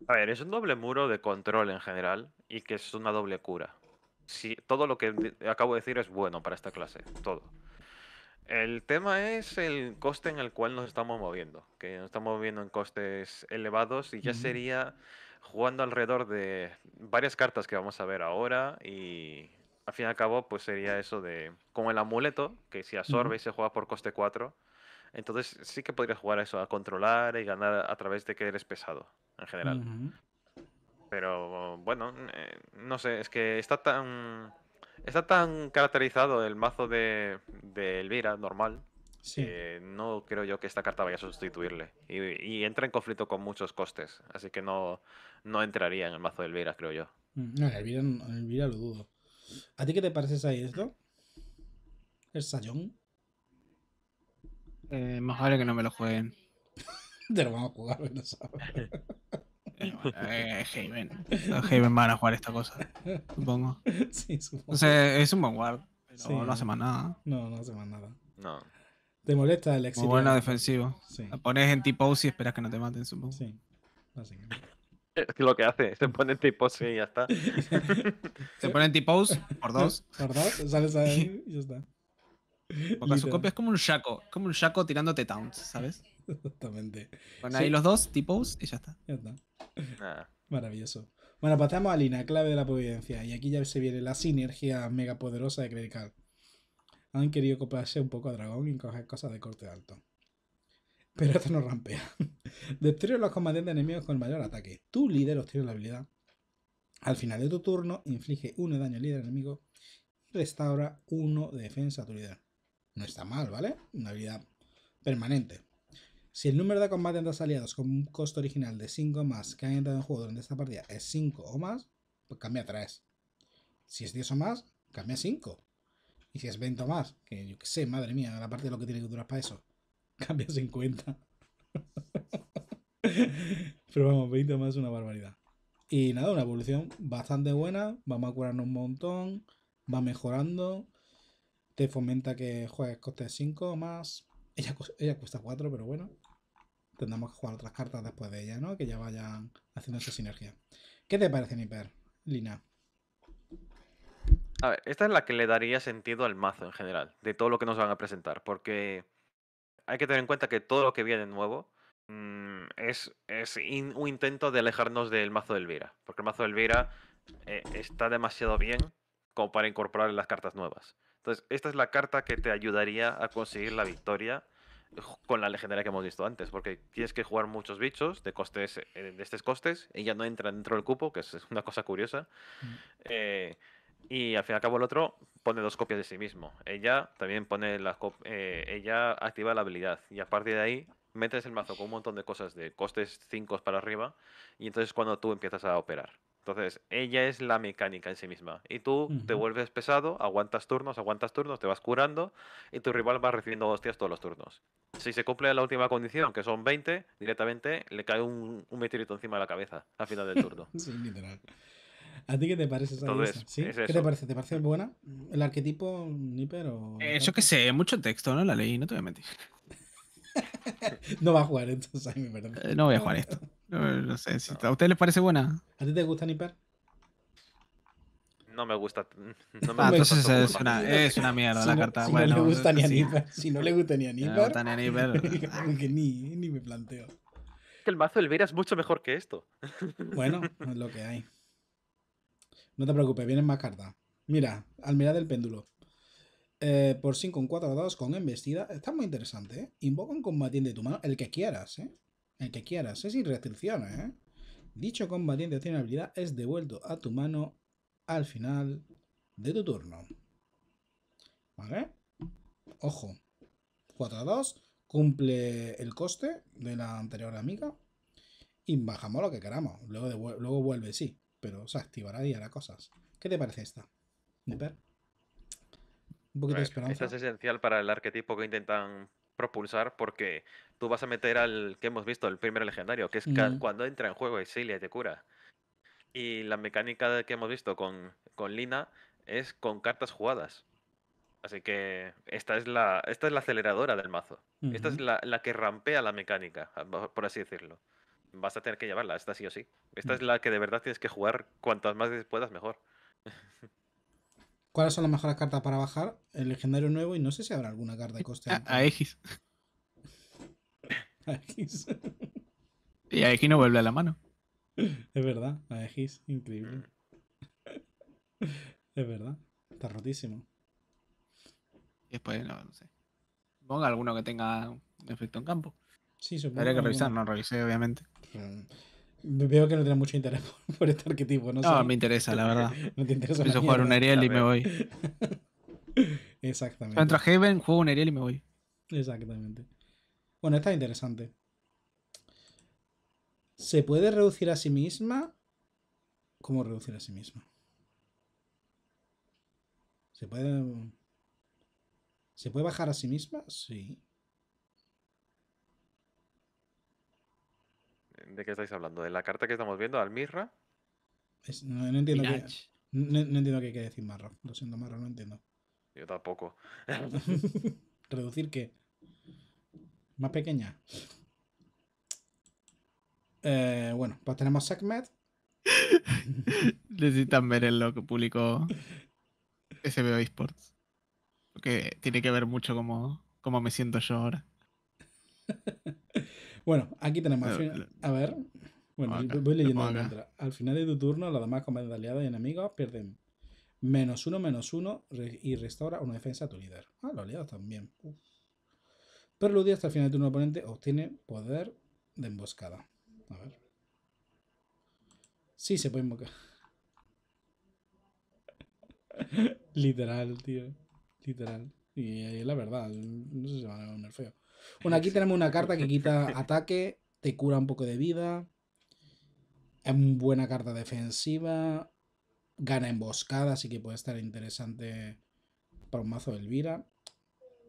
A ver, es un doble muro de control en general y que es una doble cura. Si, todo lo que acabo de decir es bueno para esta clase, todo. El tema es el coste en el cual nos estamos moviendo, que nos estamos moviendo en costes elevados y ya sería jugando alrededor de varias cartas que vamos a ver ahora y al fin y al cabo, pues sería eso de. Como el amuleto, que si absorbe y se juega por coste 4, entonces sí que podría jugar eso, a controlar y ganar a través de que eres pesado, en general. Pero bueno, eh, no sé, es que está tan. Está tan caracterizado el mazo de, Elvira, normal, sí. que no creo yo que esta carta vaya a sustituirle. Y, entra en conflicto con muchos costes, así que no, no entraría en el mazo de Elvira, creo yo. Mm, Elvira lo dudo. ¿A ti qué te parece ahí esto? ¿El sallón? Mejor eh, más que no me lo jueguen. te lo vamos a jugar, eh, no sabes. Haven. van a jugar esta cosa, supongo. Sí, supongo. es un buen guard, pero no hace más nada. No, no hace más nada. No. Te molesta el éxito. Muy bueno defensivo. Sí. La pones en tipo y esperas que no te maten, supongo. Sí, básicamente es lo que hace, se pone en t-pose y ya está. se pone en t-pose por dos. Por dos, sales ahí y ya está. Porque su copia es como un Shaco, como un Shaco tirándote taunts, ¿sabes? Exactamente. Pon ahí los dos, T-Pose y ya está. Ya está. Maravilloso. Bueno, pasamos a Lina, clave de la providencia. Y aquí ya se viene la sinergia mega poderosa de critical Han querido copiarse un poco a Dragón y coger cosas de corte alto pero esto no rampea. Destruye los combatientes enemigos con mayor ataque. Tu líder obtiene la habilidad. Al final de tu turno, inflige 1 de daño al líder enemigo y restaura 1 de defensa a tu líder. No está mal, ¿vale? Una habilidad permanente. Si el número de combatientes aliados con un costo original de 5 o más que han entrado en juego durante esta partida es 5 o más, pues cambia 3. Si es 10 o más, cambia 5. Y si es 20 o más, que yo qué sé, madre mía, la parte de lo que tiene que durar para eso. Cambia 50. Pero vamos, 20 más es una barbaridad. Y nada, una evolución bastante buena. Vamos a curarnos un montón. Va mejorando. Te fomenta que juegues coste 5 o más. Ella, ella cuesta 4, pero bueno. Tendremos que jugar otras cartas después de ella, ¿no? Que ya vayan haciendo esa sinergia. ¿Qué te parece, Niper? Lina. A ver, esta es la que le daría sentido al mazo en general, de todo lo que nos van a presentar, porque hay que tener en cuenta que todo lo que viene nuevo mm, es, un intento de alejarnos del mazo de Elvira. Porque el mazo de Elvira eh, está demasiado bien como para incorporar las cartas nuevas. Entonces, esta es la carta que te ayudaría a conseguir la victoria eh, con la legendaria que hemos visto antes, porque tienes que jugar muchos bichos de costes eh, de estos costes, y ya no entra dentro del cupo, que es una cosa curiosa. Mm. Y al fin y al cabo el otro pone dos copias de sí mismo. Ella también pone la eh, ella activa la habilidad y a partir de ahí metes el mazo con un montón de cosas de costes 5 para arriba y entonces cuando tú empiezas a operar. Entonces, ella es la mecánica en sí misma. Y tú te vuelves pesado, aguantas turnos, aguantas turnos, te vas curando y tu rival va recibiendo hostias todos los turnos. Si se cumple la última condición, que son 20, directamente le cae un, un encima de la cabeza al final del turno. ¿A ti qué te parece esa ¿Qué te parece? ¿Te parece buena? ¿El arquetipo Nipper o.? eso eh, que sé, mucho texto, ¿no? La ley, no te voy a mentir. no va a jugar esto, perdón. Eh, no voy a jugar esto. No, sé, ¿a ustedes les parece buena? ¿A ti te gusta Nipper? No me gusta. No me ah, gusta entonces es, una, es, una, mierda la carta. Si no le gusta ni a Nipper. Si no le gusta ni a Nipper. No ni a que ni, ni me planteo. Que el mazo del Vera es mucho mejor que esto. Bueno, es lo que hay. No te preocupes, vienen más cartas. Mira, al mirar el Péndulo. Eh, por 5 con 4 dados con embestida. Está muy interesante, ¿eh? Invoca un combatiente de tu mano, el que quieras, ¿eh? El que quieras, es sin restricciones, ¿eh? Dicho combatiente tiene habilidad, es devuelto a tu mano al final de tu turno. ¿Vale? Ojo. 4 2. cumple el coste de la anterior amiga y bajamos lo que queramos. Luego, luego vuelve, sí pero se activará y hará cosas. ¿Qué te parece esta, Un poquito de esperanza. Esta es esencial para el arquetipo que intentan propulsar porque tú vas a meter al que hemos visto, el primer legendario, que es cuando entra en juego Exilia y te cura. Y la mecánica que hemos visto con, Lina es con cartas jugadas. Así que esta es la, esta es la aceleradora del mazo. Esta es la, la, que rampea la mecánica, por así decirlo vas a tener que llevarla, esta sí o sí. Esta es mm. la que de verdad tienes que jugar cuantas más puedas, mejor. ¿Cuáles son las mejores cartas para bajar? El legendario nuevo y no sé si habrá alguna carta de coste. A, Aegis. y Aegis no vuelve a la mano. Es verdad, Aegis, increíble. Mm. es verdad, está rotísimo. Y después, no, no sé. Ponga alguno que tenga efecto en campo. Sí, supongo. Habría que revisar, no revisé, obviamente. Mm, veo que no tiene mucho interés por, este arquetipo, ¿no? No, me interesa, la verdad. no te interesa. Pienso jugar un Ariel y me voy. Exactamente. Entro a Heaven, juego un Ariel y me voy. Exactamente. Bueno, esta es interesante. ¿Se puede reducir a sí misma? ¿Cómo reducir a sí misma? ¿Se puede. Mm, ¿Se puede bajar a sí misma? Sí. de qué estáis hablando? ¿De la carta que estamos viendo? ¿Almirra? no, entiendo qué, no, quiere decir Marro. Lo siento, Marro, no entiendo. Yo tampoco. ¿Reducir qué? ¿Más pequeña? Eh, bueno, pues tenemos Segmet. Necesitan ver en lo que publicó SBO Esports. Porque tiene que ver mucho como, como me siento yo ahora. Bueno, aquí tenemos. a ver. Bueno, voy leyendo contra Al final de tu turno, los demás de aliados y enemigos pierden menos uno, menos uno y restaura una defensa a tu líder. Ah, los aliados también. pero hasta el final de tu turno oponente obtiene poder de emboscada. A ver. Sí, se puede invocar. Literal, tío. Literal. Y, la verdad, no sé si se va a un nerfeo. Bueno, aquí tenemos una carta que quita ataque, te cura un poco de vida. Es una buena carta defensiva. Gana emboscada, así que puede estar interesante para un mazo de Elvira.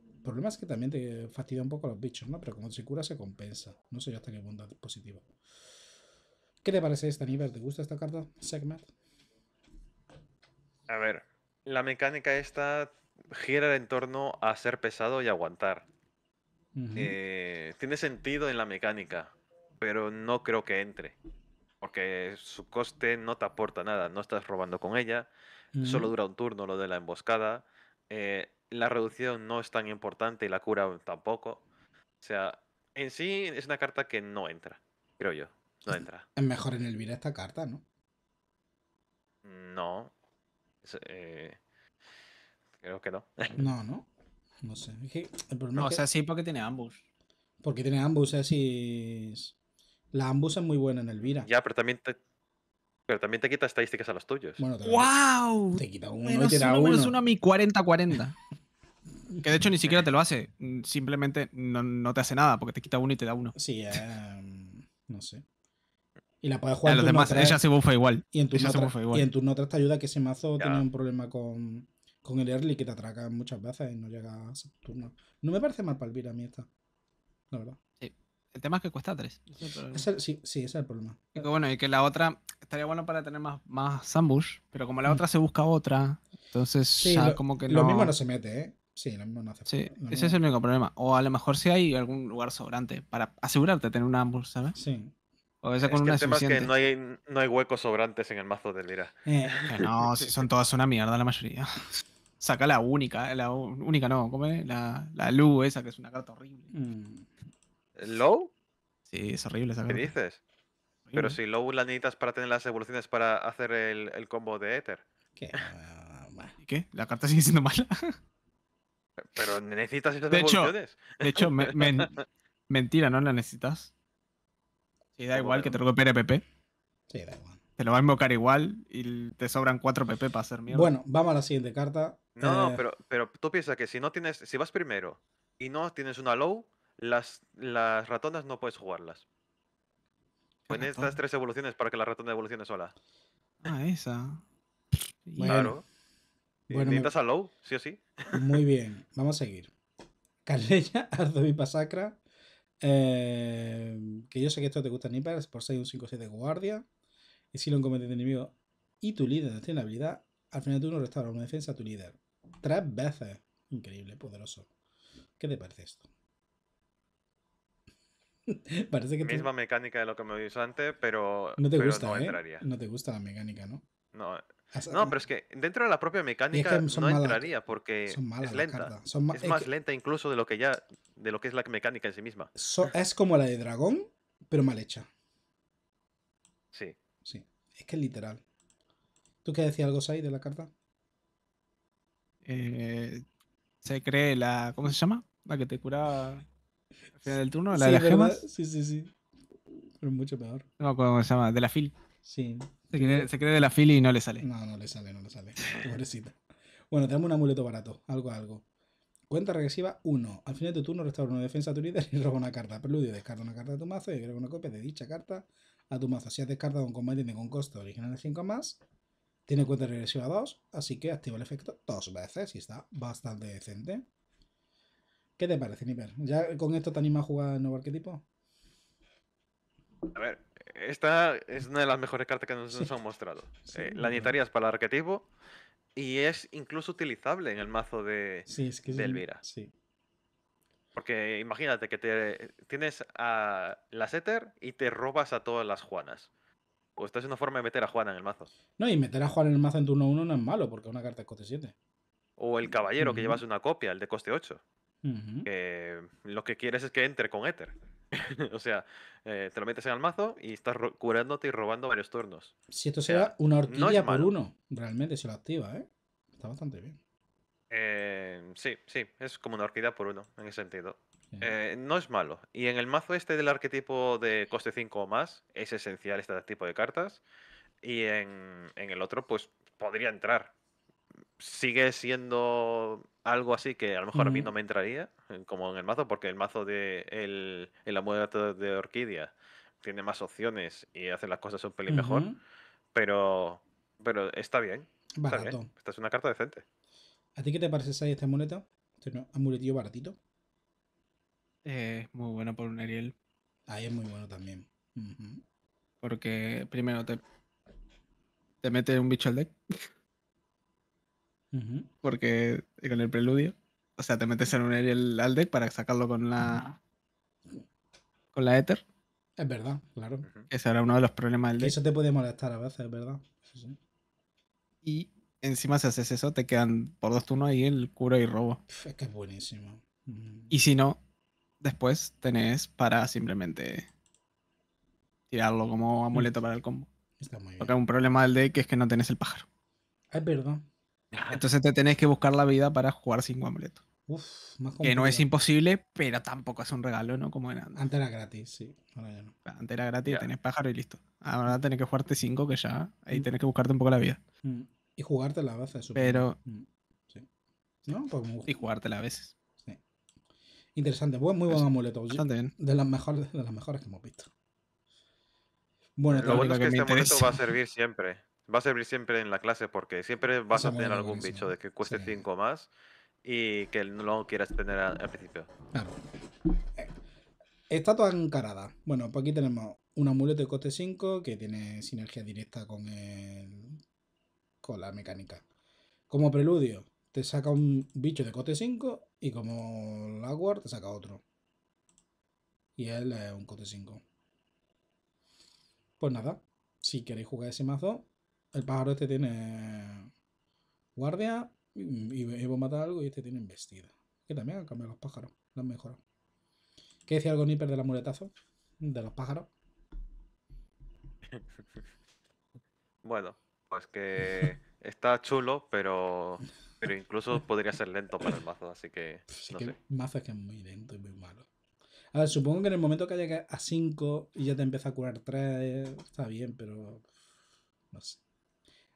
El problema es que también te fastidia un poco a los bichos, ¿no? Pero como se cura se compensa. No sé yo hasta qué punto es positivo. ¿Qué te parece esta nivel? ¿Te gusta esta carta, segmat A ver, la mecánica esta gira en torno a ser pesado y aguantar. Eh, tiene sentido en la mecánica, pero no creo que entre. Porque su coste no te aporta nada, no estás robando con ella, solo dura un turno lo de la emboscada, eh, la reducción no es tan importante y la cura tampoco. O sea, en sí es una carta que no entra, creo yo. No entra. Es mejor en el vida esta carta, ¿no? No. Eh, creo que no. No, no. No sé. no, o sea, sí, porque tiene ambush. Porque tiene ambush, es así. La ambush es muy buena en Elvira. Ya, pero también te, pero también te quita estadísticas a los tuyos. te ¡Wow! Te quita uno y te da uno. es uno mi 40-40. que de hecho ni siquiera te lo hace. Simplemente no, te hace nada porque te quita uno y te da uno. Sí, eh, no sé. Y la puedes jugar. A los demás, 3, ella se buffa igual. Y en turno 3 te ayuda que ese mazo tenía un problema con, con el early que te atracan muchas veces y no llega a Saturno. No me parece mal para a mí esta, la verdad. Sí. El tema es que cuesta tres. sí, sí, ese es el problema. bueno, y que la otra estaría bueno para tener más, más pero como la mm. otra se busca otra, entonces ya como que no. Lo mismo no se mete, ¿eh? Sí, lo mismo no hace falta. Sí, ese es el único problema. O a lo mejor si hay algún lugar sobrante para asegurarte de tener una Ambush, ¿sabes? Sí que el es que no hay, no hay, huecos sobrantes en el mazo de Lira. Eh, no, son todas una mierda la mayoría. Saca la única, eh, la única no, ¿cómo La, la Lu esa que es una carta horrible. ¿Low? Sí, es horrible esa carta. ¿Qué dices? Pero si Low la necesitas para tener las evoluciones para hacer el, combo de Ether. ¿Qué? Ah, ¿Y qué? qué la carta sigue siendo mala? Pero necesitas esas de evoluciones. Hecho, de hecho, mentira, ¿no la necesitas? Y da igual que te recupere PP. Sí, da igual. Te lo va a invocar igual y te sobran 4 PP para hacer mierda. Bueno, vamos a la siguiente carta. No, eh, pero, tú piensas que si no tienes, si vas primero y no tienes una low, las, las ratonas no puedes jugarlas. Pues estas tres evoluciones para que la ratona evolucione sola. Ah, esa. Claro. Necesitas a low, sí o sí. Muy bien, vamos a seguir. Carleya, Sacra. Em, que yo sé que esto te gusta es por 6, un 5, 6 de guardia. Y si lo encometes de enemigo y tu líder tiene la habilidad, al final tú no restaura una defensa a tu líder. Tres veces. Increíble, poderoso. ¿Qué te parece esto? parece que Misma mecánica de lo que me dicho antes, pero. No te gusta, ¿eh? no te gusta la mecánica, ¿no? No, no, pero es que dentro de la propia mecánica no entraría porque es lenta. es más lenta incluso de lo que ya de lo que es la mecánica en sí misma. es como la de dragón, pero mal hecha. Sí. Sí, es que es literal. ¿Tú qué decías algo, Sai, de la carta? Eh, se cree la. ¿Cómo se llama? La que te cura al final del turno, la de las gemas. Sí, sí, sí. Pero mucho peor. No, ¿cómo se llama? De la fil. Sí. Se cree, de la fili y no le sale. No, no le sale, no le sale. Pobrecita. Bueno, tenemos un amuleto barato. Algo, algo. Cuenta regresiva 1. Al final de tu turno restaura una defensa a tu líder y roba una carta. Preludio, descarta una carta de tu mazo y agrega una copia de dicha carta a tu mazo. Si has descartado un combatiente con costo original de 5 más, tiene cuenta regresiva 2, así que activa el efecto dos veces y está bastante decente. ¿Qué te parece, Nipper? ¿Ya con esto te anima a jugar el nuevo arquetipo? A ver, esta es una de las mejores cartas que nos, han mostrado. Eh, la para el arquetipo y es incluso utilizable en el mazo de, Elvira. Sí. Porque imagínate que te, tienes a las éter y te robas a todas las Juanas. O esta es una forma de meter a Juana en el mazo. No, y meter a Juana en el mazo en turno 1 no es malo, porque es una carta de coste 7. O el caballero que llevas una copia, el de coste 8. lo que quieres es que entre con Ether. o sea, eh, te lo metes en el mazo y estás curándote y robando varios turnos. Si esto sea, una orquídea por uno, realmente se lo activa, ¿eh? Está bastante bien. Eh, sí, sí, es como una orquídea por uno, en ese sentido. Eh, no es malo. Y en el mazo este del arquetipo de coste 5 o más, es esencial este tipo de cartas. Y en, en el otro, pues podría entrar, sigue siendo algo así que a lo mejor a mí no me entraría, como en el mazo, porque el mazo de el, el de orquídea tiene más opciones y hace las cosas un pelín mejor, pero, pero está bien, está Esta es una carta decente. ¿A ti qué te parece esa este amuleto? Este amuletillo baratito. muy bueno por un Ariel. Ahí es muy bueno también. Porque primero te, te mete un bicho al deck porque con el preludio. O sea, te metes en un el al deck para sacarlo con la. con la Ether. Es verdad, claro. Ese era uno de los problemas del deck. Eso te puede molestar a veces, es verdad. Y encima si haces eso, te quedan por dos turnos ahí el cura y robo. Es que es buenísimo. Y si no, después tenés para simplemente tirarlo como amuleto mm. para el combo. Está muy un problema del deck es que no tenés el pájaro. Es verdad, Entonces te tenés que buscar la vida para jugar cinco amuletos. Uf, más que no es imposible, pero tampoco es un regalo, ¿no? Como era antes. era gratis, sí. Antes era gratis, claro. tenés pájaro y listo. Ahora tenés que jugarte cinco, que ya ahí mm. tenés que buscarte un poco la vida. Mm. Y jugarte la veces Pero. Mm. Sí. ¿No? Pues y jugártela a veces. Sí. Interesante, muy, buen amuleto. De las, mejores, de las mejores que hemos visto. Bueno, lo bueno es que este amuleto va a servir siempre va a servir siempre en la clase porque siempre vas a tener algún bicho de que cueste 5 más y que no lo quieras tener al principio. Claro. Eh, Estatua encarada. Bueno, pues aquí tenemos un amuleto de coste 5 que tiene sinergia directa con el... con la mecánica. Como preludio, te saca un bicho de coste 5 y como Lagward te saca otro. Y él es un coste 5. Pues nada, si queréis jugar ese mazo, el pájaro este tiene guardia y a matar algo y este tiene vestida Que también han cambiado los pájaros, los mejor ¿Qué decía algo Nipper del amuletazo? De los pájaros. bueno, pues que está chulo, pero, pero incluso podría ser lento para el mazo, así que. Pues no sé. El mazo es que es muy lento y muy malo. A ver, supongo que en el momento que llegue a 5 y ya te empieza a curar 3, está bien, pero. No sé.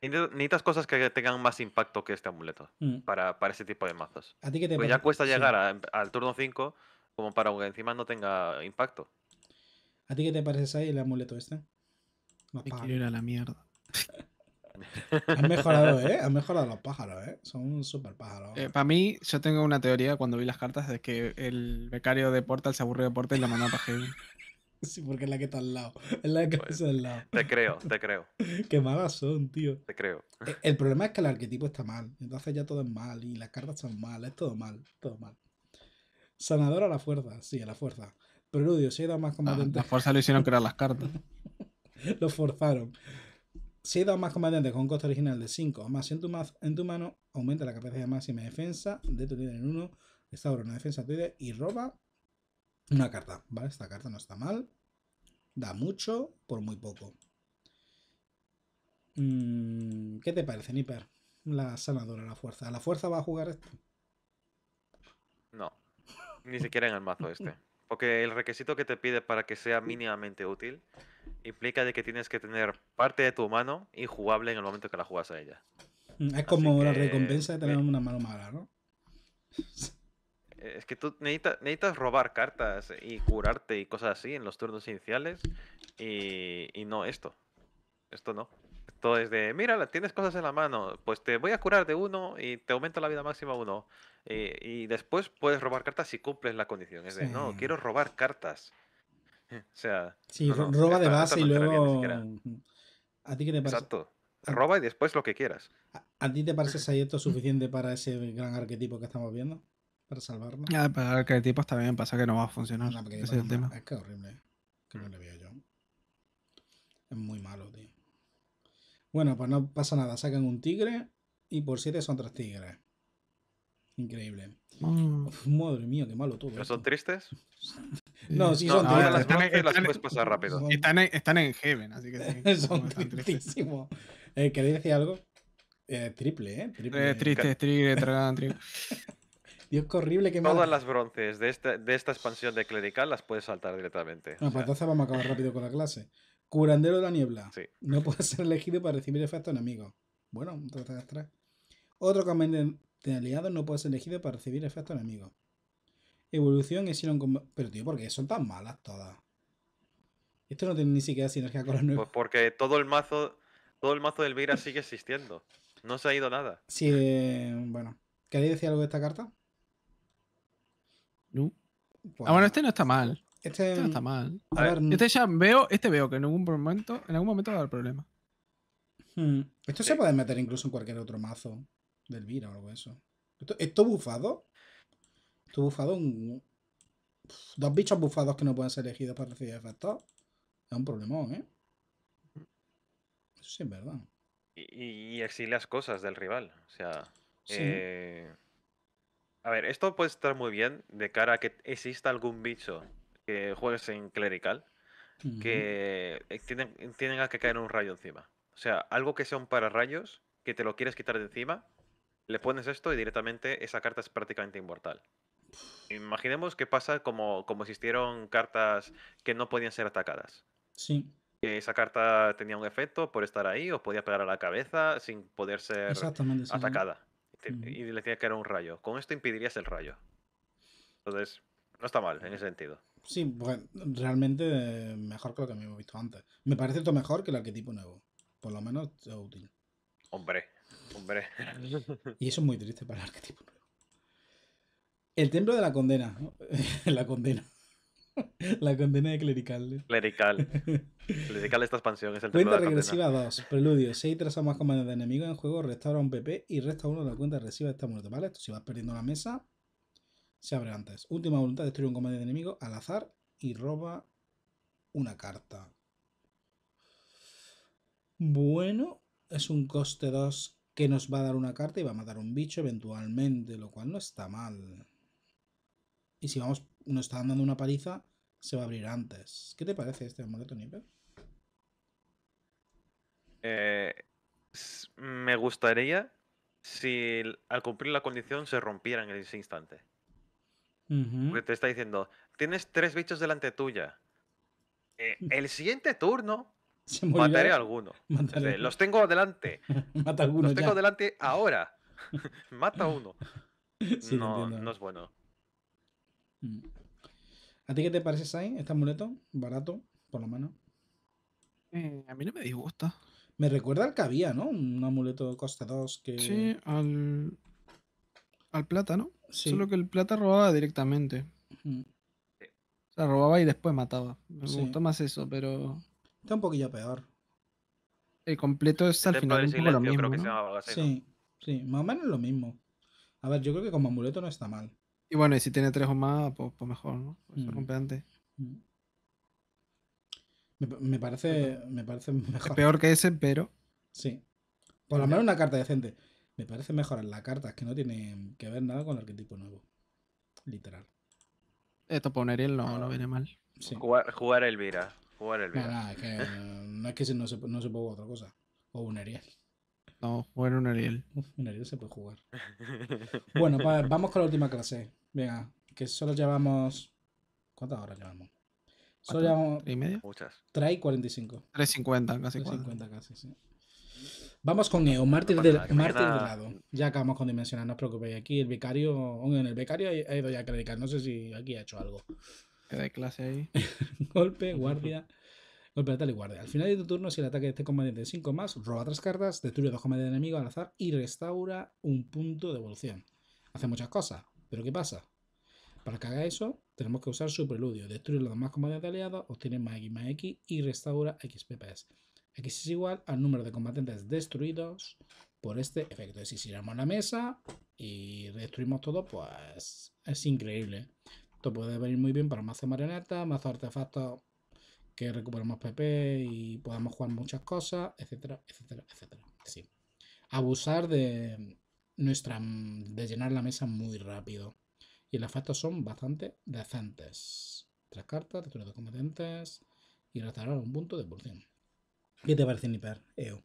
Necesitas cosas que tengan más impacto que este amuleto mm. para, para ese tipo de mazos. ¿A ti qué te Porque ya cuesta llegar al turno 5 como para que encima no tenga impacto. ¿A ti qué te parece ahí el amuleto este? Me quiero ir a la mierda. Han mejorado, ¿eh? Han mejorado los pájaros, ¿eh? Son súper pájaros. Eh, para mí, yo tengo una teoría cuando vi las cartas de que el becario de Portal se aburrió de Portal y la mandó a Sí, porque es la que está al lado. Es la que pues, está al lado. Te creo, te creo. Qué malas son, tío. Te creo. Eh, el, problema es que el arquetipo está mal. Entonces ya todo es mal y las cartas están mal. Es todo mal, todo mal. Sanador a la fuerza, sí, a la fuerza. Preludio, si dos más ah, combatientes. la fuerza le hicieron crear las cartas. lo forzaron. Si hay dos más combatientes con un coste original de 5 más en más, en tu mano, aumenta la capacidad máxima de defensa de tu líder en 1, Estaura una defensa tuya y roba una carta, ¿vale? Esta carta no está mal. Da mucho por muy poco. Mm, ¿Qué te parece, Nipper? La sanadora, la fuerza. ¿La fuerza va a jugar esto? No. Ni siquiera en el mazo este. Porque el requisito que te pide para que sea mínimamente útil implica de que tienes que tener parte de tu mano injugable en el momento que la juegas a ella. Mm, es como la recompensa de tener una mano mala, ¿no? Eh, es que tú necesitas, necesitas robar cartas y curarte y cosas así en los turnos iniciales. Y, no esto. Esto no. Esto es de, mira, tienes cosas en la mano. Pues te voy a curar de uno y te aumento la vida máxima uno. Eh, y, después puedes robar cartas si cumples la condición. Es de, no, quiero robar cartas. O sea. Sí, roba de base y luego. ¿A ti qué te parece? Exacto. Roba y después lo que quieras. ¿A, ti te parece esto suficiente para ese gran arquetipo que estamos viendo? para salvarla. Ah, para el tipo está bien, pasa que no va a funcionar. es que horrible. ¿eh? Que no le veo yo. Es muy malo, tío. Bueno, pues no pasa nada. Sacan un tigre y por siete son tres tigres. Increíble. Mm. madre mía, qué malo todo. ¿No son tristes? no, sí son tristes. Las, puedes pasar rápido. Están, en, están en Heaven, así que sí, son tristísimos. Eh, ¿Queréis decir algo? Eh, triple, ¿eh? Triple. Eh, triste, tigre, triple. Dios, horrible que Todas las bronces de esta, expansión de clerical las puedes saltar directamente. Pues entonces vamos a acabar rápido con la clase. Curandero de la niebla. No puede ser elegido para recibir efecto enemigo. Bueno, de atrás. Otro comandante de aliados no puede ser elegido para recibir efecto enemigo. Evolución y silencio Pero tío, ¿por qué son tan malas todas? Esto no tiene ni siquiera sinergia con las nuevas. Pues porque todo el mazo. Todo el mazo de Elvira sigue existiendo. No se ha ido nada. Sí, eh, bueno. ¿Queréis decir algo de esta carta? Bueno, ah, bueno, este no está mal. Este, este no está mal. A ver, este ya veo, este veo que en algún momento, en algún momento va a haber problema. Hmm. Esto se puede meter incluso en cualquier otro mazo del Elvira o algo eso. Esto, bufado. Esto bufado Dos bichos bufados que no pueden ser elegidos para recibir efecto Es un problemón, ¿eh? Eso sí es verdad. Y, así las cosas del rival. O sea. Sí. Eh, a ver, esto puede estar muy bien de cara a que exista algún bicho que juegues en clerical que eh, tienen, tenga que caer un rayo encima. O sea, algo que sea un rayos, que te lo quieres quitar de encima, le pones esto y directamente esa carta es prácticamente inmortal. Imaginemos que pasa como, como existieron cartas que no podían ser atacadas. Sí. Que esa carta tenía un efecto por estar ahí o podía pegar a la cabeza sin poder ser atacada y le decía que era un rayo. Con esto impedirías el rayo. Entonces, no está mal en ese sentido. Sí, bueno, realmente mejor que lo que hemos visto antes. Me parece esto mejor que el arquetipo nuevo. Por lo menos útil. Hombre, hombre. Y eso es muy triste para el arquetipo nuevo. El templo de la condena. la condena. La condena de clerical. Clerical. clerical esta expansión es el Cuenta regresiva 2. Preludio. 6 trazamos más comandos de enemigo en juego. Restaura un PP y resta uno de la cuenta regresiva de esta muerte. ¿Vale? Esto si vas perdiendo la mesa, se abre antes. Última voluntad. Destruye un comando de enemigo al azar y roba una carta. Bueno, es un coste 2 que nos va a dar una carta y va a matar un bicho eventualmente, lo cual no está mal. Y si vamos uno está dando una paliza, se va a abrir antes. ¿Qué te parece este amuleto nivel? Eh, me gustaría si al cumplir la condición se rompiera en ese instante. Porque te está diciendo, tienes tres bichos delante tuya. Eh, el siguiente turno mataré a alguno. los tengo adelante! los tengo adelante delante ahora. Mata uno. no, no es bueno. Mm. ¿A ti qué te parece, Sain, este amuleto? Barato, por lo menos. Eh, a mí no me disgusta. Me recuerda al que había, ¿no? Un amuleto coste 2 que. Sí, al. Al plata, ¿no? Sí. Solo que el plata robaba directamente. Se O sea, robaba y después mataba. Me gusta más eso, pero. Está un poquillo peor. El completo es al final lo mismo. Sí, sí, más o menos lo mismo. A ver, yo creo que como amuleto no está mal. Y bueno, y si tiene tres o más, pues, pues mejor, ¿no? Eso pues mm. rompe antes. Mm. Me, parece, me parece mejor. peor que ese, pero. Sí. Por lo menos una carta decente. Me parece mejor la carta, es que no tiene que ver nada con el arquetipo nuevo. Literal. Esto poner un no, no viene mal. Sí. Jugar, jugar Elvira. Jugar Elvira. No, es que no, se, no se otra cosa. O un Ariel. No, un Ariel. Un Ariel se puede jugar. bueno, vamos con la última clase. Venga, que solo llevamos. ¿Cuántas horas llevamos? Solo llevamos. ¿Y media? Muchas. 45. 3.50 casi. 3.50 casi, Vamos con EO. mártir, del, mártir del lado. Ya acabamos con dimensionar, no os preocupéis. Aquí el becario, en el becario ha ido ya a criticar. No sé si aquí ha hecho algo. qué clase ahí. Golpe, guardia. Golpe pues, tal y guardia. Al final de tu turno, si el ataque de este combatiente es 5 más, roba 3 cartas, destruye 2 combates de enemigo al azar y restaura un punto de evolución. Hace muchas cosas, pero ¿qué pasa? Para que haga eso, tenemos que usar su preludio. Destruye los demás combatientes aliados, obtiene más X más X y restaura pps. X es igual al número de combatientes destruidos por este efecto. decir, si tiramos la mesa y destruimos todo, pues es increíble. Esto puede venir muy bien para mazo marioneta, mazo artefactos que recuperemos PP y podamos jugar muchas cosas, etcétera, etcétera, etcétera. Sí. Abusar de nuestra de llenar la mesa muy rápido. Y las efectos son bastante decentes. Tres cartas, tres de competentes y restaurar un punto de porción ¿Qué te parece, Niper? EO.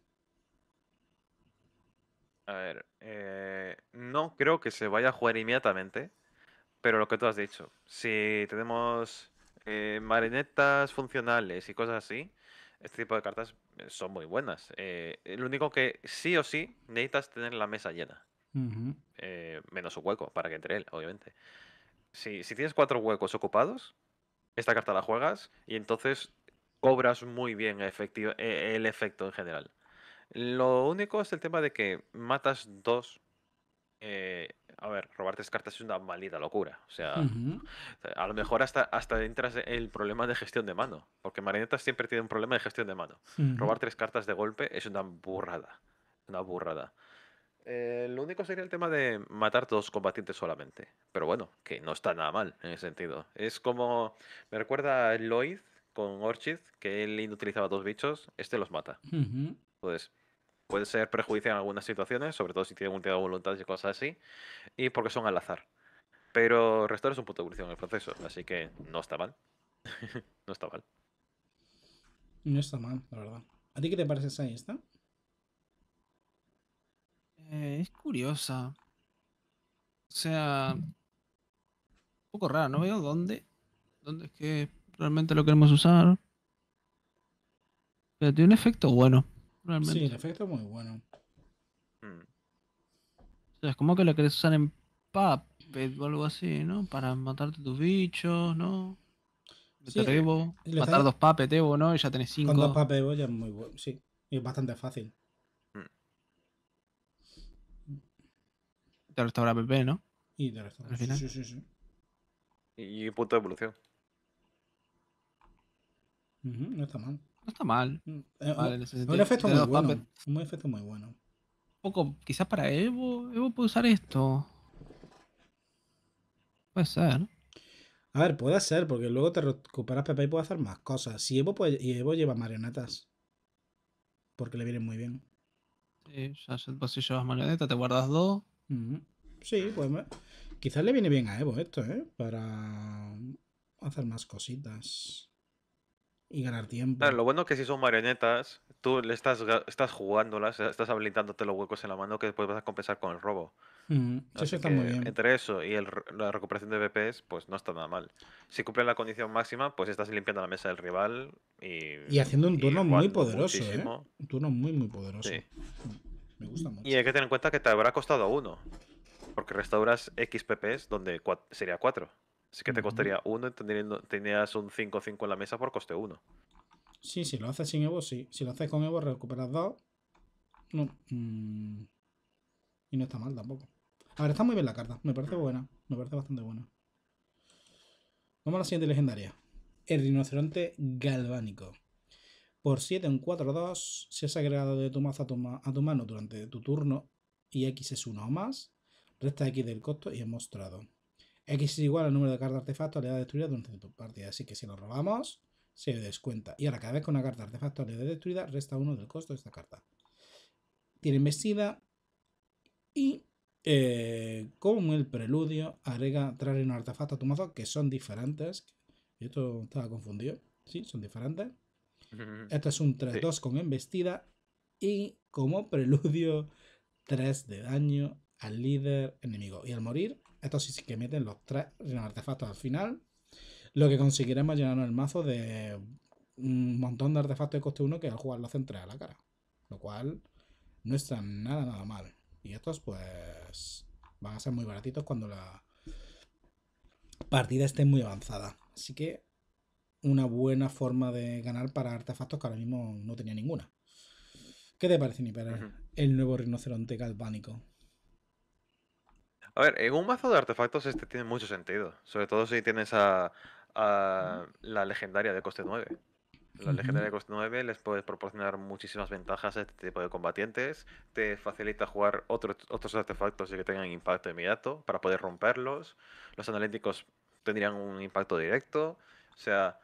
A ver, eh, no creo que se vaya a jugar inmediatamente, pero lo que tú has dicho, si tenemos eh, Marinetas funcionales y cosas así, este tipo de cartas eh, son muy buenas. Eh, lo único que sí o sí necesitas tener la mesa llena. menos un hueco para que entre él, obviamente. Si, tienes cuatro huecos ocupados, esta carta la juegas y entonces cobras muy bien el efecto en general. Lo único es el tema de que matas dos a ver, robar tres cartas es una maldita locura. O sea, a lo mejor hasta, hasta entras el problema de gestión de mano, porque marionetas siempre tiene un problema de gestión de mano. Robar tres cartas de golpe es una burrada, una burrada. Eh, lo único sería el tema de matar dos combatientes solamente. Pero bueno, que no está nada mal en ese sentido. Es como. Me recuerda a Lloyd con Orchid, que él utilizaba dos bichos, este los mata. Entonces, puede ser perjudicial en algunas situaciones, sobre todo si tiene tipo de voluntad y cosas así, y porque son al azar. Pero Restore es un punto de evolución en el proceso, así que no está mal. no está mal. No está mal, la verdad. ¿A ti qué te parece esa esta? Eh, es curiosa. O sea, un poco rara, no veo dónde. ¿Dónde es que realmente lo queremos usar? Pero tiene un efecto bueno. Sí, el efecto es muy bueno. Hmm. O sea, es como que lo quieres usar en Puppet o algo así, ¿no? Para matarte tus bichos, ¿no? Sí, debo matar dos Puppet Evo, eh, ¿no? Y ya tenés cinco. Con dos Puppet ya es muy bueno, sí. Y es bastante fácil. Hmm. Te restaura PP, ¿no? Y te restaura. Sí, sí, sí, sí. Y punto de evolución. no está mal. No está mal. vale, mm, eh, un efecto muy bueno. Un efecto muy bueno. poco, quizás para Evo. Evo puede usar esto. Puede ser. A ver, puede ser, porque luego te recuperas Pepe y puedes hacer más cosas. Si Evo, y Evo lleva marionetas. Porque le vienen muy bien. Sí, pues si llevas marionetas, te guardas dos. Sí, pues quizás le viene bien a Evo esto, ¿eh? Para hacer más cositas y ganar tiempo. lo bueno es que si son marionetas, tú le estás, estás jugándolas, eh, estás habilitándote los huecos en la mano que después pues vas a compensar con el robo. Eso está muy bien. Entre eso y la recuperación de BPs, pues no está nada mal. Si cumplen la condición máxima, pues estás limpiando la mesa del rival y. Y haciendo un turno muy poderoso. ¿eh? Un turno muy, muy poderoso. Me gusta mucho. Y hay que tener en cuenta que te habrá costado uno. Porque restauras x XPPs donde sería 4. Así que te costaría uno y tenías un 5-5 en la mesa por coste 1. Sí, si lo haces sin Evo, sí. Si lo haces con Evo, recuperas 2. No. Mm, y no está mal tampoco. A ver, está muy bien la carta. Me parece buena. Me parece bastante buena. Vamos a la siguiente legendaria. El rinoceronte galvánico. Por 7 en 4-2, si has agregado de tu mazo a tu, mano durante tu turno y X es 1 o más, resta X del costo y es mostrado. X es igual al número de cartas de artefacto le da destruida durante tu partida. Así que si lo robamos, se descuenta. Y ahora cada vez que una carta de artefacto le da destruida, resta uno del costo de esta carta. Tiene embestida y eh, con el preludio agrega traer un artefacto a tu mazo que son diferentes. esto estaba confundido. Sí, son diferentes. Esto es un 3-2 con embestida y como preludio 3 de daño al líder enemigo. Y al morir estos sí que meten los tres artefactos al final. Lo que conseguiremos llenarnos el mazo de un montón de artefactos de coste 1 que al jugar lo hacen 3 a la cara. Lo cual no está nada, nada mal. Y estos, pues, van a ser muy baratitos cuando la partida esté muy avanzada. Así que una buena forma de ganar para artefactos que ahora mismo no tenía ninguna. ¿Qué te parece, Niper? El nuevo rinoceronte galvánico. A ver, en un mazo de artefactos este tiene mucho sentido. Sobre todo si tienes a, la legendaria de coste 9. La legendaria de coste 9 les puedes proporcionar muchísimas ventajas a este tipo de combatientes. Te facilita jugar otros artefactos y que tengan impacto inmediato para poder romperlos. Los analíticos tendrían un impacto directo. O sea,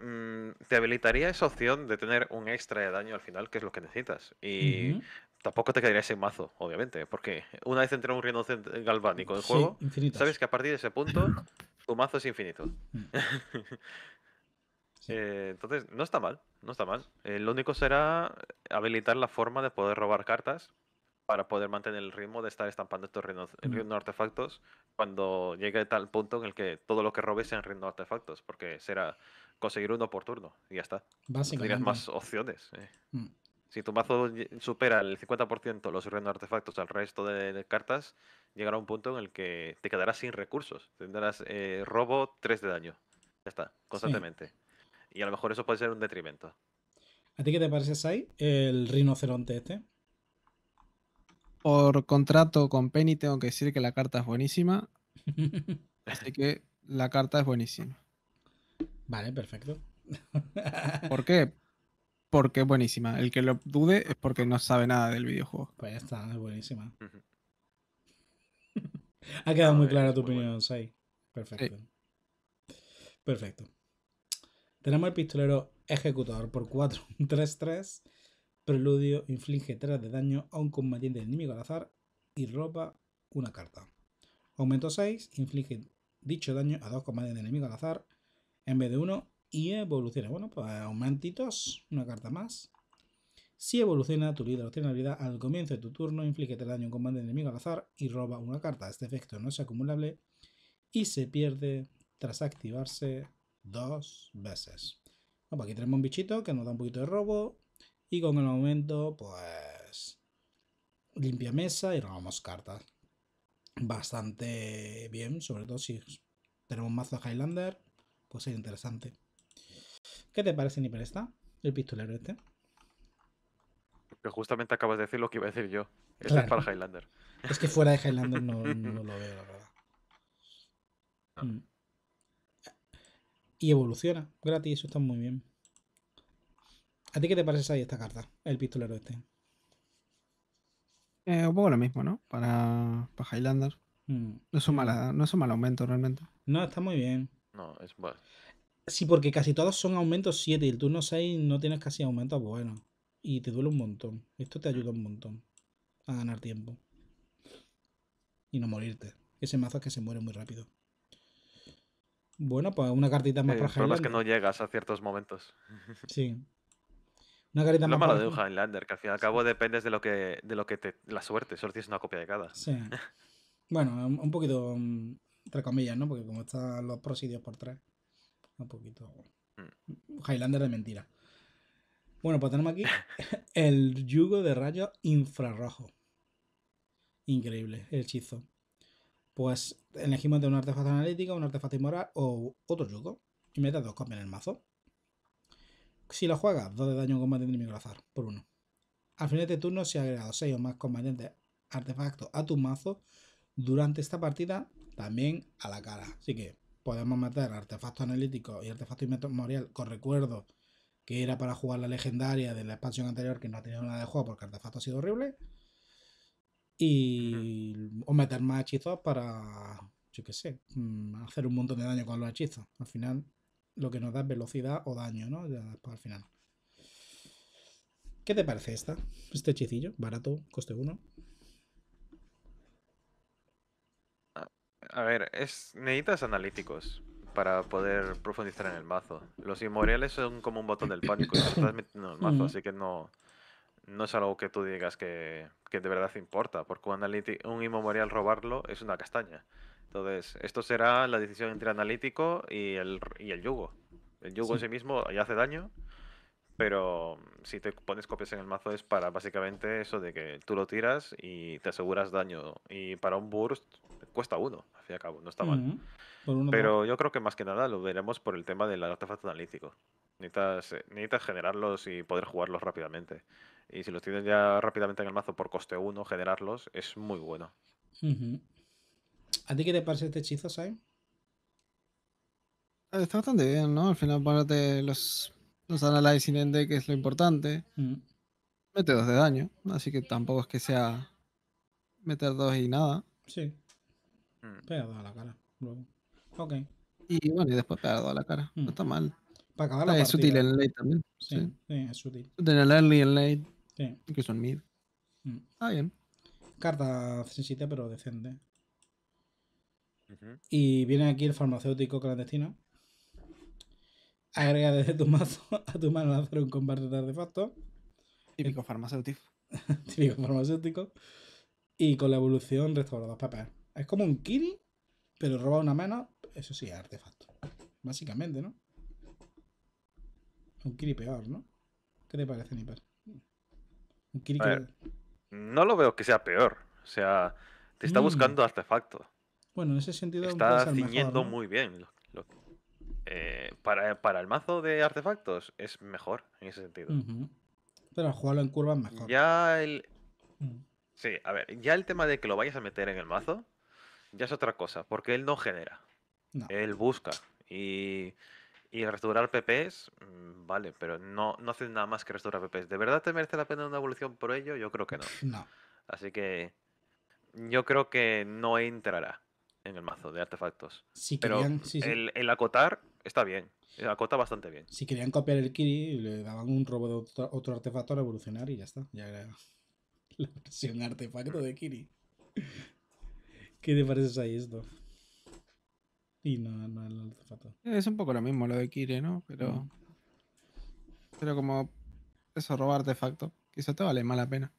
mm, te habilitaría esa opción de tener un extra de daño al final, que es lo que necesitas. Y Tampoco te quedarías sin mazo, obviamente, porque una vez entra un rinoceronte eh, galvánico en el juego, sabes que a partir de ese punto tu mazo es infinito. Mm. Eh, entonces, no está mal, no está mal. Eh, lo único será habilitar la forma de poder robar cartas para poder mantener el ritmo de estar estampando estos reino, mm. artefactos cuando llegue tal punto en el que todo lo que robes sean reino artefactos, porque será conseguir uno por turno y ya está. Básicamente. más opciones. Mm. Si tu mazo supera el 50% los sirviendo artefactos al resto de, cartas, llegará un punto en el que te quedarás sin recursos. Tendrás eh, robo 3 de daño. Ya está, constantemente. Y a lo mejor eso puede ser un detrimento. ¿A ti qué te parece, Sai, el rinoceronte este? Por contrato con Penny tengo que decir que la carta es buenísima. así que la carta es buenísima. Vale, perfecto. ¿Por qué? porque es buenísima. El que lo dude es porque no sabe nada del videojuego. Pues ya está, es buenísima. ha quedado muy clara tu opinión, 6. Perfecto. Perfecto. Tenemos el pistolero ejecutador por 4, 3, 3. Preludio inflige 3 de daño a un combatiente enemigo al azar y roba una carta. Aumento 6, inflige dicho daño a dos combatientes enemigos al azar en vez de uno y evoluciona. Bueno, pues eh, aumentitos, una carta más. Si evoluciona, tu líder obtiene habilidad al comienzo de tu turno, inflige el daño a un combate enemigo al azar y roba una carta. Este efecto no es acumulable y se pierde tras activarse dos veces. Pues, aquí tenemos un bichito que nos da un poquito de robo y con el aumento, pues limpia mesa y robamos cartas. Bastante bien, sobre todo si tenemos mazo Highlander, pues es interesante. ¿Qué te parece, ni esta? El pistolero este. Que justamente acabas de decir lo que iba a decir yo. Este es para Highlander. Es que fuera de Highlander no, lo veo, la verdad. Ah. Mm. Y evoluciona gratis, eso está muy bien. ¿A ti qué te parece ahí esta carta? El pistolero este. Eh, un poco lo mismo, ¿no? Para, Highlander. Mm. No, es un mal, no es mal aumento realmente. No, está muy bien. No, es bueno. Sí, porque casi todos son aumentos 7 y el turno 6 no tienes casi aumentos pues Bueno, Y te duele un montón. Esto te ayuda un montón a ganar tiempo. Y no morirte. Ese mazo es que se muere muy rápido. Bueno, pues una cartita más para para El problema es que no llegas a ciertos momentos. Sí. Una cartita lo malo de un Highlander, que al fin y al cabo dependes de lo que, de lo que te. La suerte, solo es una copia de cada. Sí. bueno, un poquito mm, entre comillas, ¿no? Porque como están los prosidios por tres. Un poquito. Mm. Highlander de mentira. Bueno, pues tenemos aquí el yugo de Rayo infrarrojo. Increíble, el hechizo. Pues elegimos de un artefacto analítico, un artefacto inmoral o otro yugo. Y metas dos copias en el mazo. Si lo juegas, dos de daño en combatiente enemigo al azar, por uno. Al final de este turno, si has agregado seis o más combatientes artefactos a tu mazo, durante esta partida, también a la cara. Así que podemos meter artefactos analíticos y artefacto inmemorial con recuerdo que era para jugar la legendaria de la expansión anterior que no ha tenido nada de juego porque el artefacto ha sido horrible. Y. O meter más hechizos para. Yo qué sé. Mm, hacer un montón de daño con los hechizos. Al final, lo que nos da es velocidad o daño, ¿no? Ya después al final. ¿Qué te parece esta? Este hechicillo, barato, coste 1. A ver, es, necesitas analíticos para poder profundizar en el mazo. Los inmoriales son como un botón del pánico y estás metiendo en el mazo, así que no, no es algo que tú digas que, de verdad importa, porque un, un inmemorial robarlo es una castaña. Entonces, esto será la decisión entre analítico y el, y el yugo. El yugo en sí mismo ya hace daño, pero si te pones copias en el mazo es para básicamente eso de que tú lo tiras y te aseguras daño. Y para un burst cuesta uno, al fin y al cabo, no está mal. Pero yo creo que más que nada lo veremos por el tema del artefacto analítico. Necesitas, eh, necesitas generarlos y poder jugarlos rápidamente. Y si los tienes ya rápidamente en el mazo por coste uno generarlos es muy bueno. ¿A ti qué te parece este hechizo, Sai? Eh, está bastante bien, ¿no? Al final ponerte los, los in en que es lo importante. Mete dos de daño, así que tampoco es que sea meter dos y nada. Sí. Mm. pegado a la cara, luego. Ok. Y bueno, y después pega dos la cara. Mm. No está mal. Para acabar la cara. Es útil en late también. Sí, sí. es útil. En el early, en late. Sí. que son mid. Mm. Está ah, bien. Carta sensita pero decente. Y viene aquí el farmacéutico clandestino. Agrega desde tu mazo a tu mano a hacer un combate de artefactos Típico eh. farmacéutico. Típico farmacéutico. Y con la evolución dos papeles es como un Kiri, pero roba una mano. Eso sí, artefacto. Básicamente, ¿no? Un Kiri peor, ¿no? ¿Qué te parece, Nipper? Un Kiri que... No lo veo que sea peor. O sea, te está mm. buscando artefacto. Bueno, en ese sentido. Está ciñendo muy bien. Eh, para, el mazo de artefactos es mejor en ese sentido. Pero al jugarlo en curva es mejor. Ya el. Mm. Sí, a ver, ya el tema de que lo vayas a meter en el mazo ya es otra cosa, porque él no genera. Él busca. Y, y restaurar PPs, mm, vale, pero no, no hace nada más que restaurar PPs. ¿De verdad te merece la pena una evolución por ello? Yo creo que no. No. Así que yo creo que no entrará en el mazo de artefactos. Si pero querían, El, acotar está bien. acota bastante bien. Si querían copiar el Kiri, le daban un robo de otro, artefacto a evolucionar y ya está. la versión artefacto de Kiri. ¿Qué te parece ahí esto? Y no, no, el artefacto. Es un poco lo mismo lo de Kire, ¿no? Pero. Pero como. Eso, robar artefacto. Quizá te vale más la pena.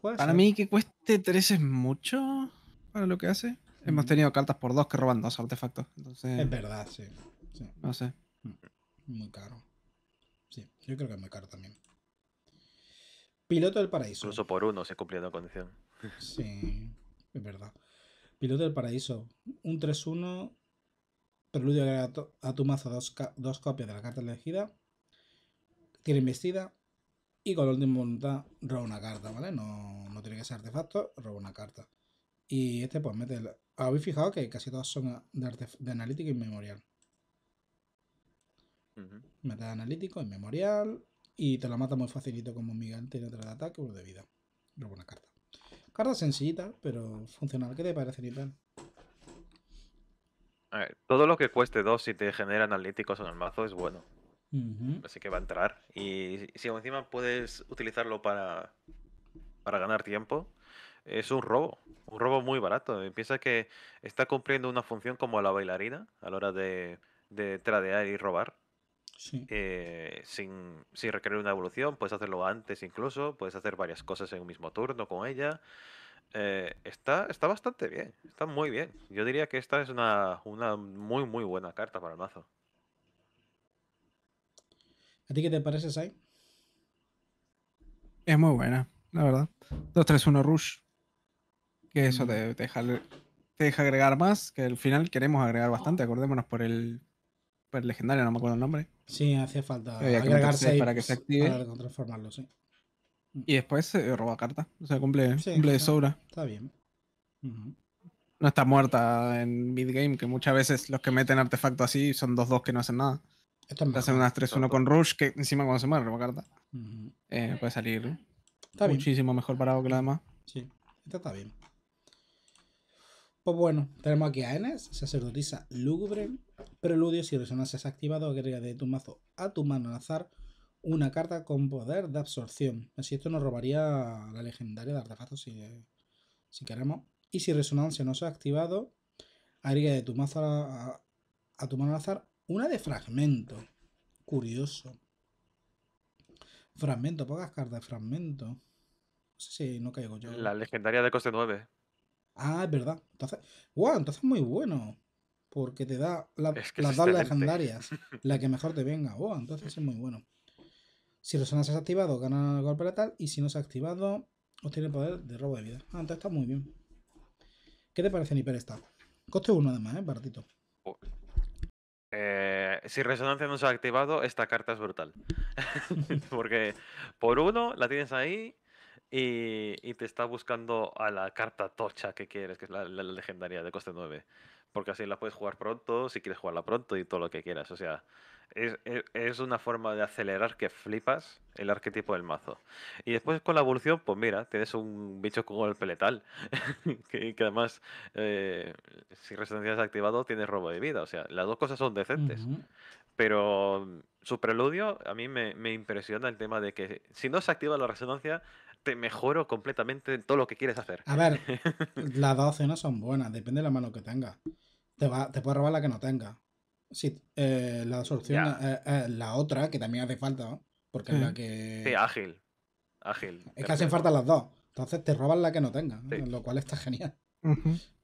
para mí, que cueste tres es mucho. Para lo que hace. Hemos tenido cartas por dos que roban dos artefactos. Entonces, es verdad, sí. sí. No sé. Mm, muy caro. Sí, yo creo que es muy caro también. Piloto del paraíso. Incluso por uno se cumple la condición. Sí, es verdad. Piloto del Paraíso. Un 3-1. Preludio a tu mazo dos, copias de la carta elegida. Tiene investida. Y con el última voluntad roba una carta, ¿vale? No, tiene que ser artefacto, roba una carta. Y este pues mete... Habéis fijado que casi todas son de, de analítico y memorial. Mete analítico y memorial. Y te la mata muy facilito como Miguel tiene otra de ataque o de vida. Roba una carta. Carta sencillita, pero funcional. ¿Qué te parece, Nital? A todo lo que cueste dos y te genera analíticos en el mazo es bueno. Así que va a entrar. Y si encima puedes utilizarlo para, ganar tiempo, es un robo. Un robo muy barato. piensa que está cumpliendo una función como la bailarina a la hora de, de tradear y robar. Eh, sin, requerir una evolución, puedes hacerlo antes incluso, puedes hacer varias cosas en un mismo turno con ella. Eh, está, está bastante bien, está muy bien. Yo diría que esta es una, muy, muy buena carta para el mazo. ¿A ti qué te parece, Sai? Es muy buena, la verdad. 2-3-1 Rush. Que eso mm. te, deja, te deja agregar más, que al final queremos agregar bastante, ah. acordémonos por el legendaria, no me acuerdo el nombre. Sí, hacía falta agregarse para que se pues, active. Para transformarlo, sí. Mm. Y después roba carta. O sea, cumple, cumple de sobra. Está bien. No está muerta en midgame, que muchas veces los que meten artefacto así son 2-2 que no hacen nada. Esto es hacen unas 3-1 con Rush, que encima cuando se muere roba carta. Eh, puede salir está muchísimo mejor parado que la demás. Sí, esta está bien. Pues bueno, tenemos aquí a Enes, sacerdotisa lúgubre, preludio si Resonancia resonancias activado, agrega de tu mazo a tu mano al azar una carta con poder de absorción. Así esto nos robaría la legendaria de artefactos si, queremos. Y si resonancia no se ha activado, agrega de tu mazo a, tu mano al azar una de fragmento. Curioso. Fragmento, pocas cartas de fragmento. No sé si no caigo yo. La legendaria de coste 9. Ah, es verdad. Entonces, wow, entonces es muy bueno. Porque te da las dos legendarias, la que mejor te venga. Wow, entonces es muy bueno. Si resonancia es activado, gana el golpe letal. Y si no se ha activado, obtiene poder de robo de vida. Ah, entonces está muy bien. ¿Qué te parece, Niper está? Coste uno además, ¿eh? Baratito. Oh. Eh, si Resonancia no se ha activado, esta carta es brutal. Porque por uno la tienes ahí y, te está buscando a la carta tocha que quieres, que es la, legendaria de coste 9. Porque así la puedes jugar pronto, si quieres jugarla pronto y todo lo que quieras. O sea, es, una forma de acelerar que flipas el arquetipo del mazo. Y después con la evolución, pues mira, tienes un bicho con el peletal. que, además, eh, si resonancia es activado, tienes robo de vida. O sea, las dos cosas son decentes. Pero mm, su preludio, a mí me, impresiona el tema de que si no se activa la resonancia, te mejoro completamente en todo lo que quieres hacer. A ver, las dos opciones son buenas, depende de la mano que tengas. Te, va, te puede robar la que no tenga. Sí, eh, la solución la otra, que también hace falta, ¿no? porque es la que... Sí, ágil. Ágil. Es que hacen falta las dos. Entonces te roban la que no tenga, lo cual está genial.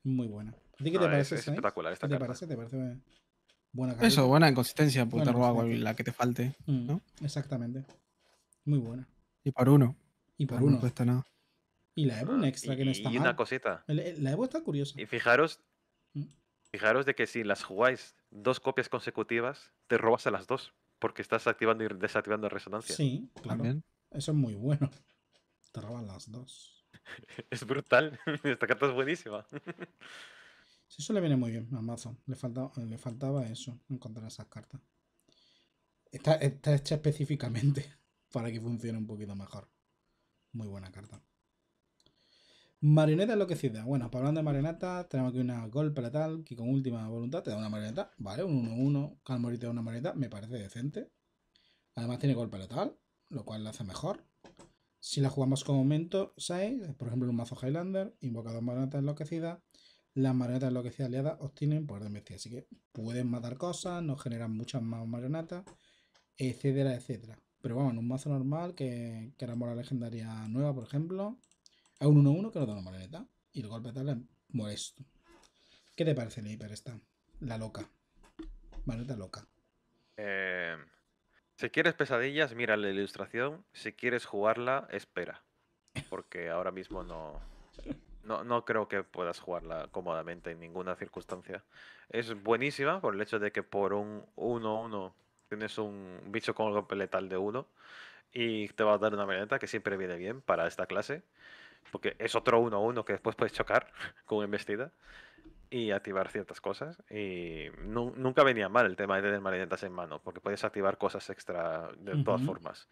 Muy buena. te parece? espectacular esta te parece? buena carta. Eso, buena consistencia porque te roba la que te falte. Mm, exactamente. Muy buena. Y por uno. Y por ah, uno. cuesta nada. Y la Evo, un extra que no está y una cosita. La Evo está curiosa. Y fijaros, mm. fijaros de que si las jugáis dos copias consecutivas, te robas a las dos. Porque estás activando y desactivando resonancia. Sí, claro. Eso es muy bueno. Te roban las dos. es brutal. Esta carta es buenísima. eso le viene muy bien a Amazon. Le, le faltaba eso, encontrar esas cartas. está hecha específicamente para que funcione un poquito mejor. Muy buena carta. Marioneta enloquecida. Bueno, para hablar de marioneta, tenemos aquí una golpe tal que con última voluntad te da una marioneta. Vale, un 1-1, Calmorita de una marioneta, me parece decente. Además tiene golpe tal lo cual la hace mejor. Si la jugamos con aumento 6, por ejemplo un mazo Highlander, invoca dos marionetas enloquecidas, las marionetas enloquecidas aliadas obtienen poder de bestia. Así que pueden matar cosas, nos generan muchas más marionetas, etcétera, etcétera. Pero vamos, en un mazo normal, que, que era legendaria nueva, por ejemplo, a un 1-1 que nos da una maleta. Y el golpe tal es molesto. ¿Qué te parece la hiper esta? La loca. Maleta loca. Eh, si quieres pesadillas, mira la ilustración. Si quieres jugarla, espera. Porque ahora mismo no, no, no, creo que puedas jugarla cómodamente en ninguna circunstancia. Es buenísima por el hecho de que por un 1-1 Tienes un bicho con algo letal de 1 y te va a dar una marioneta que siempre viene bien para esta clase. Porque es otro 1-1 que después puedes chocar con embestida y activar ciertas cosas. Y nunca venía mal el tema de tener marionetas en mano, porque puedes activar cosas extra de todas formas.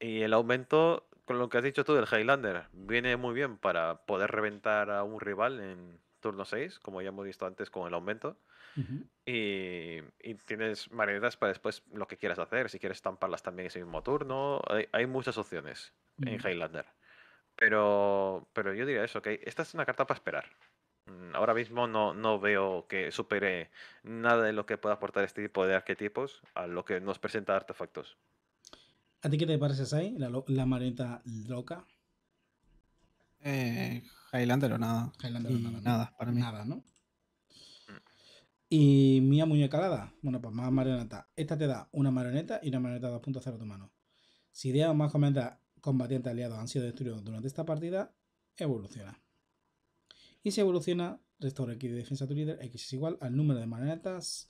Y el aumento, con lo que has dicho tú del Highlander, viene muy bien para poder reventar a un rival en turno 6, como ya hemos visto antes con el aumento y, tienes marionetas para después lo que quieras hacer. Si quieres estamparlas también ese mismo turno. Hay, muchas opciones en Highlander. Pero, pero yo diría eso, que esta es una carta para esperar. Mm, ahora mismo no, no veo que supere nada de lo que pueda aportar este tipo de arquetipos a lo que nos presenta artefactos. ¿A ti qué te parece, ahí? La, marioneta loca. Eh, Highlander o nada. Highlander o mm, Nada, para mí. Nada, ¿no? Y mía muñecalada. Bueno, pues más marioneta. Esta te da una marioneta y una marioneta 2.0 de tu mano. Si 10 o más combatientes aliados han sido destruidos durante esta partida, evoluciona. Y si evoluciona, restaura X de defensa a tu líder. X es igual al número de marionetas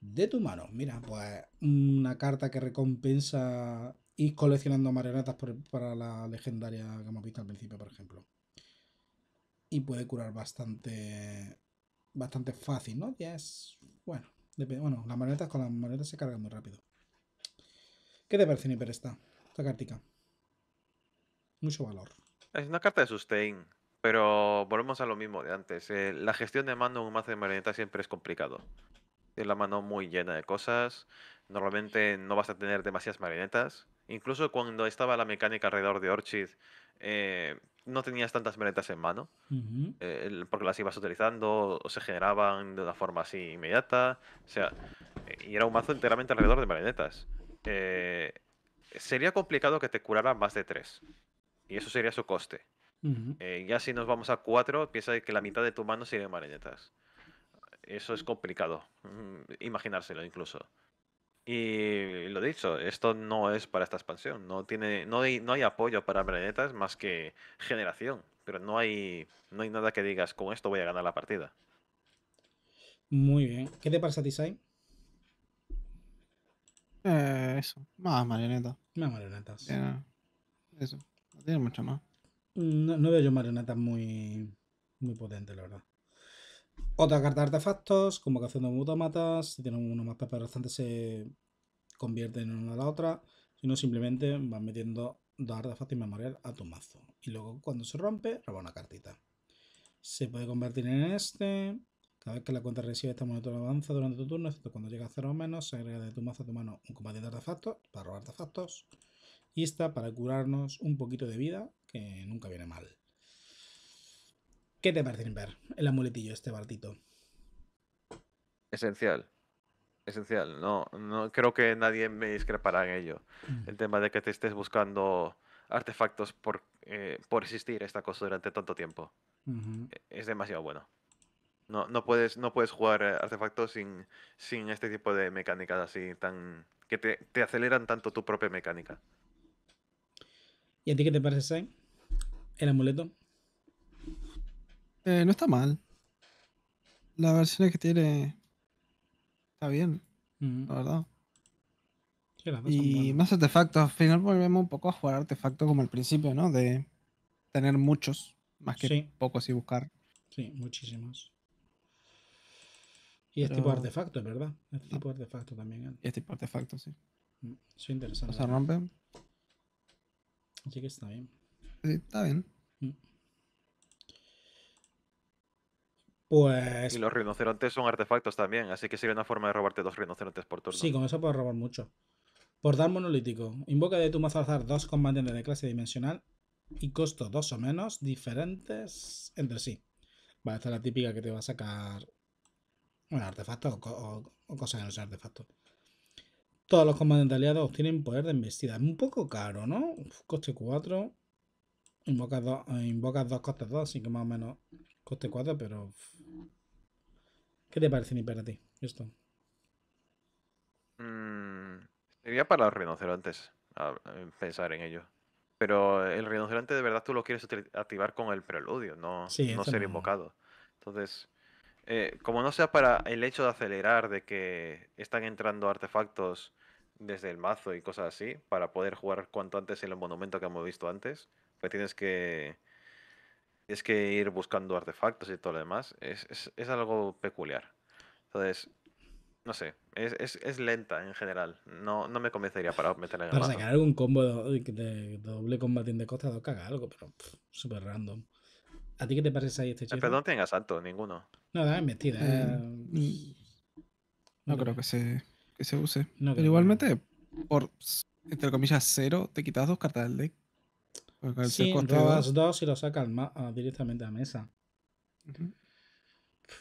de tu mano. Mira, pues una carta que recompensa ir coleccionando marionetas para la legendaria que hemos visto al principio, por ejemplo. Y puede curar bastante bastante fácil, ¿no? Ya es. Bueno, bueno, las marionetas con las marionetas se cargan muy rápido. ¿Qué te parece, Niper, esta, esta cartica? Mucho valor. Es una carta de sustain, pero volvemos a lo mismo de antes. Eh, la gestión de mano en un mazo de marionetas siempre es complicado. Tienes la mano muy llena de cosas. Normalmente no vas a tener demasiadas marionetas. Incluso cuando estaba la mecánica alrededor de Orchid, eh, no tenías tantas maletas en mano, eh, porque las ibas utilizando, o se generaban de una forma así inmediata, o sea, y era un mazo enteramente alrededor de marionetas. Eh, sería complicado que te curara más de tres, y eso sería su coste. Eh, ya si nos vamos a cuatro, piensa que la mitad de tu mano sería de marionetas. Eso es complicado, mm, imaginárselo incluso. Y lo dicho, esto no es para esta expansión. No, tiene, no, hay, no hay apoyo para marionetas más que generación. Pero no hay, no hay nada que digas, con esto voy a ganar la partida. Muy bien. ¿Qué te pasa a ti, Eh, eso. Más marionetas. Más marionetas. Eso. No tiene mucho más. No, veo yo marionetas muy, muy potentes, la verdad. Otra carta de artefactos, convocación de autómatas. Si tienen uno más pepe bastante se convierte en una a la otra. sino simplemente van metiendo dos artefactos y a tu mazo. Y luego cuando se rompe, roba una cartita. Se puede convertir en este. Cada vez que la cuenta recibe esta monitor avanza durante tu turno, excepto cuando llega a cero o menos, se agrega de tu mazo a tu mano un combate de artefactos para robar artefactos. Y esta para curarnos un poquito de vida, que nunca viene mal. ¿Qué te parece, ver el amuletillo, este Bartito? Esencial. Esencial. No, creo que nadie me discrepará en ello. Mm. El tema de que te estés buscando artefactos por, eh, por existir esta cosa durante tanto tiempo. E, es demasiado bueno. No, no, puedes, no puedes jugar eh, artefactos sin, sin este tipo de mecánicas así tan. que te, aceleran tanto tu propia mecánica. ¿Y a ti qué te parece, Sai? ¿El amuleto? Eh, no está mal. La versión que tiene está bien, la verdad. y más artefactos. Al final volvemos un poco a jugar artefactos como al principio, ¿no? De tener muchos, más que pocos y buscar. Sí, muchísimos. Y es tipo de artefacto, ¿verdad? Es este tipo de artefacto también. ¿eh? es tipo de artefacto, sí. Mm, sí, interesante. ¿Se rompe? Así que está bien. Sí, está bien. Mm. Pues. Y los rinocerontes son artefactos también, así que sería una forma de robarte dos rinocerontes por turno. Sí, con eso puedes robar mucho. dar monolítico. Invoca de tu mazo azar dos combatientes de clase dimensional y costo dos o menos diferentes entre sí. Vale, esta es la típica que te va a sacar. Bueno, artefactos o, cosas que no artefactos. Todos los comandantes aliados obtienen poder de embestida. Es un poco caro, ¿no? coste 4. Invoca dos, eh, dos costes 2, así que más o menos Coste 4, pero... ¿Qué te parece ni para ti esto? Mm, sería para los rinocerontes, pensar en ello. Pero el rinoceronte de verdad tú lo quieres activar con el preludio, no, no ser invocado. Entonces, eh, como no sea para el hecho de acelerar, de que están entrando artefactos desde el mazo y cosas así, para poder jugar cuanto antes en el monumento que hemos visto antes, pues tienes que es que ir buscando artefactos y todo lo demás es, algo peculiar. Entonces, no sé, es, lenta en general. No, no me convencería para meterla en Para sacar algún combo de, doble combatín de costado, caga algo, pero súper random. ¿A ti qué te parece ahí este eh, chico? perdón no tenga salto, ninguno. Nada, es mentira. Eh, eh. Mm, no, creo que se, se use. pero igualmente, por, entre comillas, cero, te quitas dos cartas del deck Sí, robas dos y lo sacas ah, directamente a mesa.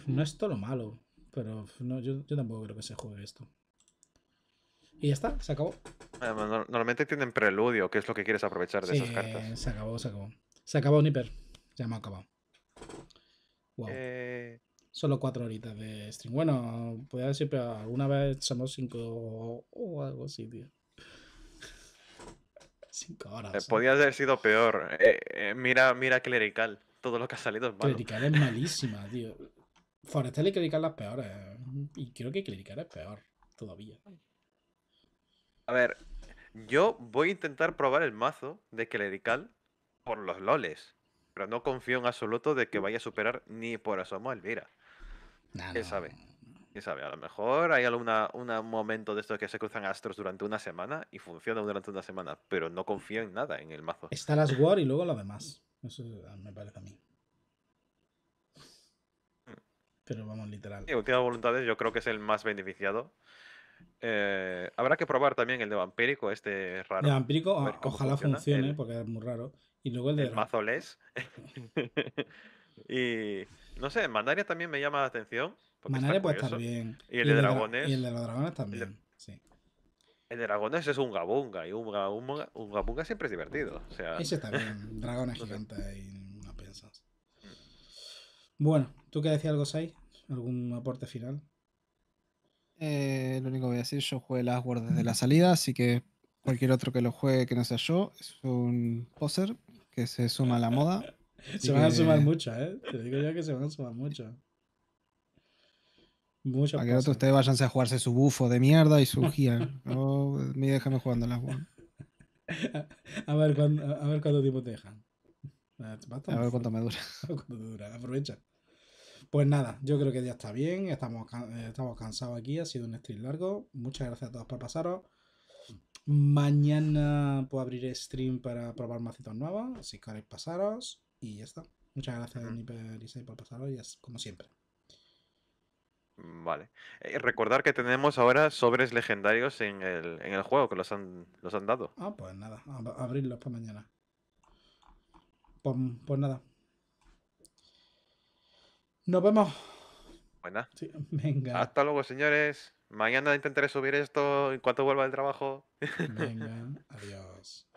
No es todo lo malo, pero yo, tampoco creo que se juegue esto. Y ya está, se acabó. Ah, normalmente tienen preludio, que es lo que quieres aprovechar de esas cartas. Se acabó, se acabó. Se acabó Nipper. Ya me ha acabado. Eh, Solo cuatro horitas de stream. Bueno, podría decir, pero alguna vez somos cinco o, o algo así, tío. Cinco horas. Eh, ¿eh? Podría haber sido peor. Eh, mira, mira Clerical. Todo lo que ha salido es malo. Clerical es malísima, tío. Forestal y Clerical las peores. Y creo que Clerical es peor todavía. A ver, yo voy a intentar probar el mazo de Clerical por los loles. Pero no confío en absoluto de que vaya a superar ni por asomo a Elvira. ¿Qué sabe? sabe, a lo mejor hay alguna, un momento de estos que se cruzan astros durante una semana y funciona durante una semana, pero no confío en nada en el mazo. Está las War y luego lo demás. Eso ah, me parece a mí. Pero vamos, literal. Sí, voluntad Voluntades yo creo que es el más beneficiado. Eh, habrá que probar también el de vampírico, este raro. De vampírico, ah, ojalá funcione, porque es muy raro. Y luego el de. El mazo les. y no sé, Mandaria también me llama la atención. Manare puede estar bien. Y el, de dragones. los dragones también. El de... Sí. El de dragones es un gabunga. Y un gabunga, siempre es divertido. O Ese está bien. Dragones gigantes y no piensas mm. Bueno, ¿tú qué decías algo, Sai? ¿Algún aporte final? Eh, lo único que voy a decir, yo jugué el Word desde la salida, así que cualquier otro que lo juegue que no sea yo es un poser que se suma a la moda. se van a sumar eh, muchas, ¿eh? Te digo yo que se van a sumar mucho. Para que otros ustedes váyanse a jugarse su bufo de mierda y su guía. déjame jugando las A ver, a cuánto tiempo te dejan. Ah, a ver cuánto me dura. Aprovecha. Pues nada, yo creo que ya está bien. Eh, estamos, cansados aquí. Ha sido un stream largo. Muchas gracias a todos por pasaros. Mañana puedo abrir stream para probar macitos nuevos. Si queréis pasaros. Y ya está. Muchas gracias, y por pasaros. Y es como siempre. Mm, vale. Eh, recordar que tenemos ahora sobres legendarios en el, juego, que los han, los han dado. Ah, pues nada, abrirlos para mañana. Pues, pues, nada. Nos vemos. Buena. Hasta luego, señores. Mañana intentaré subir esto en cuanto vuelva del trabajo. Venga, adiós.